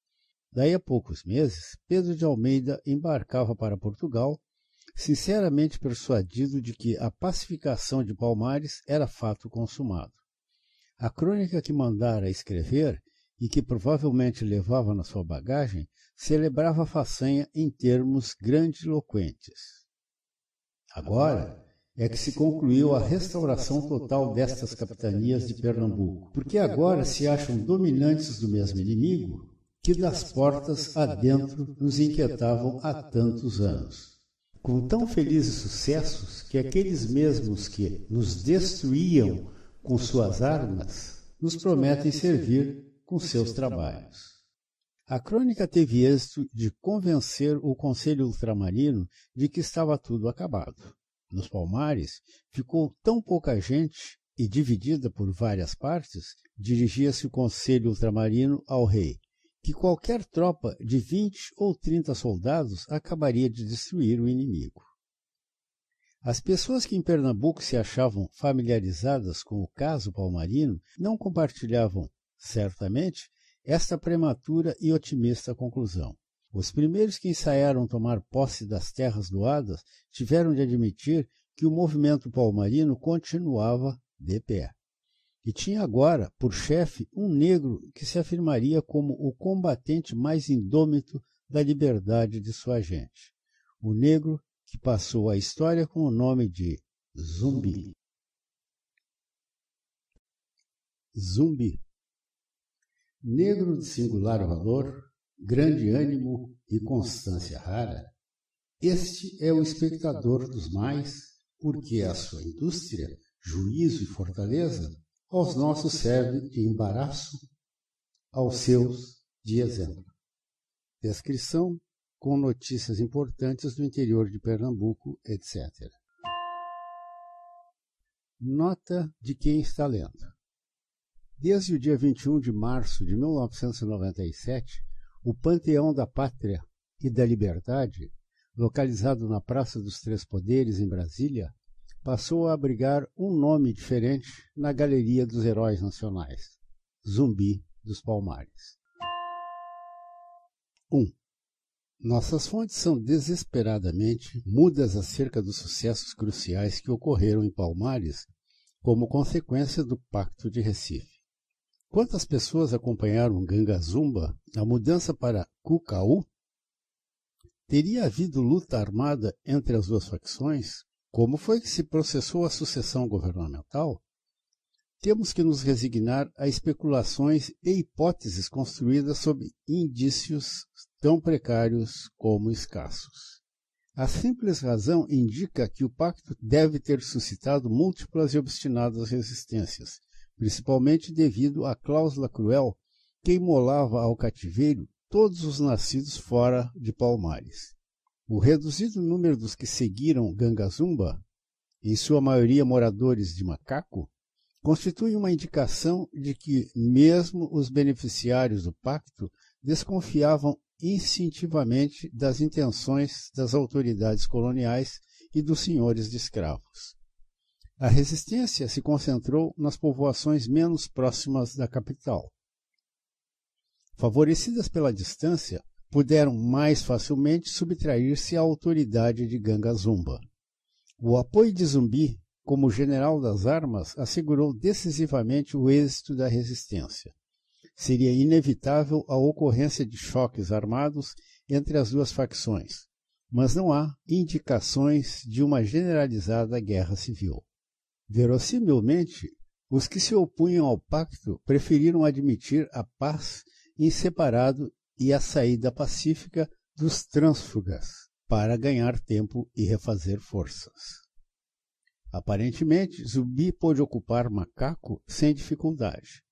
A: Daí a poucos meses, Pedro de Almeida embarcava para Portugal, sinceramente persuadido de que a pacificação de Palmares era fato consumado. A crônica que mandara escrever e que provavelmente levava na sua bagagem celebrava a façanha em termos grandiloquentes. Agora é que se concluiu a restauração total destas capitanias de Pernambuco, porque agora se acham dominantes do mesmo inimigo que das portas adentro nos inquietavam há tantos anos. Com tão felizes sucessos que aqueles mesmos que nos destruíam com suas armas, nos prometem servir com seus trabalhos. A crônica teve êxito de convencer o Conselho Ultramarino de que estava tudo acabado. Nos Palmares, ficou tão pouca gente e dividida por várias partes, dirigia-se o Conselho Ultramarino ao rei, que qualquer tropa de vinte ou trinta soldados acabaria de destruir o inimigo. As pessoas que em Pernambuco se achavam familiarizadas com o caso palmarino não compartilhavam, certamente, esta prematura e otimista conclusão. Os primeiros que ensaiaram tomar posse das terras doadas tiveram de admitir que o movimento palmarino continuava de pé. E tinha agora, por chefe, um negro que se afirmaria como o combatente mais indômito da liberdade de sua gente. O negro que passou a história com o nome de zumbi. Zumbi. Negro de singular valor, grande ânimo e constância rara, este é o espectador dos mais, porque a sua indústria, juízo e fortaleza aos nossos serve de embaraço, aos seus de exemplo. Descrição com notícias importantes do interior de Pernambuco, etc. Nota de quem está lendo. Desde o dia 21 de março de 1997, o Panteão da Pátria e da Liberdade, localizado na Praça dos Três Poderes, em Brasília, passou a abrigar um nome diferente na Galeria dos Heróis Nacionais: Zumbi dos Palmares. 1. Um, nossas fontes são desesperadamente mudas acerca dos sucessos cruciais que ocorreram em Palmares como consequência do Pacto de Recife. Quantas pessoas acompanharam Gangazumba na mudança para Cucaú? Teria havido luta armada entre as duas facções? Como foi que se processou a sucessão governamental? Temos que nos resignar a especulações e hipóteses construídas sob indícios tão precários como escassos. A simples razão indica que o pacto deve ter suscitado múltiplas e obstinadas resistências, principalmente devido à cláusula cruel que imolava ao cativeiro todos os nascidos fora de Palmares. O reduzido número dos que seguiram Gangazumba, em sua maioria moradores de Macaco, constitui uma indicação de que mesmo os beneficiários do pacto desconfiavam instintivamente das intenções das autoridades coloniais e dos senhores de escravos. A resistência se concentrou nas povoações menos próximas da capital. Favorecidas pela distância, puderam mais facilmente subtrair-se à autoridade de Ganga Zumba. O apoio de Zumbi, como general das armas, assegurou decisivamente o êxito da resistência seria inevitável a ocorrência de choques armados entre as duas facções, mas não há indicações de uma generalizada guerra civil. Verossimilmente, os que se opunham ao pacto preferiram admitir a paz em separado e a saída pacífica dos trânsfugas para ganhar tempo e refazer forças. Aparentemente, Zubi pôde ocupar Macaco sem dificuldade,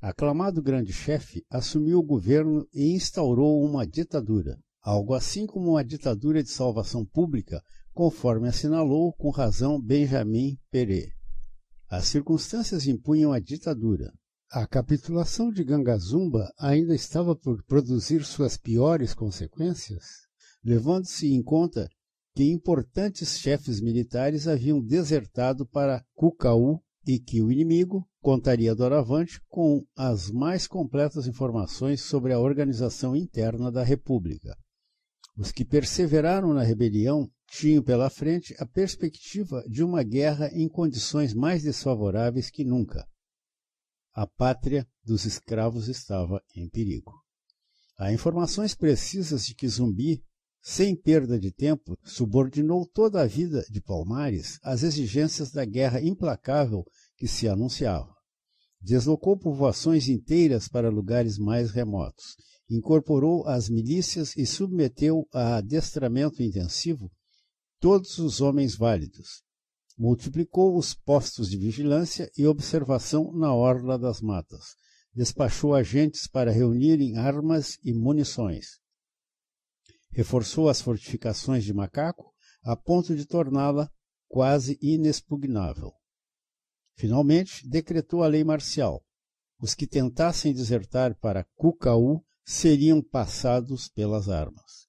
A: Aclamado grande chefe, assumiu o governo e instaurou uma ditadura, algo assim como uma ditadura de salvação pública, conforme assinalou com razão Benjamin Peré. As circunstâncias impunham a ditadura. A capitulação de Gangazumba ainda estava por produzir suas piores consequências, levando-se em conta que importantes chefes militares haviam desertado para Cucaú e que o inimigo, contaria doravante com as mais completas informações sobre a organização interna da República. Os que perseveraram na rebelião tinham pela frente a perspectiva de uma guerra em condições mais desfavoráveis que nunca. A pátria dos escravos estava em perigo. Há informações precisas de que Zumbi, sem perda de tempo, subordinou toda a vida de Palmares às exigências da guerra implacável que se anunciava. Deslocou povoações inteiras para lugares mais remotos, incorporou as milícias e submeteu a adestramento intensivo todos os homens válidos. Multiplicou os postos de vigilância e observação na orla das matas. Despachou agentes para reunirem armas e munições. Reforçou as fortificações de Macaco a ponto de torná-la quase inexpugnável. Finalmente, decretou a lei marcial. Os que tentassem desertar para Cucaú seriam passados pelas armas.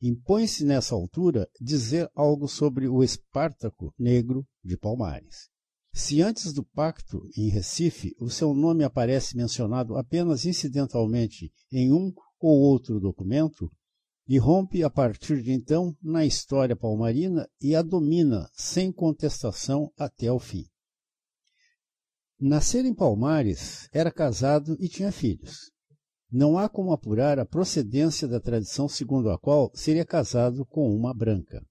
A: Impõe-se nessa altura dizer algo sobre o Espartaco Negro de Palmares. Se antes do pacto em Recife o seu nome aparece mencionado apenas incidentalmente em um ou outro documento, irrompe a partir de então na história palmarina e a domina sem contestação até o fim. Nascer em Palmares, era casado e tinha filhos. Não há como apurar a procedência da tradição segundo a qual seria casado com uma branca.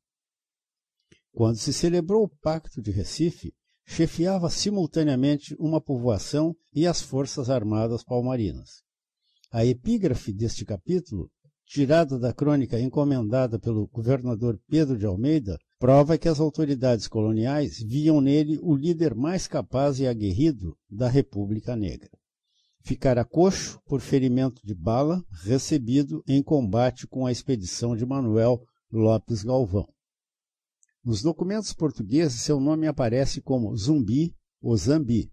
A: Quando se celebrou o Pacto de Recife, chefiava simultaneamente uma povoação e as Forças Armadas Palmarinas. A epígrafe deste capítulo, tirada da crônica encomendada pelo governador Pedro de Almeida, prova é que as autoridades coloniais viam nele o líder mais capaz e aguerrido da República Negra. Ficara coxo por ferimento de bala recebido em combate com a expedição de Manuel Lopes Galvão. Nos documentos portugueses, seu nome aparece como Zumbi ou Zambi,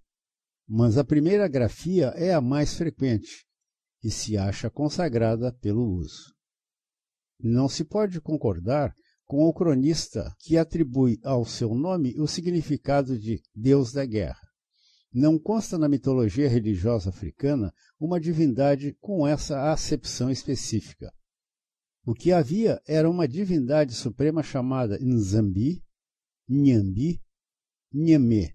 A: mas a primeira grafia é a mais frequente e se acha consagrada pelo uso. Não se pode concordar com o cronista que atribui ao seu nome o significado de Deus da Guerra. Não consta na mitologia religiosa africana uma divindade com essa acepção específica. O que havia era uma divindade suprema chamada Nzambi, Nhambi, Nhamê,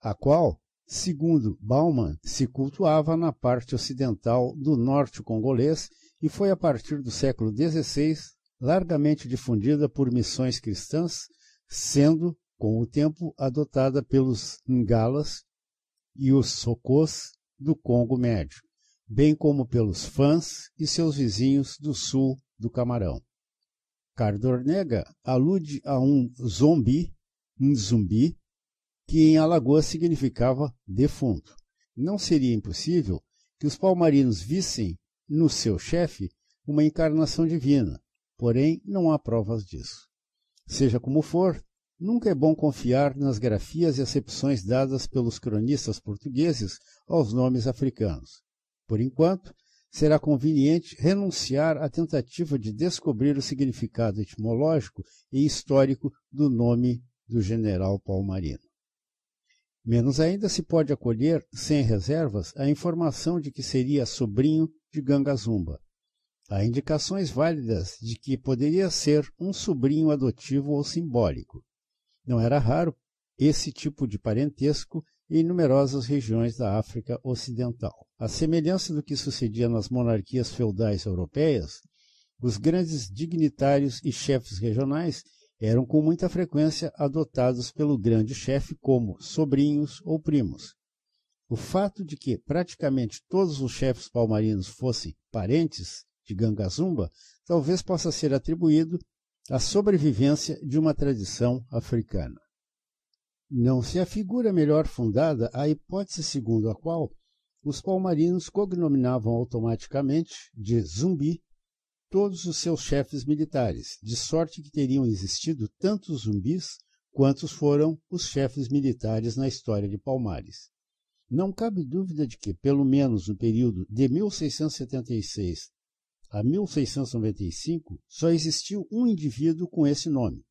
A: a qual, segundo Bauman, se cultuava na parte ocidental do norte congolês e foi a partir do século XVI largamente difundida por missões cristãs, sendo, com o tempo, adotada pelos Ngalas e os Socôs do Congo Médio, bem como pelos Fãs e seus vizinhos do sul do Camarão. Cardornega alude a um zombi, um zumbi, que em Alagoas significava defunto. Não seria impossível que os palmarinos vissem no seu chefe uma encarnação divina, porém não há provas disso. Seja como for, nunca é bom confiar nas grafias e acepções dadas pelos cronistas portugueses aos nomes africanos. Por enquanto, será conveniente renunciar à tentativa de descobrir o significado etimológico e histórico do nome do general Palmarino. Menos ainda se pode acolher, sem reservas, a informação de que seria sobrinho de Gangazumba, Há indicações válidas de que poderia ser um sobrinho adotivo ou simbólico. Não era raro esse tipo de parentesco em numerosas regiões da África Ocidental. A semelhança do que sucedia nas monarquias feudais europeias, os grandes dignitários e chefes regionais eram com muita frequência adotados pelo grande chefe como sobrinhos ou primos. O fato de que praticamente todos os chefes palmarinos fossem parentes de Ganga Zumba, talvez possa ser atribuído à sobrevivência de uma tradição africana. Não se afigura melhor fundada a hipótese segundo a qual os palmarinos cognominavam automaticamente de zumbi todos os seus chefes militares, de sorte que teriam existido tantos zumbis quantos foram os chefes militares na história de Palmares. Não cabe dúvida de que, pelo menos no período de 1676 a 1695, só existiu um indivíduo com esse nome.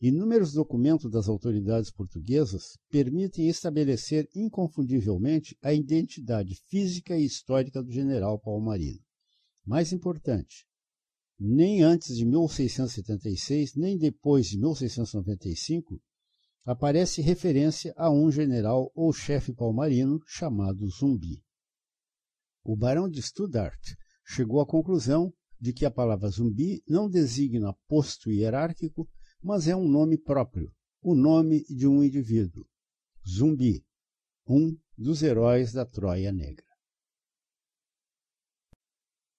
A: Inúmeros documentos das autoridades portuguesas permitem estabelecer inconfundivelmente a identidade física e histórica do general Palmarino. Mais importante, nem antes de 1676, nem depois de 1695, aparece referência a um general ou chefe palmarino chamado Zumbi. O barão de Stuttgart chegou à conclusão de que a palavra zumbi não designa posto hierárquico, mas é um nome próprio, o nome de um indivíduo. Zumbi, um dos heróis da Troia Negra.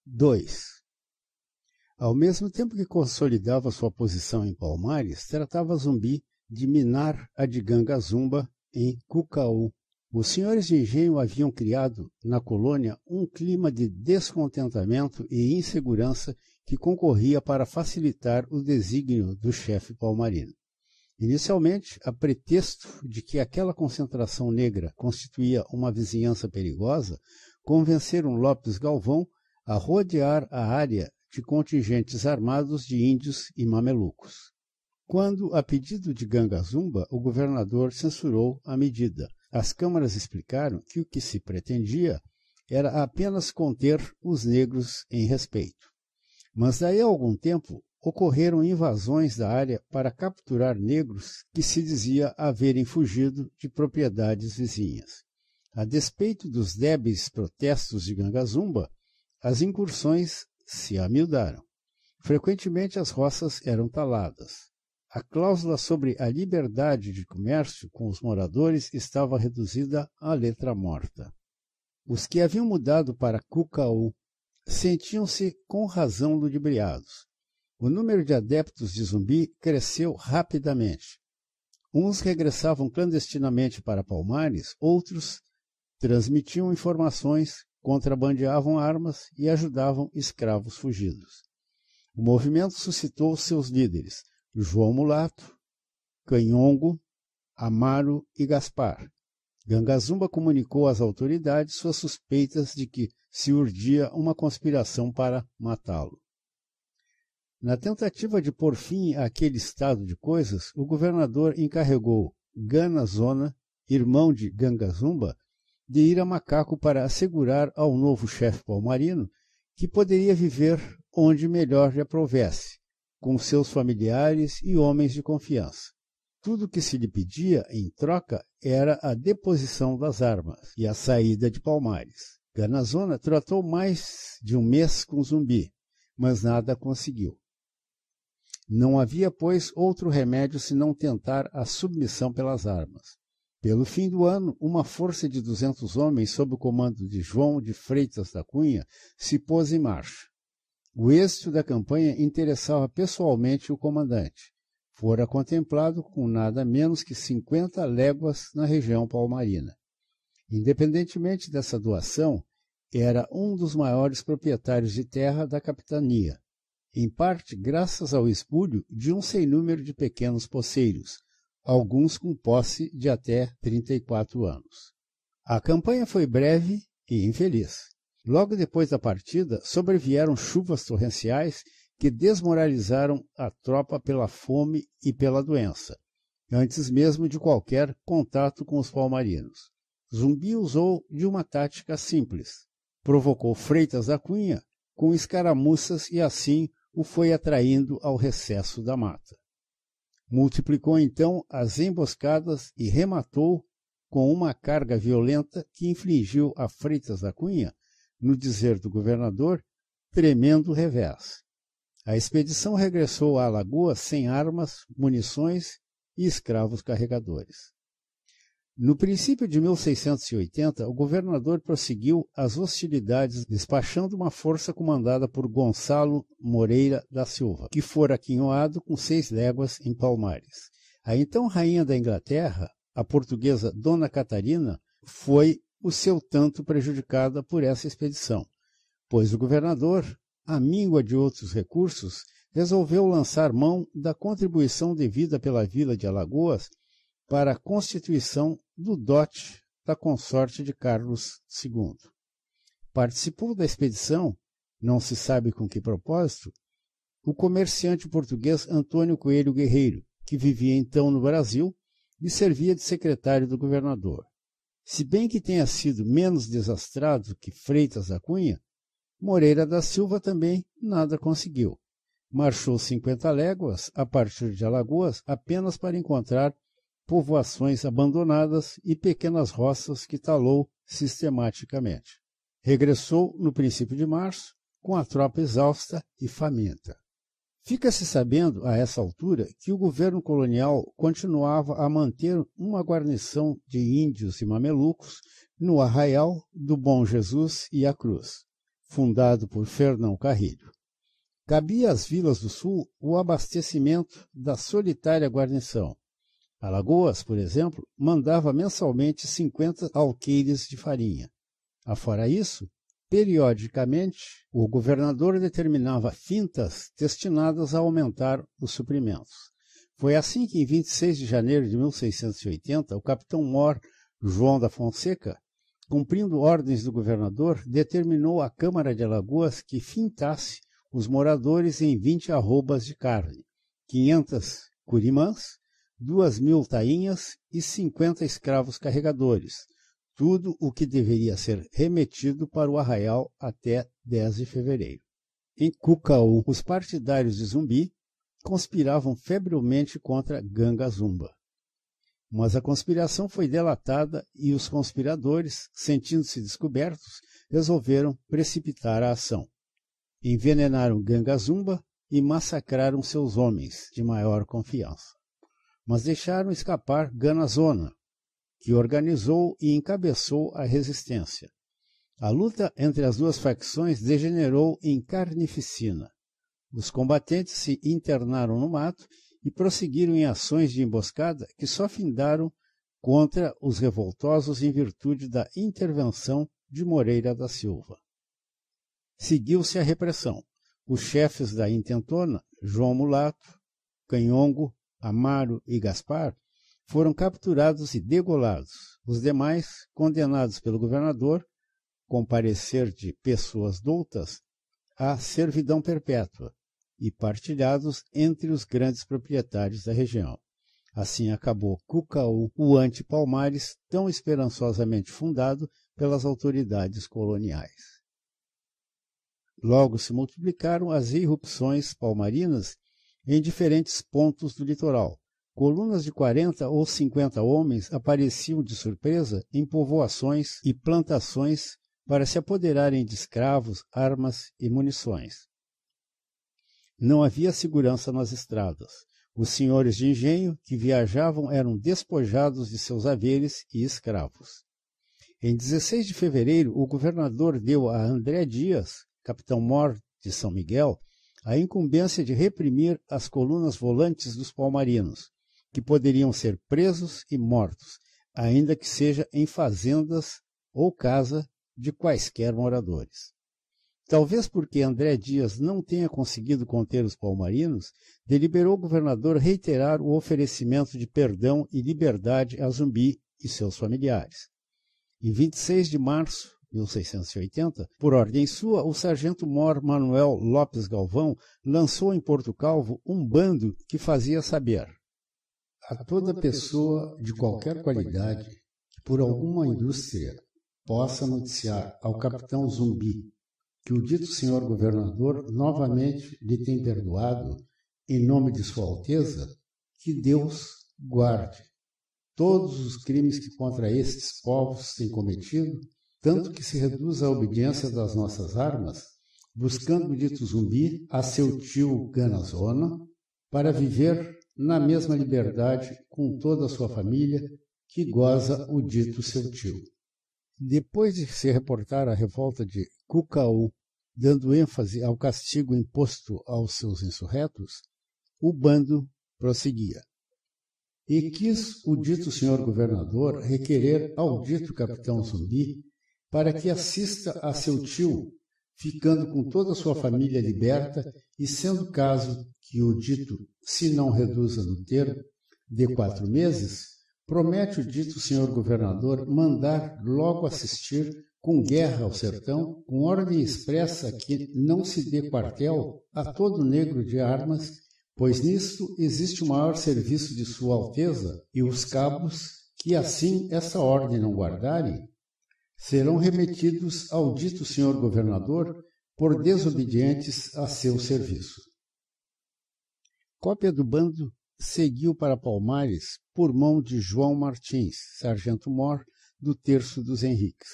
A: 2. Ao mesmo tempo que consolidava sua posição em Palmares, tratava Zumbi de minar a de Ganga Zumba em Cucaú, os senhores de engenho haviam criado na colônia um clima de descontentamento e insegurança que concorria para facilitar o desígnio do chefe palmarino. Inicialmente, a pretexto de que aquela concentração negra constituía uma vizinhança perigosa, convenceram Lopes Galvão a rodear a área de contingentes armados de índios e mamelucos. Quando, a pedido de Ganga Zumba, o governador censurou a medida – as câmaras explicaram que o que se pretendia era apenas conter os negros em respeito. Mas daí a algum tempo ocorreram invasões da área para capturar negros que se dizia haverem fugido de propriedades vizinhas. A despeito dos débeis protestos de Gangazumba, as incursões se amiudaram. Frequentemente as roças eram taladas a cláusula sobre a liberdade de comércio com os moradores estava reduzida à letra morta. Os que haviam mudado para Cucaú sentiam-se com razão ludibriados. O número de adeptos de zumbi cresceu rapidamente. Uns regressavam clandestinamente para Palmares, outros transmitiam informações, contrabandeavam armas e ajudavam escravos fugidos. O movimento suscitou seus líderes, João Mulato, Canhongo, Amaro e Gaspar. Gangazumba comunicou às autoridades suas suspeitas de que se urdia uma conspiração para matá-lo. Na tentativa de pôr fim àquele estado de coisas, o governador encarregou Gana Zona, irmão de Gangazumba, de ir a Macaco para assegurar ao novo chefe palmarino que poderia viver onde melhor lhe aprovesse, com seus familiares e homens de confiança. Tudo que se lhe pedia em troca era a deposição das armas e a saída de Palmares. Ganazona tratou mais de um mês com Zumbi, mas nada conseguiu. Não havia, pois, outro remédio senão tentar a submissão pelas armas. Pelo fim do ano, uma força de duzentos homens sob o comando de João de Freitas da Cunha se pôs em marcha. O êxito da campanha interessava pessoalmente o comandante. Fora contemplado com nada menos que 50 léguas na região palmarina. Independentemente dessa doação, era um dos maiores proprietários de terra da capitania, em parte graças ao espúrio de um sem número de pequenos poceiros, alguns com posse de até 34 anos. A campanha foi breve e infeliz. Logo depois da partida, sobrevieram chuvas torrenciais que desmoralizaram a tropa pela fome e pela doença, antes mesmo de qualquer contato com os palmarinos. Zumbi usou de uma tática simples. Provocou Freitas da Cunha com escaramuças e assim o foi atraindo ao recesso da mata. Multiplicou então as emboscadas e rematou com uma carga violenta que infligiu a Freitas da Cunha no dizer do governador, tremendo revés. A expedição regressou à lagoa sem armas, munições e escravos carregadores. No princípio de 1680, o governador prosseguiu as hostilidades, despachando uma força comandada por Gonçalo Moreira da Silva, que fora aquinhoado com seis léguas em Palmares. A então rainha da Inglaterra, a portuguesa Dona Catarina, foi o seu tanto prejudicada por essa expedição, pois o governador, à de outros recursos, resolveu lançar mão da contribuição devida pela Vila de Alagoas para a constituição do dote da consorte de Carlos II. Participou da expedição, não se sabe com que propósito, o comerciante português Antônio Coelho Guerreiro, que vivia então no Brasil e servia de secretário do governador. Se bem que tenha sido menos desastrado que Freitas da Cunha, Moreira da Silva também nada conseguiu. Marchou 50 léguas a partir de Alagoas apenas para encontrar povoações abandonadas e pequenas roças que talou sistematicamente. Regressou no princípio de março com a tropa exausta e faminta. Fica-se sabendo, a essa altura, que o governo colonial continuava a manter uma guarnição de índios e mamelucos no Arraial do Bom Jesus e a Cruz, fundado por Fernão Carrilho. Cabia às vilas do sul o abastecimento da solitária guarnição. Alagoas, por exemplo, mandava mensalmente 50 alqueires de farinha. Afora isso, Periodicamente, o governador determinava fintas destinadas a aumentar os suprimentos. Foi assim que, em 26 de janeiro de 1680, o capitão-mor João da Fonseca, cumprindo ordens do governador, determinou à Câmara de Alagoas que fintasse os moradores em 20 arrobas de carne, 500 curimãs, 2 mil tainhas e 50 escravos carregadores, tudo o que deveria ser remetido para o arraial até 10 de fevereiro. Em Cucaú, os partidários de Zumbi conspiravam febrilmente contra Ganga Zumba. Mas a conspiração foi delatada e os conspiradores, sentindo-se descobertos, resolveram precipitar a ação. Envenenaram Ganga Zumba e massacraram seus homens de maior confiança. Mas deixaram escapar Ganazona, que organizou e encabeçou a resistência. A luta entre as duas facções degenerou em carnificina. Os combatentes se internaram no mato e prosseguiram em ações de emboscada que só findaram contra os revoltosos em virtude da intervenção de Moreira da Silva. Seguiu-se a repressão. Os chefes da intentona, João Mulato, Canhongo, Amaro e Gaspar, foram capturados e degolados. Os demais, condenados pelo governador, com parecer de pessoas doutas, à servidão perpétua e partilhados entre os grandes proprietários da região. Assim acabou Cucaú, o anti-Palmares, tão esperançosamente fundado pelas autoridades coloniais. Logo se multiplicaram as irrupções palmarinas em diferentes pontos do litoral, Colunas de 40 ou 50 homens apareciam de surpresa em povoações e plantações para se apoderarem de escravos, armas e munições. Não havia segurança nas estradas. Os senhores de engenho que viajavam eram despojados de seus haveres e escravos. Em 16 de fevereiro, o governador deu a André Dias, capitão-mor de São Miguel, a incumbência de reprimir as colunas volantes dos palmarinos, que poderiam ser presos e mortos, ainda que seja em fazendas ou casa de quaisquer moradores. Talvez porque André Dias não tenha conseguido conter os palmarinos, deliberou o governador reiterar o oferecimento de perdão e liberdade a Zumbi e seus familiares. Em 26 de março 1680, por ordem sua, o sargento-mor Manuel Lopes Galvão lançou em Porto Calvo um bando que fazia saber a toda pessoa de qualquer qualidade que, por alguma indústria, possa noticiar ao capitão Zumbi que o dito senhor governador novamente lhe tem perdoado, em nome de Sua Alteza, que Deus guarde todos os crimes que contra estes povos tem cometido, tanto que se reduza a obediência das nossas armas, buscando o dito zumbi a seu tio Ganazona, para viver na mesma liberdade com toda a sua família que goza o dito seu tio. Depois de se reportar a revolta de Cucaú, dando ênfase ao castigo imposto aos seus insurretos, o bando prosseguia. E quis o dito senhor governador requerer ao dito capitão zumbi para que assista a seu tio ficando com toda a sua família liberta e sendo caso que o dito se não reduza no termo de quatro meses, promete o dito senhor governador mandar logo assistir com guerra ao sertão, com ordem expressa que não se dê quartel a todo negro de armas, pois nisto existe o maior serviço de Sua Alteza e os cabos que assim essa ordem não guardarem, serão remetidos ao dito senhor governador por desobedientes a seu serviço. Cópia do bando seguiu para Palmares por mão de João Martins, sargento-mor do Terço dos Henriques.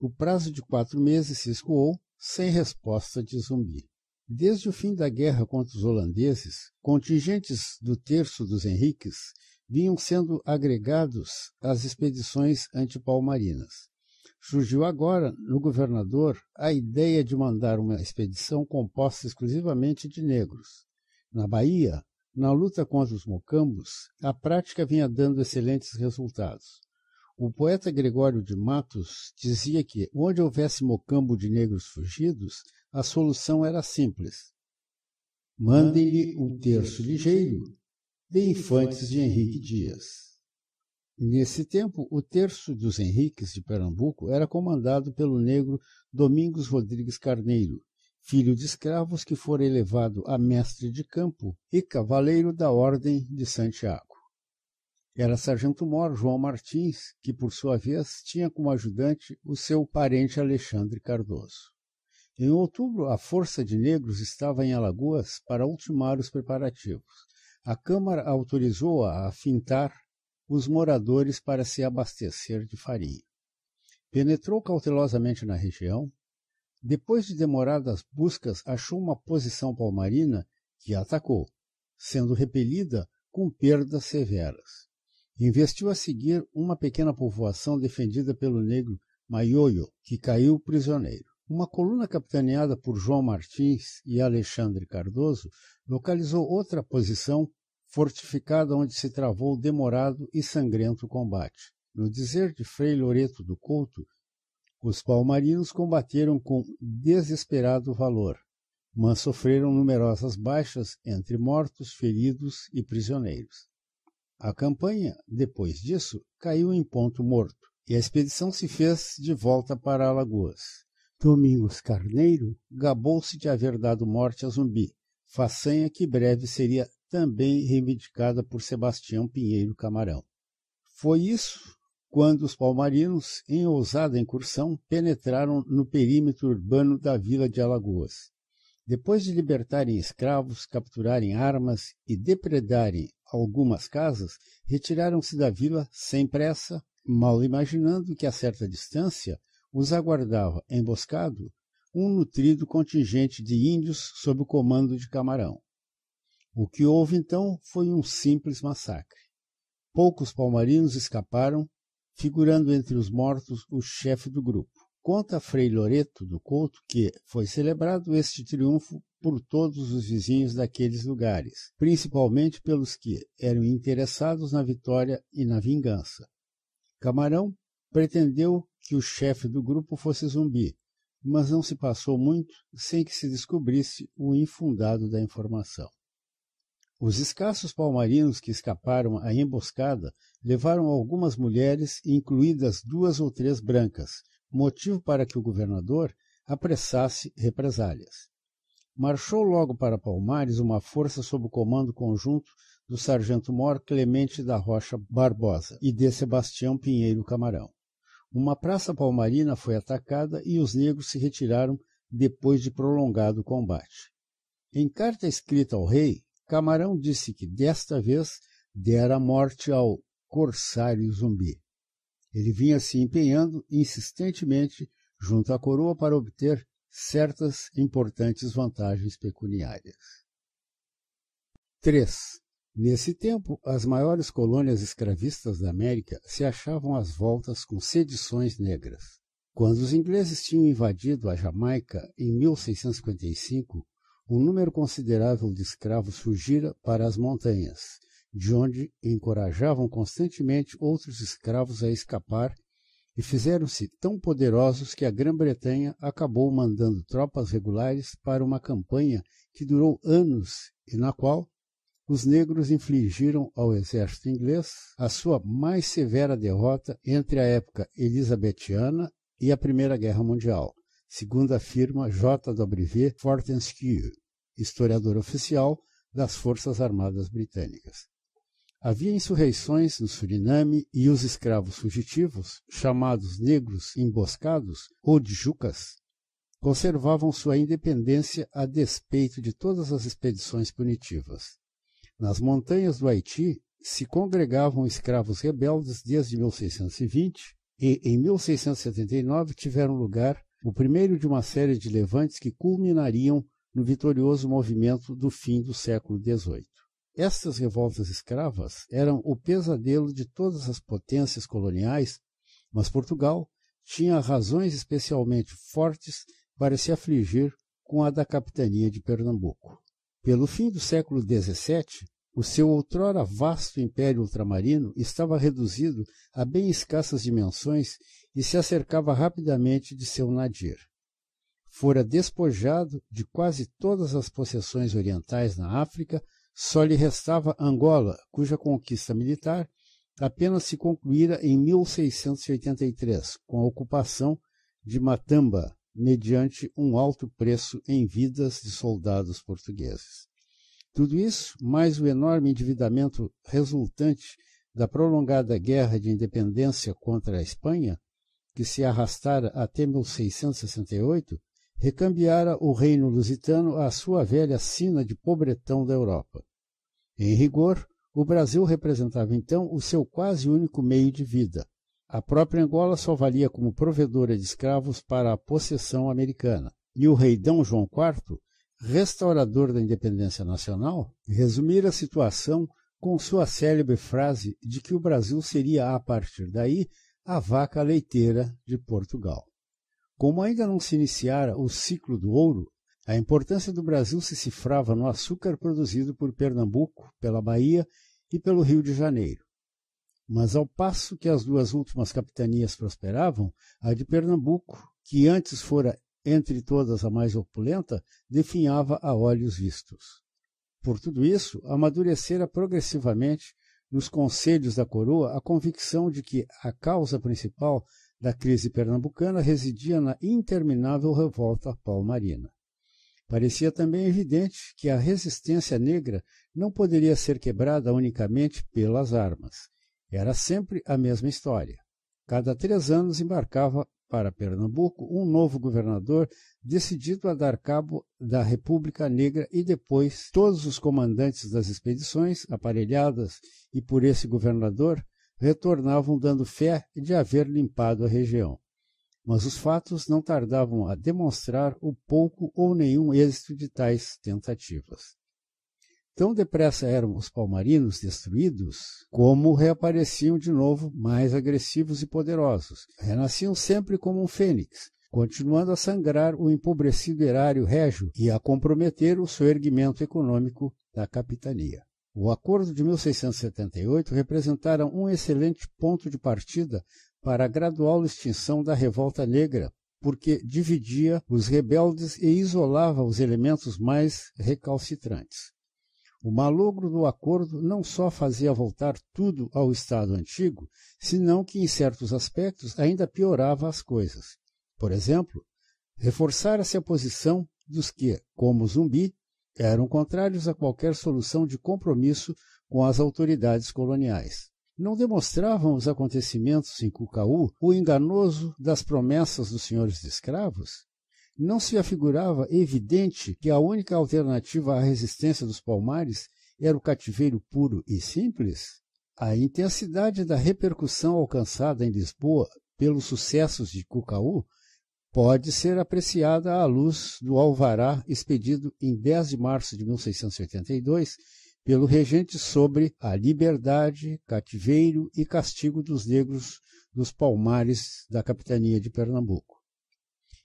A: O prazo de quatro meses se escoou sem resposta de zumbi. Desde o fim da guerra contra os holandeses, contingentes do Terço dos Henriques vinham sendo agregados às expedições antipalmarinas surgiu agora no governador a ideia de mandar uma expedição composta exclusivamente de negros. Na Bahia, na luta contra os mocambos, a prática vinha dando excelentes resultados. O poeta Gregório de Matos dizia que, onde houvesse mocambo de negros fugidos, a solução era simples. Mandem-lhe um terço ligeiro de Infantes de Henrique Dias. Nesse tempo, o terço dos Henriques de Pernambuco era comandado pelo negro Domingos Rodrigues Carneiro, filho de escravos que fora elevado a mestre de campo e cavaleiro da Ordem de Santiago. Era sargento-mor João Martins, que por sua vez tinha como ajudante o seu parente Alexandre Cardoso. Em outubro, a força de negros estava em Alagoas para ultimar os preparativos. A Câmara autorizou-a a fintar os moradores para se abastecer de farinha. Penetrou cautelosamente na região. Depois de demoradas buscas, achou uma posição palmarina que atacou, sendo repelida com perdas severas. Investiu a seguir uma pequena povoação defendida pelo negro Maioio, que caiu prisioneiro. Uma coluna capitaneada por João Martins e Alexandre Cardoso localizou outra posição fortificada onde se travou demorado e sangrento combate. No dizer de Frei Loreto do Couto, os palmarinos combateram com desesperado valor, mas sofreram numerosas baixas entre mortos, feridos e prisioneiros. A campanha, depois disso, caiu em ponto morto e a expedição se fez de volta para Alagoas. Domingos Carneiro gabou-se de haver dado morte a Zumbi, façanha que breve seria também reivindicada por Sebastião Pinheiro Camarão. Foi isso quando os palmarinos, em ousada incursão, penetraram no perímetro urbano da vila de Alagoas. Depois de libertarem escravos, capturarem armas e depredarem algumas casas, retiraram-se da vila sem pressa, mal imaginando que a certa distância os aguardava, emboscado, um nutrido contingente de índios sob o comando de Camarão. O que houve então foi um simples massacre. Poucos palmarinos escaparam, figurando entre os mortos o chefe do grupo. Conta Frei Loreto do Couto que foi celebrado este triunfo por todos os vizinhos daqueles lugares, principalmente pelos que eram interessados na vitória e na vingança. Camarão pretendeu que o chefe do grupo fosse zumbi, mas não se passou muito sem que se descobrisse o infundado da informação. Os escassos palmarinos que escaparam à emboscada levaram algumas mulheres, incluídas duas ou três brancas, motivo para que o governador apressasse represálias. Marchou logo para Palmares uma força sob o comando conjunto do sargento-mor Clemente da Rocha Barbosa e de Sebastião Pinheiro Camarão. Uma praça palmarina foi atacada e os negros se retiraram depois de prolongado combate. Em carta escrita ao rei, Camarão disse que desta vez dera morte ao corsário zumbi. Ele vinha se empenhando insistentemente junto à coroa para obter certas importantes vantagens pecuniárias. 3. Nesse tempo, as maiores colônias escravistas da América se achavam às voltas com sedições negras. Quando os ingleses tinham invadido a Jamaica em 1655, um número considerável de escravos fugira para as montanhas, de onde encorajavam constantemente outros escravos a escapar e fizeram-se tão poderosos que a Grã-Bretanha acabou mandando tropas regulares para uma campanha que durou anos e na qual os negros infligiram ao exército inglês a sua mais severa derrota entre a época elisabetiana e a Primeira Guerra Mundial segundo afirma J. W. Fortescue, historiador oficial das Forças Armadas Britânicas. Havia insurreições no Suriname e os escravos fugitivos, chamados negros emboscados ou de jucas, conservavam sua independência a despeito de todas as expedições punitivas. Nas montanhas do Haiti se congregavam escravos rebeldes desde 1620 e, em 1679, tiveram lugar o primeiro de uma série de levantes que culminariam no vitorioso movimento do fim do século XVIII. Estas revoltas escravas eram o pesadelo de todas as potências coloniais, mas Portugal tinha razões especialmente fortes para se afligir com a da capitania de Pernambuco. Pelo fim do século XVII, o seu outrora vasto império ultramarino estava reduzido a bem escassas dimensões e se acercava rapidamente de seu nadir. Fora despojado de quase todas as possessões orientais na África, só lhe restava Angola, cuja conquista militar apenas se concluíra em 1683, com a ocupação de Matamba, mediante um alto preço em vidas de soldados portugueses. Tudo isso, mais o enorme endividamento resultante da prolongada guerra de independência contra a Espanha, que se arrastara até 1668, recambiara o reino lusitano à sua velha sina de pobretão da Europa. Em rigor, o Brasil representava então o seu quase único meio de vida. A própria Angola só valia como provedora de escravos para a possessão americana. E o rei D. João IV, restaurador da independência nacional, resumira a situação com sua célebre frase de que o Brasil seria, a partir daí, a vaca leiteira de Portugal. Como ainda não se iniciara o ciclo do ouro, a importância do Brasil se cifrava no açúcar produzido por Pernambuco, pela Bahia e pelo Rio de Janeiro. Mas ao passo que as duas últimas capitanias prosperavam, a de Pernambuco, que antes fora entre todas a mais opulenta, definhava a olhos vistos. Por tudo isso, amadurecera progressivamente nos conselhos da coroa a convicção de que a causa principal da crise pernambucana residia na interminável revolta palmarina. Parecia também evidente que a resistência negra não poderia ser quebrada unicamente pelas armas. Era sempre a mesma história. Cada três anos embarcava para Pernambuco um novo governador decidido a dar cabo da República Negra e depois todos os comandantes das expedições, aparelhadas e por esse governador, retornavam dando fé de haver limpado a região. Mas os fatos não tardavam a demonstrar o pouco ou nenhum êxito de tais tentativas. Tão depressa eram os palmarinos destruídos, como reapareciam de novo mais agressivos e poderosos. Renasciam sempre como um fênix, continuando a sangrar o empobrecido erário régio e a comprometer o seu erguimento econômico da capitania. O acordo de 1678 representara um excelente ponto de partida para a gradual extinção da revolta negra, porque dividia os rebeldes e isolava os elementos mais recalcitrantes. O malogro do acordo não só fazia voltar tudo ao estado antigo, senão que, em certos aspectos, ainda piorava as coisas. Por exemplo, reforçara-se a posição dos que, como zumbi, eram contrários a qualquer solução de compromisso com as autoridades coloniais. Não demonstravam os acontecimentos em Cucaú o enganoso das promessas dos senhores de escravos? não se afigurava evidente que a única alternativa à resistência dos palmares era o cativeiro puro e simples? A intensidade da repercussão alcançada em Lisboa pelos sucessos de Cucaú pode ser apreciada à luz do alvará expedido em 10 de março de 1682 pelo regente sobre a liberdade, cativeiro e castigo dos negros dos palmares da capitania de Pernambuco.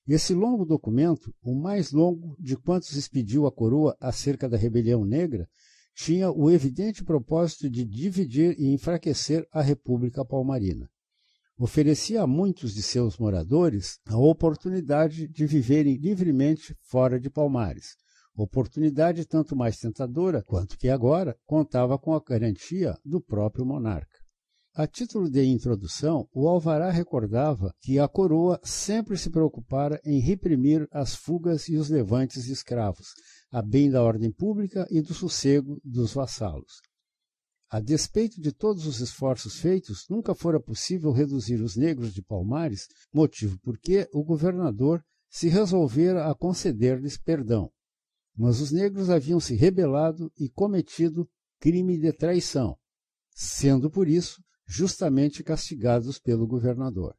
A: Esse longo documento, o mais longo de quantos expediu a coroa acerca da rebelião negra, tinha o evidente propósito de dividir e enfraquecer a República Palmarina. Oferecia a muitos de seus moradores a oportunidade de viverem livremente fora de Palmares, oportunidade tanto mais tentadora quanto que agora contava com a garantia do próprio monarca. A título de introdução, o Alvará recordava que a coroa sempre se preocupara em reprimir as fugas e os levantes de escravos, a bem da ordem pública e do sossego dos vassalos. A despeito de todos os esforços feitos, nunca fora possível reduzir os negros de Palmares, motivo porque o governador se resolvera a conceder-lhes perdão. Mas os negros haviam se rebelado e cometido crime de traição, sendo por isso justamente castigados pelo governador.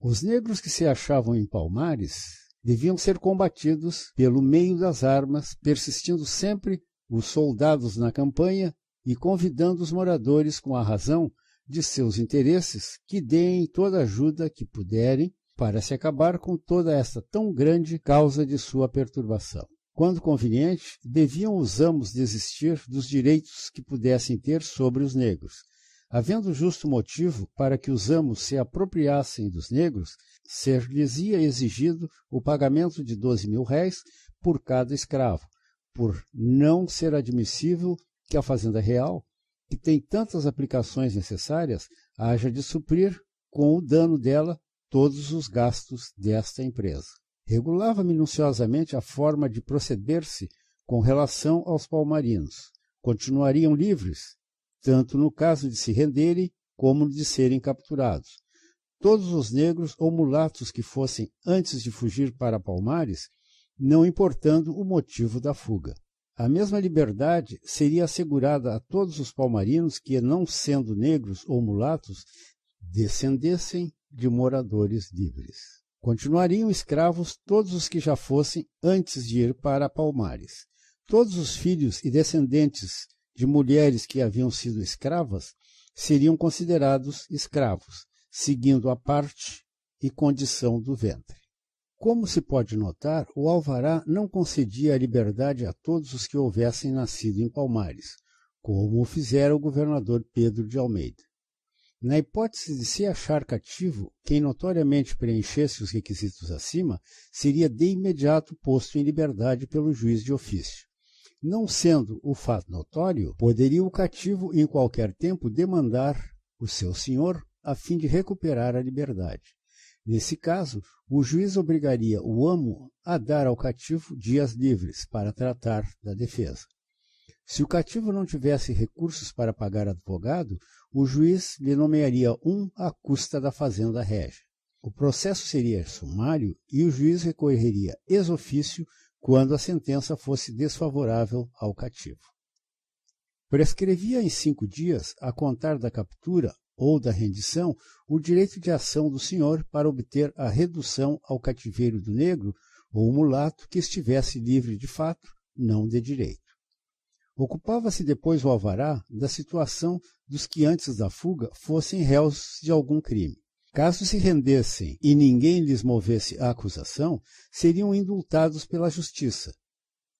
A: Os negros que se achavam em Palmares deviam ser combatidos pelo meio das armas, persistindo sempre os soldados na campanha e convidando os moradores com a razão de seus interesses que deem toda ajuda que puderem para se acabar com toda esta tão grande causa de sua perturbação. Quando conveniente, deviam os amos desistir dos direitos que pudessem ter sobre os negros, havendo justo motivo para que os amos se apropriassem dos negros, ser-lhes-ia exigido o pagamento de doze mil réis por cada escravo, por não ser admissível que a fazenda real, que tem tantas aplicações necessárias, haja de suprir com o dano dela todos os gastos desta empresa. Regulava minuciosamente a forma de proceder-se com relação aos palmarinos. Continuariam livres, tanto no caso de se renderem como de serem capturados. Todos os negros ou mulatos que fossem antes de fugir para Palmares, não importando o motivo da fuga. A mesma liberdade seria assegurada a todos os palmarinos que, não sendo negros ou mulatos, descendessem de moradores livres. Continuariam escravos todos os que já fossem antes de ir para Palmares. Todos os filhos e descendentes de mulheres que haviam sido escravas seriam considerados escravos, seguindo a parte e condição do ventre. Como se pode notar, o alvará não concedia a liberdade a todos os que houvessem nascido em Palmares, como o fizera o governador Pedro de Almeida. Na hipótese de se achar cativo, quem notoriamente preenchesse os requisitos acima seria de imediato posto em liberdade pelo juiz de ofício. Não sendo o fato notório, poderia o cativo em qualquer tempo demandar o seu senhor a fim de recuperar a liberdade. Nesse caso, o juiz obrigaria o amo a dar ao cativo dias livres para tratar da defesa. Se o cativo não tivesse recursos para pagar advogado, o juiz lhe nomearia um à custa da fazenda régia. O processo seria sumário e o juiz recorreria ex ofício quando a sentença fosse desfavorável ao cativo. Prescrevia em cinco dias, a contar da captura ou da rendição, o direito de ação do senhor para obter a redução ao cativeiro do negro ou mulato que estivesse livre de fato, não de direito. Ocupava-se depois o alvará da situação dos que antes da fuga fossem réus de algum crime. Caso se rendessem e ninguém lhes movesse a acusação, seriam indultados pela justiça.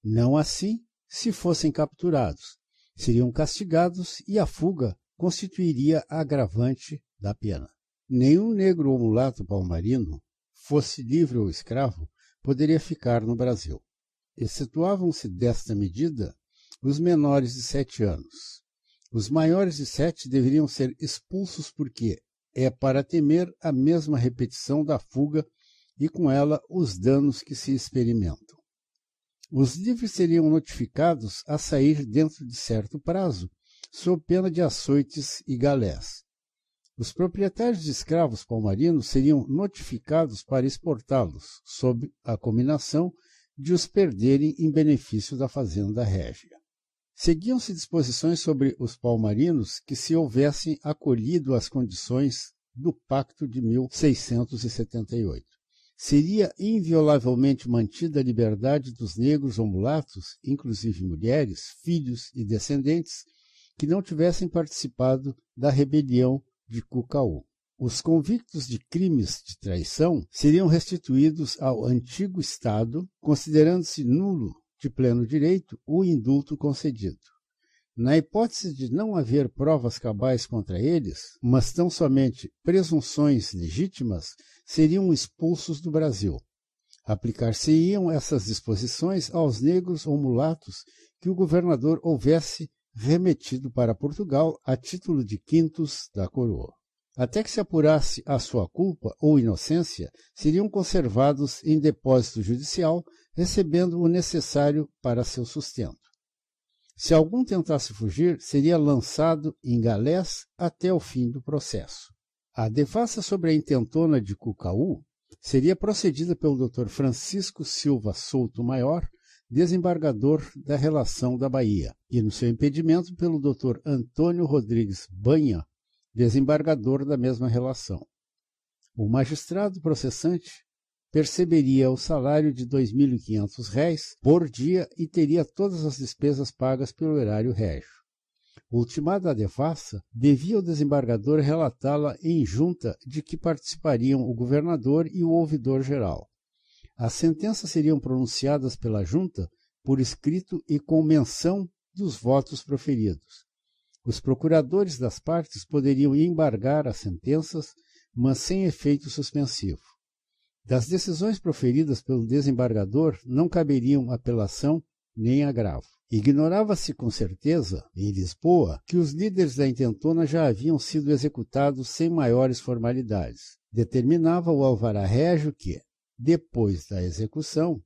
A: Não assim se fossem capturados. Seriam castigados e a fuga constituiria agravante da pena. Nenhum negro ou mulato palmarino, fosse livre ou escravo, poderia ficar no Brasil. Excetuavam-se desta medida os menores de sete anos. Os maiores de sete deveriam ser expulsos porque é para temer a mesma repetição da fuga e com ela os danos que se experimentam. Os livres seriam notificados a sair dentro de certo prazo, sob pena de açoites e galés. Os proprietários de escravos palmarinos seriam notificados para exportá-los, sob a combinação de os perderem em benefício da fazenda régia. Seguiam-se disposições sobre os palmarinos que se houvessem acolhido as condições do Pacto de 1678. Seria inviolavelmente mantida a liberdade dos negros ou mulatos, inclusive mulheres, filhos e descendentes, que não tivessem participado da rebelião de Cucaú. Os convictos de crimes de traição seriam restituídos ao antigo Estado, considerando-se nulo de pleno direito o indulto concedido. Na hipótese de não haver provas cabais contra eles, mas tão somente presunções legítimas, seriam expulsos do Brasil. Aplicar-se-iam essas disposições aos negros ou mulatos que o governador houvesse remetido para Portugal a título de quintos da coroa. Até que se apurasse a sua culpa ou inocência, seriam conservados em depósito judicial recebendo o necessário para seu sustento. Se algum tentasse fugir, seria lançado em galés até o fim do processo. A defesa sobre a intentona de Cucaú seria procedida pelo Dr. Francisco Silva Souto Maior, desembargador da Relação da Bahia, e no seu impedimento pelo Dr. Antônio Rodrigues Banha, desembargador da mesma relação. O magistrado processante perceberia o salário de R$ 2.500 por dia e teria todas as despesas pagas pelo erário régio. Ultimada a defaça, devia o desembargador relatá-la em junta de que participariam o governador e o ouvidor-geral. As sentenças seriam pronunciadas pela junta por escrito e com menção dos votos proferidos. Os procuradores das partes poderiam embargar as sentenças, mas sem efeito suspensivo. Das decisões proferidas pelo desembargador não caberiam apelação nem agravo. Ignorava-se com certeza, em Lisboa, que os líderes da intentona já haviam sido executados sem maiores formalidades. Determinava o alvará régio que, depois da execução,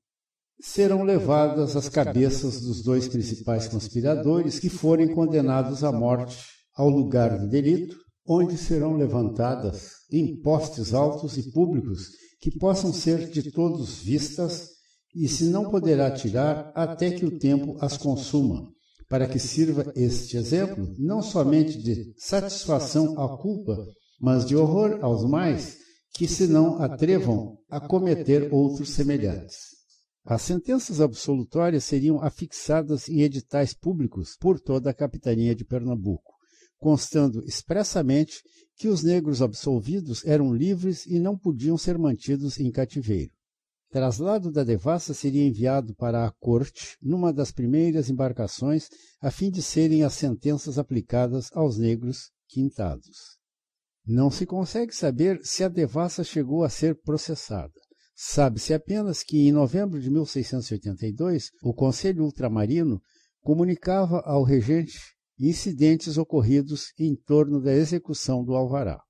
A: serão levadas as cabeças dos dois principais conspiradores que forem condenados à morte ao lugar do delito, onde serão levantadas em postes altos e públicos que possam ser de todos vistas, e se não poderá tirar até que o tempo as consuma, para que sirva este exemplo não somente de satisfação à culpa, mas de horror aos mais que se não atrevam a cometer outros semelhantes. As sentenças absolutórias seriam afixadas em editais públicos por toda a capitania de Pernambuco constando expressamente que os negros absolvidos eram livres e não podiam ser mantidos em cativeiro. Traslado da devassa seria enviado para a corte numa das primeiras embarcações a fim de serem as sentenças aplicadas aos negros quintados. Não se consegue saber se a devassa chegou a ser processada. Sabe-se apenas que, em novembro de 1682, o Conselho Ultramarino comunicava ao regente incidentes ocorridos em torno da execução do alvará.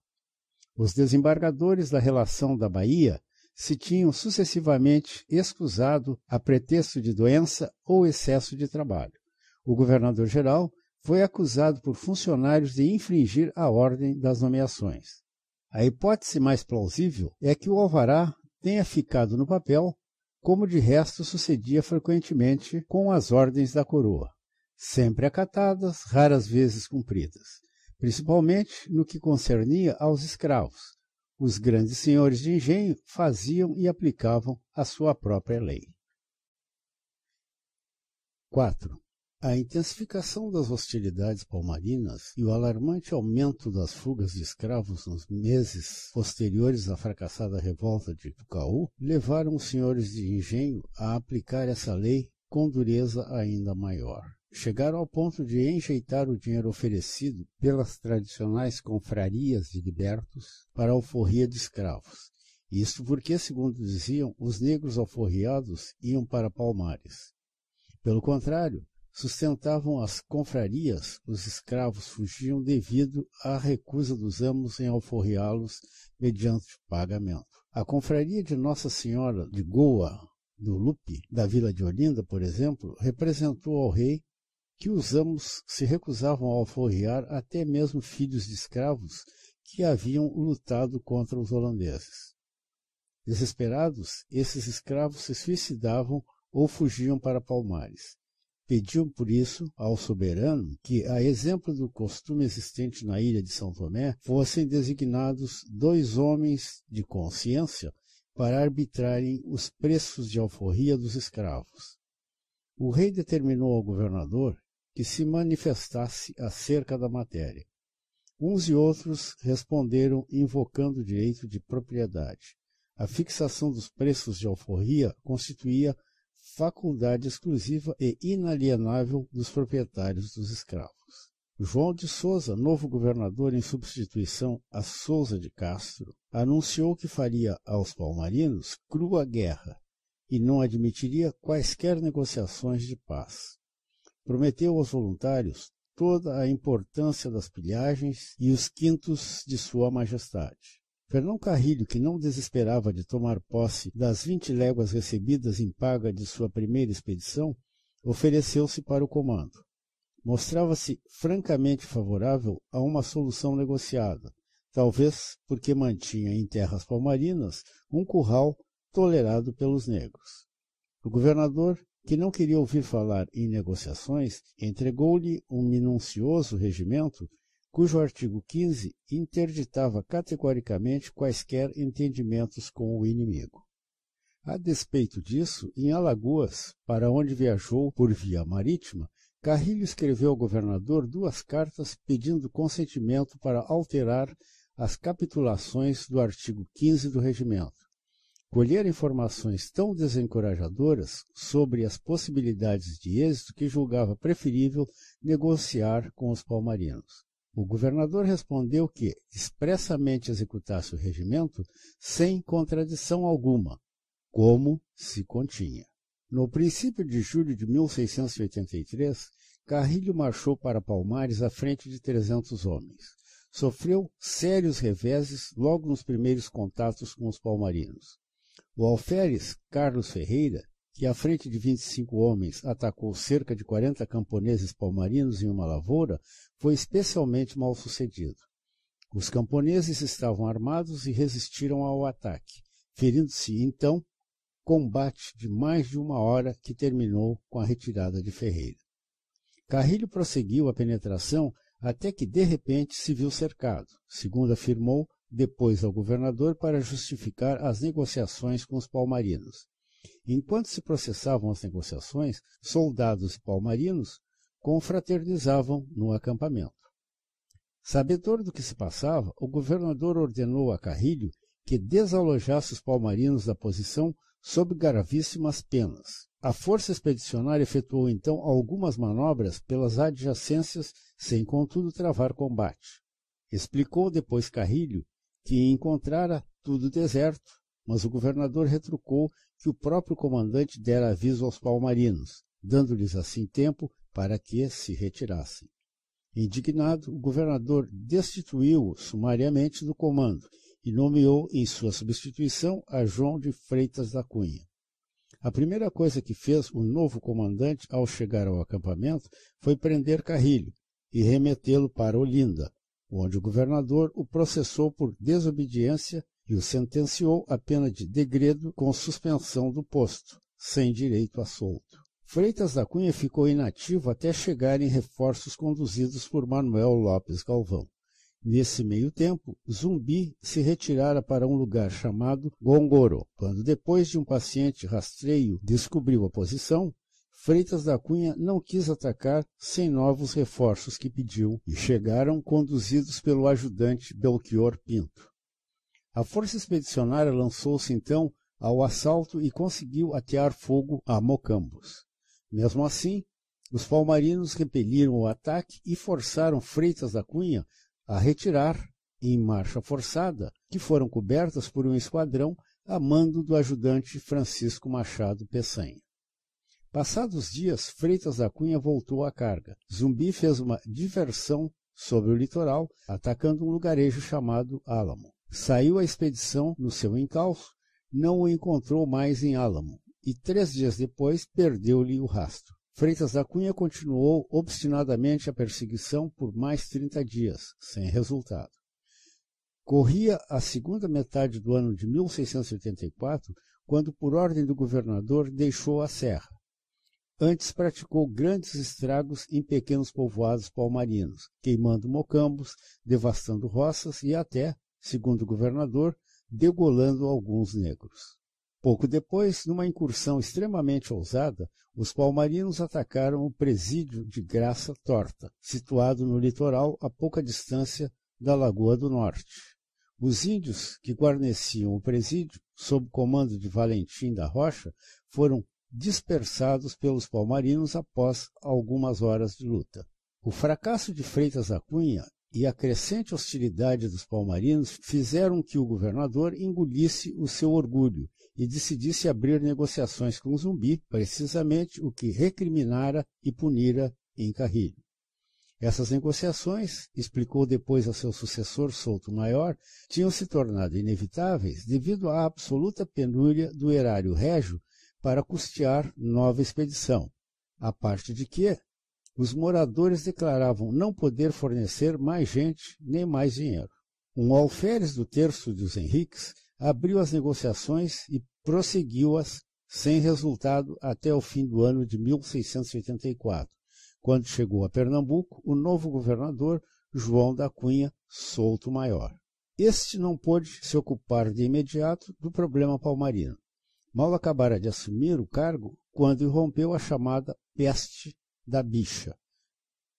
A: Os desembargadores da relação da Bahia se tinham sucessivamente excusado a pretexto de doença ou excesso de trabalho. O governador-geral foi acusado por funcionários de infringir a ordem das nomeações. A hipótese mais plausível é que o alvará tenha ficado no papel, como de resto sucedia frequentemente com as ordens da coroa sempre acatadas, raras vezes cumpridas, principalmente no que concernia aos escravos. Os grandes senhores de engenho faziam e aplicavam a sua própria lei. 4. A intensificação das hostilidades palmarinas e o alarmante aumento das fugas de escravos nos meses posteriores à fracassada revolta de Tucaú levaram os senhores de engenho a aplicar essa lei com dureza ainda maior chegaram ao ponto de enjeitar o dinheiro oferecido pelas tradicionais confrarias de libertos para a alforria de escravos. Isto porque, segundo diziam, os negros alforriados iam para Palmares. Pelo contrário, sustentavam as confrarias, os escravos fugiam devido à recusa dos amos em alforriá-los mediante pagamento. A confraria de Nossa Senhora de Goa, do Lupe, da Vila de Olinda, por exemplo, representou ao rei que os amos se recusavam a alforriar até mesmo filhos de escravos que haviam lutado contra os holandeses. Desesperados, esses escravos se suicidavam ou fugiam para palmares. Pediam por isso ao soberano que, a exemplo do costume existente na ilha de São Tomé, fossem designados dois homens de consciência para arbitrarem os preços de alforria dos escravos. O rei determinou ao governador que se manifestasse acerca da matéria. Uns e outros responderam invocando o direito de propriedade. A fixação dos preços de alforria constituía faculdade exclusiva e inalienável dos proprietários dos escravos. João de Souza, novo governador em substituição a Souza de Castro, anunciou que faria aos palmarinos crua guerra e não admitiria quaisquer negociações de paz. Prometeu aos voluntários toda a importância das pilhagens e os quintos de Sua Majestade. Fernão Carrilho, que não desesperava de tomar posse das vinte léguas recebidas em paga de sua primeira expedição, ofereceu-se para o comando. Mostrava-se francamente favorável a uma solução negociada, talvez porque mantinha em terras palmarinas um curral tolerado pelos negros. O governador que não queria ouvir falar em negociações, entregou-lhe um minucioso regimento cujo artigo 15 interditava categoricamente quaisquer entendimentos com o inimigo. A despeito disso, em Alagoas, para onde viajou por via marítima, Carrilho escreveu ao governador duas cartas pedindo consentimento para alterar as capitulações do artigo 15 do regimento, colher informações tão desencorajadoras sobre as possibilidades de êxito que julgava preferível negociar com os palmarinos. O governador respondeu que expressamente executasse o regimento sem contradição alguma, como se continha. No princípio de julho de 1683, Carrilho marchou para Palmares à frente de 300 homens. Sofreu sérios reveses logo nos primeiros contatos com os palmarinos. O alferes Carlos Ferreira, que à frente de 25 homens atacou cerca de 40 camponeses palmarinos em uma lavoura, foi especialmente mal sucedido. Os camponeses estavam armados e resistiram ao ataque, ferindo-se então combate de mais de uma hora que terminou com a retirada de Ferreira. Carrilho prosseguiu a penetração até que de repente se viu cercado, segundo afirmou, depois ao governador para justificar as negociações com os palmarinos. Enquanto se processavam as negociações, soldados e palmarinos confraternizavam no acampamento. Sabedor do que se passava, o governador ordenou a Carrilho que desalojasse os palmarinos da posição sob gravíssimas penas. A força expedicionária efetuou então algumas manobras pelas adjacências, sem contudo travar combate. Explicou depois Carrilho que encontrara tudo deserto, mas o governador retrucou que o próprio comandante dera aviso aos palmarinos, dando-lhes assim tempo para que se retirassem. Indignado, o governador destituiu-o sumariamente do comando e nomeou em sua substituição a João de Freitas da Cunha. A primeira coisa que fez o novo comandante ao chegar ao acampamento foi prender Carrilho e remetê-lo para Olinda, onde o governador o processou por desobediência e o sentenciou à pena de degredo com suspensão do posto, sem direito a solto. Freitas da Cunha ficou inativo até chegarem reforços conduzidos por Manuel Lopes Galvão. Nesse meio tempo, Zumbi se retirara para um lugar chamado Gongoro. Quando, depois de um paciente rastreio, descobriu a posição, Freitas da Cunha não quis atacar sem novos reforços que pediu e chegaram conduzidos pelo ajudante Belchior Pinto. A força expedicionária lançou-se então ao assalto e conseguiu atear fogo a Mocambos. Mesmo assim, os palmarinos repeliram o ataque e forçaram Freitas da Cunha a retirar em marcha forçada, que foram cobertas por um esquadrão a mando do ajudante Francisco Machado Peçanha. Passados dias, Freitas da Cunha voltou à carga. Zumbi fez uma diversão sobre o litoral, atacando um lugarejo chamado Álamo. Saiu a expedição no seu encalço, não o encontrou mais em Álamo e três dias depois perdeu-lhe o rastro. Freitas da Cunha continuou obstinadamente a perseguição por mais 30 dias, sem resultado. Corria a segunda metade do ano de 1684, quando, por ordem do governador, deixou a Serra. Antes praticou grandes estragos em pequenos povoados palmarinos, queimando mocambos, devastando roças e até, segundo o governador, degolando alguns negros. Pouco depois, numa incursão extremamente ousada, os palmarinos atacaram o presídio de Graça Torta, situado no litoral a pouca distância da Lagoa do Norte. Os índios que guarneciam o presídio, sob comando de Valentim da Rocha, foram dispersados pelos palmarinos após algumas horas de luta. O fracasso de Freitas da Cunha e a crescente hostilidade dos palmarinos fizeram que o governador engolisse o seu orgulho e decidisse abrir negociações com Zumbi, precisamente o que recriminara e punira em Carrilho. Essas negociações, explicou depois a seu sucessor Souto Maior, tinham se tornado inevitáveis devido à absoluta penúria do erário régio para custear nova expedição, a parte de que os moradores declaravam não poder fornecer mais gente nem mais dinheiro. Um alferes do terço dos Henriques abriu as negociações e prosseguiu-as sem resultado até o fim do ano de 1684, quando chegou a Pernambuco o novo governador João da Cunha Souto Maior. Este não pôde se ocupar de imediato do problema palmarino, Mal acabara de assumir o cargo quando irrompeu a chamada peste da bicha,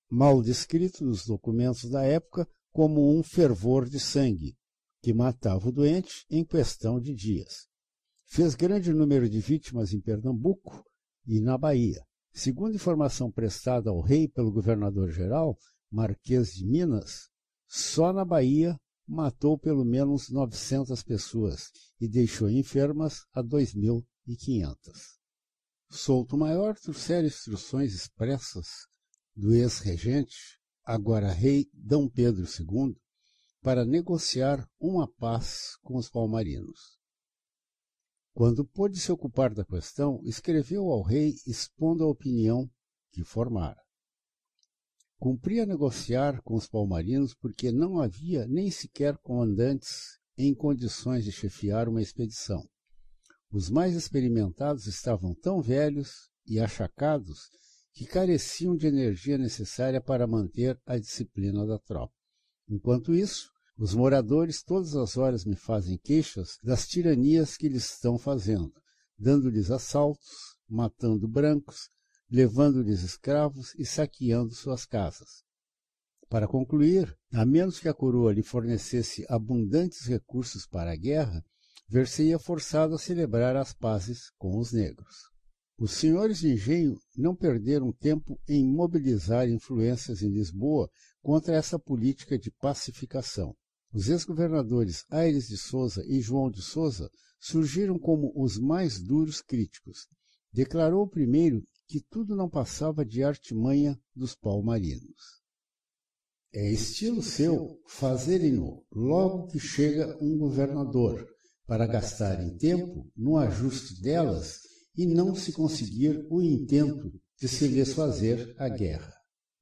A: mal descrito nos documentos da época como um fervor de sangue, que matava o doente em questão de dias. Fez grande número de vítimas em Pernambuco e na Bahia. Segundo informação prestada ao rei pelo governador-geral, Marquês de Minas, só na Bahia matou pelo menos 900 pessoas e deixou enfermas a 2.500. Souto Maior trouxera instruções expressas do ex-regente, agora rei D. Pedro II, para negociar uma paz com os palmarinos. Quando pôde se ocupar da questão, escreveu ao rei expondo a opinião que formara. Cumpria negociar com os palmarinos porque não havia nem sequer comandantes em condições de chefiar uma expedição. Os mais experimentados estavam tão velhos e achacados que careciam de energia necessária para manter a disciplina da tropa. Enquanto isso, os moradores todas as horas me fazem queixas das tiranias que lhes estão fazendo, dando-lhes assaltos, matando brancos, levando-lhes escravos e saqueando suas casas. Para concluir, a menos que a coroa lhe fornecesse abundantes recursos para a guerra, ver-se-ia forçado a celebrar as pazes com os negros. Os senhores de engenho não perderam tempo em mobilizar influências em Lisboa contra essa política de pacificação. Os ex-governadores Aires de Souza e João de Souza surgiram como os mais duros críticos. Declarou o primeiro que tudo não passava de artimanha dos palmarinos. É estilo seu fazerem-no logo que chega um governador, para gastarem tempo no ajuste delas e não se conseguir o intento de se lhes fazer a guerra.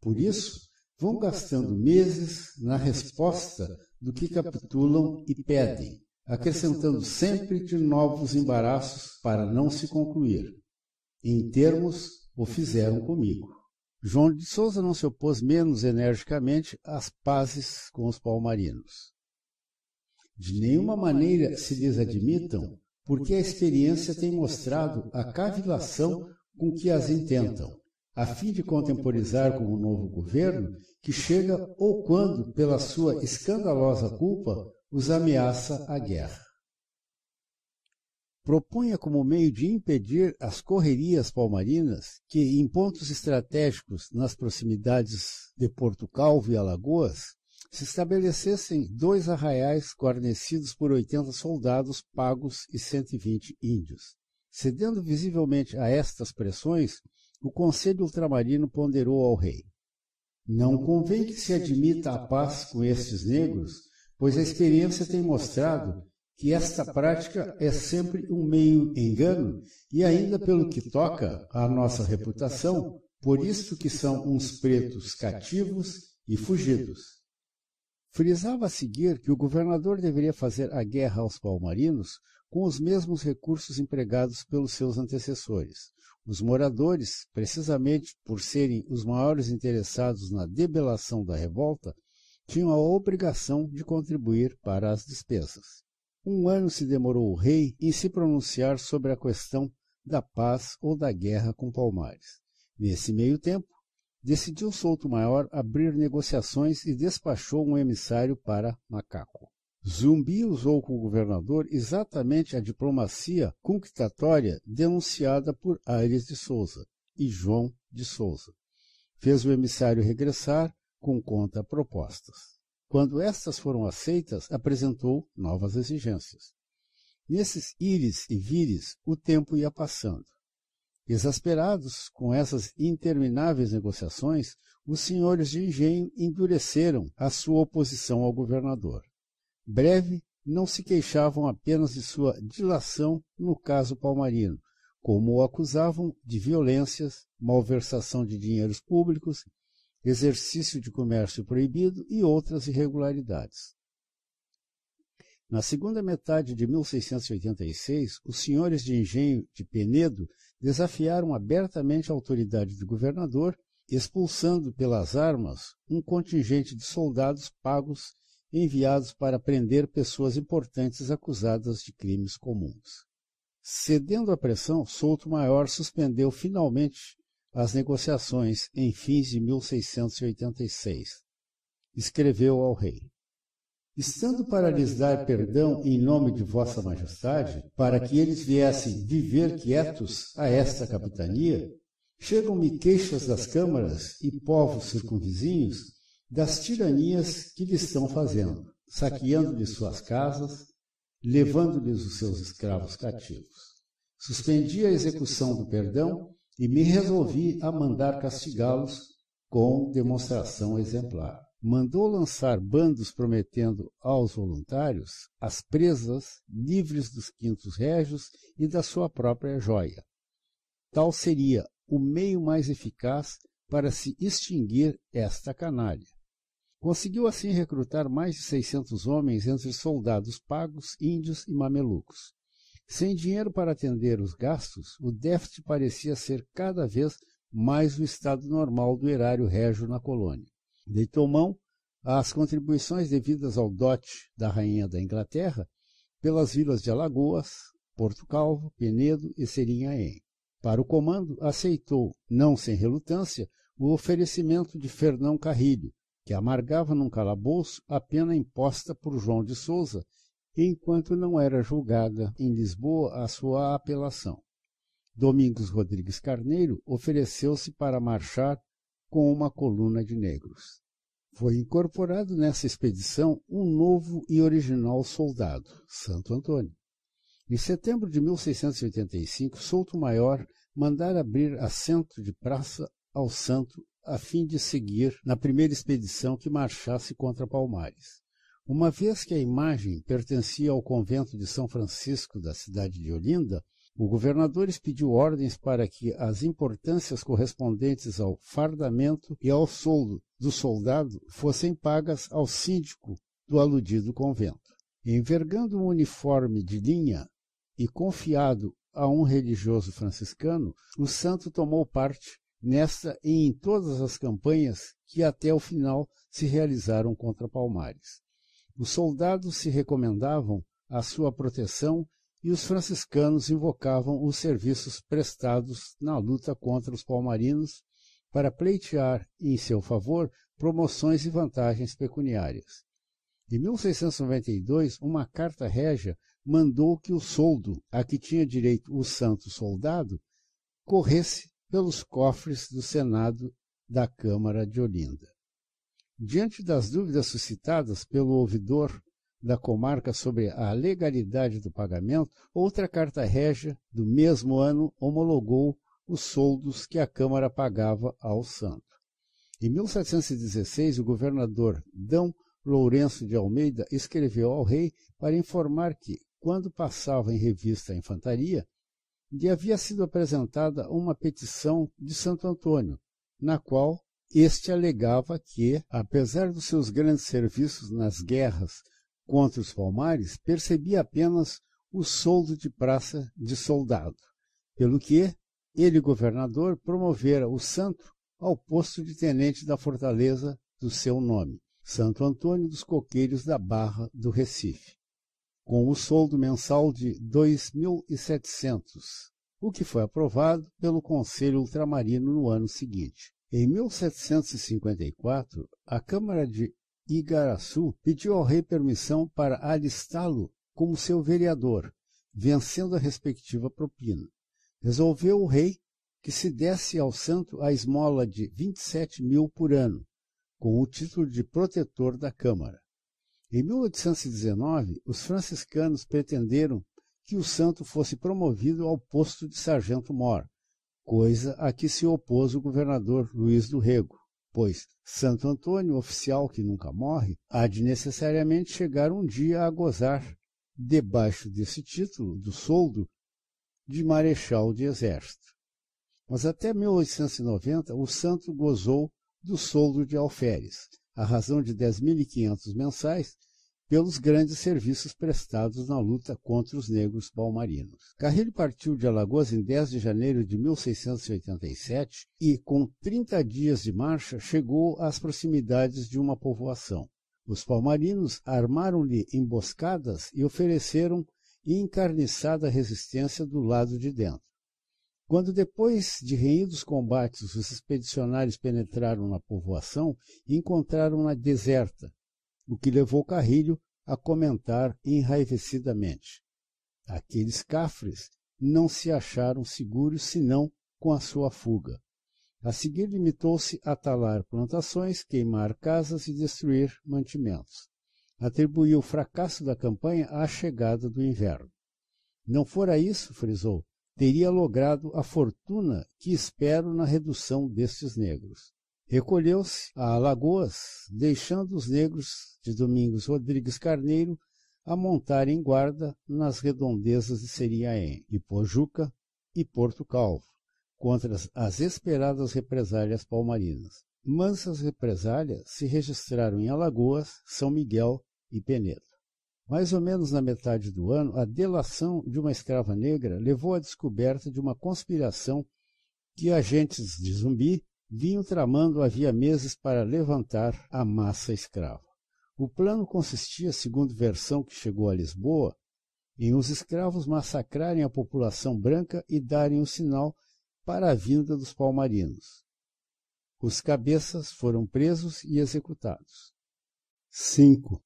A: Por isso, vão gastando meses na resposta do que capitulam e pedem, acrescentando sempre de novos embaraços para não se concluir, em termos o fizeram comigo. João de Souza não se opôs menos energicamente às pazes com os palmarinos. De nenhuma maneira se desadmitam, porque a experiência tem mostrado a cavilação com que as intentam, a fim de contemporizar com o novo governo que chega ou quando, pela sua escandalosa culpa, os ameaça a guerra propunha como meio de impedir as correrias palmarinas que, em pontos estratégicos nas proximidades de Porto Calvo e Alagoas, se estabelecessem dois arraiais guarnecidos por 80 soldados pagos e 120 índios. Cedendo visivelmente a estas pressões, o Conselho Ultramarino ponderou ao rei: Não convém que se admita a paz com estes negros, pois a experiência tem mostrado que esta prática é sempre um meio engano e ainda pelo que toca à nossa reputação, por isso que são uns pretos cativos e fugidos. Frisava a seguir que o governador deveria fazer a guerra aos palmarinos com os mesmos recursos empregados pelos seus antecessores. Os moradores, precisamente por serem os maiores interessados na debelação da revolta, tinham a obrigação de contribuir para as despesas. Um ano se demorou o rei em se pronunciar sobre a questão da paz ou da guerra com Palmares. Nesse meio tempo, decidiu Souto Maior abrir negociações e despachou um emissário para Macaco. Zumbi usou com o governador exatamente a diplomacia conquistatória denunciada por Aires de Souza e João de Souza. Fez o emissário regressar com conta propostas. Quando estas foram aceitas, apresentou novas exigências. Nesses ires e vires, o tempo ia passando. Exasperados com essas intermináveis negociações, os senhores de engenho endureceram a sua oposição ao governador. Breve, não se queixavam apenas de sua dilação no caso palmarino, como o acusavam de violências, malversação de dinheiros públicos exercício de comércio proibido e outras irregularidades. Na segunda metade de 1686, os senhores de engenho de Penedo desafiaram abertamente a autoridade do governador, expulsando pelas armas um contingente de soldados pagos enviados para prender pessoas importantes acusadas de crimes comuns. Cedendo à pressão, Souto Maior suspendeu finalmente as negociações em fins de 1686. Escreveu ao rei: Estando para lhes dar perdão em nome de Vossa Majestade, para que eles viessem viver quietos a esta capitania, chegam-me queixas das câmaras e povos circunvizinhos das tiranias que lhes estão fazendo, saqueando-lhes suas casas, levando-lhes os seus escravos cativos. Suspendi a execução do perdão e me resolvi a mandar castigá-los com demonstração exemplar. Mandou lançar bandos prometendo aos voluntários as presas livres dos quintos régios e da sua própria joia. Tal seria o meio mais eficaz para se extinguir esta canalha. Conseguiu assim recrutar mais de 600 homens entre soldados pagos, índios e mamelucos. Sem dinheiro para atender os gastos, o déficit parecia ser cada vez mais o estado normal do erário régio na colônia. Deitou mão às contribuições devidas ao dote da rainha da Inglaterra pelas vilas de Alagoas, Porto Calvo, Penedo e Serinhaém. Para o comando, aceitou, não sem relutância, o oferecimento de Fernão Carrilho, que amargava num calabouço a pena imposta por João de Souza enquanto não era julgada em Lisboa a sua apelação. Domingos Rodrigues Carneiro ofereceu-se para marchar com uma coluna de negros. Foi incorporado nessa expedição um novo e original soldado, Santo Antônio. Em setembro de 1685, Souto Maior mandara abrir assento de praça ao santo a fim de seguir na primeira expedição que marchasse contra Palmares. Uma vez que a imagem pertencia ao convento de São Francisco da cidade de Olinda, o governador expediu ordens para que as importâncias correspondentes ao fardamento e ao soldo do soldado fossem pagas ao síndico do aludido convento. Envergando um uniforme de linha e confiado a um religioso franciscano, o santo tomou parte nesta e em todas as campanhas que até o final se realizaram contra Palmares. Os soldados se recomendavam à sua proteção e os franciscanos invocavam os serviços prestados na luta contra os palmarinos para pleitear em seu favor promoções e vantagens pecuniárias. Em 1692, uma carta régia mandou que o soldo a que tinha direito o santo soldado corresse pelos cofres do Senado da Câmara de Olinda. Diante das dúvidas suscitadas pelo ouvidor da comarca sobre a legalidade do pagamento, outra carta régia do mesmo ano homologou os soldos que a Câmara pagava ao santo. Em 1716, o governador D. Lourenço de Almeida escreveu ao rei para informar que, quando passava em revista a infantaria, lhe havia sido apresentada uma petição de Santo Antônio, na qual este alegava que, apesar dos seus grandes serviços nas guerras contra os palmares, percebia apenas o soldo de praça de soldado, pelo que ele, governador, promovera o santo ao posto de tenente da fortaleza do seu nome, Santo Antônio dos Coqueiros da Barra do Recife, com o soldo mensal de 2.700, o que foi aprovado pelo Conselho Ultramarino no ano seguinte. Em 1754, a Câmara de Igaraçu pediu ao rei permissão para alistá-lo como seu vereador, vencendo a respectiva propina. Resolveu o rei que se desse ao santo a esmola de 27 mil por ano, com o título de protetor da Câmara. Em 1819, os franciscanos pretenderam que o santo fosse promovido ao posto de sargento-mor, coisa a que se opôs o governador Luiz do Rego, pois Santo Antônio, oficial que nunca morre, há de necessariamente chegar um dia a gozar, debaixo desse título, do soldo, de marechal de exército. Mas até 1890 o santo gozou do soldo de alferes, a razão de 10.500 mensais, pelos grandes serviços prestados na luta contra os negros palmarinos. Carrilho partiu de Alagoas em 10 de janeiro de 1687 e, com 30 dias de marcha, chegou às proximidades de uma povoação. Os palmarinos armaram-lhe emboscadas e ofereceram encarniçada resistência do lado de dentro. Quando, depois de renhidos combates, os expedicionários penetraram na povoação, encontraram-na deserta, o que levou Carrilho a comentar enraivecidamente. Aqueles cafres não se acharam seguros senão com a sua fuga. A seguir limitou-se a talar plantações, queimar casas e destruir mantimentos. Atribuiu o fracasso da campanha à chegada do inverno. Não fora isso, frisou, teria logrado a fortuna que espero na redução destes negros. Recolheu-se a Alagoas, deixando os negros de Domingos Rodrigues Carneiro a montar em guarda nas redondezas de Seriaém, Ipojuca e Porto Calvo, contra as esperadas represálias palmarinas. Mansas represálias se registraram em Alagoas, São Miguel e Penedo. Mais ou menos na metade do ano, a delação de uma escrava negra levou à descoberta de uma conspiração que agentes de zumbi vinham tramando havia meses para levantar a massa escrava. O plano consistia, segundo versão que chegou a Lisboa, em os escravos massacrarem a população branca e darem o sinal para a vinda dos palmarinos. Os cabeças foram presos e executados. 5.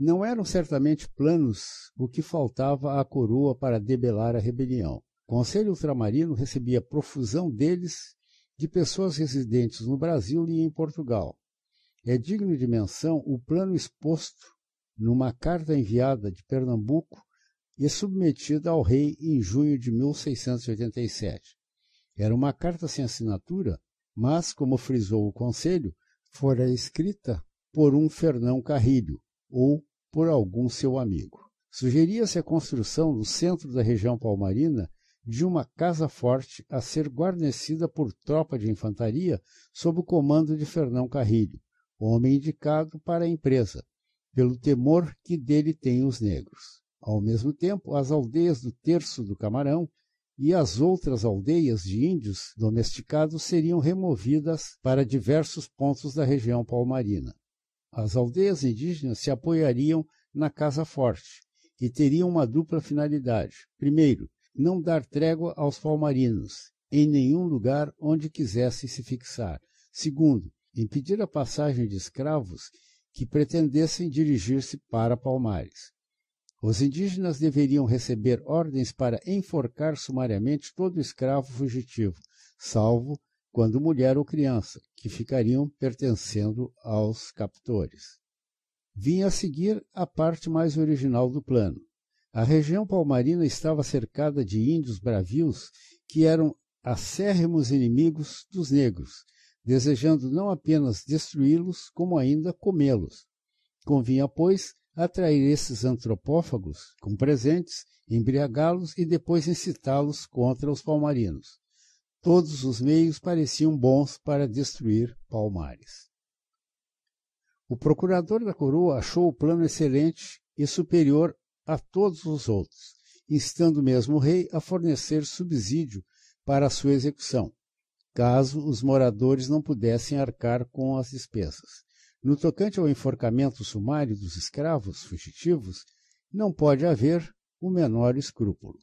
A: Não eram certamente planos o que faltava à coroa para debelar a rebelião. O Conselho Ultramarino recebia profusão deles de pessoas residentes no Brasil e em Portugal. É digno de menção o plano exposto numa carta enviada de Pernambuco e submetida ao rei em junho de 1687. Era uma carta sem assinatura, mas, como frisou o conselho, fora escrita por um Fernão Carrilho ou por algum seu amigo. Sugeria-se a construção no centro da região palmarina de uma casa forte a ser guarnecida por tropa de infantaria sob o comando de Fernão Carrilho, homem indicado para a empresa, pelo temor que dele têm os negros. Ao mesmo tempo, as aldeias do Terço do Camarão e as outras aldeias de índios domesticados seriam removidas para diversos pontos da região palmarina. As aldeias indígenas se apoiariam na Casa Forte e teriam uma dupla finalidade. Primeiro, não dar trégua aos palmarinos, em nenhum lugar onde quisessem se fixar. Segundo, impedir a passagem de escravos que pretendessem dirigir-se para Palmares. Os indígenas deveriam receber ordens para enforcar sumariamente todo escravo fugitivo, salvo quando mulher ou criança, que ficariam pertencendo aos captores. Vinha a seguir a parte mais original do plano. A região palmarina estava cercada de índios bravios que eram acérrimos inimigos dos negros, desejando não apenas destruí-los, como ainda comê-los. Convinha, pois, atrair esses antropófagos com presentes, embriagá-los e depois incitá-los contra os palmarinos. Todos os meios pareciam bons para destruir Palmares. O procurador da coroa achou o plano excelente e superior a todos os outros, instando mesmo o rei a fornecer subsídio para a sua execução, caso os moradores não pudessem arcar com as despesas. No tocante ao enforcamento sumário dos escravos fugitivos, não pode haver o menor escrúpulo.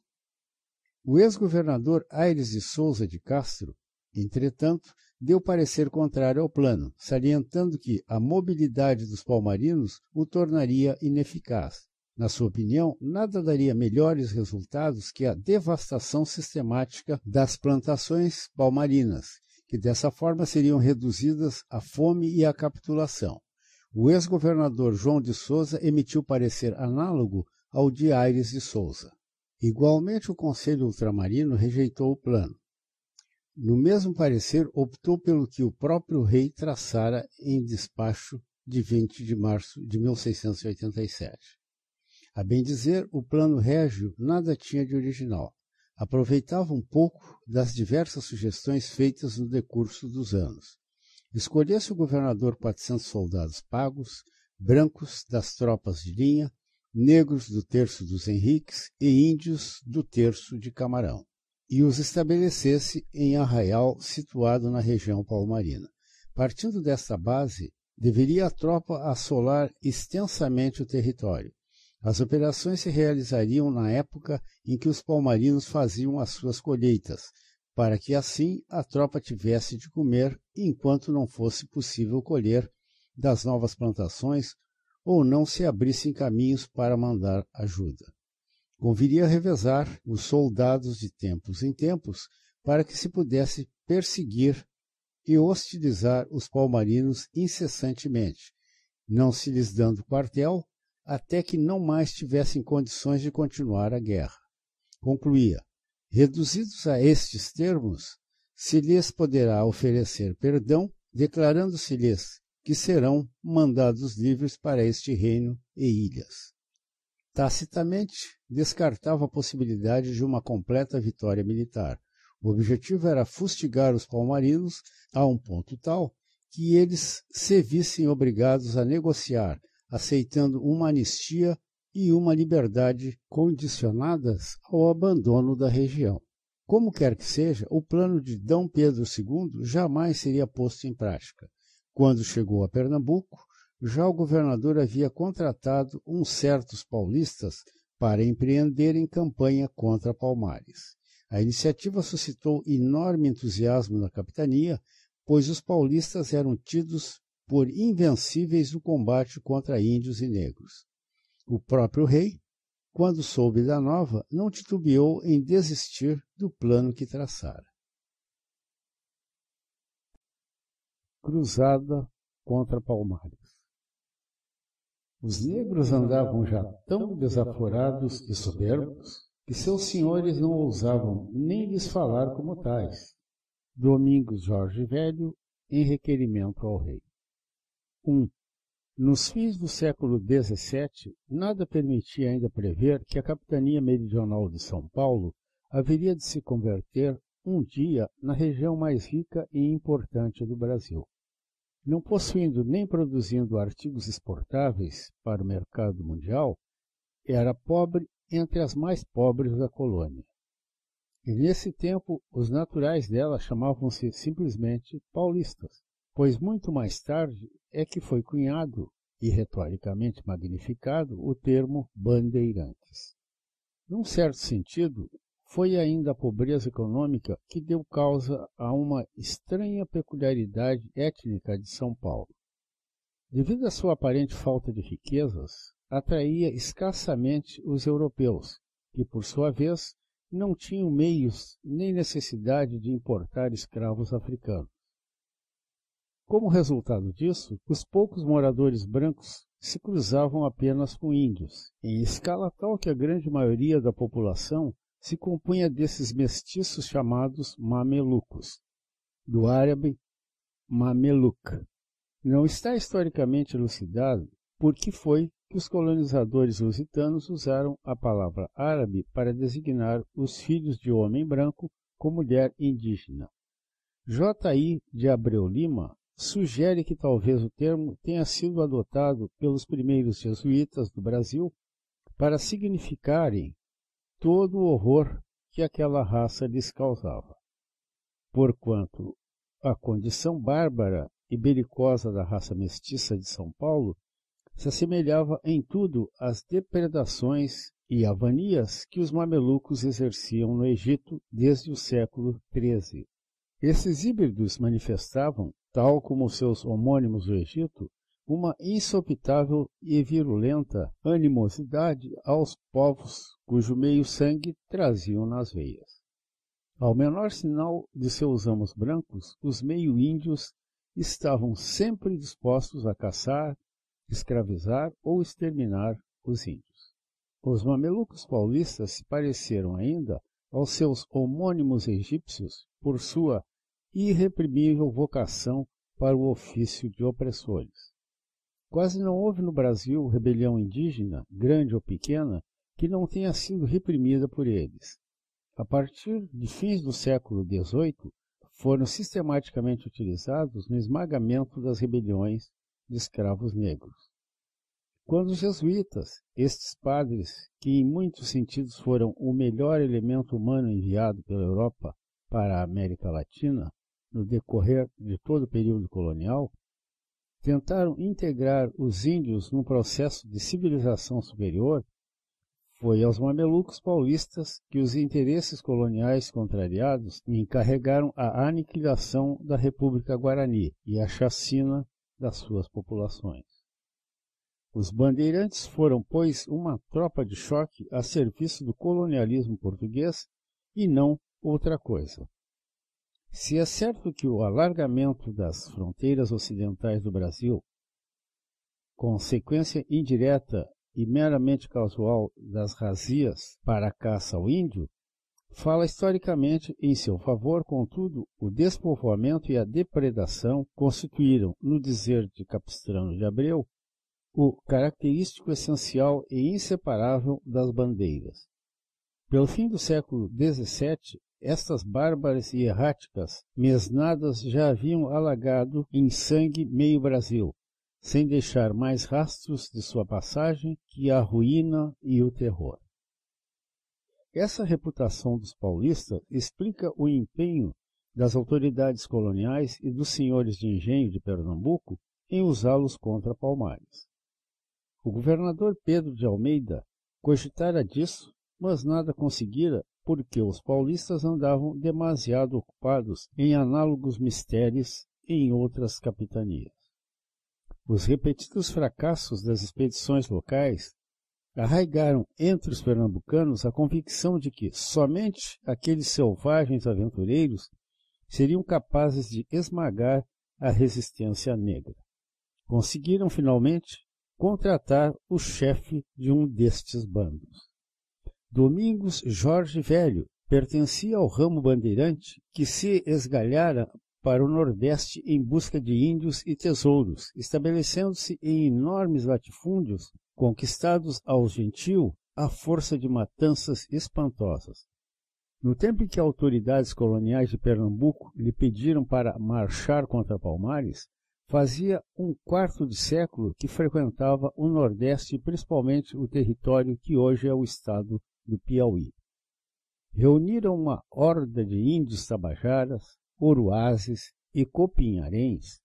A: O ex-governador Aires de Souza de Castro, entretanto, deu parecer contrário ao plano, salientando que a mobilidade dos palmarinos o tornaria ineficaz na sua opinião, nada daria melhores resultados que a devastação sistemática das plantações palmarinas, que dessa forma seriam reduzidas à fome e à capitulação. O ex-governador João de Souza emitiu parecer análogo ao de Aires de Souza. Igualmente, o Conselho Ultramarino rejeitou o plano. No mesmo parecer, optou pelo que o próprio rei traçara em despacho de 20 de março de 1687. A bem dizer, o plano régio nada tinha de original. Aproveitava um pouco das diversas sugestões feitas no decurso dos anos. Escolhesse o governador 400 soldados pagos, brancos das tropas de linha, negros do terço dos Henriques e índios do terço de Camarão, e os estabelecesse em arraial situado na região palmarina. Partindo desta base, deveria a tropa assolar extensamente o território, as operações se realizariam na época em que os palmarinos faziam as suas colheitas, para que assim a tropa tivesse de comer enquanto não fosse possível colher das novas plantações ou não se abrissem caminhos para mandar ajuda. Conviria revezar os soldados de tempos em tempos para que se pudesse perseguir e hostilizar os palmarinos incessantemente, não se lhes dando quartel até que não mais tivessem condições de continuar a guerra. Concluía: reduzidos a estes termos, se lhes poderá oferecer perdão, declarando-se-lhes que serão mandados livres para este reino e ilhas. Tacitamente descartava a possibilidade de uma completa vitória militar. O objetivo era fustigar os palmarinos a um ponto tal que eles se vissem obrigados a negociar aceitando uma anistia e uma liberdade condicionadas ao abandono da região. Como quer que seja, o plano de D. Pedro II jamais seria posto em prática. Quando chegou a Pernambuco, já o governador havia contratado uns certos paulistas para em campanha contra Palmares. A iniciativa suscitou enorme entusiasmo na capitania, pois os paulistas eram tidos por invencíveis no combate contra índios e negros. O próprio rei, quando soube da nova, não titubeou em desistir do plano que traçara. Cruzada contra Palmares Os negros andavam já tão desaforados e soberbos que seus senhores não ousavam nem lhes falar como tais. Domingos Jorge Velho, em requerimento ao rei. 1. Nos fins do século XVII, nada permitia ainda prever que a capitania meridional de São Paulo haveria de se converter um dia na região mais rica e importante do Brasil. Não possuindo nem produzindo artigos exportáveis para o mercado mundial, era pobre entre as mais pobres da colônia. E nesse tempo, os naturais dela chamavam-se simplesmente paulistas, pois muito mais tarde é que foi cunhado e retoricamente magnificado o termo bandeirantes. Num certo sentido, foi ainda a pobreza econômica que deu causa a uma estranha peculiaridade étnica de São Paulo. Devido à sua aparente falta de riquezas, atraía escassamente os europeus, que, por sua vez, não tinham meios nem necessidade de importar escravos africanos. Como resultado disso, os poucos moradores brancos se cruzavam apenas com índios, em escala tal que a grande maioria da população se compunha desses mestiços chamados mamelucos, do árabe mameluca. Não está historicamente elucidado por que foi que os colonizadores lusitanos usaram a palavra árabe para designar os filhos de homem branco com mulher indígena. J.I. de Abreu Lima sugere que talvez o termo tenha sido adotado pelos primeiros jesuítas do Brasil para significarem todo o horror que aquela raça lhes causava. Porquanto a condição bárbara e belicosa da raça mestiça de São Paulo se assemelhava em tudo às depredações e avanias que os mamelucos exerciam no Egito desde o século XIII. Esses híbridos manifestavam tal como seus homônimos do Egito, uma insopitável e virulenta animosidade aos povos cujo meio-sangue traziam nas veias. Ao menor sinal de seus amos brancos, os meio-índios estavam sempre dispostos a caçar, escravizar ou exterminar os índios. Os mamelucos paulistas se pareceram ainda aos seus homônimos egípcios por sua irreprimível vocação para o ofício de opressores. Quase não houve no Brasil rebelião indígena, grande ou pequena, que não tenha sido reprimida por eles. A partir de fins do século XVIII, foram sistematicamente utilizados no esmagamento das rebeliões de escravos negros. Quando os jesuítas, estes padres, que em muitos sentidos foram o melhor elemento humano enviado pela Europa para a América Latina, no decorrer de todo o período colonial, tentaram integrar os índios num processo de civilização superior, foi aos mamelucos paulistas que os interesses coloniais contrariados encarregaram a aniquilação da República Guarani e a chacina das suas populações. Os bandeirantes foram, pois, uma tropa de choque a serviço do colonialismo português e não outra coisa. Se é certo que o alargamento das fronteiras ocidentais do Brasil, consequência indireta e meramente casual das razias para a caça ao índio, fala historicamente em seu favor, contudo, o despovoamento e a depredação constituíram, no dizer de Capistrano de Abreu, o característico essencial e inseparável das bandeiras. Pelo fim do século XVII, estas bárbaras e erráticas mesnadas já haviam alagado em sangue meio Brasil, sem deixar mais rastros de sua passagem que a ruína e o terror. Essa reputação dos paulistas explica o empenho das autoridades coloniais e dos senhores de engenho de Pernambuco em usá-los contra Palmares. O governador Pedro de Almeida cogitara disso, mas nada conseguira porque os paulistas andavam demasiado ocupados em análogos mistérios em outras capitanias. Os repetidos fracassos das expedições locais arraigaram entre os pernambucanos a convicção de que somente aqueles selvagens aventureiros seriam capazes de esmagar a resistência negra. Conseguiram finalmente contratar o chefe de um destes bandos. Domingos Jorge Velho pertencia ao ramo bandeirante que se esgalhara para o Nordeste em busca de índios e tesouros, estabelecendo-se em enormes latifúndios conquistados ao gentil à força de matanças espantosas. No tempo em que autoridades coloniais de Pernambuco lhe pediram para marchar contra Palmares, fazia um quarto de século que frequentava o Nordeste, principalmente o território que hoje é o estado do Piauí. Reuniram uma horda de índios tabajaras, oruazes e copinharens,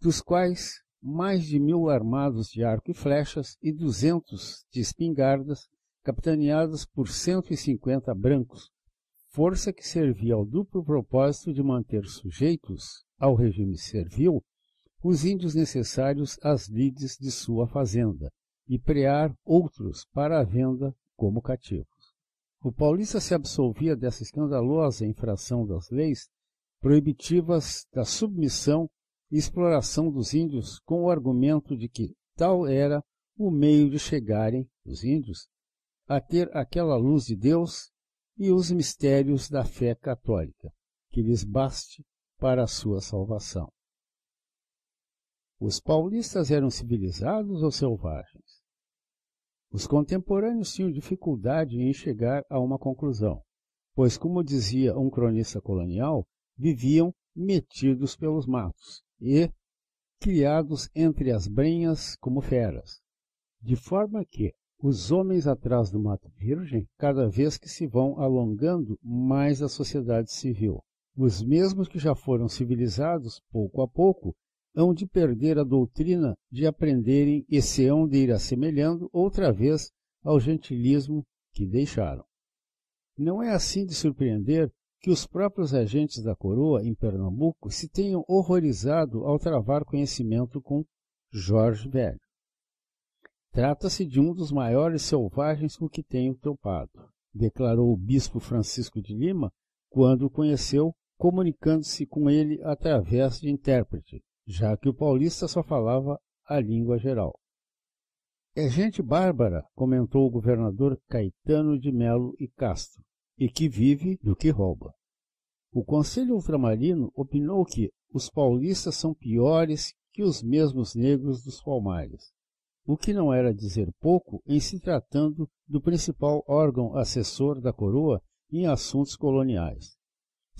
A: dos quais mais de mil armados de arco e flechas e duzentos de espingardas, capitaneados por cento e cinquenta brancos, força que servia ao duplo propósito de manter sujeitos ao regime servil os índios necessários às lides de sua fazenda e prear outros para a venda como cativos. O paulista se absolvia dessa escandalosa infração das leis proibitivas da submissão e exploração dos índios com o argumento de que tal era o meio de chegarem, os índios, a ter aquela luz de Deus e os mistérios da fé católica, que lhes baste para a sua salvação. Os paulistas eram civilizados ou selvagens? Os contemporâneos tinham dificuldade em chegar a uma conclusão, pois, como dizia um cronista colonial, viviam metidos pelos matos e criados entre as brenhas como feras, de forma que os homens atrás do mato virgem, cada vez que se vão alongando mais a sociedade civil, os mesmos que já foram civilizados pouco a pouco hão de perder a doutrina de aprenderem e se hão de ir assemelhando outra vez ao gentilismo que deixaram. Não é assim de surpreender que os próprios agentes da coroa em Pernambuco se tenham horrorizado ao travar conhecimento com Jorge Velho. Trata-se de um dos maiores selvagens com que tenho topado, declarou o bispo Francisco de Lima quando o conheceu, comunicando-se com ele através de intérprete, já que o paulista só falava a língua geral. É gente bárbara, comentou o governador Caetano de Melo e Castro, e que vive do que rouba. O Conselho Ultramarino opinou que os paulistas são piores que os mesmos negros dos palmares, o que não era dizer pouco em se tratando do principal órgão assessor da coroa em assuntos coloniais.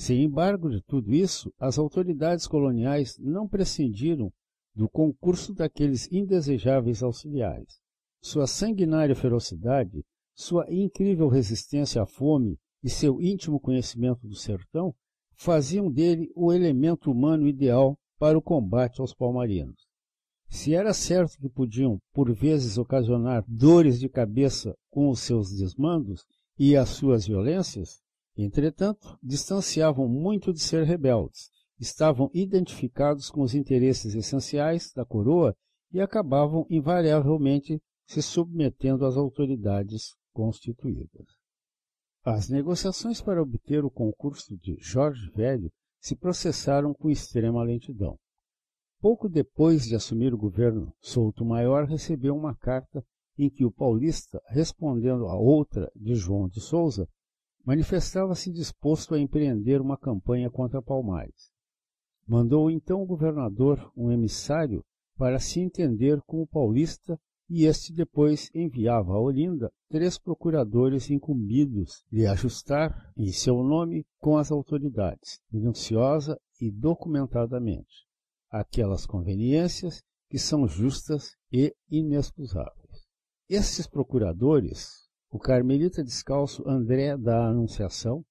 A: Sem embargo de tudo isso, as autoridades coloniais não prescindiram do concurso daqueles indesejáveis auxiliares. Sua sanguinária ferocidade, sua incrível resistência à fome e seu íntimo conhecimento do sertão faziam dele o elemento humano ideal para o combate aos palmarinos. Se era certo que podiam, por vezes, ocasionar dores de cabeça com os seus desmandos e as suas violências, Entretanto, distanciavam muito de ser rebeldes, estavam identificados com os interesses essenciais da coroa e acabavam invariavelmente se submetendo às autoridades constituídas. As negociações para obter o concurso de Jorge Velho se processaram com extrema lentidão. Pouco depois de assumir o governo, Souto Maior recebeu uma carta em que o paulista, respondendo a outra de João de Souza, manifestava-se disposto a empreender uma campanha contra Palmares. Mandou então o governador um emissário para se entender com o paulista e este depois enviava a Olinda três procuradores incumbidos de ajustar em seu nome com as autoridades, minuciosa e documentadamente, aquelas conveniências que são justas e inexcusáveis. Estes procuradores o carmelita descalço André da Anunciação,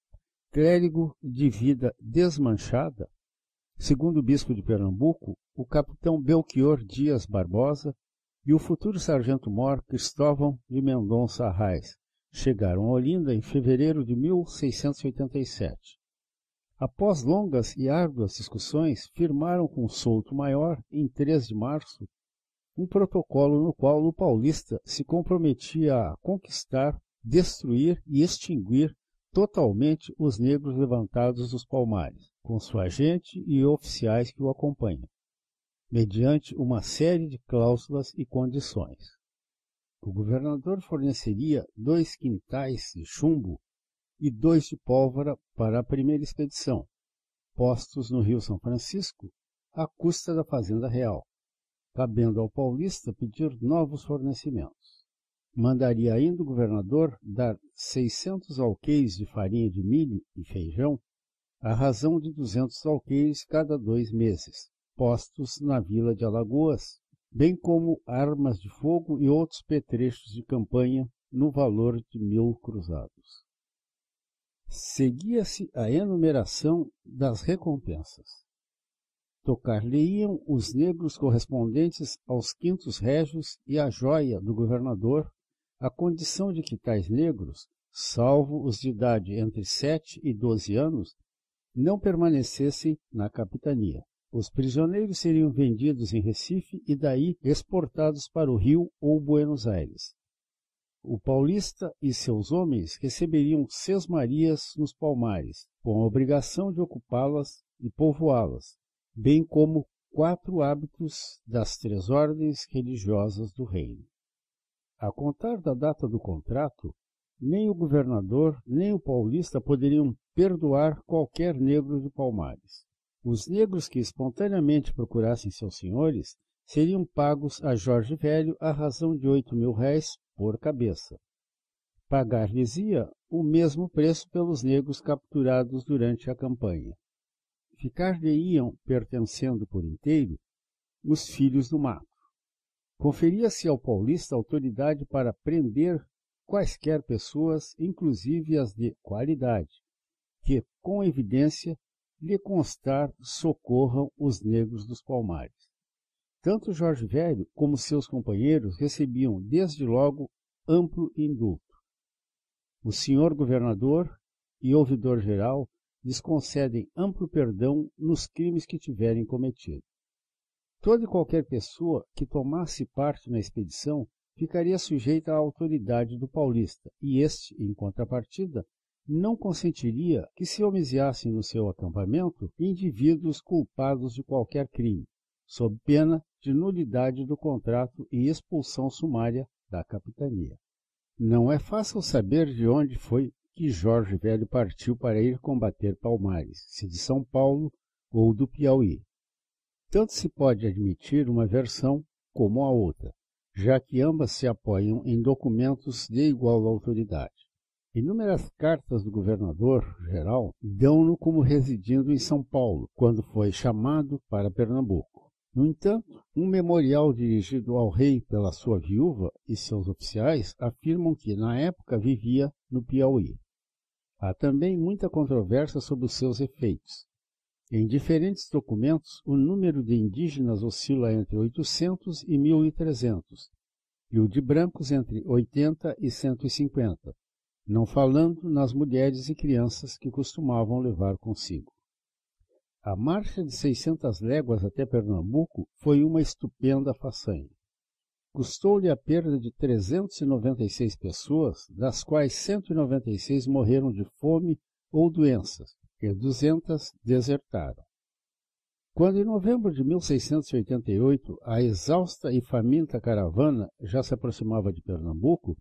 A: clérigo de vida desmanchada, segundo o bispo de Pernambuco, o capitão Belchior Dias Barbosa e o futuro sargento-mor Cristóvão de Mendonça Arraes, chegaram a Olinda em fevereiro de 1687. Após longas e árduas discussões, firmaram com Souto Maior, em 3 de março, um protocolo no qual o paulista se comprometia a conquistar, destruir e extinguir totalmente os negros levantados dos palmares, com sua gente e oficiais que o acompanham, mediante uma série de cláusulas e condições. O governador forneceria dois quintais de chumbo e dois de pólvora para a primeira expedição, postos no Rio São Francisco, à custa da Fazenda Real cabendo ao paulista pedir novos fornecimentos. Mandaria ainda o governador dar 600 alqueires de farinha de milho e feijão, à razão de 200 alqueires cada dois meses, postos na vila de Alagoas, bem como armas de fogo e outros petrechos de campanha no valor de mil cruzados. Seguia-se a enumeração das recompensas tocar-lhe-iam os negros correspondentes aos quintos régios e a joia do governador, a condição de que tais negros, salvo os de idade entre sete e doze anos, não permanecessem na capitania. Os prisioneiros seriam vendidos em Recife e daí exportados para o Rio ou Buenos Aires. O paulista e seus homens receberiam marias nos palmares, com a obrigação de ocupá-las e povoá-las, bem como quatro hábitos das três ordens religiosas do reino. A contar da data do contrato, nem o governador nem o paulista poderiam perdoar qualquer negro de Palmares. Os negros que espontaneamente procurassem seus senhores seriam pagos a Jorge Velho a razão de oito mil réis por cabeça. Pagar-lhes-ia o mesmo preço pelos negros capturados durante a campanha ficar-lhe-iam pertencendo por inteiro os filhos do mato. Conferia-se ao paulista autoridade para prender quaisquer pessoas, inclusive as de qualidade, que, com evidência, lhe constar socorram os negros dos palmares. Tanto Jorge Velho como seus companheiros recebiam desde logo amplo indulto. O senhor governador e ouvidor-geral lhes concedem amplo perdão nos crimes que tiverem cometido. Toda e qualquer pessoa que tomasse parte na expedição ficaria sujeita à autoridade do paulista, e este, em contrapartida, não consentiria que se homiziassem no seu acampamento indivíduos culpados de qualquer crime, sob pena de nulidade do contrato e expulsão sumária da capitania. Não é fácil saber de onde foi que Jorge Velho partiu para ir combater Palmares, se de São Paulo ou do Piauí. Tanto se pode admitir uma versão como a outra, já que ambas se apoiam em documentos de igual autoridade. Inúmeras cartas do governador-geral dão-no como residindo em São Paulo, quando foi chamado para Pernambuco. No entanto, um memorial dirigido ao rei pela sua viúva e seus oficiais afirmam que, na época, vivia no Piauí. Há também muita controvérsia sobre os seus efeitos. Em diferentes documentos, o número de indígenas oscila entre 800 e 1300, e o de brancos entre 80 e 150, não falando nas mulheres e crianças que costumavam levar consigo. A marcha de 600 léguas até Pernambuco foi uma estupenda façanha custou-lhe a perda de 396 pessoas, das quais 196 morreram de fome ou doenças e 200 desertaram. Quando, em novembro de 1688, a exausta e faminta caravana já se aproximava de Pernambuco,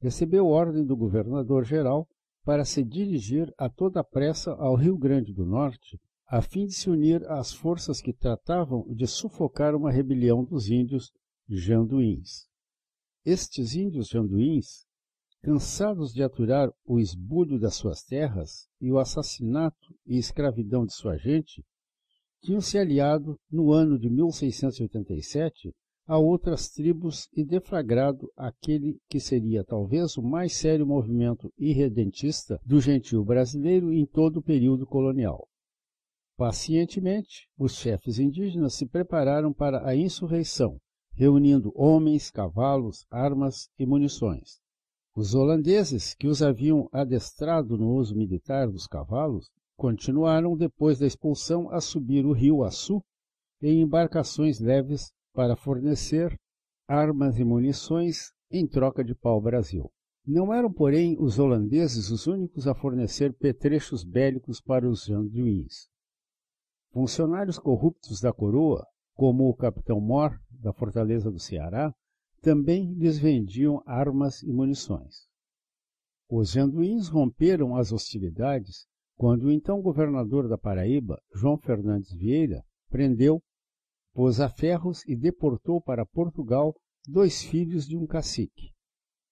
A: recebeu ordem do governador-geral para se dirigir a toda pressa ao Rio Grande do Norte, a fim de se unir às forças que tratavam de sufocar uma rebelião dos índios janduins. Estes índios janduins, cansados de aturar o esbulho das suas terras e o assassinato e escravidão de sua gente, tinham se aliado no ano de 1687 a outras tribos e deflagrado aquele que seria talvez o mais sério movimento irredentista do gentio brasileiro em todo o período colonial. Pacientemente, os chefes indígenas se prepararam para a insurreição, reunindo homens, cavalos, armas e munições. Os holandeses, que os haviam adestrado no uso militar dos cavalos, continuaram depois da expulsão a subir o rio Açu em embarcações leves para fornecer armas e munições em troca de pau-brasil. Não eram, porém, os holandeses os únicos a fornecer petrechos bélicos para os janduins. Funcionários corruptos da coroa, como o capitão Moore, da fortaleza do Ceará também lhes vendiam armas e munições. Os anduins romperam as hostilidades quando o então governador da Paraíba, João Fernandes Vieira, prendeu, pôs a ferros e deportou para Portugal dois filhos de um cacique.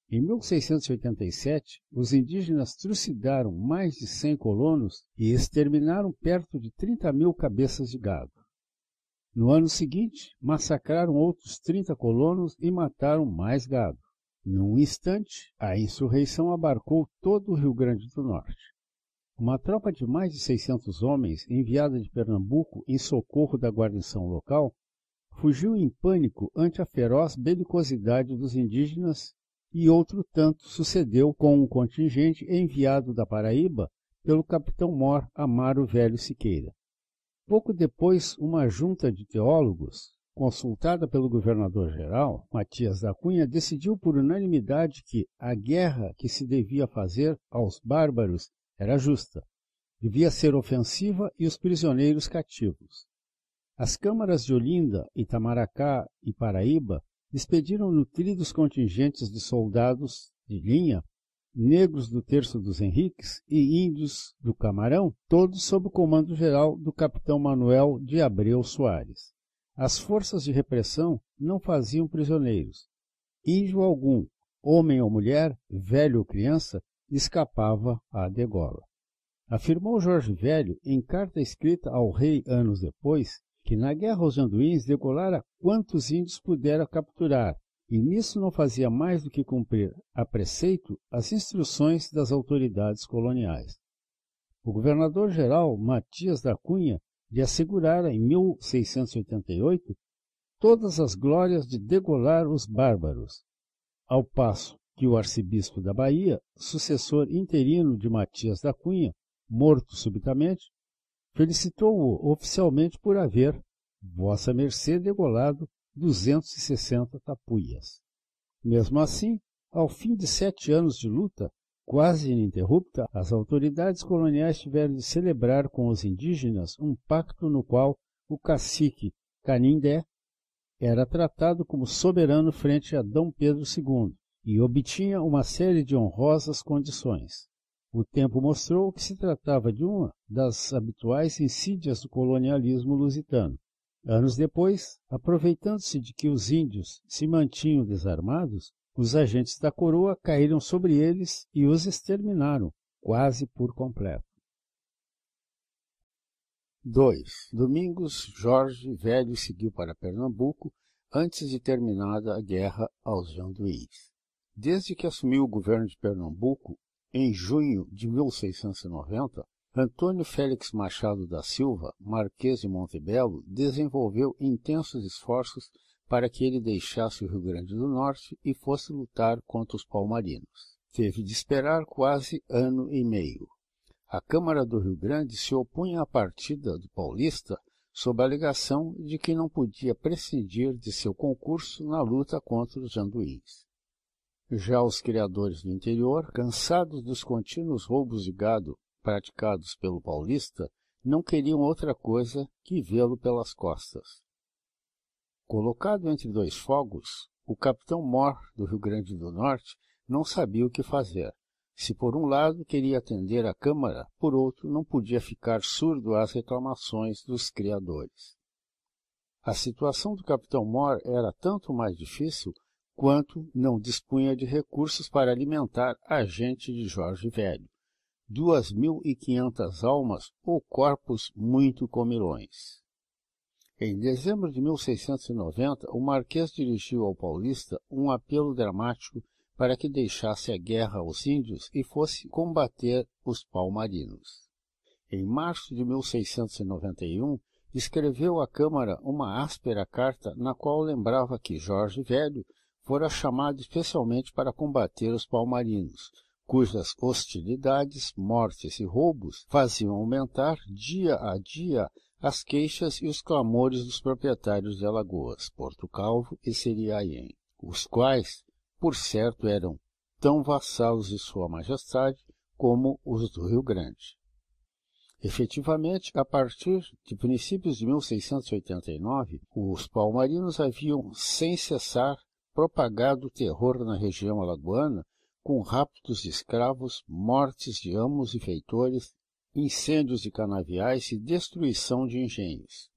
A: Em 1687, os indígenas trucidaram mais de 100 colonos e exterminaram perto de 30 mil cabeças de gado. No ano seguinte, massacraram outros 30 colonos e mataram mais gado. Num instante, a insurreição abarcou todo o Rio Grande do Norte. Uma tropa de mais de 600 homens, enviada de Pernambuco em socorro da guarnição local, fugiu em pânico ante a feroz belicosidade dos indígenas e outro tanto sucedeu com um contingente enviado da Paraíba pelo capitão-mor Amaro Velho Siqueira. Pouco depois, uma junta de teólogos, consultada pelo governador-geral, Matias da Cunha, decidiu por unanimidade que a guerra que se devia fazer aos bárbaros era justa, devia ser ofensiva e os prisioneiros cativos. As câmaras de Olinda, Itamaracá e Paraíba expediram nutridos contingentes de soldados de linha negros do Terço dos Henriques e índios do Camarão, todos sob o comando geral do capitão Manuel de Abreu Soares. As forças de repressão não faziam prisioneiros. Índio algum, homem ou mulher, velho ou criança, escapava à degola. Afirmou Jorge Velho, em carta escrita ao rei anos depois, que na guerra aos Anduins degolara quantos índios pudera capturar, e nisso não fazia mais do que cumprir a preceito as instruções das autoridades coloniais. O governador-geral Matias da Cunha lhe assegurara em 1688 todas as glórias de degolar os bárbaros, ao passo que o arcebispo da Bahia, sucessor interino de Matias da Cunha, morto subitamente, felicitou-o oficialmente por haver, Vossa Mercê, degolado 260 tapuias. Mesmo assim, ao fim de sete anos de luta, quase ininterrupta, as autoridades coloniais tiveram de celebrar com os indígenas um pacto no qual o cacique Canindé era tratado como soberano frente a Dom Pedro II e obtinha uma série de honrosas condições. O tempo mostrou que se tratava de uma das habituais insídias do colonialismo lusitano, Anos depois, aproveitando-se de que os índios se mantinham desarmados, os agentes da coroa caíram sobre eles e os exterminaram, quase por completo. 2. Domingos Jorge Velho seguiu para Pernambuco antes de terminada a guerra aos Janduís. Desde que assumiu o governo de Pernambuco, em junho de 1690, Antônio Félix Machado da Silva, Marquês de Montebello, desenvolveu intensos esforços para que ele deixasse o Rio Grande do Norte e fosse lutar contra os palmarinos. Teve de esperar quase ano e meio. A Câmara do Rio Grande se opunha à partida do paulista sob a alegação de que não podia prescindir de seu concurso na luta contra os janduís. Já os criadores do interior, cansados dos contínuos roubos de gado praticados pelo paulista não queriam outra coisa que vê-lo pelas costas. Colocado entre dois fogos, o capitão Mor do Rio Grande do Norte não sabia o que fazer. Se por um lado queria atender à Câmara, por outro não podia ficar surdo às reclamações dos criadores. A situação do capitão Mor era tanto mais difícil quanto não dispunha de recursos para alimentar a gente de Jorge Velho duas mil e quinhentas almas ou corpos muito comilões. Em dezembro de 1690, o Marquês dirigiu ao paulista um apelo dramático para que deixasse a guerra aos índios e fosse combater os palmarinos. Em março de 1691, escreveu à Câmara uma áspera carta na qual lembrava que Jorge Velho fora chamado especialmente para combater os palmarinos, cujas hostilidades, mortes e roubos faziam aumentar dia a dia as queixas e os clamores dos proprietários de Alagoas, Porto Calvo e Seriaém, os quais, por certo, eram tão vassalos de Sua Majestade como os do Rio Grande. Efetivamente, a partir de princípios de 1689, os palmarinos haviam, sem cessar, propagado o terror na região alagoana com raptos de escravos, mortes de amos e feitores, incêndios de canaviais e destruição de engenhos.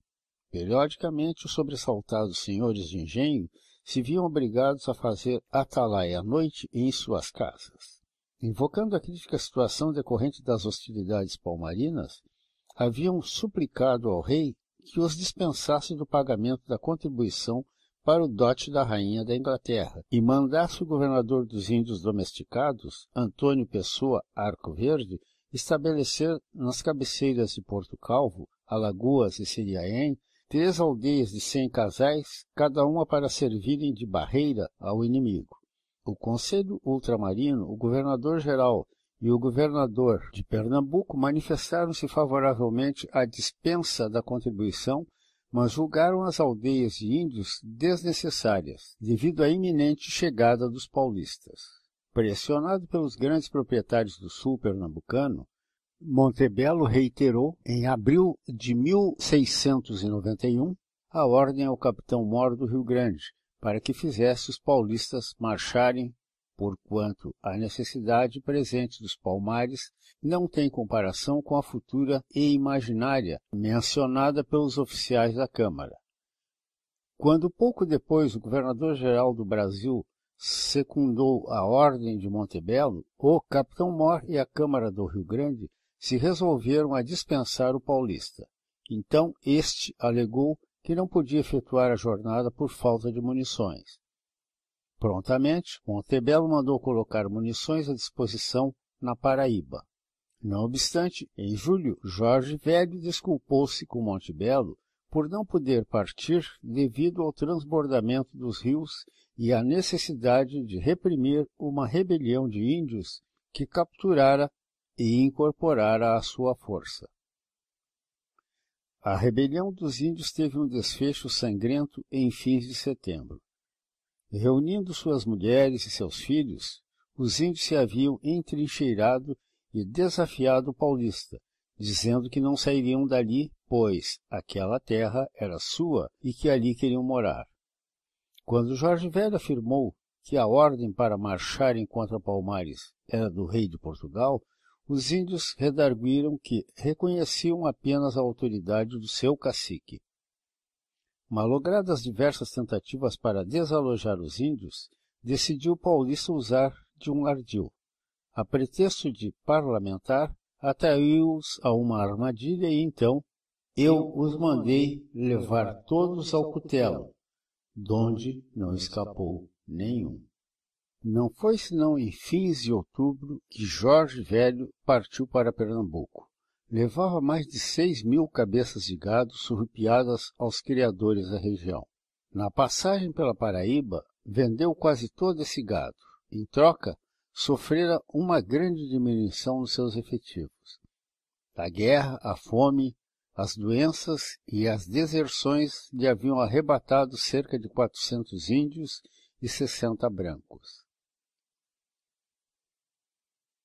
A: Periodicamente, os sobressaltados senhores de engenho se viam obrigados a fazer atalaia à noite em suas casas. Invocando a crítica situação decorrente das hostilidades palmarinas, haviam suplicado ao rei que os dispensasse do pagamento da contribuição para o dote da rainha da Inglaterra e mandasse o governador dos índios domesticados, Antônio Pessoa Arco Verde, estabelecer nas cabeceiras de Porto Calvo, Alagoas e Siriaém três aldeias de cem casais, cada uma para servirem de barreira ao inimigo. O Conselho Ultramarino, o governador-geral e o governador de Pernambuco manifestaram-se favoravelmente à dispensa da contribuição mas julgaram as aldeias de índios desnecessárias, devido à iminente chegada dos paulistas. Pressionado pelos grandes proprietários do sul pernambucano, Montebello reiterou, em abril de 1691, a ordem ao capitão Moro do Rio Grande, para que fizesse os paulistas marcharem porquanto a necessidade presente dos palmares não tem comparação com a futura e imaginária mencionada pelos oficiais da Câmara. Quando pouco depois o governador-geral do Brasil secundou a Ordem de Montebello, o capitão Mor e a Câmara do Rio Grande se resolveram a dispensar o paulista. Então este alegou que não podia efetuar a jornada por falta de munições. Prontamente, Montebello mandou colocar munições à disposição na Paraíba. Não obstante, em julho, Jorge Velho desculpou-se com Montebello por não poder partir devido ao transbordamento dos rios e à necessidade de reprimir uma rebelião de índios que capturara e incorporara à sua força. A rebelião dos índios teve um desfecho sangrento em fins de setembro. Reunindo suas mulheres e seus filhos, os índios se haviam entrincheirado e desafiado o paulista, dizendo que não sairiam dali, pois aquela terra era sua e que ali queriam morar. Quando Jorge Velho afirmou que a ordem para marcharem contra Palmares era do rei de Portugal, os índios redarguiram que reconheciam apenas a autoridade do seu cacique. Malogradas diversas tentativas para desalojar os índios, decidiu Paulista usar de um ardil. A pretexto de parlamentar, atraiu-os a uma armadilha e então eu os mandei levar todos ao cutelo, donde não escapou nenhum. Não foi senão em fins de outubro que Jorge Velho partiu para Pernambuco levava mais de seis mil cabeças de gado surrupiadas aos criadores da região. Na passagem pela Paraíba, vendeu quase todo esse gado. Em troca, sofrera uma grande diminuição nos seus efetivos. A guerra, a fome, as doenças e as deserções lhe haviam arrebatado cerca de 400 índios e 60 brancos.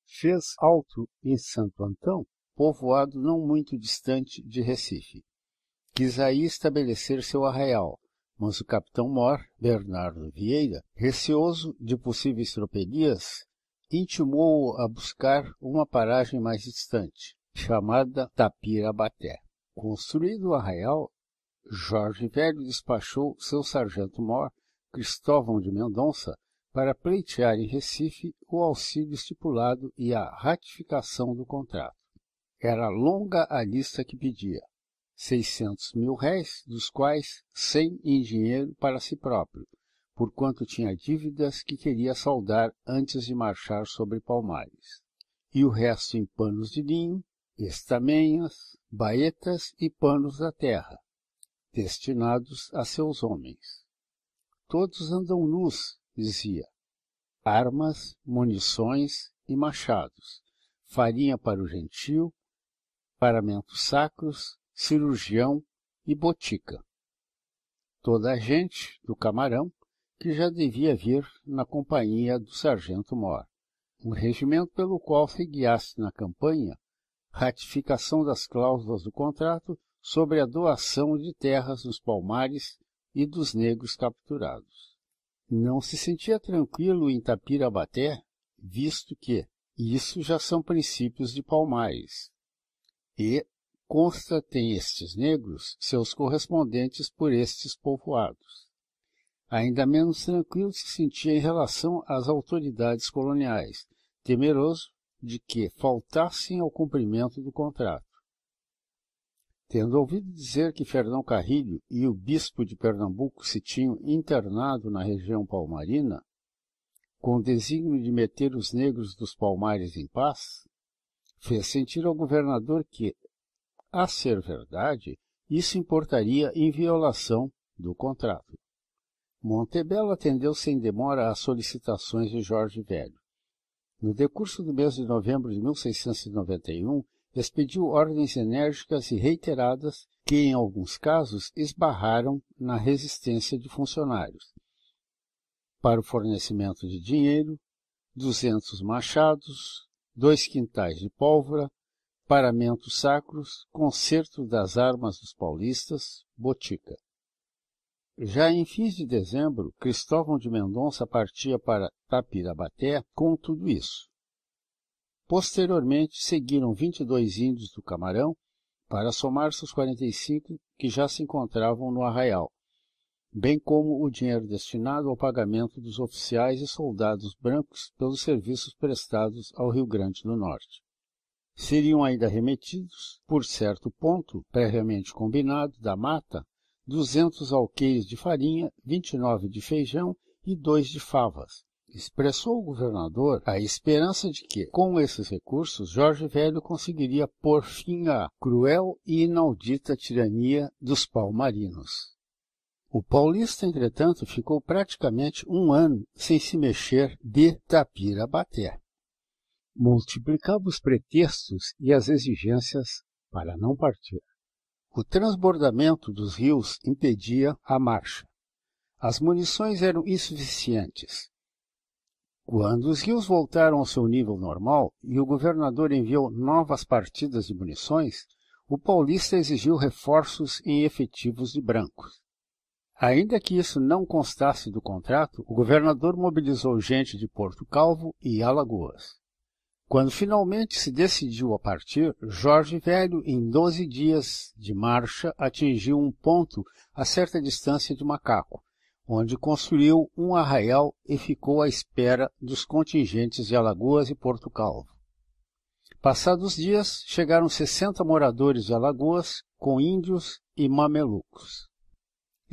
A: Fez alto em Santo Antão povoado não muito distante de Recife. Quis aí estabelecer seu arraial, mas o capitão Mor, Bernardo Vieira, receoso de possíveis tropelias, intimou-o a buscar uma paragem mais distante, chamada Tapirabaté. Construído o arraial, Jorge Velho despachou seu sargento Mor, Cristóvão de Mendonça, para pleitear em Recife o auxílio estipulado e a ratificação do contrato. Era longa a lista que pedia. Seiscentos mil réis, dos quais cem em dinheiro para si próprio, porquanto tinha dívidas que queria saldar antes de marchar sobre Palmares. E o resto em panos de linho, estamenhas, baetas e panos da terra, destinados a seus homens. Todos andam nus, dizia, armas, munições e machados, farinha para o gentio, paramentos sacros, cirurgião e botica. Toda a gente do camarão que já devia vir na companhia do sargento Mor, um regimento pelo qual se guiasse na campanha ratificação das cláusulas do contrato sobre a doação de terras dos palmares e dos negros capturados. Não se sentia tranquilo em Tapirabaté, visto que isso já são princípios de palmares, e constatem estes negros seus correspondentes por estes povoados. Ainda menos tranquilo se sentia em relação às autoridades coloniais, temeroso de que faltassem ao cumprimento do contrato. Tendo ouvido dizer que Fernão Carrilho e o bispo de Pernambuco se tinham internado na região palmarina, com o desígnio de meter os negros dos palmares em paz, fez sentir ao governador que, a ser verdade, isso importaria em violação do contrato. Montebello atendeu sem demora às solicitações de Jorge Velho. No decurso do mês de novembro de 1691, expediu ordens enérgicas e reiteradas que, em alguns casos, esbarraram na resistência de funcionários. Para o fornecimento de dinheiro, duzentos machados, dois quintais de pólvora, paramentos sacros, concerto das armas dos paulistas, botica. Já em fins de dezembro, Cristóvão de Mendonça partia para Tapirabaté com tudo isso. Posteriormente, seguiram 22 índios do Camarão para somar seus 45 que já se encontravam no Arraial, bem como o dinheiro destinado ao pagamento dos oficiais e soldados brancos pelos serviços prestados ao Rio Grande do Norte. Seriam ainda remetidos, por certo ponto previamente combinado da mata, 200 alqueires de farinha, 29 de feijão e dois de favas. Expressou o governador a esperança de que, com esses recursos, Jorge Velho conseguiria pôr fim à cruel e inaudita tirania dos palmarinos. O paulista, entretanto, ficou praticamente um ano sem se mexer de Tapira Bater. Multiplicava os pretextos e as exigências para não partir. O transbordamento dos rios impedia a marcha. As munições eram insuficientes. Quando os rios voltaram ao seu nível normal e o governador enviou novas partidas de munições, o paulista exigiu reforços em efetivos de brancos. Ainda que isso não constasse do contrato, o governador mobilizou gente de Porto Calvo e Alagoas. Quando finalmente se decidiu a partir, Jorge Velho, em doze dias de marcha, atingiu um ponto a certa distância de Macaco, onde construiu um arraial e ficou à espera dos contingentes de Alagoas e Porto Calvo. Passados dias, chegaram sessenta moradores de Alagoas, com índios e mamelucos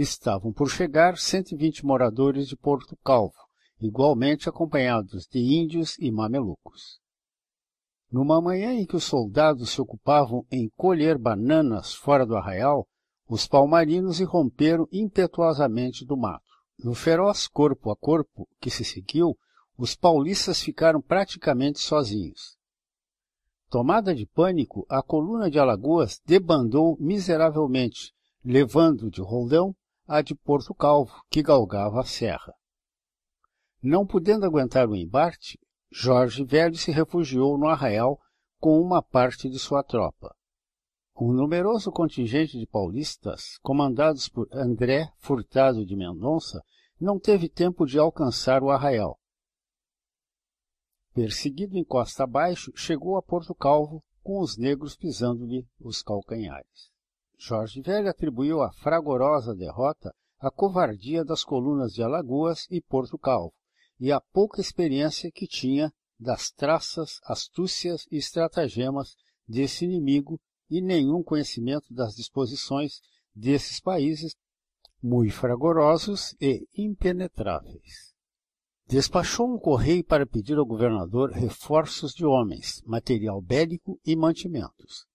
A: estavam por chegar 120 moradores de Porto Calvo, igualmente acompanhados de índios e mamelucos. Numa manhã em que os soldados se ocupavam em colher bananas fora do arraial, os palmarinos irromperam impetuosamente do mato. No feroz corpo a corpo que se seguiu, os paulistas ficaram praticamente sozinhos. Tomada de pânico, a coluna de Alagoas debandou miseravelmente, levando de roldão a de Porto Calvo, que galgava a serra. Não podendo aguentar o embate, Jorge Velho se refugiou no arraial com uma parte de sua tropa. Um numeroso contingente de paulistas, comandados por André Furtado de Mendonça, não teve tempo de alcançar o arraial. Perseguido em costa abaixo, chegou a Porto Calvo, com os negros pisando-lhe os calcanhares. Jorge Velho atribuiu a fragorosa derrota à covardia das colunas de Alagoas e Porto Calvo e à pouca experiência que tinha das traças, astúcias e estratagemas desse inimigo e nenhum conhecimento das disposições desses países muito fragorosos e impenetráveis. Despachou um correio para pedir ao governador reforços de homens, material bélico e mantimentos.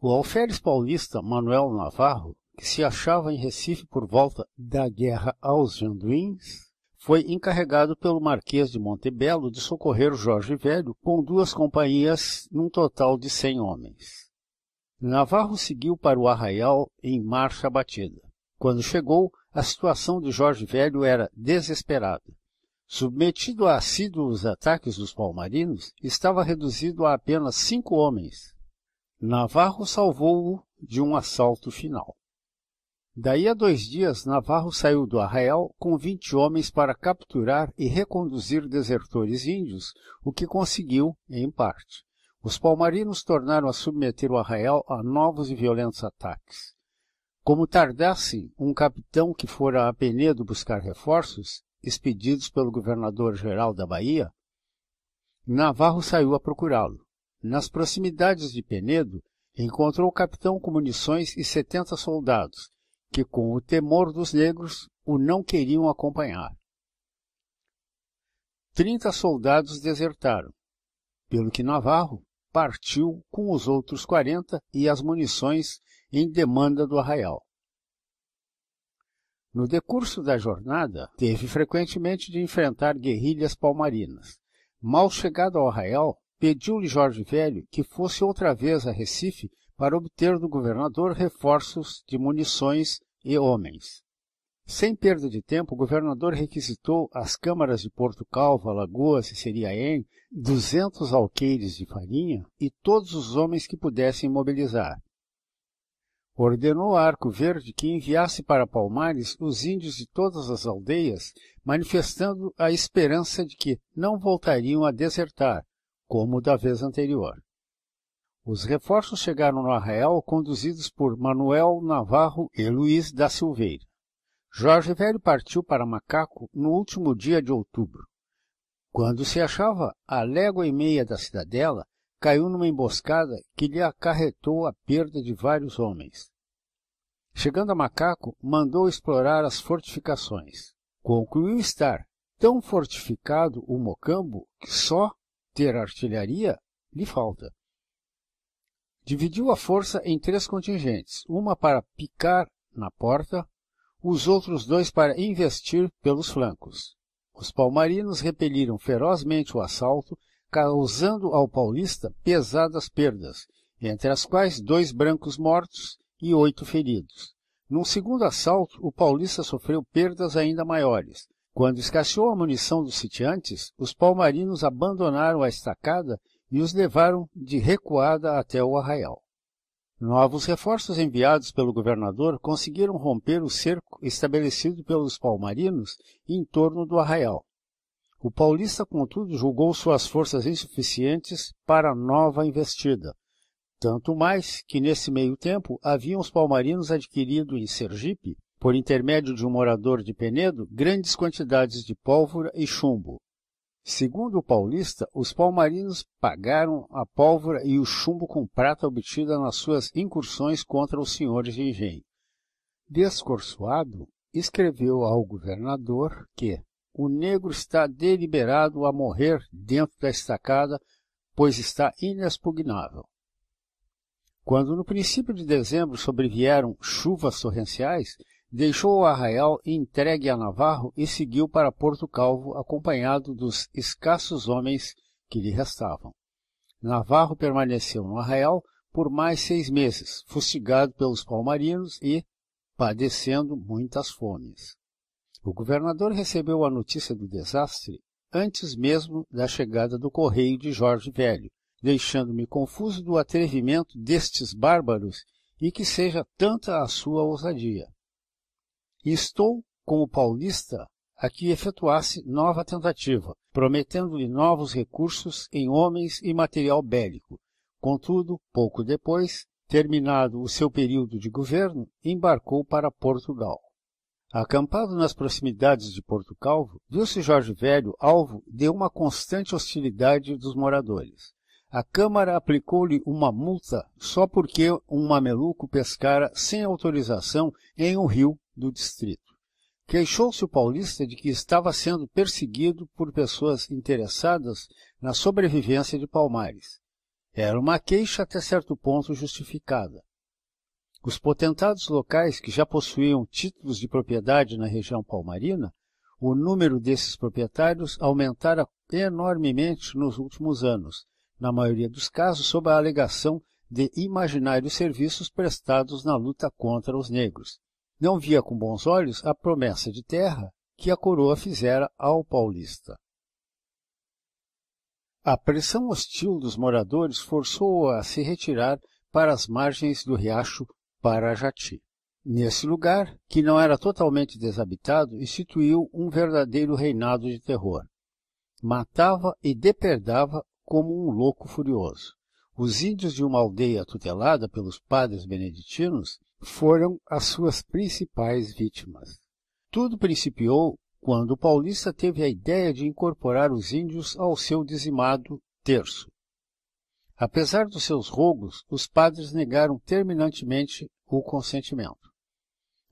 A: O alferes paulista Manuel Navarro, que se achava em Recife por volta da guerra aos Janduins, foi encarregado pelo Marquês de Montebello de socorrer Jorge Velho com duas companhias num total de cem homens. Navarro seguiu para o arraial em marcha abatida. Quando chegou, a situação de Jorge Velho era desesperada. Submetido a assíduos ataques dos palmarinos, estava reduzido a apenas cinco homens, Navarro salvou-o de um assalto final. Daí a dois dias, Navarro saiu do arraial com vinte homens para capturar e reconduzir desertores índios, o que conseguiu, em parte. Os palmarinos tornaram a submeter o arraial a novos e violentos ataques. Como tardasse um capitão que fora a Penedo buscar reforços, expedidos pelo governador-geral da Bahia, Navarro saiu a procurá-lo. Nas proximidades de Penedo, encontrou o capitão com munições e setenta soldados, que, com o temor dos negros, o não queriam acompanhar. Trinta soldados desertaram, pelo que Navarro partiu com os outros quarenta e as munições em demanda do arraial. No decurso da jornada, teve frequentemente de enfrentar guerrilhas palmarinas. Mal chegado ao arraial, pediu-lhe Jorge Velho que fosse outra vez a Recife para obter do governador reforços de munições e homens. Sem perda de tempo, o governador requisitou às câmaras de Porto Calvo, Alagoas e Seriaém duzentos alqueires de farinha e todos os homens que pudessem mobilizar. Ordenou a Arco Verde que enviasse para Palmares os índios de todas as aldeias, manifestando a esperança de que não voltariam a desertar, como da vez anterior. Os reforços chegaram no Arraial conduzidos por Manuel Navarro e Luiz da Silveira. Jorge Velho partiu para Macaco no último dia de outubro. Quando se achava a légua e meia da cidadela, caiu numa emboscada que lhe acarretou a perda de vários homens. Chegando a Macaco, mandou explorar as fortificações. Concluiu estar tão fortificado o Mocambo que só ter artilharia lhe falta. Dividiu a força em três contingentes, uma para picar na porta, os outros dois para investir pelos flancos. Os palmarinos repeliram ferozmente o assalto, causando ao paulista pesadas perdas, entre as quais dois brancos mortos e oito feridos. Num segundo assalto, o paulista sofreu perdas ainda maiores, quando escasseou a munição dos sitiantes, os palmarinos abandonaram a estacada e os levaram de recuada até o arraial. Novos reforços enviados pelo governador conseguiram romper o cerco estabelecido pelos palmarinos em torno do arraial. O paulista, contudo, julgou suas forças insuficientes para a nova investida, tanto mais que nesse meio tempo haviam os palmarinos adquirido em Sergipe por intermédio de um morador de Penedo, grandes quantidades de pólvora e chumbo. Segundo o paulista, os palmarinos pagaram a pólvora e o chumbo com prata obtida nas suas incursões contra os senhores de engenho. Descorçoado, escreveu ao governador que o negro está deliberado a morrer dentro da estacada, pois está inexpugnável. Quando no princípio de dezembro sobrevieram chuvas torrenciais, deixou o arraial entregue a Navarro e seguiu para Porto Calvo, acompanhado dos escassos homens que lhe restavam. Navarro permaneceu no arraial por mais seis meses, fustigado pelos palmarinos e padecendo muitas fomes. O governador recebeu a notícia do desastre antes mesmo da chegada do correio de Jorge Velho, deixando-me confuso do atrevimento destes bárbaros e que seja tanta a sua ousadia e estou, o paulista, a que efetuasse nova tentativa, prometendo-lhe novos recursos em homens e material bélico. Contudo, pouco depois, terminado o seu período de governo, embarcou para Portugal. Acampado nas proximidades de Porto Calvo, viu-se Jorge Velho alvo de uma constante hostilidade dos moradores a Câmara aplicou-lhe uma multa só porque um mameluco pescara sem autorização em um rio do distrito. Queixou-se o paulista de que estava sendo perseguido por pessoas interessadas na sobrevivência de Palmares. Era uma queixa até certo ponto justificada. Os potentados locais que já possuíam títulos de propriedade na região palmarina, o número desses proprietários aumentara enormemente nos últimos anos, na maioria dos casos, sob a alegação de imaginários serviços prestados na luta contra os negros. Não via com bons olhos a promessa de terra que a coroa fizera ao paulista. A pressão hostil dos moradores forçou-a a se retirar para as margens do riacho Parajati. Nesse lugar, que não era totalmente desabitado, instituiu um verdadeiro reinado de terror. Matava e depredava como um louco furioso. Os índios de uma aldeia tutelada pelos padres beneditinos foram as suas principais vítimas. Tudo principiou quando o paulista teve a ideia de incorporar os índios ao seu dizimado terço. Apesar dos seus rogos, os padres negaram terminantemente o consentimento.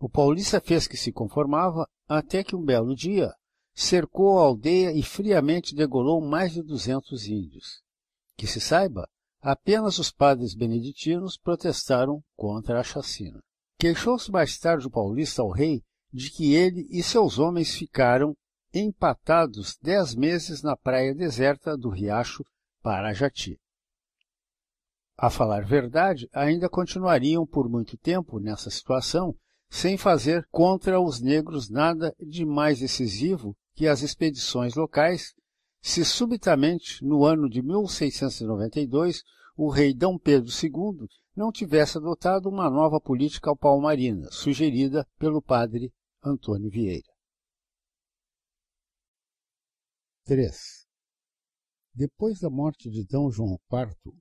A: O paulista fez que se conformava até que um belo dia cercou a aldeia e friamente degolou mais de duzentos índios. Que se saiba, apenas os padres beneditinos protestaram contra a chacina. Queixou-se mais tarde o paulista ao rei de que ele e seus homens ficaram empatados dez meses na praia deserta do riacho Parajati. A falar verdade, ainda continuariam por muito tempo nessa situação, sem fazer contra os negros nada de mais decisivo que as expedições locais, se subitamente, no ano de 1692, o rei D. Pedro II não tivesse adotado uma nova política ao Palmarina, sugerida pelo padre Antônio Vieira. 3. Depois da morte de D. João IV,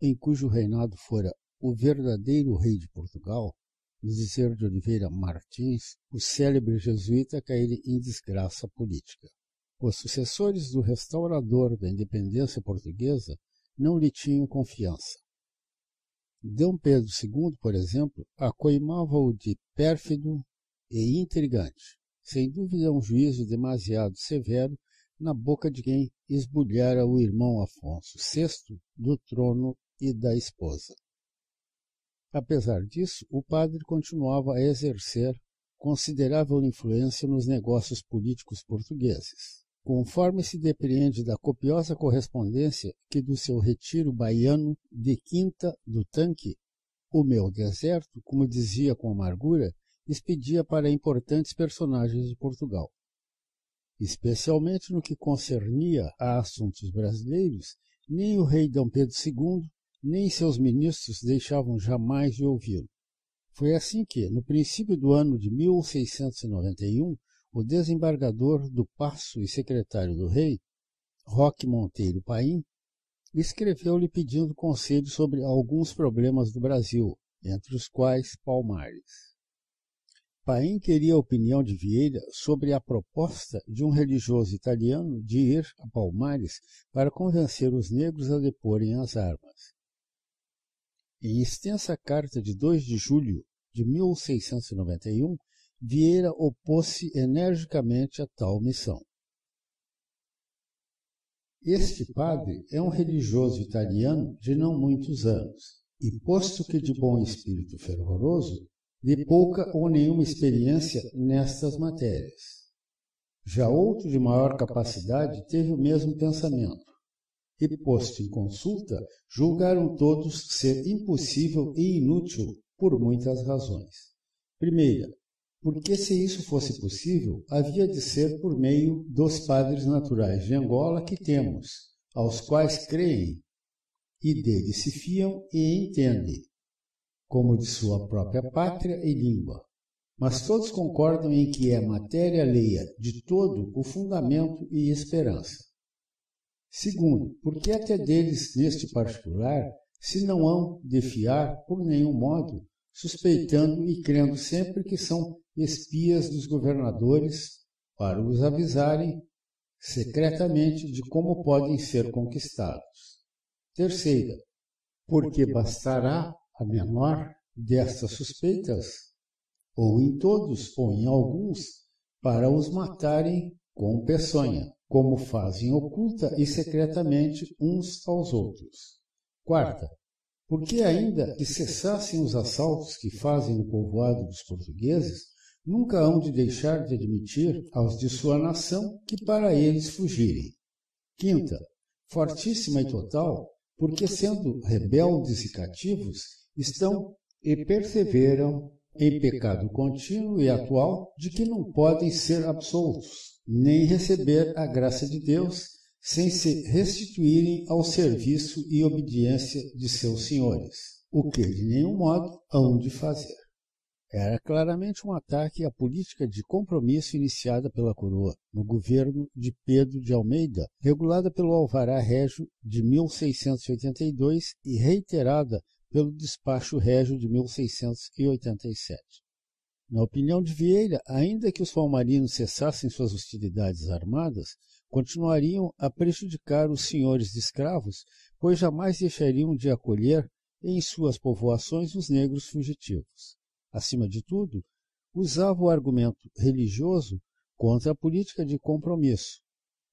A: em cujo reinado fora o verdadeiro rei de Portugal, dizer de Oliveira Martins, o célebre jesuíta cair em desgraça política. Os sucessores do restaurador da independência portuguesa não lhe tinham confiança. D. Pedro II, por exemplo, acoimava-o de pérfido e intrigante. Sem dúvida, é um juízo demasiado severo na boca de quem esbulhara o irmão Afonso VI do trono e da esposa. Apesar disso, o padre continuava a exercer considerável influência nos negócios políticos portugueses. Conforme se depreende da copiosa correspondência que do seu retiro baiano de Quinta do Tanque, o meu deserto, como dizia com amargura, expedia para importantes personagens de Portugal. Especialmente no que concernia a assuntos brasileiros, nem o rei D. Pedro II nem seus ministros deixavam jamais de ouvi-lo. Foi assim que, no princípio do ano de 1691, o desembargador do Passo e secretário do rei, Roque Monteiro Paim, escreveu-lhe pedindo conselho sobre alguns problemas do Brasil, entre os quais Palmares. Paim queria a opinião de Vieira sobre a proposta de um religioso italiano de ir a Palmares para convencer os negros a deporem as armas. Em extensa carta de 2 de julho de 1691, Vieira opôs-se energicamente a tal missão. Este padre é, é um religioso italiano de não muitos anos, e posto que de bom espírito fervoroso, de pouca ou nenhuma experiência nestas matérias. Já outro de maior capacidade teve o mesmo pensamento, e posto em consulta, julgaram todos ser impossível e inútil por muitas razões. Primeira, porque se isso fosse possível, havia de ser por meio dos padres naturais de Angola que temos, aos quais creem, e deles se fiam e entendem, como de sua própria pátria e língua. Mas todos concordam em que é matéria alheia de todo o fundamento e esperança. Segundo, por que até é deles neste particular, se não hão de fiar por nenhum modo, suspeitando e crendo sempre que são espias dos governadores, para os avisarem secretamente de como podem ser conquistados? Terceira, porque bastará a menor destas suspeitas, ou em todos ou em alguns, para os matarem com peçonha como fazem oculta e secretamente uns aos outros. Quarta, porque ainda que cessassem os assaltos que fazem no povoado dos portugueses, nunca hão de deixar de admitir aos de sua nação que para eles fugirem. Quinta, fortíssima e total, porque sendo rebeldes e cativos, estão e perseveram em pecado contínuo e atual de que não podem ser absoltos nem receber a graça de Deus sem se restituírem ao serviço e obediência de seus senhores, o que de nenhum modo hão de fazer. Era claramente um ataque à política de compromisso iniciada pela coroa no governo de Pedro de Almeida, regulada pelo Alvará Régio de 1682 e reiterada pelo Despacho Régio de 1687. Na opinião de Vieira, ainda que os palmarinos cessassem suas hostilidades armadas, continuariam a prejudicar os senhores de escravos, pois jamais deixariam de acolher em suas povoações os negros fugitivos. Acima de tudo, usava o argumento religioso contra a política de compromisso.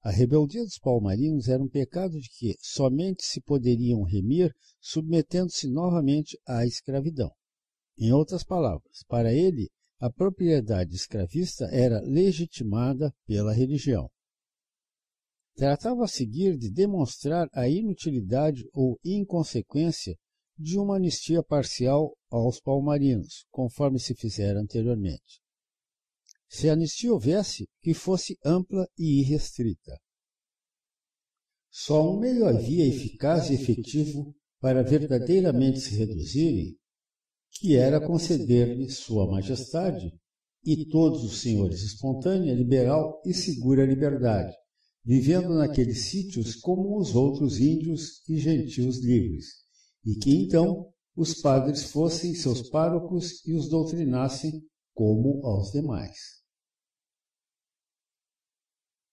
A: A rebeldia dos palmarinos era um pecado de que somente se poderiam remir submetendo-se novamente à escravidão. Em outras palavras, para ele, a propriedade escravista era legitimada pela religião. Tratava a seguir de demonstrar a inutilidade ou inconsequência de uma anistia parcial aos palmarinos, conforme se fizera anteriormente. Se a anistia houvesse, que fosse ampla e irrestrita. Só um meio havia eficaz e efetivo para verdadeiramente se reduzirem que era conceder-lhe Sua Majestade e todos os senhores espontânea, liberal e segura liberdade, vivendo naqueles sítios como os outros índios e gentios livres, e que então os padres fossem seus párocos e os doutrinassem como aos demais.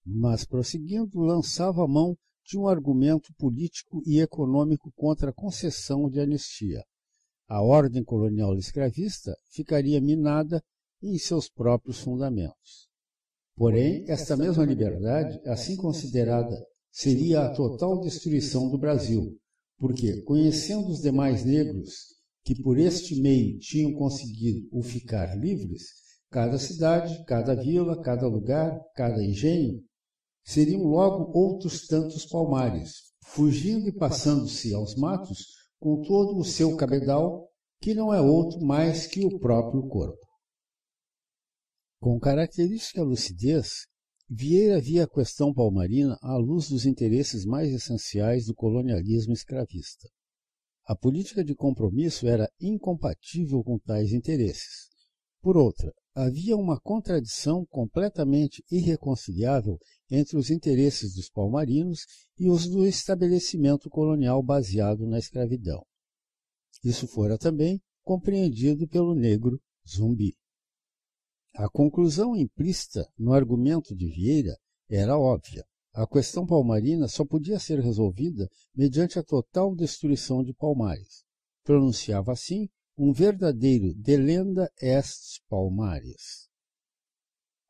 A: Mas, prosseguindo, lançava a mão de um argumento político e econômico contra a concessão de anistia. A ordem colonial escravista ficaria minada em seus próprios fundamentos. Porém, esta mesma liberdade, assim, assim considerada, seria a total destruição do Brasil, porque, conhecendo os demais negros que por este meio tinham conseguido o ficar livres, cada cidade, cada vila, cada lugar, cada engenho, seriam logo outros tantos palmares, fugindo e passando-se aos matos com todo o seu cabedal, que não é outro mais que o próprio corpo. Com característica lucidez, Vieira via a questão palmarina à luz dos interesses mais essenciais do colonialismo escravista. A política de compromisso era incompatível com tais interesses. Por outra, havia uma contradição completamente irreconciliável entre os interesses dos palmarinos e os do estabelecimento colonial baseado na escravidão. Isso fora também compreendido pelo negro zumbi. A conclusão implícita no argumento de Vieira era óbvia. A questão palmarina só podia ser resolvida mediante a total destruição de palmares. Pronunciava assim um verdadeiro de lenda é estes palmares.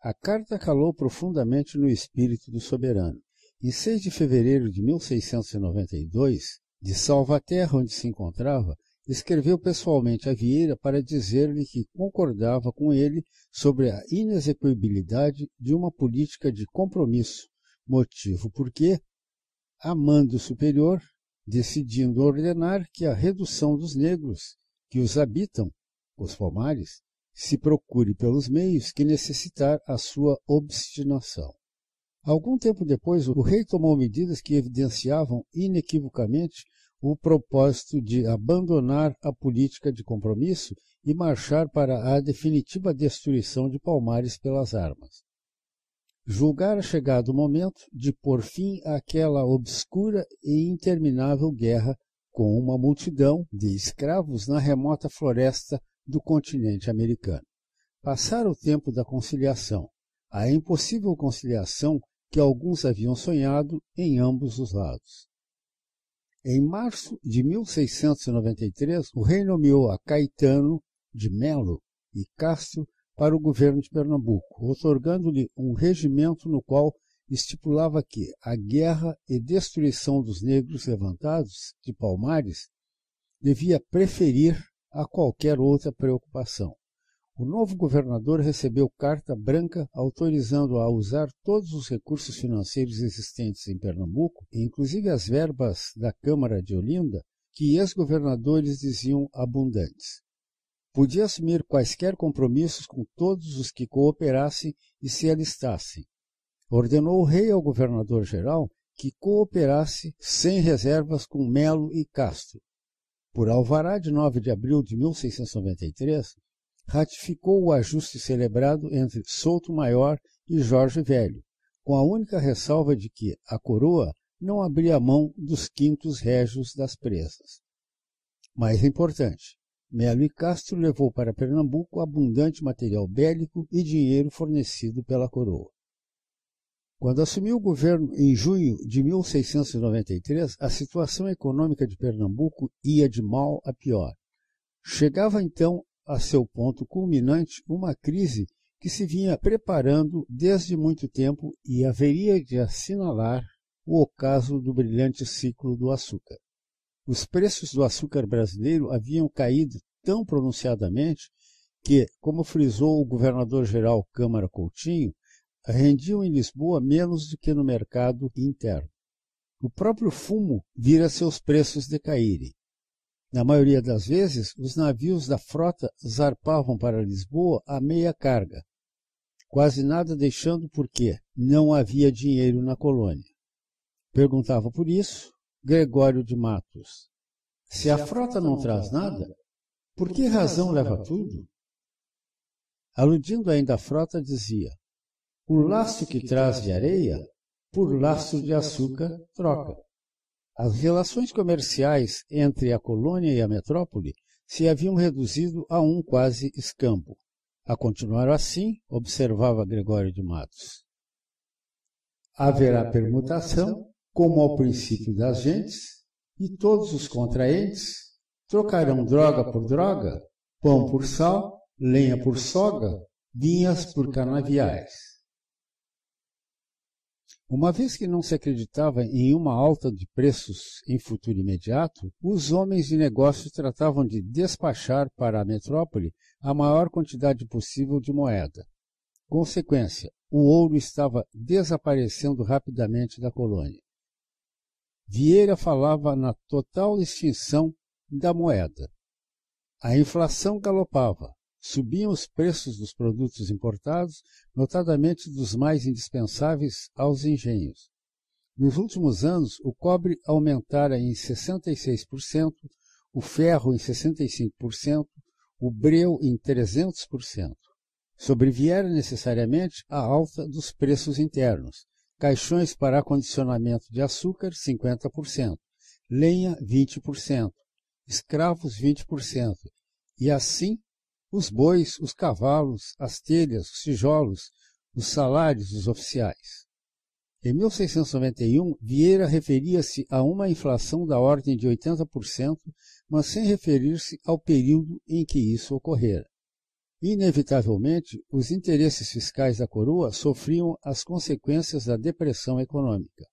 A: A carta calou profundamente no espírito do soberano. Em 6 de fevereiro de 1692, de Salvaterra, onde se encontrava, escreveu pessoalmente a Vieira para dizer-lhe que concordava com ele sobre a inexequibilidade de uma política de compromisso, motivo porque, amando o superior, decidindo ordenar que a redução dos negros que os habitam, os pomares, se procure pelos meios que necessitar a sua obstinação. Algum tempo depois, o rei tomou medidas que evidenciavam inequivocamente o propósito de abandonar a política de compromisso e marchar para a definitiva destruição de Palmares pelas armas. Julgara chegado o momento de pôr fim àquela obscura e interminável guerra com uma multidão de escravos na remota floresta do continente americano. Passara o tempo da conciliação, a impossível conciliação que alguns haviam sonhado em ambos os lados. Em março de 1693, o rei nomeou a Caetano de Melo e Castro para o governo de Pernambuco, otorgando-lhe um regimento no qual estipulava que a guerra e destruição dos negros levantados de Palmares devia preferir a qualquer outra preocupação. O novo governador recebeu carta branca autorizando a usar todos os recursos financeiros existentes em Pernambuco, inclusive as verbas da Câmara de Olinda, que ex-governadores diziam abundantes. Podia assumir quaisquer compromissos com todos os que cooperassem e se alistassem, ordenou o rei ao governador-geral que cooperasse sem reservas com Melo e Castro. Por alvará de 9 de abril de 1693, ratificou o ajuste celebrado entre Souto Maior e Jorge Velho, com a única ressalva de que a coroa não abria mão dos quintos régios das presas. Mais importante, Melo e Castro levou para Pernambuco abundante material bélico e dinheiro fornecido pela coroa. Quando assumiu o governo em junho de 1693, a situação econômica de Pernambuco ia de mal a pior. Chegava então a seu ponto culminante uma crise que se vinha preparando desde muito tempo e haveria de assinalar o ocaso do brilhante ciclo do açúcar. Os preços do açúcar brasileiro haviam caído tão pronunciadamente que, como frisou o governador-geral Câmara Coutinho, rendiam em Lisboa menos do que no mercado interno. O próprio fumo vira seus preços decaírem. Na maioria das vezes, os navios da frota zarpavam para Lisboa a meia carga, quase nada deixando porque não havia dinheiro na colônia. Perguntava por isso Gregório de Matos. Se a frota não traz nada, por que razão leva tudo? Aludindo ainda à frota, dizia: o laço que traz de areia, por laço de açúcar troca. As relações comerciais entre a colônia e a metrópole se haviam reduzido a um quase escampo. A continuar assim, observava Gregório de Matos. Haverá permutação, como ao princípio das gentes, e todos os contraentes trocarão droga por droga, pão por sal, lenha por soga, vinhas por canaviais. Uma vez que não se acreditava em uma alta de preços em futuro imediato, os homens de negócios tratavam de despachar para a metrópole a maior quantidade possível de moeda. Consequência, o ouro estava desaparecendo rapidamente da colônia. Vieira falava na total extinção da moeda. A inflação galopava, subiam os preços dos produtos importados, notadamente dos mais indispensáveis aos engenhos. Nos últimos anos, o cobre aumentara em 66%, o ferro em 65%, o breu em 300%. Sobreviera necessariamente a alta dos preços internos. Caixões para acondicionamento de açúcar, 50%, lenha, 20%, escravos, 20%, e assim os bois, os cavalos, as telhas, os tijolos, os salários dos oficiais. Em 1691, Vieira referia-se a uma inflação da ordem de 80%, mas sem referir-se ao período em que isso ocorrera. Inevitavelmente, os interesses fiscais da coroa sofriam as consequências da depressão econômica.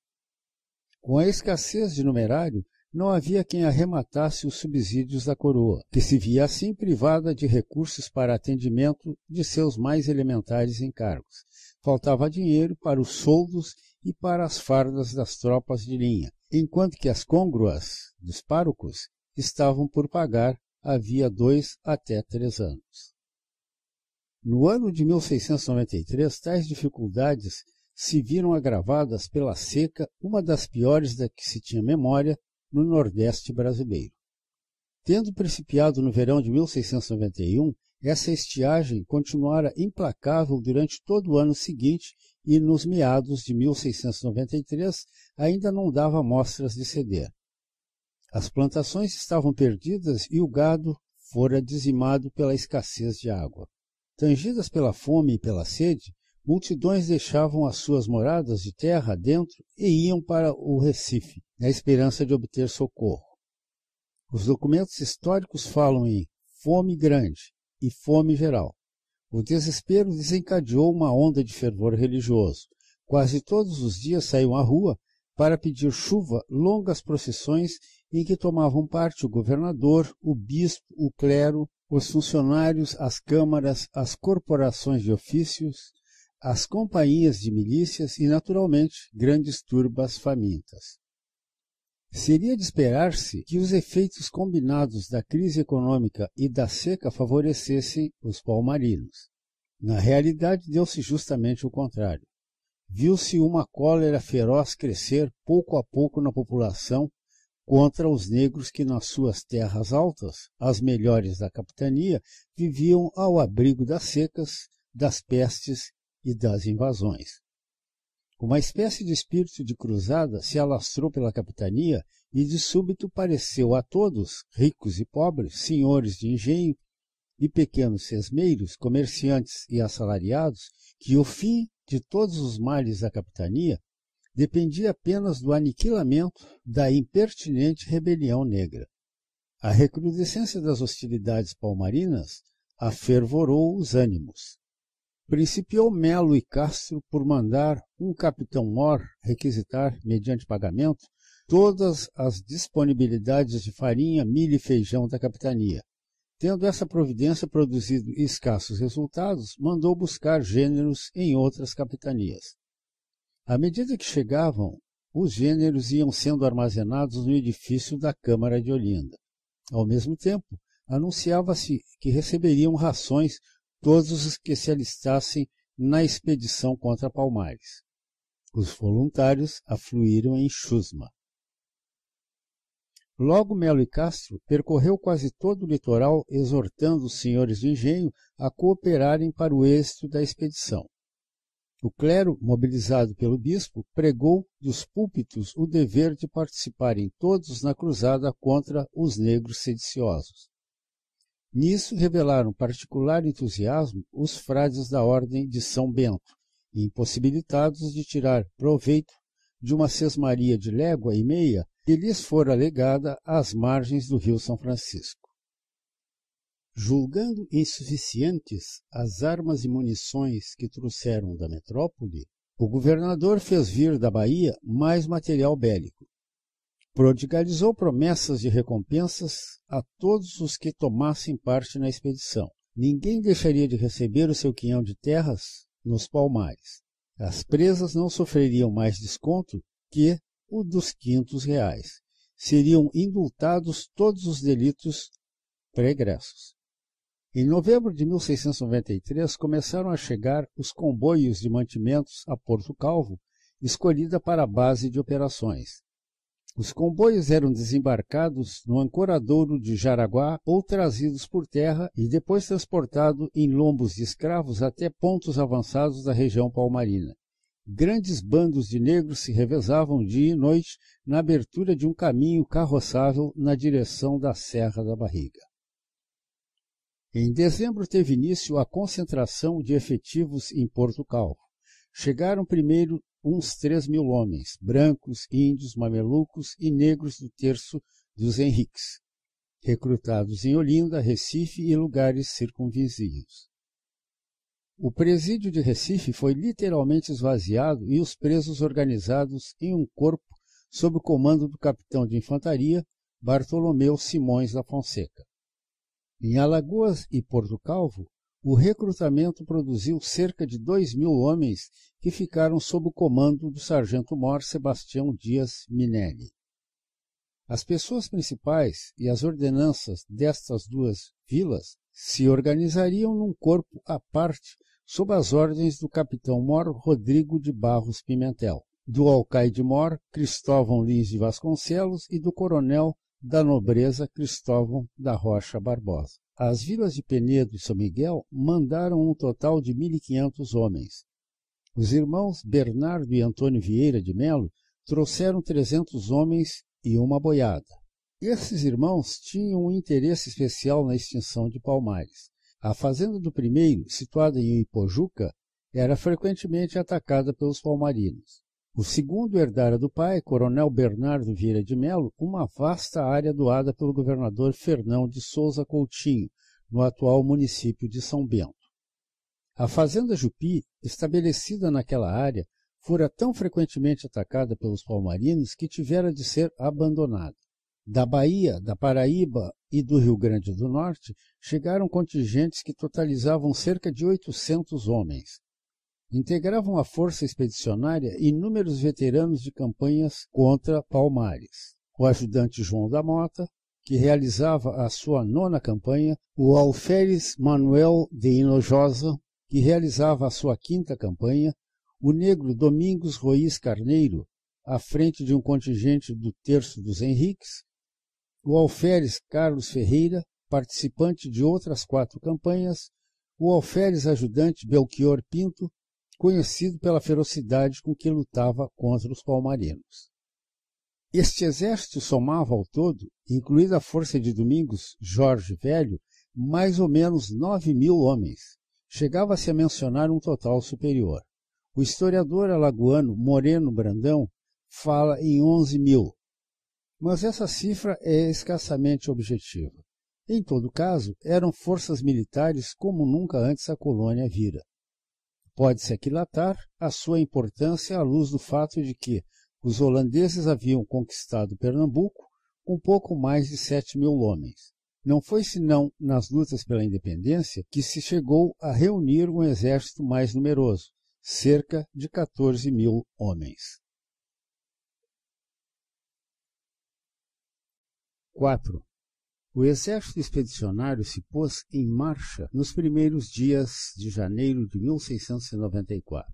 A: Com a escassez de numerário, não havia quem arrematasse os subsídios da coroa, que se via assim privada de recursos para atendimento de seus mais elementares encargos. Faltava dinheiro para os soldos e para as fardas das tropas de linha, enquanto que as côngruas dos párocos estavam por pagar havia dois até três anos. No ano de 1693, tais dificuldades se viram agravadas pela seca, uma das piores da que se tinha memória, no Nordeste brasileiro. Tendo principiado no verão de 1691, essa estiagem continuara implacável durante todo o ano seguinte e, nos meados de 1693, ainda não dava mostras de ceder. As plantações estavam perdidas e o gado fora dizimado pela escassez de água. Tangidas pela fome e pela sede, multidões deixavam as suas moradas de terra dentro e iam para o Recife, na esperança de obter socorro. Os documentos históricos falam em fome grande e fome geral. O desespero desencadeou uma onda de fervor religioso. Quase todos os dias saíam à rua para pedir chuva longas procissões em que tomavam parte o governador, o bispo, o clero, os funcionários, as câmaras, as corporações de ofícios, as companhias de milícias e, naturalmente, grandes turbas famintas. Seria de esperar-se que os efeitos combinados da crise econômica e da seca favorecessem os palmarinos. Na realidade, deu-se justamente o contrário. Viu-se uma cólera feroz crescer pouco a pouco na população contra os negros que nas suas terras altas, as melhores da capitania, viviam ao abrigo das secas, das pestes e das invasões. Uma espécie de espírito de cruzada se alastrou pela capitania e de súbito pareceu a todos, ricos e pobres, senhores de engenho e pequenos sesmeiros, comerciantes e assalariados, que o fim de todos os males da capitania dependia apenas do aniquilamento da impertinente rebelião negra. A recrudescência das hostilidades palmarinas afervorou os ânimos principiou Melo e Castro por mandar um capitão-mor requisitar, mediante pagamento, todas as disponibilidades de farinha, milho e feijão da capitania. Tendo essa providência produzido escassos resultados, mandou buscar gêneros em outras capitanias. À medida que chegavam, os gêneros iam sendo armazenados no edifício da Câmara de Olinda. Ao mesmo tempo, anunciava-se que receberiam rações todos os que se alistassem na expedição contra Palmares. Os voluntários afluíram em Chusma. Logo Melo e Castro percorreu quase todo o litoral exortando os senhores do engenho a cooperarem para o êxito da expedição. O clero, mobilizado pelo bispo, pregou dos púlpitos o dever de participarem todos na cruzada contra os negros sediciosos. Nisso revelaram particular entusiasmo os frades da Ordem de São Bento, impossibilitados de tirar proveito de uma sesmaria de légua e meia que lhes fora legada às margens do rio São Francisco. Julgando insuficientes as armas e munições que trouxeram da metrópole, o governador fez vir da Bahia mais material bélico, prodigalizou promessas de recompensas a todos os que tomassem parte na expedição. Ninguém deixaria de receber o seu quinhão de terras nos palmares. As presas não sofreriam mais desconto que o dos quintos reais. Seriam indultados todos os delitos pregressos. Em novembro de 1693 começaram a chegar os comboios de mantimentos a Porto Calvo, escolhida para a base de operações. Os comboios eram desembarcados no ancoradouro de Jaraguá ou trazidos por terra e depois transportados em lombos de escravos até pontos avançados da região palmarina. Grandes bandos de negros se revezavam dia e noite na abertura de um caminho carroçável na direção da Serra da Barriga. Em dezembro teve início a concentração de efetivos em Porto Calvo. Chegaram primeiro uns três mil homens, brancos, índios, mamelucos e negros do terço dos Henriques, recrutados em Olinda, Recife e lugares circunvizinhos. O presídio de Recife foi literalmente esvaziado e os presos organizados em um corpo sob o comando do capitão de infantaria Bartolomeu Simões da Fonseca. Em Alagoas e Porto Calvo, o recrutamento produziu cerca de dois mil homens que ficaram sob o comando do sargento-mor Sebastião Dias Minelli. As pessoas principais e as ordenanças destas duas vilas se organizariam num corpo à parte sob as ordens do capitão-mor Rodrigo de Barros Pimentel, do alcaide-mor Cristóvão Lins de Vasconcelos e do coronel da nobreza Cristóvão da Rocha Barbosa. As vilas de Penedo e São Miguel mandaram um total de 1.500 homens. Os irmãos Bernardo e Antônio Vieira de Melo trouxeram 300 homens e uma boiada. Esses irmãos tinham um interesse especial na extinção de palmares. A fazenda do primeiro, situada em Ipojuca, era frequentemente atacada pelos palmarinos. O segundo herdara do pai, Coronel Bernardo Vieira de Melo, uma vasta área doada pelo governador Fernão de Souza Coutinho, no atual município de São Bento. A fazenda Jupi, estabelecida naquela área, fora tão frequentemente atacada pelos palmarinos que tivera de ser abandonada. Da Bahia, da Paraíba e do Rio Grande do Norte chegaram contingentes que totalizavam cerca de 800 homens integravam a força expedicionária inúmeros veteranos de campanhas contra Palmares. O ajudante João da Mota, que realizava a sua nona campanha, o alferes Manuel de Hinojosa, que realizava a sua quinta campanha, o negro Domingos Ruiz Carneiro, à frente de um contingente do Terço dos Henriques, o alferes Carlos Ferreira, participante de outras quatro campanhas, o alferes ajudante Belchior Pinto, conhecido pela ferocidade com que lutava contra os palmarinos. Este exército somava ao todo, incluída a força de Domingos Jorge Velho, mais ou menos nove mil homens. Chegava-se a mencionar um total superior. O historiador alagoano Moreno Brandão fala em onze mil, mas essa cifra é escassamente objetiva. Em todo caso, eram forças militares como nunca antes a colônia vira pode-se aquilatar a sua importância à luz do fato de que os holandeses haviam conquistado Pernambuco com pouco mais de sete mil homens. Não foi senão nas lutas pela independência que se chegou a reunir um exército mais numeroso, cerca de 14 mil homens. 4. O exército expedicionário se pôs em marcha nos primeiros dias de janeiro de 1694.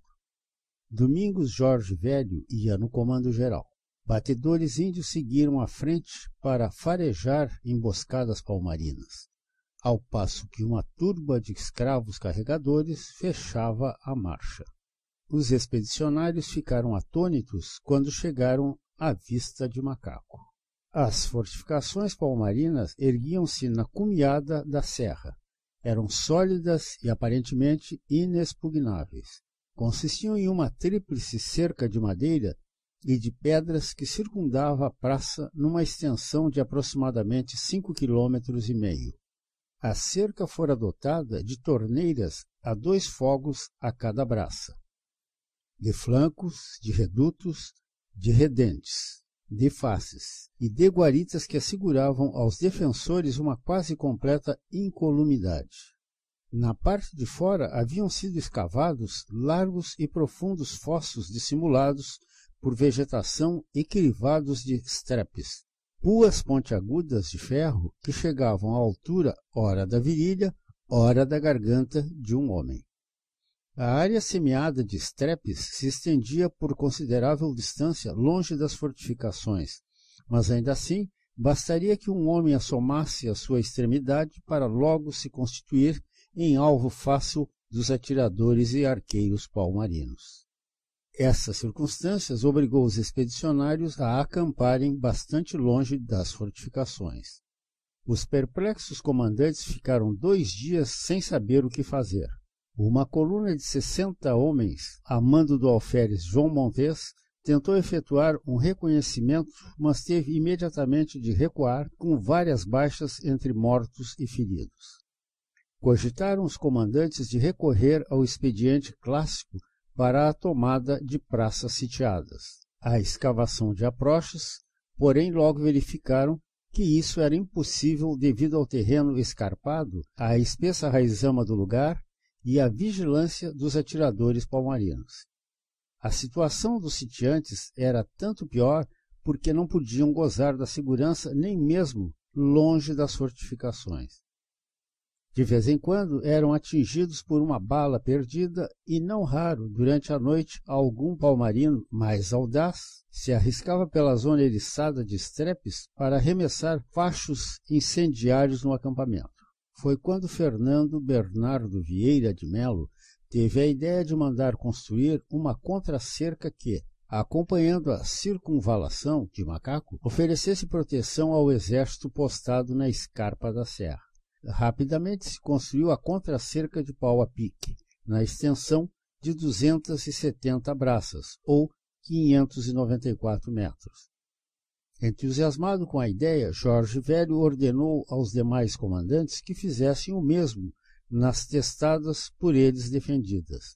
A: Domingos Jorge Velho ia no comando geral. Batedores índios seguiram à frente para farejar emboscadas palmarinas, ao passo que uma turba de escravos carregadores fechava a marcha. Os expedicionários ficaram atônitos quando chegaram à vista de macaco. As fortificações palmarinas erguiam-se na cumiada da serra. Eram sólidas e aparentemente inexpugnáveis. Consistiam em uma tríplice cerca de madeira e de pedras que circundava a praça numa extensão de aproximadamente cinco quilômetros e meio. A cerca fora dotada de torneiras a dois fogos a cada braça, de flancos, de redutos, de redentes de faces e de guaritas que asseguravam aos defensores uma quase completa incolumidade. Na parte de fora haviam sido escavados largos e profundos fossos dissimulados por vegetação e crivados de strepes, puas pontiagudas de ferro que chegavam à altura, ora da virilha, ora da garganta de um homem. A área semeada de estrepes se estendia por considerável distância longe das fortificações, mas ainda assim bastaria que um homem assomasse a sua extremidade para logo se constituir em alvo fácil dos atiradores e arqueiros palmarinos. Essas circunstâncias obrigou os expedicionários a acamparem bastante longe das fortificações. Os perplexos comandantes ficaram dois dias sem saber o que fazer. Uma coluna de 60 homens, a mando do alferes João Montes, tentou efetuar um reconhecimento, mas teve imediatamente de recuar, com várias baixas entre mortos e feridos. Cogitaram os comandantes de recorrer ao expediente clássico para a tomada de praças sitiadas, a escavação de aproches, porém logo verificaram que isso era impossível devido ao terreno escarpado, à espessa raizama do lugar e a vigilância dos atiradores palmarinos. A situação dos sitiantes era tanto pior porque não podiam gozar da segurança nem mesmo longe das fortificações. De vez em quando eram atingidos por uma bala perdida e não raro, durante a noite, algum palmarino mais audaz se arriscava pela zona eriçada de estrepes para arremessar fachos incendiários no acampamento foi quando Fernando Bernardo Vieira de Melo teve a ideia de mandar construir uma contracerca que, acompanhando a circunvalação de Macaco, oferecesse proteção ao exército postado na escarpa da serra. Rapidamente se construiu a contracerca de pau a pique, na extensão de 270 braças, ou 594 metros. Entusiasmado com a ideia, Jorge Velho ordenou aos demais comandantes que fizessem o mesmo nas testadas por eles defendidas.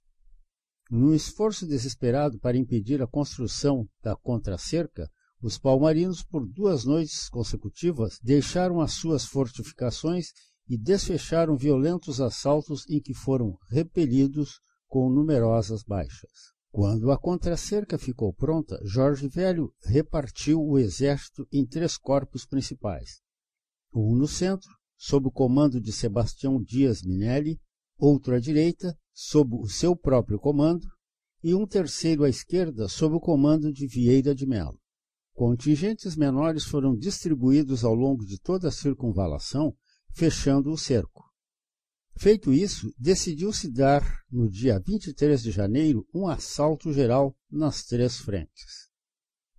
A: Num esforço desesperado para impedir a construção da contracerca, os palmarinos, por duas noites consecutivas, deixaram as suas fortificações e desfecharam violentos assaltos em que foram repelidos com numerosas baixas. Quando a contracerca ficou pronta, Jorge Velho repartiu o exército em três corpos principais. Um no centro, sob o comando de Sebastião Dias Minelli, outro à direita, sob o seu próprio comando, e um terceiro à esquerda, sob o comando de Vieira de Melo. Contingentes menores foram distribuídos ao longo de toda a circunvalação, fechando o cerco. Feito isso, decidiu-se dar, no dia 23 de janeiro, um assalto geral nas três frentes.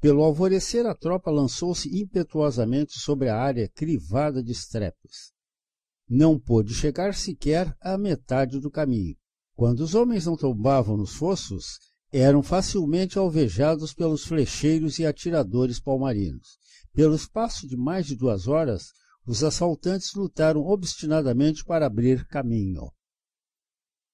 A: Pelo alvorecer, a tropa lançou-se impetuosamente sobre a área crivada de estrepes. Não pôde chegar sequer à metade do caminho. Quando os homens não tombavam nos fossos, eram facilmente alvejados pelos flecheiros e atiradores palmarinos. Pelo espaço de mais de duas horas, os assaltantes lutaram obstinadamente para abrir caminho.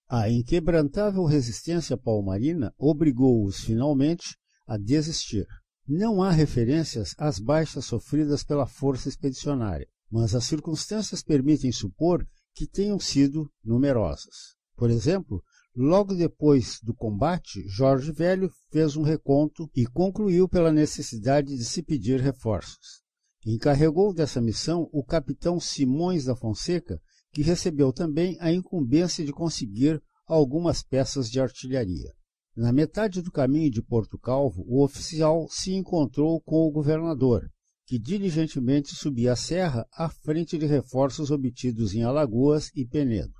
A: A inquebrantável resistência palmarina obrigou-os finalmente a desistir. Não há referências às baixas sofridas pela força expedicionária, mas as circunstâncias permitem supor que tenham sido numerosas. Por exemplo, logo depois do combate, Jorge Velho fez um reconto e concluiu pela necessidade de se pedir reforços. Encarregou dessa missão o capitão Simões da Fonseca, que recebeu também a incumbência de conseguir algumas peças de artilharia. Na metade do caminho de Porto Calvo, o oficial se encontrou com o governador, que diligentemente subia a serra à frente de reforços obtidos em Alagoas e Penedo.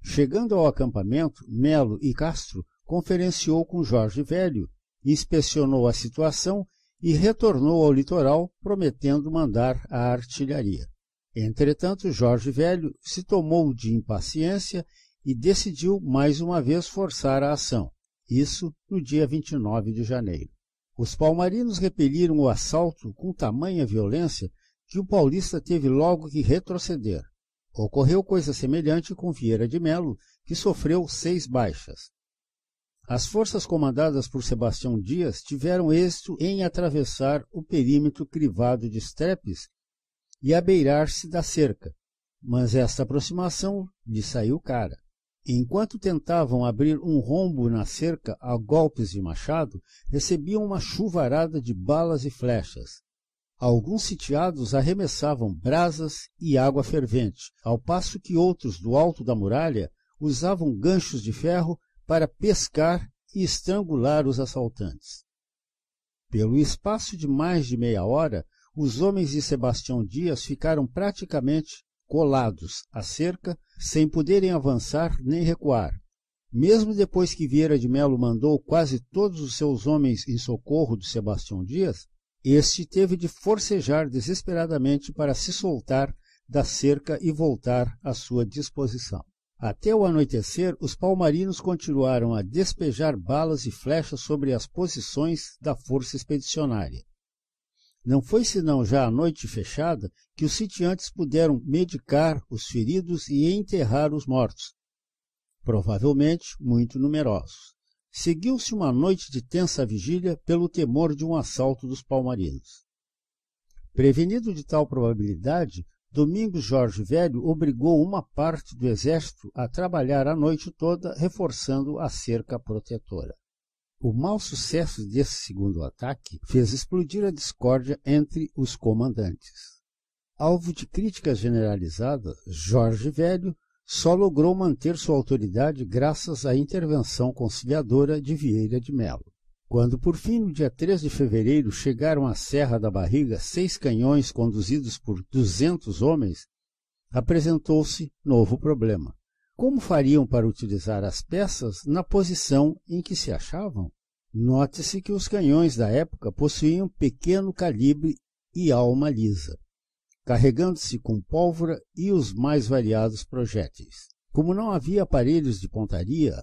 A: Chegando ao acampamento, Melo e Castro conferenciou com Jorge Velho, inspecionou a situação e retornou ao litoral, prometendo mandar a artilharia. Entretanto, Jorge Velho se tomou de impaciência e decidiu mais uma vez forçar a ação, isso no dia 29 de janeiro. Os palmarinos repeliram o assalto com tamanha violência que o paulista teve logo que retroceder. Ocorreu coisa semelhante com Vieira de Melo, que sofreu seis baixas. As forças comandadas por Sebastião Dias tiveram êxito em atravessar o perímetro crivado de estrepes e abeirar-se da cerca, mas esta aproximação lhe saiu cara. Enquanto tentavam abrir um rombo na cerca a golpes de machado, recebiam uma chuvarada de balas e flechas. Alguns sitiados arremessavam brasas e água fervente, ao passo que outros do alto da muralha usavam ganchos de ferro para pescar e estrangular os assaltantes. Pelo espaço de mais de meia hora, os homens de Sebastião Dias ficaram praticamente colados à cerca, sem poderem avançar nem recuar. Mesmo depois que Vieira de Melo mandou quase todos os seus homens em socorro de Sebastião Dias, este teve de forcejar desesperadamente para se soltar da cerca e voltar à sua disposição. Até o anoitecer, os palmarinos continuaram a despejar balas e flechas sobre as posições da força expedicionária. Não foi senão já a noite fechada que os sitiantes puderam medicar os feridos e enterrar os mortos, provavelmente muito numerosos. Seguiu-se uma noite de tensa vigília pelo temor de um assalto dos palmarinos. Prevenido de tal probabilidade, Domingos Jorge Velho obrigou uma parte do exército a trabalhar a noite toda reforçando a cerca protetora. O mau sucesso desse segundo ataque fez explodir a discórdia entre os comandantes. Alvo de críticas generalizadas, Jorge Velho só logrou manter sua autoridade graças à intervenção conciliadora de Vieira de Melo. Quando, por fim, no dia 3 de fevereiro, chegaram à Serra da Barriga seis canhões conduzidos por 200 homens, apresentou-se novo problema. Como fariam para utilizar as peças na posição em que se achavam? Note-se que os canhões da época possuíam pequeno calibre e alma lisa, carregando-se com pólvora e os mais variados projéteis. Como não havia aparelhos de pontaria,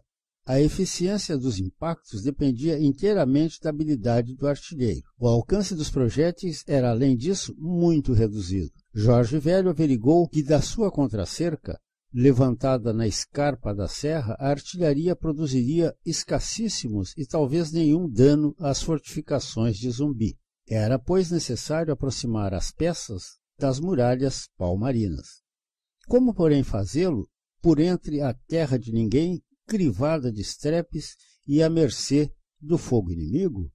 A: a eficiência dos impactos dependia inteiramente da habilidade do artilheiro. O alcance dos projéteis era, além disso, muito reduzido. Jorge Velho averigou que da sua contracerca, levantada na escarpa da serra, a artilharia produziria escassíssimos e talvez nenhum dano às fortificações de Zumbi. Era, pois, necessário aproximar as peças das muralhas palmarinas. Como, porém, fazê-lo por entre a terra de ninguém crivada de estrepes e à mercê do fogo inimigo,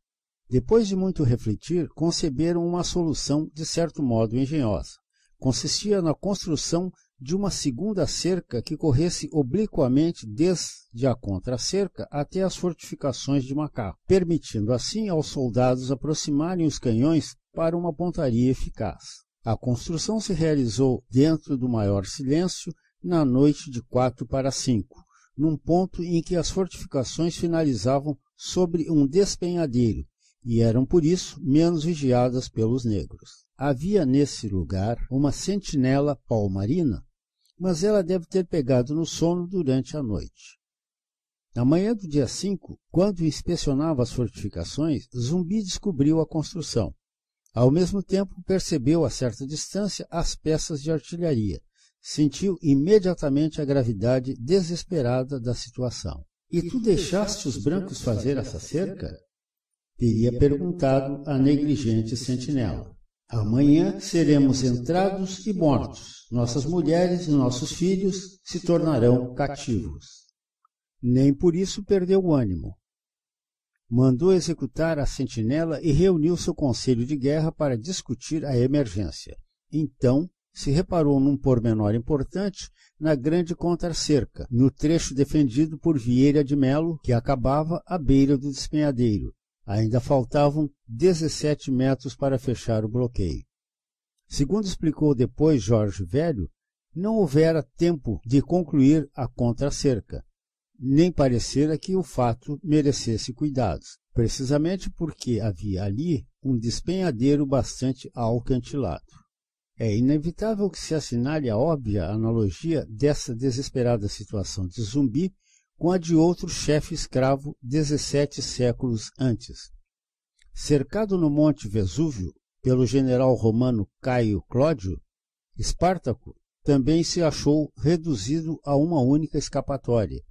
A: depois de muito refletir, conceberam uma solução de certo modo engenhosa. Consistia na construção de uma segunda cerca que corresse obliquamente desde a contracerca até as fortificações de Macau, permitindo assim aos soldados aproximarem os canhões para uma pontaria eficaz. A construção se realizou dentro do maior silêncio na noite de 4 para 5 num ponto em que as fortificações finalizavam sobre um despenhadeiro e eram por isso menos vigiadas pelos negros. Havia nesse lugar uma sentinela palmarina, mas ela deve ter pegado no sono durante a noite. Na manhã do dia 5, quando inspecionava as fortificações, Zumbi descobriu a construção. Ao mesmo tempo, percebeu a certa distância as peças de artilharia sentiu imediatamente a gravidade desesperada da situação. E tu deixaste os brancos fazer essa cerca? Teria perguntado a negligente sentinela. Amanhã seremos entrados e mortos. Nossas mulheres e nossos filhos se tornarão cativos. Nem por isso perdeu o ânimo. Mandou executar a sentinela e reuniu seu conselho de guerra para discutir a emergência. Então, se reparou num pormenor importante na grande contra-cerca, no trecho defendido por Vieira de Melo, que acabava à beira do despenhadeiro. Ainda faltavam 17 metros para fechar o bloqueio. Segundo explicou depois Jorge Velho, não houvera tempo de concluir a contra-cerca, nem parecera que o fato merecesse cuidados, precisamente porque havia ali um despenhadeiro bastante alcantilado. É inevitável que se assinale a óbvia analogia dessa desesperada situação de zumbi com a de outro chefe escravo 17 séculos antes. Cercado no Monte Vesúvio pelo general romano Caio Clódio, Espartaco também se achou reduzido a uma única escapatória,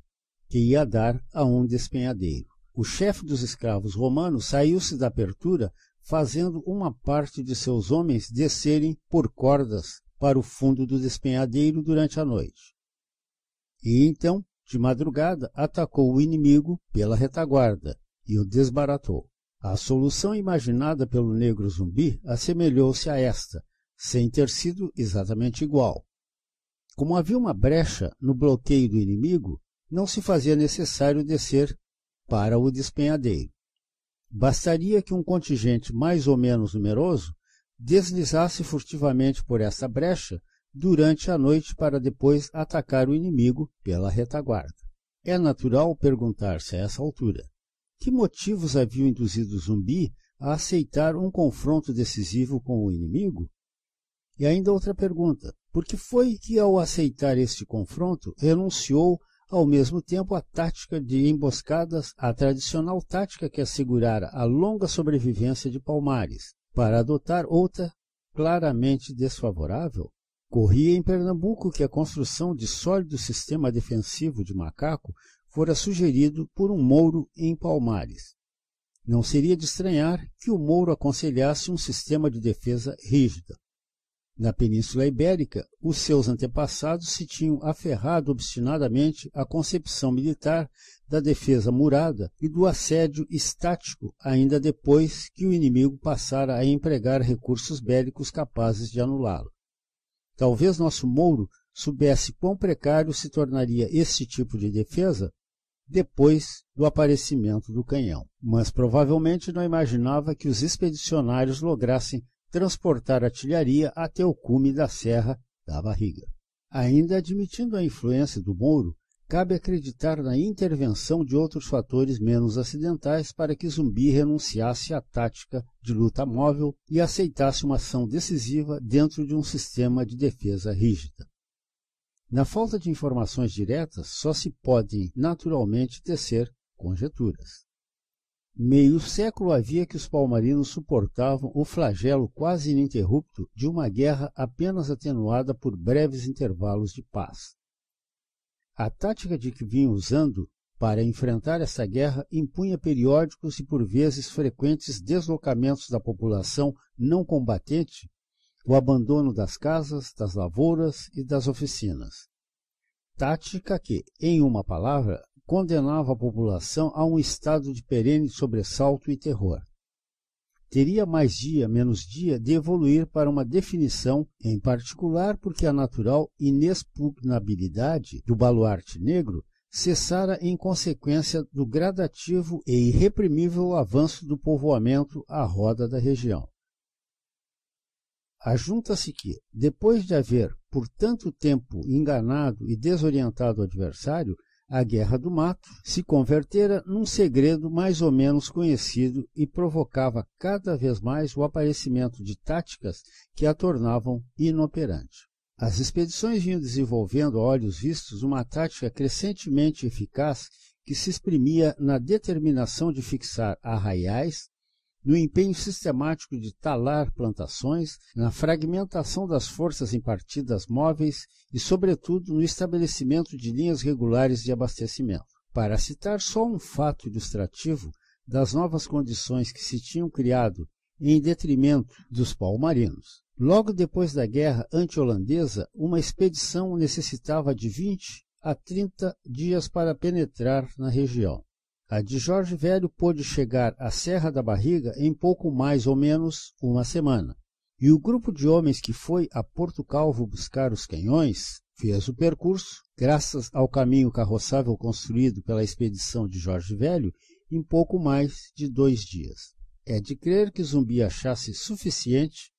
A: que ia dar a um despenhadeiro. O chefe dos escravos romanos saiu-se da apertura fazendo uma parte de seus homens descerem por cordas para o fundo do despenhadeiro durante a noite. E então, de madrugada, atacou o inimigo pela retaguarda e o desbaratou. A solução imaginada pelo negro zumbi assemelhou-se a esta, sem ter sido exatamente igual. Como havia uma brecha no bloqueio do inimigo, não se fazia necessário descer para o despenhadeiro. Bastaria que um contingente mais ou menos numeroso deslizasse furtivamente por essa brecha durante a noite para depois atacar o inimigo pela retaguarda. É natural perguntar-se a essa altura: que motivos haviam induzido o zumbi a aceitar um confronto decisivo com o inimigo? E ainda outra pergunta: por que foi que, ao aceitar este confronto, renunciou ao mesmo tempo, a tática de emboscadas, a tradicional tática que assegurara é a longa sobrevivência de Palmares, para adotar outra claramente desfavorável, corria em Pernambuco que a construção de sólido sistema defensivo de Macaco fora sugerido por um mouro em Palmares. Não seria de estranhar que o mouro aconselhasse um sistema de defesa rígida, na Península Ibérica, os seus antepassados se tinham aferrado obstinadamente à concepção militar da defesa murada e do assédio estático, ainda depois que o inimigo passara a empregar recursos bélicos capazes de anulá-lo. Talvez nosso Mouro soubesse quão precário se tornaria este tipo de defesa depois do aparecimento do canhão, mas provavelmente não imaginava que os expedicionários lograssem transportar artilharia até o cume da Serra da Barriga. Ainda admitindo a influência do Mouro, cabe acreditar na intervenção de outros fatores menos acidentais para que Zumbi renunciasse à tática de luta móvel e aceitasse uma ação decisiva dentro de um sistema de defesa rígida. Na falta de informações diretas, só se podem naturalmente tecer conjecturas. Meio século havia que os palmarinos suportavam o flagelo quase ininterrupto de uma guerra apenas atenuada por breves intervalos de paz. A tática de que vinham usando para enfrentar essa guerra impunha periódicos e por vezes frequentes deslocamentos da população não combatente, o abandono das casas, das lavouras e das oficinas. Tática que, em uma palavra, condenava a população a um estado de perene sobressalto e terror. Teria mais dia, menos dia, de evoluir para uma definição, em particular porque a natural inexpugnabilidade do baluarte negro cessara em consequência do gradativo e irreprimível avanço do povoamento à roda da região. Ajunta-se que, depois de haver por tanto tempo enganado e desorientado o adversário, a Guerra do Mato, se convertera num segredo mais ou menos conhecido e provocava cada vez mais o aparecimento de táticas que a tornavam inoperante. As expedições vinham desenvolvendo a olhos vistos uma tática crescentemente eficaz que se exprimia na determinação de fixar arraiais, no empenho sistemático de talar plantações, na fragmentação das forças em partidas móveis e, sobretudo, no estabelecimento de linhas regulares de abastecimento. Para citar só um fato ilustrativo das novas condições que se tinham criado em detrimento dos palmarinos. Logo depois da guerra anti-holandesa, uma expedição necessitava de 20 a 30 dias para penetrar na região. A de Jorge Velho pôde chegar à Serra da Barriga em pouco mais ou menos uma semana. E o grupo de homens que foi a Porto Calvo buscar os canhões fez o percurso, graças ao caminho carroçável construído pela expedição de Jorge Velho, em pouco mais de dois dias. É de crer que Zumbi achasse suficiente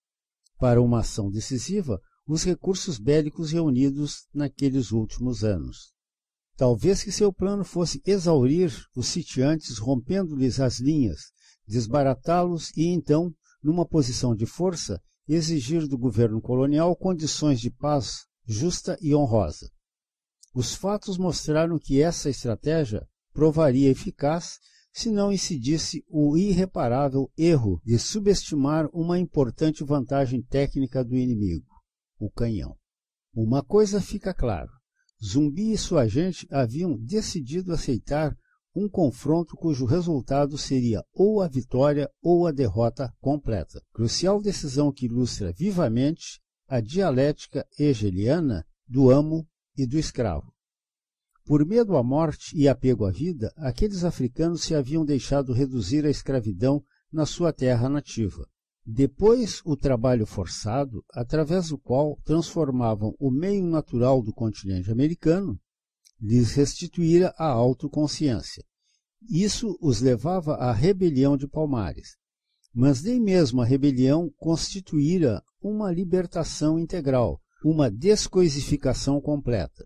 A: para uma ação decisiva os recursos bélicos reunidos naqueles últimos anos. Talvez que seu plano fosse exaurir os sitiantes, rompendo-lhes as linhas, desbaratá-los e então, numa posição de força, exigir do governo colonial condições de paz justa e honrosa. Os fatos mostraram que essa estratégia provaria eficaz se não incidisse o irreparável erro de subestimar uma importante vantagem técnica do inimigo, o canhão. Uma coisa fica clara: Zumbi e sua gente haviam decidido aceitar um confronto cujo resultado seria ou a vitória ou a derrota completa. Crucial decisão que ilustra vivamente a dialética hegeliana do amo e do escravo. Por medo à morte e apego à vida, aqueles africanos se haviam deixado reduzir à escravidão na sua terra nativa. Depois, o trabalho forçado, através do qual transformavam o meio natural do continente americano, lhes restituíra a autoconsciência. Isso os levava à rebelião de Palmares. Mas nem mesmo a rebelião constituíra uma libertação integral, uma descoisificação completa,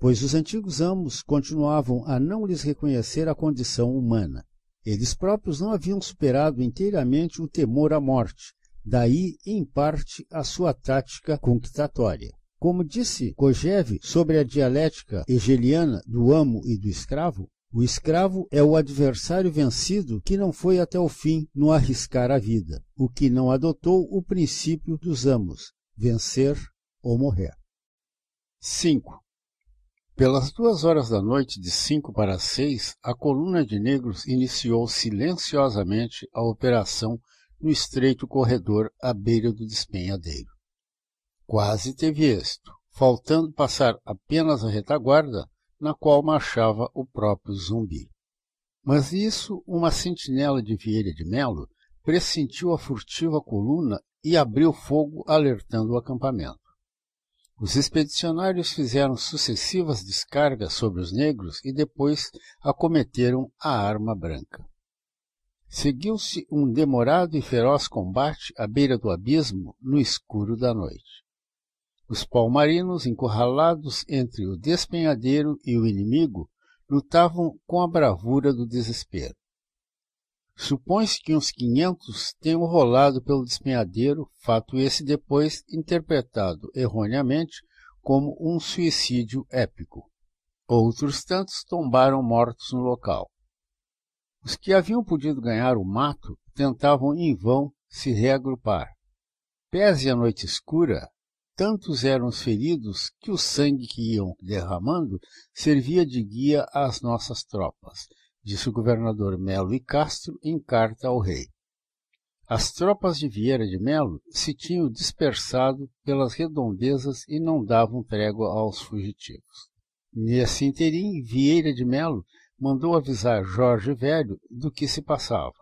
A: pois os antigos amos continuavam a não lhes reconhecer a condição humana. Eles próprios não haviam superado inteiramente o temor à morte, daí, em parte, a sua tática conquistatória. Como disse Kojev sobre a dialética hegeliana do amo e do escravo, o escravo é o adversário vencido que não foi até o fim no arriscar a vida, o que não adotou o princípio dos amos, vencer ou morrer. 5. Pelas duas horas da noite, de cinco para seis, a coluna de negros iniciou silenciosamente a operação no estreito corredor à beira do despenhadeiro. Quase teve êxito, faltando passar apenas a retaguarda, na qual marchava o próprio zumbi. Mas isso, uma sentinela de Vieira de Melo pressentiu a furtiva coluna e abriu fogo, alertando o acampamento. Os expedicionários fizeram sucessivas descargas sobre os negros e depois acometeram a arma branca. Seguiu-se um demorado e feroz combate à beira do abismo, no escuro da noite. Os palmarinos, encurralados entre o despenhadeiro e o inimigo, lutavam com a bravura do desespero. Supõe-se que uns 500 tenham rolado pelo despenhadeiro, fato esse depois interpretado erroneamente como um suicídio épico. Outros tantos tombaram mortos no local. Os que haviam podido ganhar o mato tentavam em vão se reagrupar. Pese a noite escura, tantos eram os feridos que o sangue que iam derramando servia de guia às nossas tropas disse o governador Melo e Castro em carta ao rei. As tropas de Vieira de Melo se tinham dispersado pelas redondezas e não davam trégua aos fugitivos. Nesse interim, Vieira de Melo mandou avisar Jorge Velho do que se passava.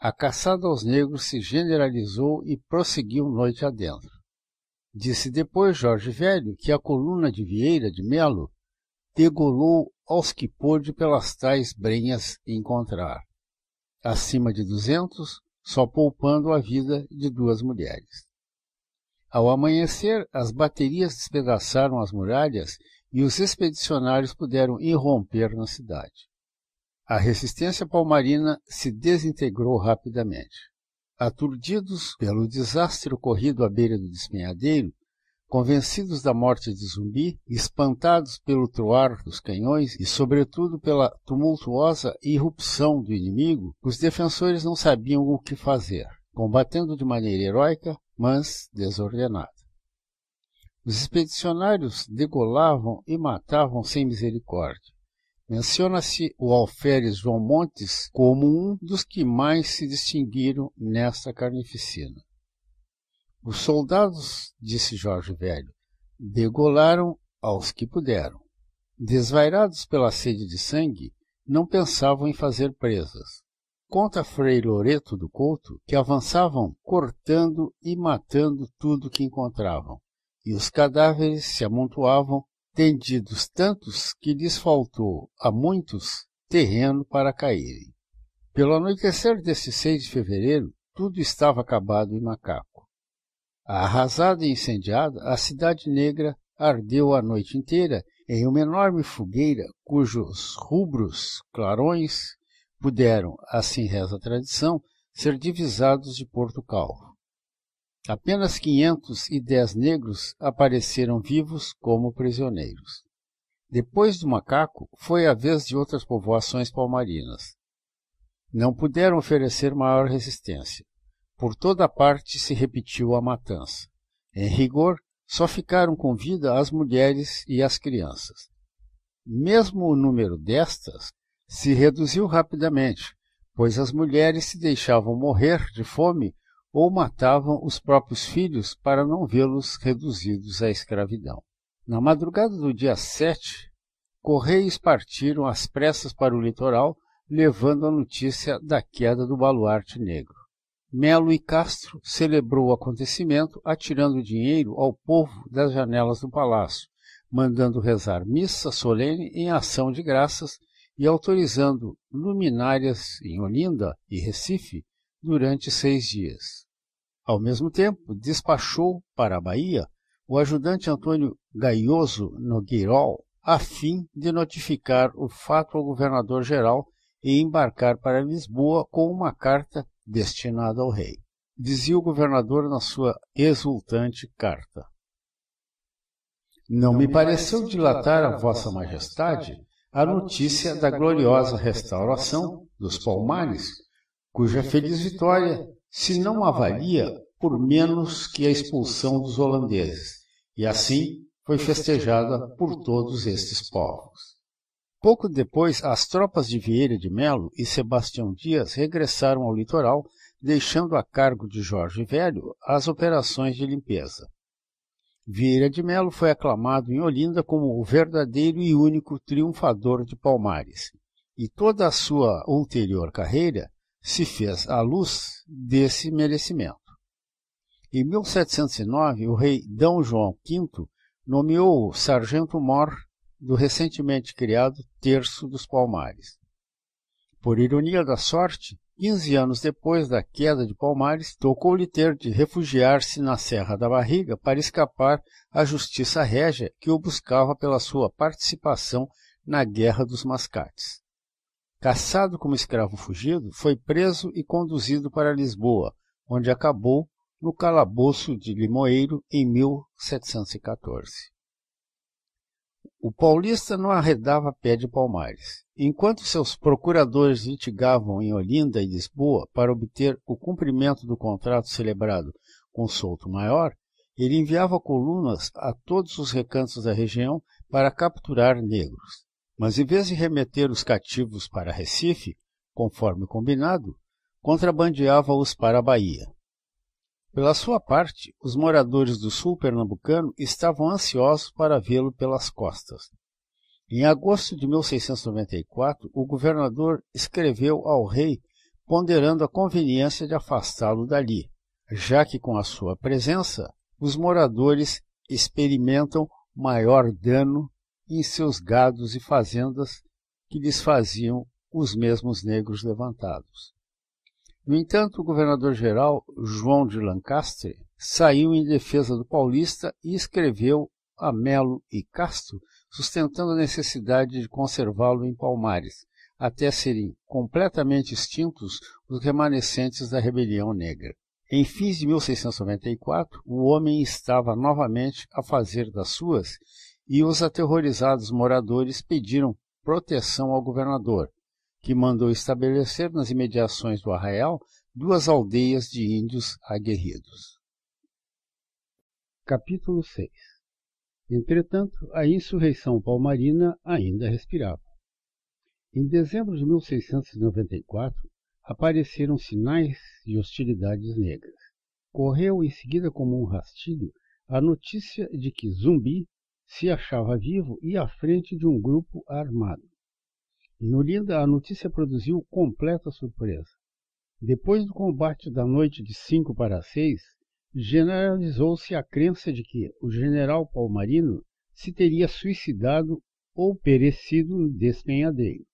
A: A caçada aos negros se generalizou e prosseguiu noite adentro. Disse depois Jorge Velho que a coluna de Vieira de Melo degolou aos que pôde pelas tais brenhas encontrar. Acima de duzentos, só poupando a vida de duas mulheres. Ao amanhecer, as baterias despedaçaram as muralhas e os expedicionários puderam irromper na cidade. A resistência palmarina se desintegrou rapidamente. Aturdidos pelo desastre ocorrido à beira do despenhadeiro, Convencidos da morte de Zumbi, espantados pelo troar dos canhões e, sobretudo, pela tumultuosa irrupção do inimigo, os defensores não sabiam o que fazer, combatendo de maneira heróica, mas desordenada. Os expedicionários degolavam e matavam sem misericórdia. Menciona-se o alferes João Montes como um dos que mais se distinguiram nesta carnificina. Os soldados, disse Jorge Velho, degolaram aos que puderam. Desvairados pela sede de sangue, não pensavam em fazer presas. Conta Frei Loreto do Couto que avançavam cortando e matando tudo que encontravam, e os cadáveres se amontoavam, tendidos tantos que lhes faltou a muitos terreno para caírem. Pelo anoitecer deste 6 de fevereiro, tudo estava acabado em Macapá. Arrasada e incendiada, a Cidade Negra ardeu a noite inteira em uma enorme fogueira cujos rubros clarões puderam, assim reza a tradição, ser divisados de Porto Calvo. Apenas 510 negros apareceram vivos como prisioneiros. Depois do macaco, foi a vez de outras povoações palmarinas. Não puderam oferecer maior resistência. Por toda parte se repetiu a matança. Em rigor, só ficaram com vida as mulheres e as crianças. Mesmo o número destas se reduziu rapidamente, pois as mulheres se deixavam morrer de fome ou matavam os próprios filhos para não vê-los reduzidos à escravidão. Na madrugada do dia 7, correios partiram às pressas para o litoral, levando a notícia da queda do baluarte negro. Melo e Castro celebrou o acontecimento atirando dinheiro ao povo das janelas do palácio, mandando rezar missa solene em ação de graças e autorizando luminárias em Olinda e Recife durante seis dias. Ao mesmo tempo, despachou para a Bahia o ajudante Antônio Gaioso Nogueirol, a fim de notificar o fato ao governador-geral e embarcar para Lisboa com uma carta destinado ao rei. Dizia o governador na sua exultante carta: Não, Não me pareceu dilatar a Vossa Majestade a notícia da gloriosa restauração dos Palmares, cuja feliz vitória se não avalia por menos que a expulsão dos holandeses, e assim, assim foi festejada por todos estes povos. Pouco depois, as tropas de Vieira de Melo e Sebastião Dias regressaram ao litoral, deixando a cargo de Jorge Velho as operações de limpeza. Vieira de Melo foi aclamado em Olinda como o verdadeiro e único triunfador de Palmares, e toda a sua ulterior carreira se fez à luz desse merecimento. Em 1709, o rei D. João V nomeou-o sargento-mor do recentemente criado Terço dos Palmares. Por ironia da sorte, quinze anos depois da queda de Palmares, tocou-lhe ter de refugiar-se na Serra da Barriga para escapar à justiça régia que o buscava pela sua participação na Guerra dos Mascates. Caçado como escravo fugido, foi preso e conduzido para Lisboa, onde acabou no calabouço de Limoeiro em 1714. O paulista não arredava pé de palmares. Enquanto seus procuradores litigavam em Olinda e Lisboa para obter o cumprimento do contrato celebrado com Souto Maior, ele enviava colunas a todos os recantos da região para capturar negros. Mas em vez de remeter os cativos para Recife, conforme combinado, contrabandeava-os para a Bahia. Pela sua parte, os moradores do sul pernambucano estavam ansiosos para vê-lo pelas costas. Em agosto de 1694, o governador escreveu ao rei ponderando a conveniência de afastá-lo dali, já que com a sua presença os moradores experimentam maior dano em seus gados e fazendas que lhes faziam os mesmos negros levantados. No entanto, o governador-geral João de Lancastre saiu em defesa do paulista e escreveu a Melo e Castro sustentando a necessidade de conservá-lo em Palmares, até serem completamente extintos os remanescentes da rebelião negra. Em fins de 1694, o homem estava novamente a fazer das suas e os aterrorizados moradores pediram proteção ao governador, que mandou estabelecer nas imediações do arraial duas aldeias de índios aguerridos. Capítulo 6 Entretanto, a insurreição palmarina ainda respirava. Em dezembro de 1694, apareceram sinais de hostilidades negras. Correu em seguida como um rastilho a notícia de que Zumbi se achava vivo e à frente de um grupo armado. Em Olinda, a notícia produziu completa surpresa. Depois do combate da noite de 5 para 6, generalizou-se a crença de que o general Palmarino se teria suicidado ou perecido no despenhadeiro.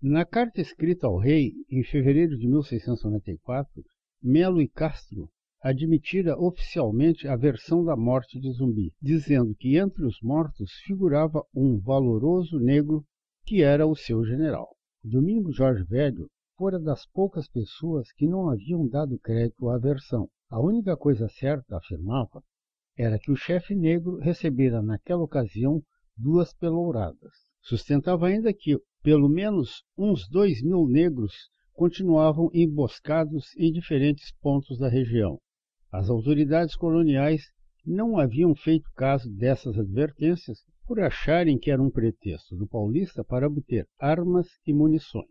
A: Na carta escrita ao rei, em fevereiro de 1694, Melo e Castro admitira oficialmente a versão da morte de Zumbi, dizendo que entre os mortos figurava um valoroso negro que era o seu general. Domingo Jorge Velho fora das poucas pessoas que não haviam dado crédito à versão. A única coisa certa, afirmava, era que o chefe negro recebera naquela ocasião duas pelouradas. Sustentava ainda que pelo menos uns dois mil negros continuavam emboscados em diferentes pontos da região. As autoridades coloniais não haviam feito caso dessas advertências por acharem que era um pretexto do paulista para obter armas e munições.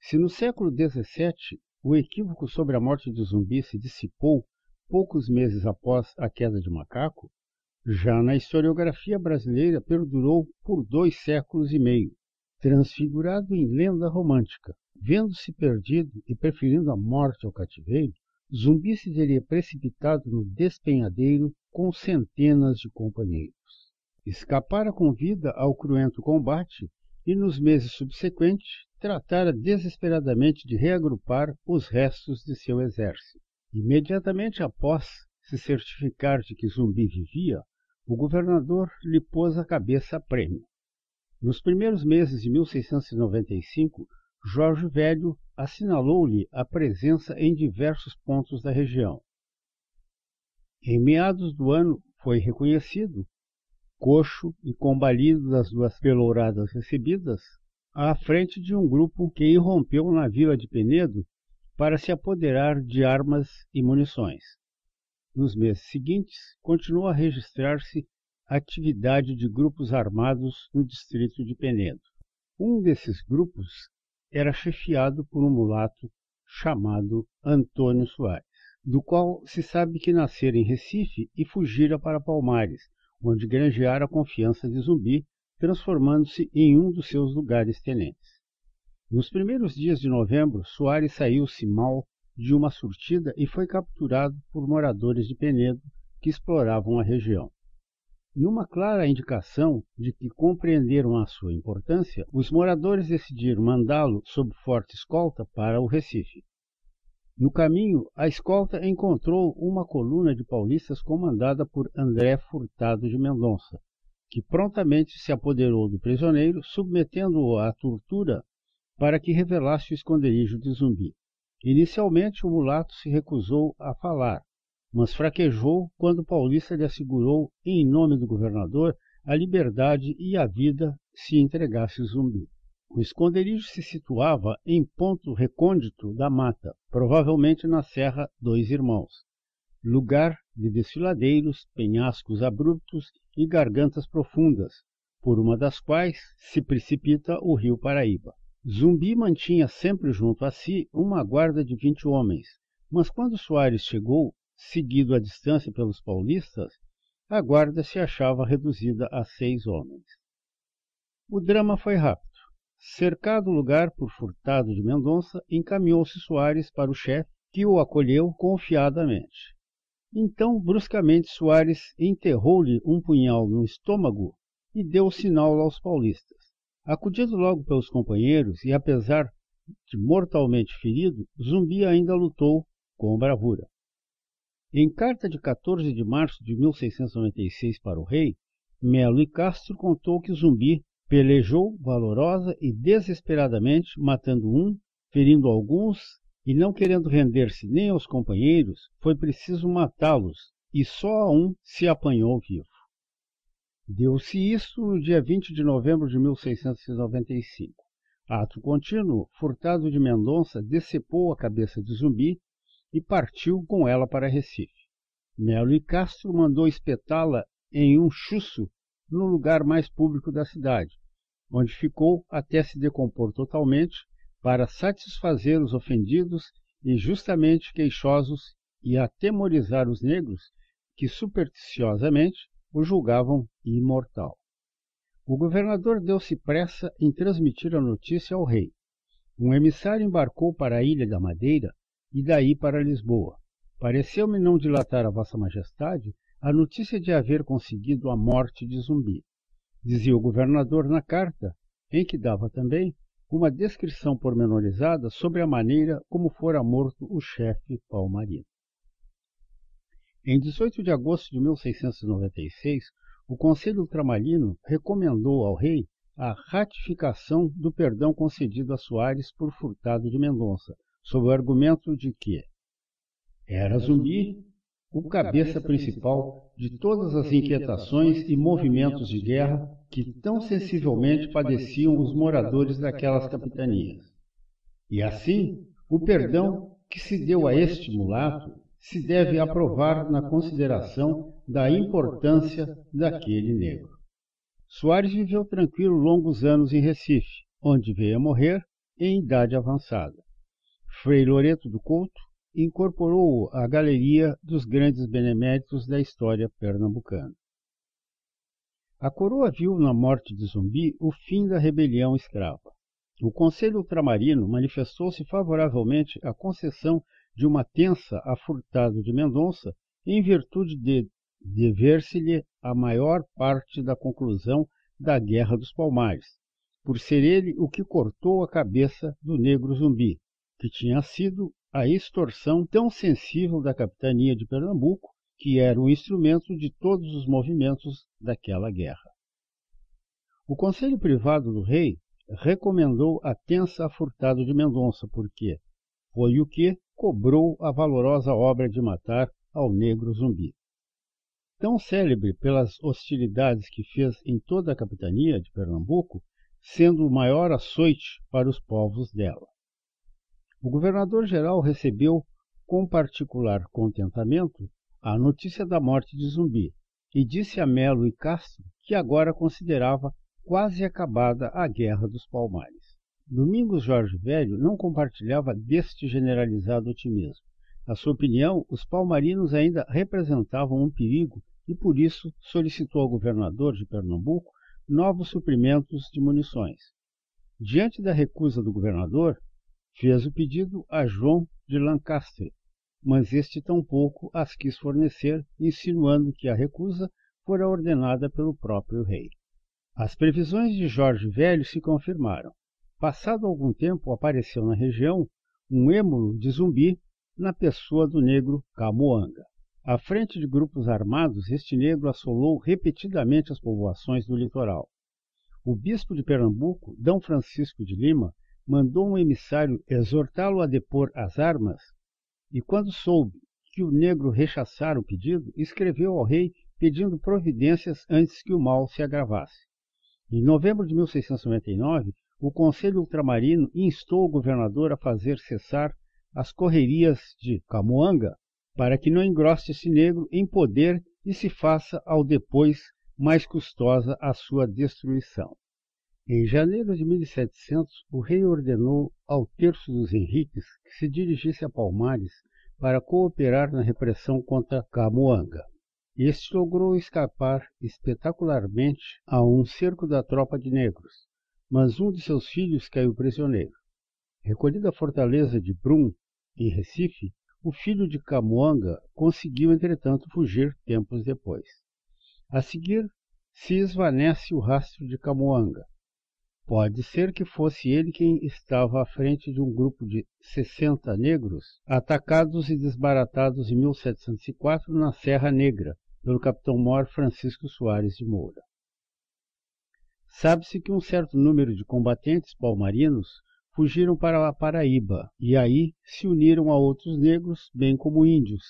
A: Se no século XVII o equívoco sobre a morte de zumbi se dissipou poucos meses após a queda de Macaco, já na historiografia brasileira perdurou por dois séculos e meio, transfigurado em lenda romântica. Vendo-se perdido e preferindo a morte ao cativeiro, Zumbi se teria precipitado no despenhadeiro com centenas de companheiros escapara com vida ao cruento combate e, nos meses subsequentes, tratara desesperadamente de reagrupar os restos de seu exército. Imediatamente após se certificar de que Zumbi vivia, o governador lhe pôs a cabeça a prêmio. Nos primeiros meses de 1695, Jorge Velho assinalou-lhe a presença em diversos pontos da região. Em meados do ano foi reconhecido coxo e combalido das duas pelouradas recebidas, à frente de um grupo que irrompeu na vila de Penedo para se apoderar de armas e munições. Nos meses seguintes, continuou a registrar-se atividade de grupos armados no distrito de Penedo. Um desses grupos era chefiado por um mulato chamado Antônio Soares, do qual se sabe que nascera em Recife e fugira para Palmares, onde granjeara a confiança de Zumbi, transformando-se em um dos seus lugares-tenentes. Nos primeiros dias de novembro, Soares saiu-se mal de uma surtida e foi capturado por moradores de Penedo que exploravam a região. Numa clara indicação de que compreenderam a sua importância, os moradores decidiram mandá-lo sob forte escolta para o Recife. No caminho, a escolta encontrou uma coluna de paulistas comandada por André Furtado de Mendonça, que prontamente se apoderou do prisioneiro, submetendo-o à tortura para que revelasse o esconderijo de Zumbi. Inicialmente, o mulato se recusou a falar, mas fraquejou quando Paulista lhe assegurou, em nome do governador, a liberdade e a vida se entregasse Zumbi o esconderijo se situava em ponto recôndito da mata, provavelmente na Serra Dois Irmãos, lugar de desfiladeiros, penhascos abruptos e gargantas profundas, por uma das quais se precipita o rio Paraíba. Zumbi mantinha sempre junto a si uma guarda de vinte homens, mas quando Soares chegou, seguido à distância pelos paulistas, a guarda se achava reduzida a seis homens. O drama foi rápido. Cercado o lugar por Furtado de Mendonça, encaminhou-se Soares para o chefe, que o acolheu confiadamente. Então, bruscamente, Soares enterrou-lhe um punhal no estômago e deu o sinal aos paulistas. Acudido logo pelos companheiros e apesar de mortalmente ferido, Zumbi ainda lutou com bravura. Em carta de 14 de março de 1696 para o rei, Melo e Castro contou que Zumbi Pelejou valorosa e desesperadamente, matando um, ferindo alguns, e não querendo render-se nem aos companheiros, foi preciso matá-los, e só a um se apanhou vivo. Deu-se isso no dia 20 de novembro de 1695. Ato contínuo, Furtado de Mendonça decepou a cabeça de zumbi e partiu com ela para Recife. Melo e Castro mandou espetá-la em um chuço no lugar mais público da cidade, onde ficou até se decompor totalmente para satisfazer os ofendidos e justamente queixosos e atemorizar os negros que supersticiosamente o julgavam imortal. O governador deu-se pressa em transmitir a notícia ao rei. Um emissário embarcou para a Ilha da Madeira e daí para Lisboa. Pareceu-me não dilatar a Vossa Majestade a notícia de haver conseguido a morte de Zumbi dizia o governador na carta, em que dava também uma descrição pormenorizada sobre a maneira como fora morto o chefe Palmarino. Em 18 de agosto de 1696, o Conselho Ultramarino recomendou ao rei a ratificação do perdão concedido a Soares por furtado de Mendonça, sob o argumento de que era zumbi o cabeça principal de todas as inquietações e movimentos de guerra que tão sensivelmente padeciam os moradores daquelas capitanias. E assim, o perdão que se deu a este mulato se deve aprovar na consideração da importância daquele negro. Soares viveu tranquilo longos anos em Recife, onde veio a morrer em idade avançada. Frei Loreto do Couto incorporou-o à galeria dos grandes beneméritos da história pernambucana. A coroa viu na morte de Zumbi o fim da rebelião escrava. O Conselho Ultramarino manifestou-se favoravelmente à concessão de uma tensa a Furtado de Mendonça, em virtude de dever-se-lhe a maior parte da conclusão da Guerra dos Palmares, por ser ele o que cortou a cabeça do negro zumbi, que tinha sido a extorsão tão sensível da capitania de Pernambuco, que era o instrumento de todos os movimentos daquela guerra. O Conselho Privado do Rei recomendou a tensa a Furtado de Mendonça, porque foi o que cobrou a valorosa obra de matar ao negro zumbi. Tão célebre pelas hostilidades que fez em toda a capitania de Pernambuco, sendo o maior açoite para os povos dela. O governador-geral recebeu com particular contentamento a notícia da morte de Zumbi e disse a Melo e Castro que agora considerava quase acabada a Guerra dos Palmares. Domingos Jorge Velho não compartilhava deste generalizado otimismo. Na sua opinião, os palmarinos ainda representavam um perigo e por isso solicitou ao governador de Pernambuco novos suprimentos de munições. Diante da recusa do governador, Fez o pedido a João de Lancaster, mas este tampouco as quis fornecer, insinuando que a recusa fora ordenada pelo próprio rei. As previsões de Jorge Velho se confirmaram. Passado algum tempo, apareceu na região um êmulo de zumbi na pessoa do negro Camoanga. À frente de grupos armados, este negro assolou repetidamente as povoações do litoral. O bispo de Pernambuco, D. Francisco de Lima, mandou um emissário exortá-lo a depor as armas, e quando soube que o negro rechaçara o pedido, escreveu ao rei pedindo providências antes que o mal se agravasse. Em novembro de 1699, o Conselho Ultramarino instou o governador a fazer cessar as correrias de Camoanga para que não engrosse esse negro em poder e se faça ao depois mais custosa a sua destruição. Em janeiro de 1700, o rei ordenou ao terço dos Henriques que se dirigisse a Palmares para cooperar na repressão contra Camoanga. Este logrou escapar espetacularmente a um cerco da tropa de negros, mas um de seus filhos caiu prisioneiro. Recolhida a fortaleza de Brum, em Recife, o filho de Camoanga conseguiu, entretanto, fugir tempos depois. A seguir, se esvanece o rastro de Camoanga Pode ser que fosse ele quem estava à frente de um grupo de 60 negros atacados e desbaratados em 1704 na Serra Negra pelo capitão-mor Francisco Soares de Moura. Sabe-se que um certo número de combatentes palmarinos fugiram para a Paraíba e aí se uniram a outros negros, bem como índios,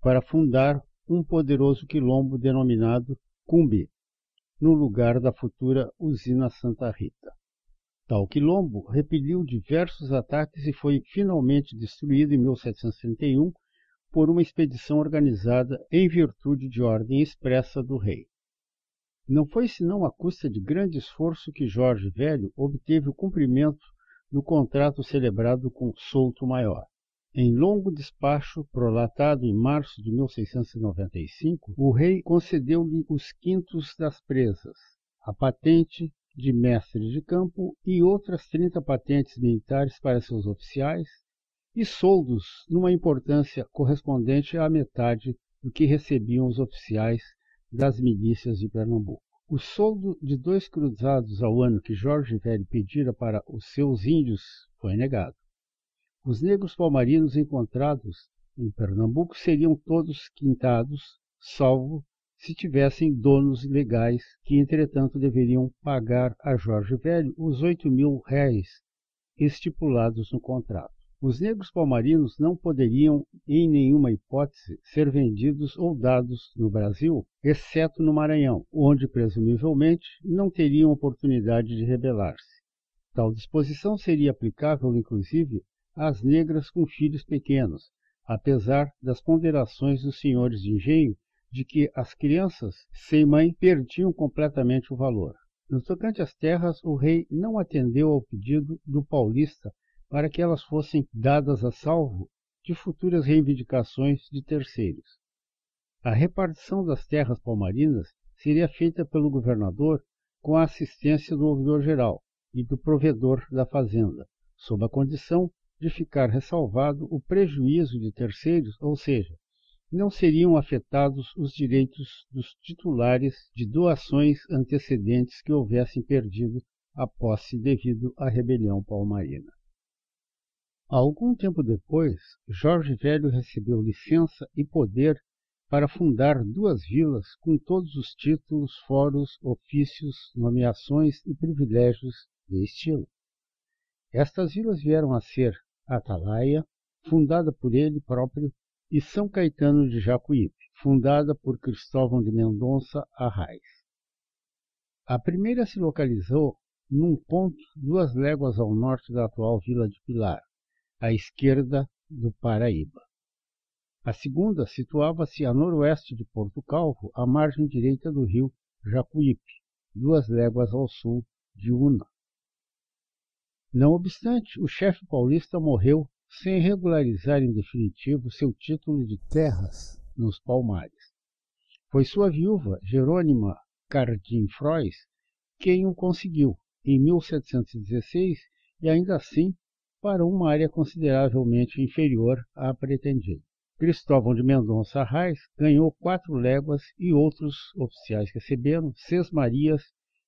A: para fundar um poderoso quilombo denominado Cumbi, no lugar da futura usina Santa Rita. Tal quilombo repeliu diversos ataques e foi finalmente destruído em 1731 por uma expedição organizada em virtude de ordem expressa do rei. Não foi senão à custa de grande esforço que Jorge Velho obteve o cumprimento do contrato celebrado com Souto Maior. Em longo despacho, prolatado em março de 1695, o rei concedeu-lhe os quintos das presas, a patente, de mestre de campo e outras 30 patentes militares para seus oficiais e soldos numa importância correspondente à metade do que recebiam os oficiais das milícias de Pernambuco. O soldo de dois cruzados ao ano que Jorge Velho pedira para os seus índios foi negado. Os negros palmarinos encontrados em Pernambuco seriam todos quintados, salvo se tivessem donos legais, que entretanto deveriam pagar a Jorge Velho os oito mil réis estipulados no contrato. Os negros palmarinos não poderiam, em nenhuma hipótese, ser vendidos ou dados no Brasil, exceto no Maranhão, onde, presumivelmente, não teriam oportunidade de rebelar-se. Tal disposição seria aplicável, inclusive, às negras com filhos pequenos, apesar das ponderações dos senhores de engenho de que as crianças sem mãe perdiam completamente o valor. No tocante às terras, o rei não atendeu ao pedido do paulista para que elas fossem dadas a salvo de futuras reivindicações de terceiros. A repartição das terras palmarinas seria feita pelo governador com a assistência do ouvidor-geral e do provedor da fazenda, sob a condição de ficar ressalvado o prejuízo de terceiros, ou seja, não seriam afetados os direitos dos titulares de doações antecedentes que houvessem perdido a posse devido à rebelião palmarina. Algum tempo depois, Jorge Velho recebeu licença e poder para fundar duas vilas com todos os títulos, fóruns, ofícios, nomeações e privilégios de estilo. Estas vilas vieram a ser Atalaia, fundada por ele próprio e São Caetano de Jacuípe, fundada por Cristóvão de Mendonça Arraes. A primeira se localizou num ponto duas léguas ao norte da atual Vila de Pilar, à esquerda do Paraíba. A segunda situava-se a noroeste de Porto Calvo, à margem direita do rio Jacuípe, duas léguas ao sul de Una. Não obstante, o chefe paulista morreu sem regularizar em definitivo seu título de terras nos Palmares. Foi sua viúva, Jerônima Cardim Frois, quem o conseguiu, em 1716, e ainda assim para uma área consideravelmente inferior à pretendida. Cristóvão de Mendonça Reis ganhou quatro léguas e outros oficiais receberam seis marias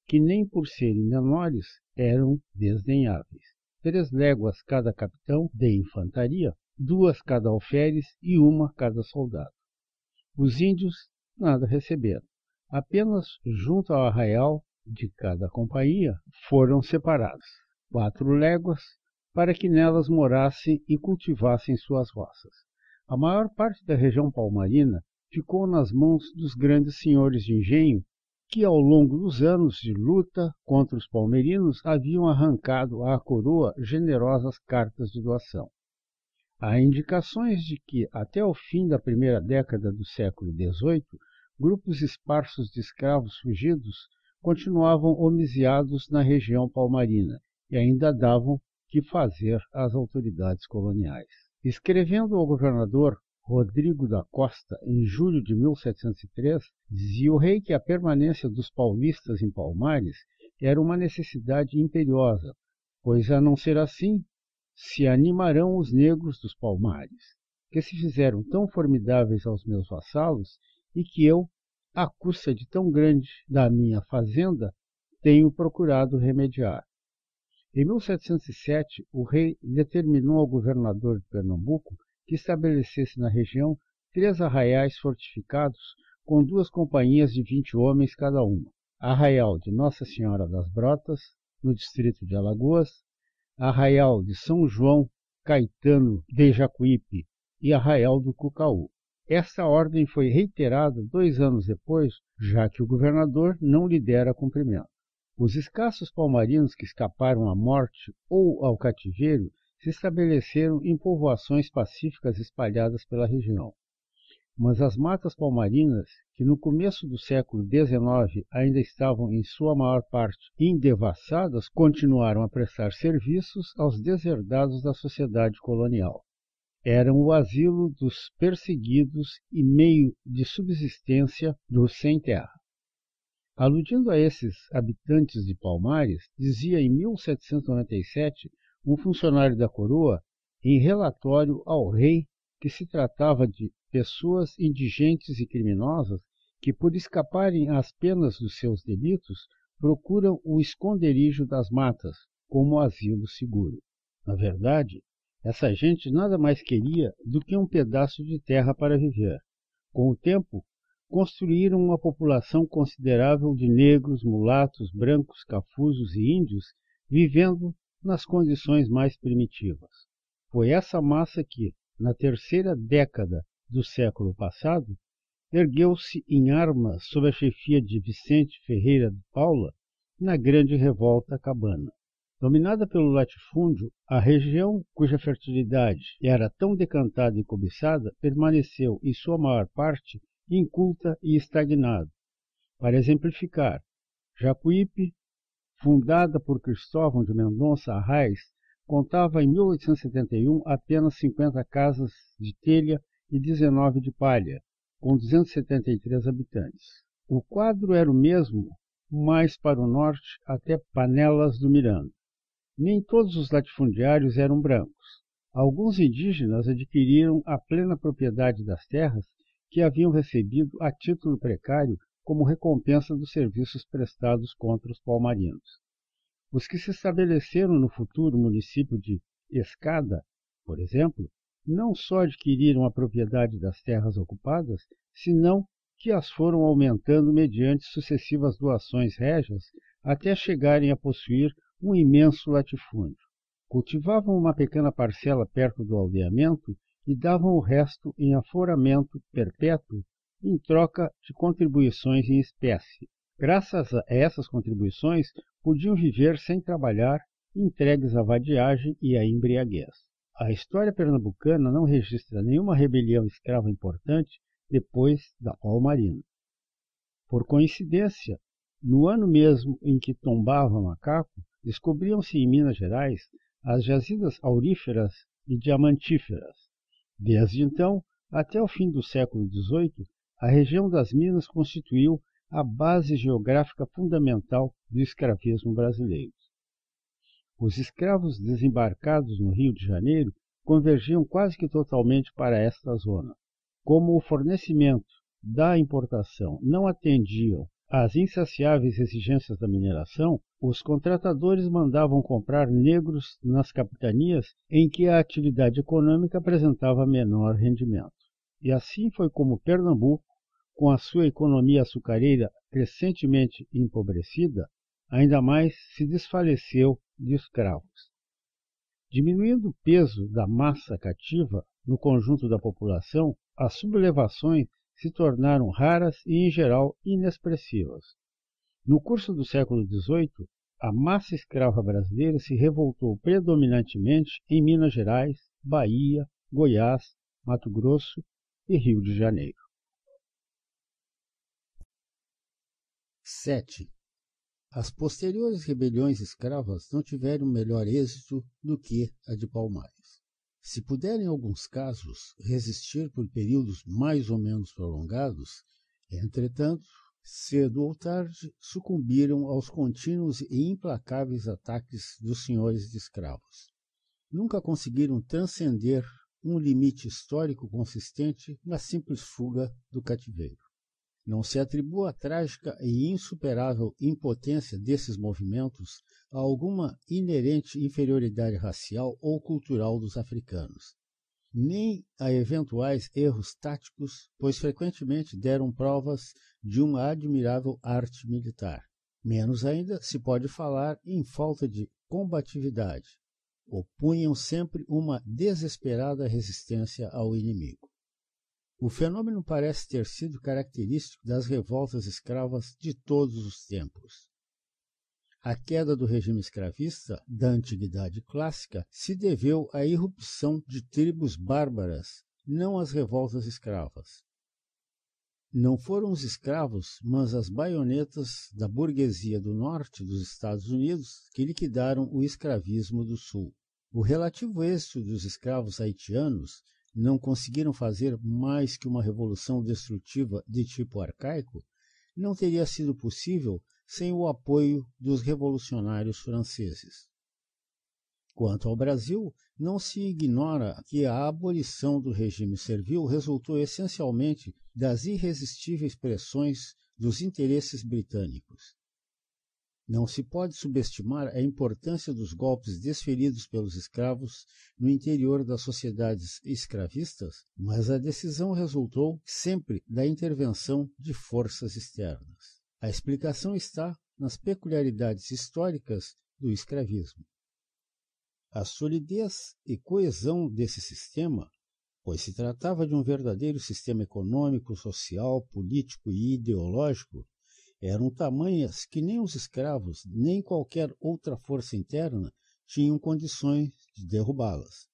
A: que nem por serem menores eram desdenháveis três léguas cada capitão de infantaria, duas cada alferes e uma cada soldado. Os índios nada receberam. Apenas junto ao arraial de cada companhia foram separados quatro léguas para que nelas morassem e cultivassem suas roças. A maior parte da região palmarina ficou nas mãos dos grandes senhores de engenho que ao longo dos anos de luta contra os palmerinos haviam arrancado à coroa generosas cartas de doação. Há indicações de que, até o fim da primeira década do século XVIII, grupos esparsos de escravos fugidos continuavam homiziados na região palmarina e ainda davam que fazer às autoridades coloniais. Escrevendo ao governador Rodrigo da Costa, em julho de 1703, dizia o rei que a permanência dos paulistas em Palmares era uma necessidade imperiosa, pois a não ser assim, se animarão os negros dos Palmares, que se fizeram tão formidáveis aos meus vassalos e que eu, à custa de tão grande da minha fazenda, tenho procurado remediar. Em 1707, o rei determinou ao governador de Pernambuco que estabelecesse na região três arraiais fortificados com duas companhias de vinte homens cada uma. Arraial de Nossa Senhora das Brotas, no distrito de Alagoas, Arraial de São João Caetano de Jacuípe e Arraial do Cucaú. Esta ordem foi reiterada dois anos depois, já que o governador não lhe dera cumprimento. Os escassos palmarinos que escaparam à morte ou ao cativeiro se estabeleceram em povoações pacíficas espalhadas pela região. Mas as matas palmarinas, que no começo do século XIX ainda estavam em sua maior parte endevassadas, continuaram a prestar serviços aos deserdados da sociedade colonial. Eram o asilo dos perseguidos e meio de subsistência dos sem-terra. Aludindo a esses habitantes de Palmares, dizia em 1797 um funcionário da coroa em relatório ao rei que se tratava de pessoas indigentes e criminosas que, por escaparem às penas dos seus delitos, procuram o esconderijo das matas como asilo seguro. Na verdade, essa gente nada mais queria do que um pedaço de terra para viver. Com o tempo, construíram uma população considerável de negros, mulatos, brancos, cafuzos e índios vivendo nas condições mais primitivas. Foi essa massa que, na terceira década do século passado, ergueu-se em armas sob a chefia de Vicente Ferreira de Paula na Grande Revolta Cabana. Dominada pelo latifúndio, a região cuja fertilidade era tão decantada e cobiçada permaneceu, em sua maior parte, inculta e estagnada. Para exemplificar, Jacuípe, fundada por Cristóvão de Mendonça Arraes, contava em 1871 apenas 50 casas de telha e 19 de palha, com 273 habitantes. O quadro era o mesmo, mais para o norte até Panelas do Miranda. Nem todos os latifundiários eram brancos. Alguns indígenas adquiriram a plena propriedade das terras que haviam recebido a título precário como recompensa dos serviços prestados contra os palmarinos. Os que se estabeleceram no futuro município de Escada, por exemplo, não só adquiriram a propriedade das terras ocupadas, senão que as foram aumentando mediante sucessivas doações régias até chegarem a possuir um imenso latifúndio. Cultivavam uma pequena parcela perto do aldeamento e davam o resto em aforamento perpétuo em troca de contribuições em espécie. Graças a essas contribuições, podiam viver sem trabalhar, entregues à vadiagem e à embriaguez. A história pernambucana não registra nenhuma rebelião escrava importante depois da Palmarina. Por coincidência, no ano mesmo em que tombava Macaco, descobriam-se em Minas Gerais as jazidas auríferas e diamantíferas. Desde então, até o fim do século XVIII, a região das Minas constituiu a base geográfica fundamental do escravismo brasileiro. Os escravos desembarcados no Rio de Janeiro convergiam quase que totalmente para esta zona. Como o fornecimento da importação não atendiam às insaciáveis exigências da mineração, os contratadores mandavam comprar negros nas capitanias em que a atividade econômica apresentava menor rendimento. E assim foi como Pernambuco com a sua economia açucareira crescentemente empobrecida, ainda mais se desfaleceu de escravos. Diminuindo o peso da massa cativa no conjunto da população, as sublevações se tornaram raras e, em geral, inexpressivas. No curso do século XVIII, a massa escrava brasileira se revoltou predominantemente em Minas Gerais, Bahia, Goiás, Mato Grosso e Rio de Janeiro. 7. As posteriores rebeliões escravas não tiveram melhor êxito do que a de Palmares. Se puderam, em alguns casos, resistir por períodos mais ou menos prolongados, entretanto, cedo ou tarde, sucumbiram aos contínuos e implacáveis ataques dos senhores de escravos. Nunca conseguiram transcender um limite histórico consistente na simples fuga do cativeiro. Não se atribua a trágica e insuperável impotência desses movimentos a alguma inerente inferioridade racial ou cultural dos africanos, nem a eventuais erros táticos, pois frequentemente deram provas de uma admirável arte militar. Menos ainda se pode falar em falta de combatividade. Opunham sempre uma desesperada resistência ao inimigo. O fenômeno parece ter sido característico das revoltas escravas de todos os tempos. A queda do regime escravista da antiguidade clássica se deveu à irrupção de tribos bárbaras, não às revoltas escravas. Não foram os escravos, mas as baionetas da burguesia do norte dos Estados Unidos que liquidaram o escravismo do sul. O relativo êxito dos escravos haitianos não conseguiram fazer mais que uma revolução destrutiva de tipo arcaico, não teria sido possível sem o apoio dos revolucionários franceses. Quanto ao Brasil, não se ignora que a abolição do regime servil resultou essencialmente das irresistíveis pressões dos interesses britânicos. Não se pode subestimar a importância dos golpes desferidos pelos escravos no interior das sociedades escravistas, mas a decisão resultou sempre da intervenção de forças externas. A explicação está nas peculiaridades históricas do escravismo. A solidez e coesão desse sistema, pois se tratava de um verdadeiro sistema econômico, social, político e ideológico, eram tamanhas que nem os escravos, nem qualquer outra força interna tinham condições de derrubá-las.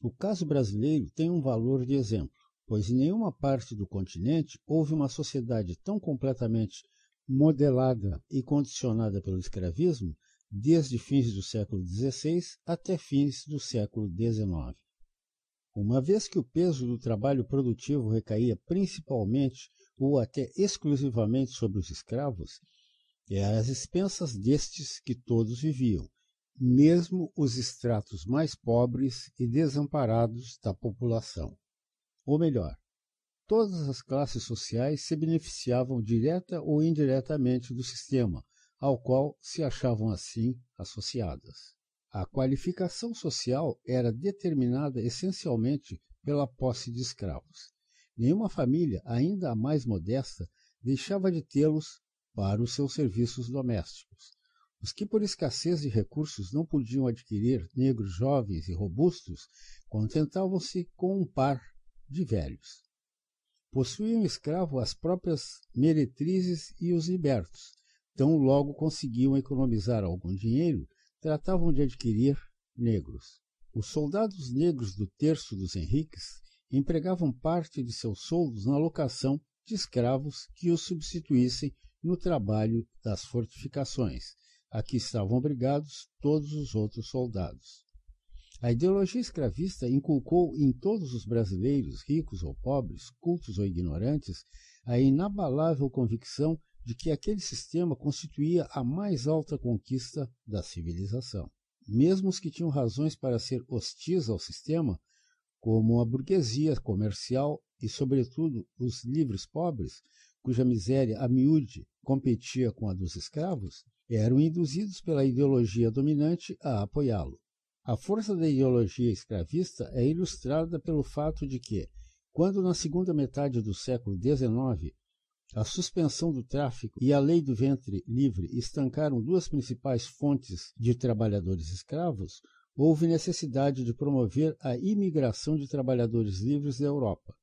A: O caso brasileiro tem um valor de exemplo, pois em nenhuma parte do continente houve uma sociedade tão completamente modelada e condicionada pelo escravismo desde fins do século XVI até fins do século XIX. Uma vez que o peso do trabalho produtivo recaía principalmente ou até exclusivamente sobre os escravos, eram é as expensas destes que todos viviam, mesmo os estratos mais pobres e desamparados da população. Ou melhor, todas as classes sociais se beneficiavam direta ou indiretamente do sistema, ao qual se achavam assim associadas. A qualificação social era determinada essencialmente pela posse de escravos. Nenhuma família, ainda a mais modesta, deixava de tê-los para os seus serviços domésticos. Os que, por escassez de recursos, não podiam adquirir negros jovens e robustos, contentavam-se com um par de velhos. Possuíam escravo as próprias meretrizes e os libertos. Tão logo conseguiam economizar algum dinheiro, tratavam de adquirir negros. Os soldados negros do terço dos Henriques empregavam parte de seus soldos na locação de escravos que os substituíssem no trabalho das fortificações, a que estavam obrigados todos os outros soldados. A ideologia escravista inculcou em todos os brasileiros, ricos ou pobres, cultos ou ignorantes, a inabalável convicção de que aquele sistema constituía a mais alta conquista da civilização. Mesmo os que tinham razões para ser hostis ao sistema como a burguesia comercial e, sobretudo, os livres pobres, cuja miséria a miúde competia com a dos escravos, eram induzidos pela ideologia dominante a apoiá-lo. A força da ideologia escravista é ilustrada pelo fato de que, quando na segunda metade do século XIX a suspensão do tráfico e a lei do ventre livre estancaram duas principais fontes de trabalhadores escravos, houve necessidade de promover a imigração de trabalhadores livres da Europa.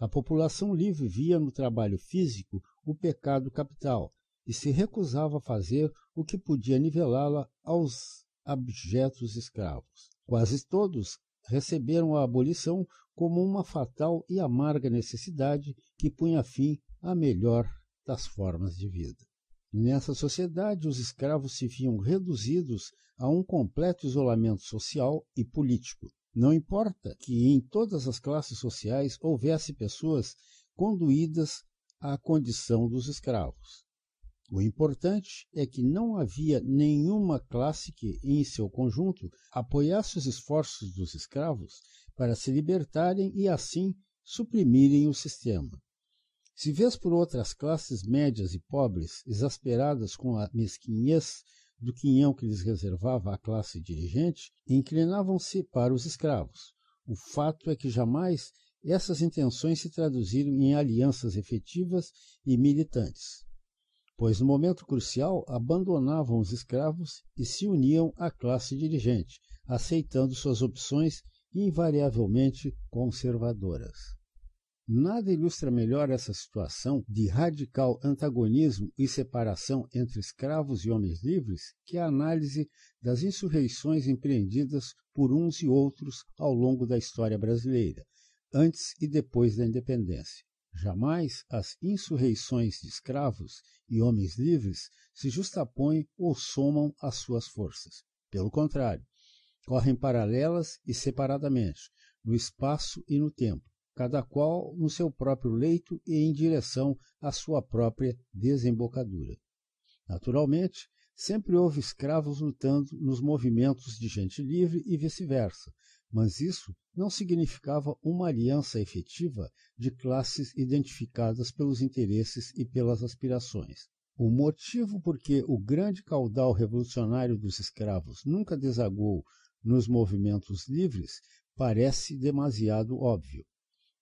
A: A população livre via no trabalho físico o pecado capital e se recusava a fazer o que podia nivelá-la aos abjetos escravos. Quase todos receberam a abolição como uma fatal e amarga necessidade que punha fim à melhor das formas de vida. Nessa sociedade, os escravos se viam reduzidos a um completo isolamento social e político. Não importa que em todas as classes sociais houvesse pessoas conduídas à condição dos escravos. O importante é que não havia nenhuma classe que, em seu conjunto, apoiasse os esforços dos escravos para se libertarem e, assim, suprimirem o sistema. Se vês por outras classes médias e pobres, exasperadas com a mesquinhez do quinhão que lhes reservava a classe dirigente, inclinavam-se para os escravos. O fato é que jamais essas intenções se traduziram em alianças efetivas e militantes, pois no momento crucial abandonavam os escravos e se uniam à classe dirigente, aceitando suas opções invariavelmente conservadoras. Nada ilustra melhor essa situação de radical antagonismo e separação entre escravos e homens livres que a análise das insurreições empreendidas por uns e outros ao longo da história brasileira, antes e depois da independência. Jamais as insurreições de escravos e homens livres se justapõem ou somam as suas forças. Pelo contrário, correm paralelas e separadamente, no espaço e no tempo cada qual no seu próprio leito e em direção à sua própria desembocadura. Naturalmente, sempre houve escravos lutando nos movimentos de gente livre e vice-versa, mas isso não significava uma aliança efetiva de classes identificadas pelos interesses e pelas aspirações. O motivo por que o grande caudal revolucionário dos escravos nunca desagou nos movimentos livres parece demasiado óbvio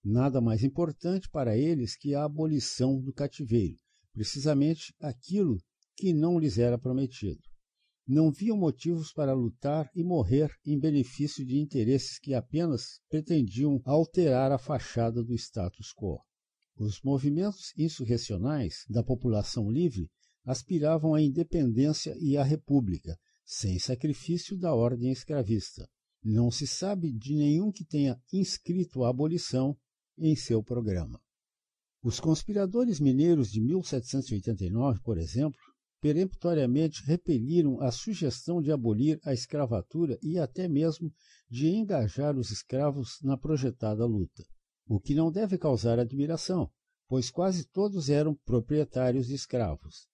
A: nada mais importante para eles que a abolição do cativeiro, precisamente aquilo que não lhes era prometido. Não viam motivos para lutar e morrer em benefício de interesses que apenas pretendiam alterar a fachada do status quo. Os movimentos insurrecionais da população livre aspiravam à independência e à república, sem sacrifício da ordem escravista. Não se sabe de nenhum que tenha inscrito a abolição em seu programa. Os conspiradores mineiros de 1789, por exemplo, peremptoriamente repeliram a sugestão de abolir a escravatura e até mesmo de engajar os escravos na projetada luta, o que não deve causar admiração, pois quase todos eram proprietários de escravos.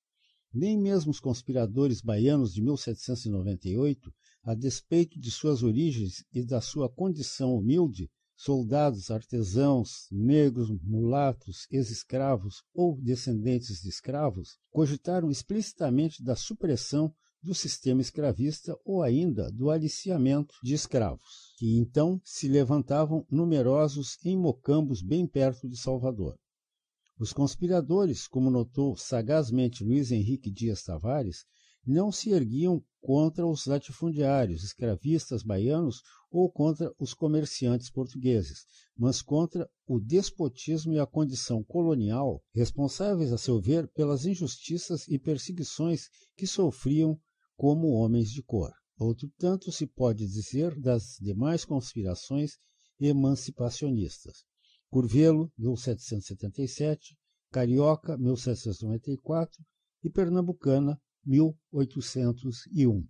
A: Nem mesmo os conspiradores baianos de 1798, a despeito de suas origens e da sua condição humilde, soldados, artesãos, negros, mulatos, ex-escravos ou descendentes de escravos, cogitaram explicitamente da supressão do sistema escravista ou ainda do aliciamento de escravos, que então se levantavam numerosos em mocambos bem perto de Salvador. Os conspiradores, como notou sagazmente Luiz Henrique Dias Tavares, não se erguiam contra os latifundiários escravistas baianos ou contra os comerciantes portugueses, mas contra o despotismo e a condição colonial, responsáveis, a seu ver, pelas injustiças e perseguições que sofriam como homens de cor. Outro tanto se pode dizer das demais conspirações emancipacionistas. Curvelo, 1777, Carioca, 1794 e Pernambucana, 1801.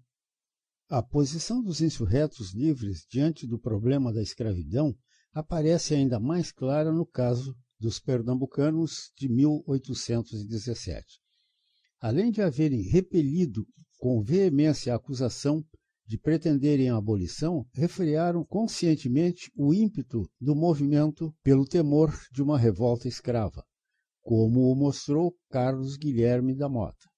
A: A posição dos insurretos livres diante do problema da escravidão aparece ainda mais clara no caso dos pernambucanos de 1817. Além de haverem repelido com veemência a acusação de pretenderem a abolição, refrearam conscientemente o ímpeto do movimento pelo temor de uma revolta escrava, como o mostrou Carlos Guilherme da Mota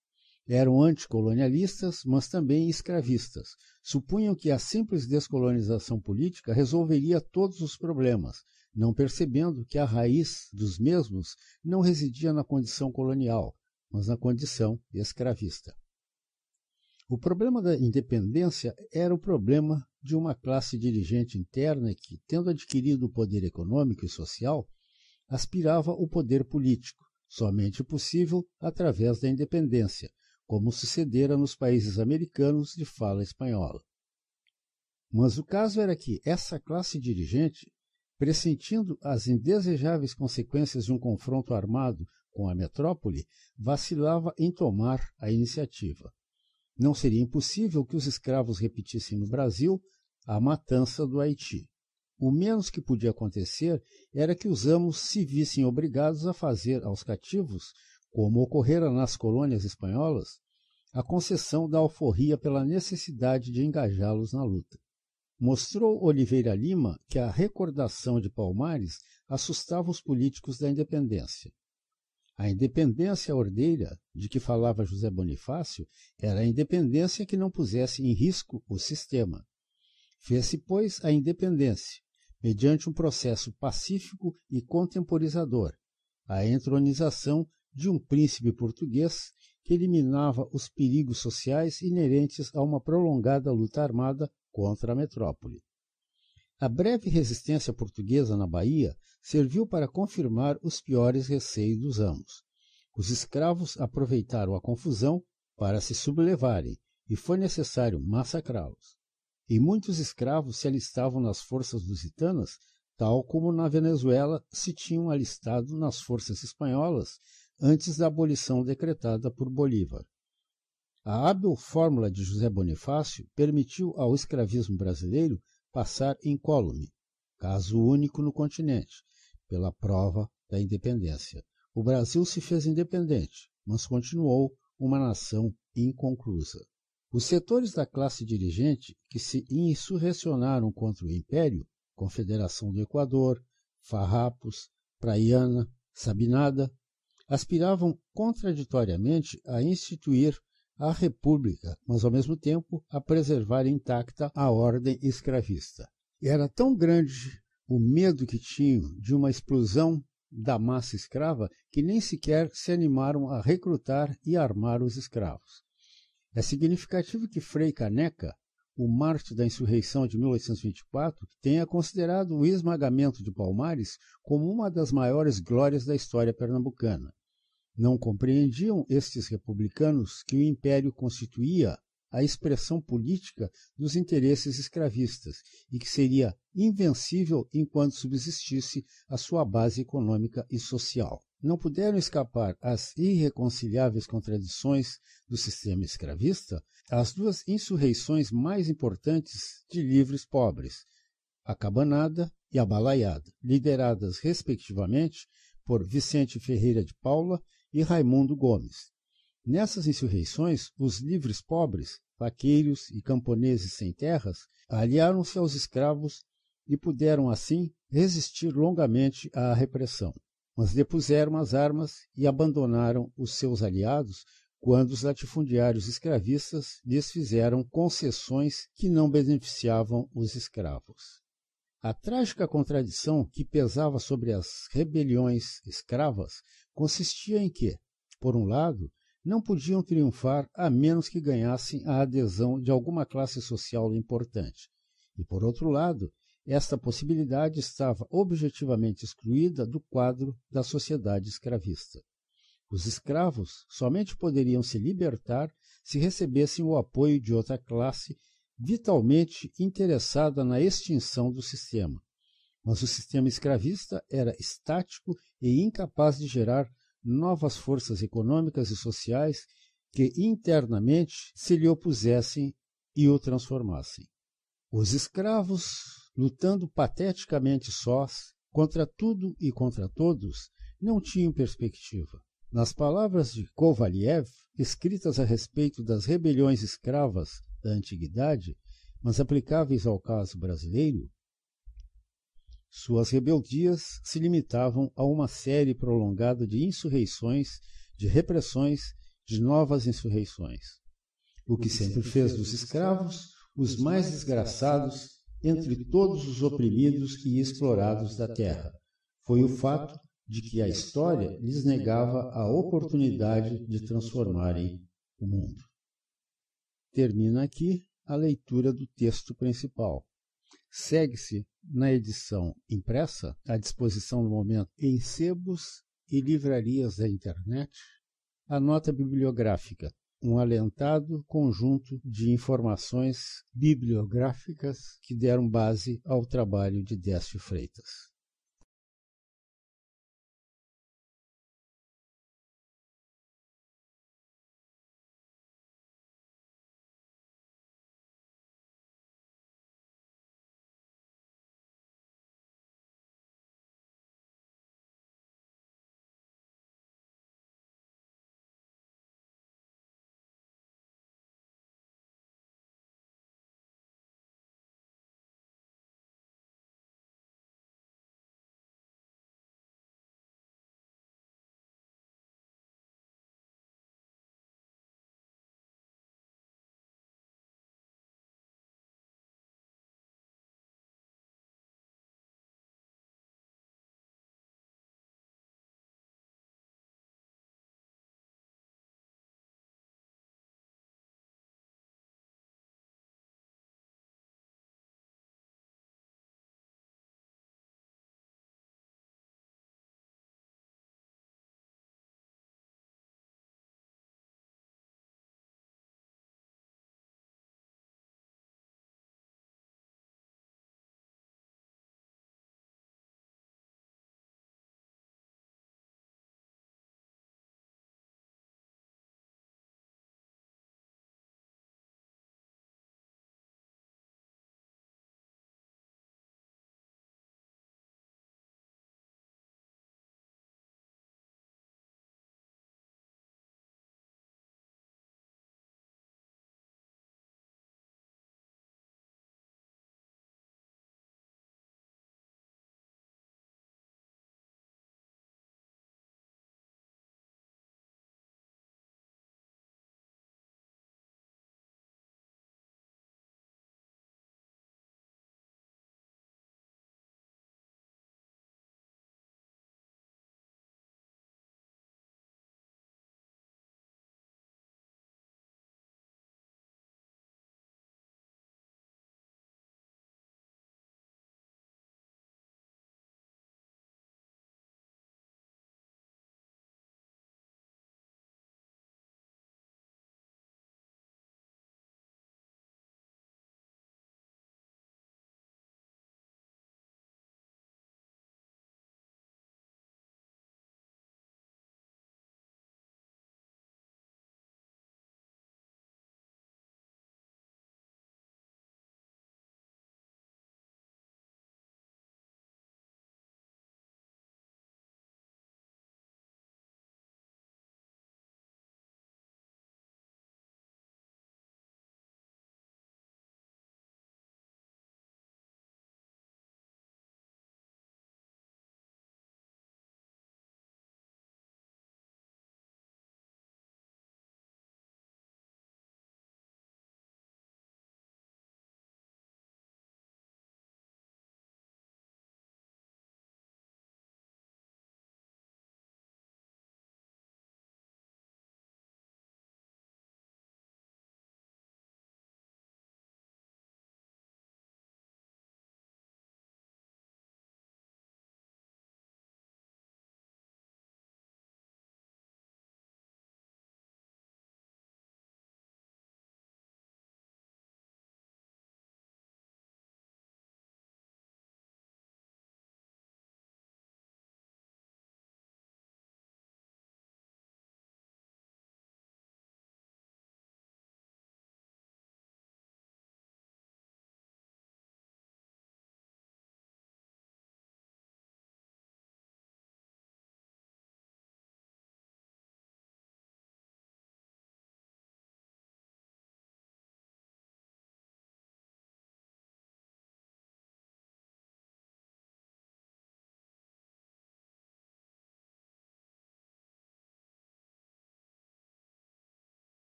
A: eram anticolonialistas, mas também escravistas. Supunham que a simples descolonização política resolveria todos os problemas, não percebendo que a raiz dos mesmos não residia na condição colonial, mas na condição escravista. O problema da independência era o problema de uma classe dirigente interna que, tendo adquirido o poder econômico e social, aspirava o poder político, somente possível através da independência, como sucedera nos países americanos de fala espanhola. Mas o caso era que essa classe dirigente, pressentindo as indesejáveis consequências de um confronto armado com a metrópole, vacilava em tomar a iniciativa. Não seria impossível que os escravos repetissem no Brasil a matança do Haiti. O menos que podia acontecer era que os amos se vissem obrigados a fazer aos cativos como ocorrera nas colônias espanholas, a concessão da alforria pela necessidade de engajá-los na luta. Mostrou Oliveira Lima que a recordação de Palmares assustava os políticos da independência. A independência ordeira de que falava José Bonifácio era a independência que não pusesse em risco o sistema. Fez-se, pois, a independência, mediante um processo pacífico e contemporizador, a entronização de um príncipe português que eliminava os perigos sociais inerentes a uma prolongada luta armada contra a metrópole. A breve resistência portuguesa na Bahia serviu para confirmar os piores receios dos amos. Os escravos aproveitaram a confusão para se sublevarem e foi necessário massacrá-los. E muitos escravos se alistavam nas forças lusitanas, tal como na Venezuela se tinham alistado nas forças espanholas antes da abolição decretada por Bolívar. A hábil fórmula de José Bonifácio permitiu ao escravismo brasileiro passar incólume, caso único no continente, pela prova da independência. O Brasil se fez independente, mas continuou uma nação inconclusa. Os setores da classe dirigente que se insurrecionaram contra o Império, Confederação do Equador, Farrapos, Praiana, Sabinada, aspiravam contraditoriamente a instituir a República, mas ao mesmo tempo a preservar intacta a ordem escravista. Era tão grande o medo que tinham de uma explosão da massa escrava que nem sequer se animaram a recrutar e armar os escravos. É significativo que Frei Caneca o marte da Insurreição de 1824 tenha considerado o esmagamento de Palmares como uma das maiores glórias da história pernambucana. Não compreendiam estes republicanos que o império constituía a expressão política dos interesses escravistas e que seria invencível enquanto subsistisse a sua base econômica e social não puderam escapar às irreconciliáveis contradições do sistema escravista as duas insurreições mais importantes de livres pobres, a Cabanada e a Balaiada, lideradas respectivamente por Vicente Ferreira de Paula e Raimundo Gomes. Nessas insurreições, os livres pobres, vaqueiros e camponeses sem terras aliaram-se aos escravos e puderam assim resistir longamente à repressão mas depuseram as armas e abandonaram os seus aliados quando os latifundiários escravistas lhes fizeram concessões que não beneficiavam os escravos. A trágica contradição que pesava sobre as rebeliões escravas consistia em que, por um lado, não podiam triunfar a menos que ganhassem a adesão de alguma classe social importante, e, por outro lado, esta possibilidade estava objetivamente excluída do quadro da sociedade escravista. Os escravos somente poderiam se libertar se recebessem o apoio de outra classe vitalmente interessada na extinção do sistema. Mas o sistema escravista era estático e incapaz de gerar novas forças econômicas e sociais que internamente se lhe opusessem e o transformassem. Os escravos lutando pateticamente sós contra tudo e contra todos, não tinham perspectiva. Nas palavras de Kovaliev, escritas a respeito das rebeliões escravas da antiguidade, mas aplicáveis ao caso brasileiro, suas rebeldias se limitavam a uma série prolongada de insurreições, de repressões, de novas insurreições. O que sempre fez dos escravos os mais desgraçados entre todos os oprimidos e explorados da terra. Foi o fato de que a história lhes negava a oportunidade de transformarem o mundo. Termina aqui a leitura do texto principal. Segue-se na edição impressa, à disposição no momento em sebos e livrarias da internet, a nota bibliográfica um alentado conjunto de informações bibliográficas que deram base ao trabalho de Décio Freitas.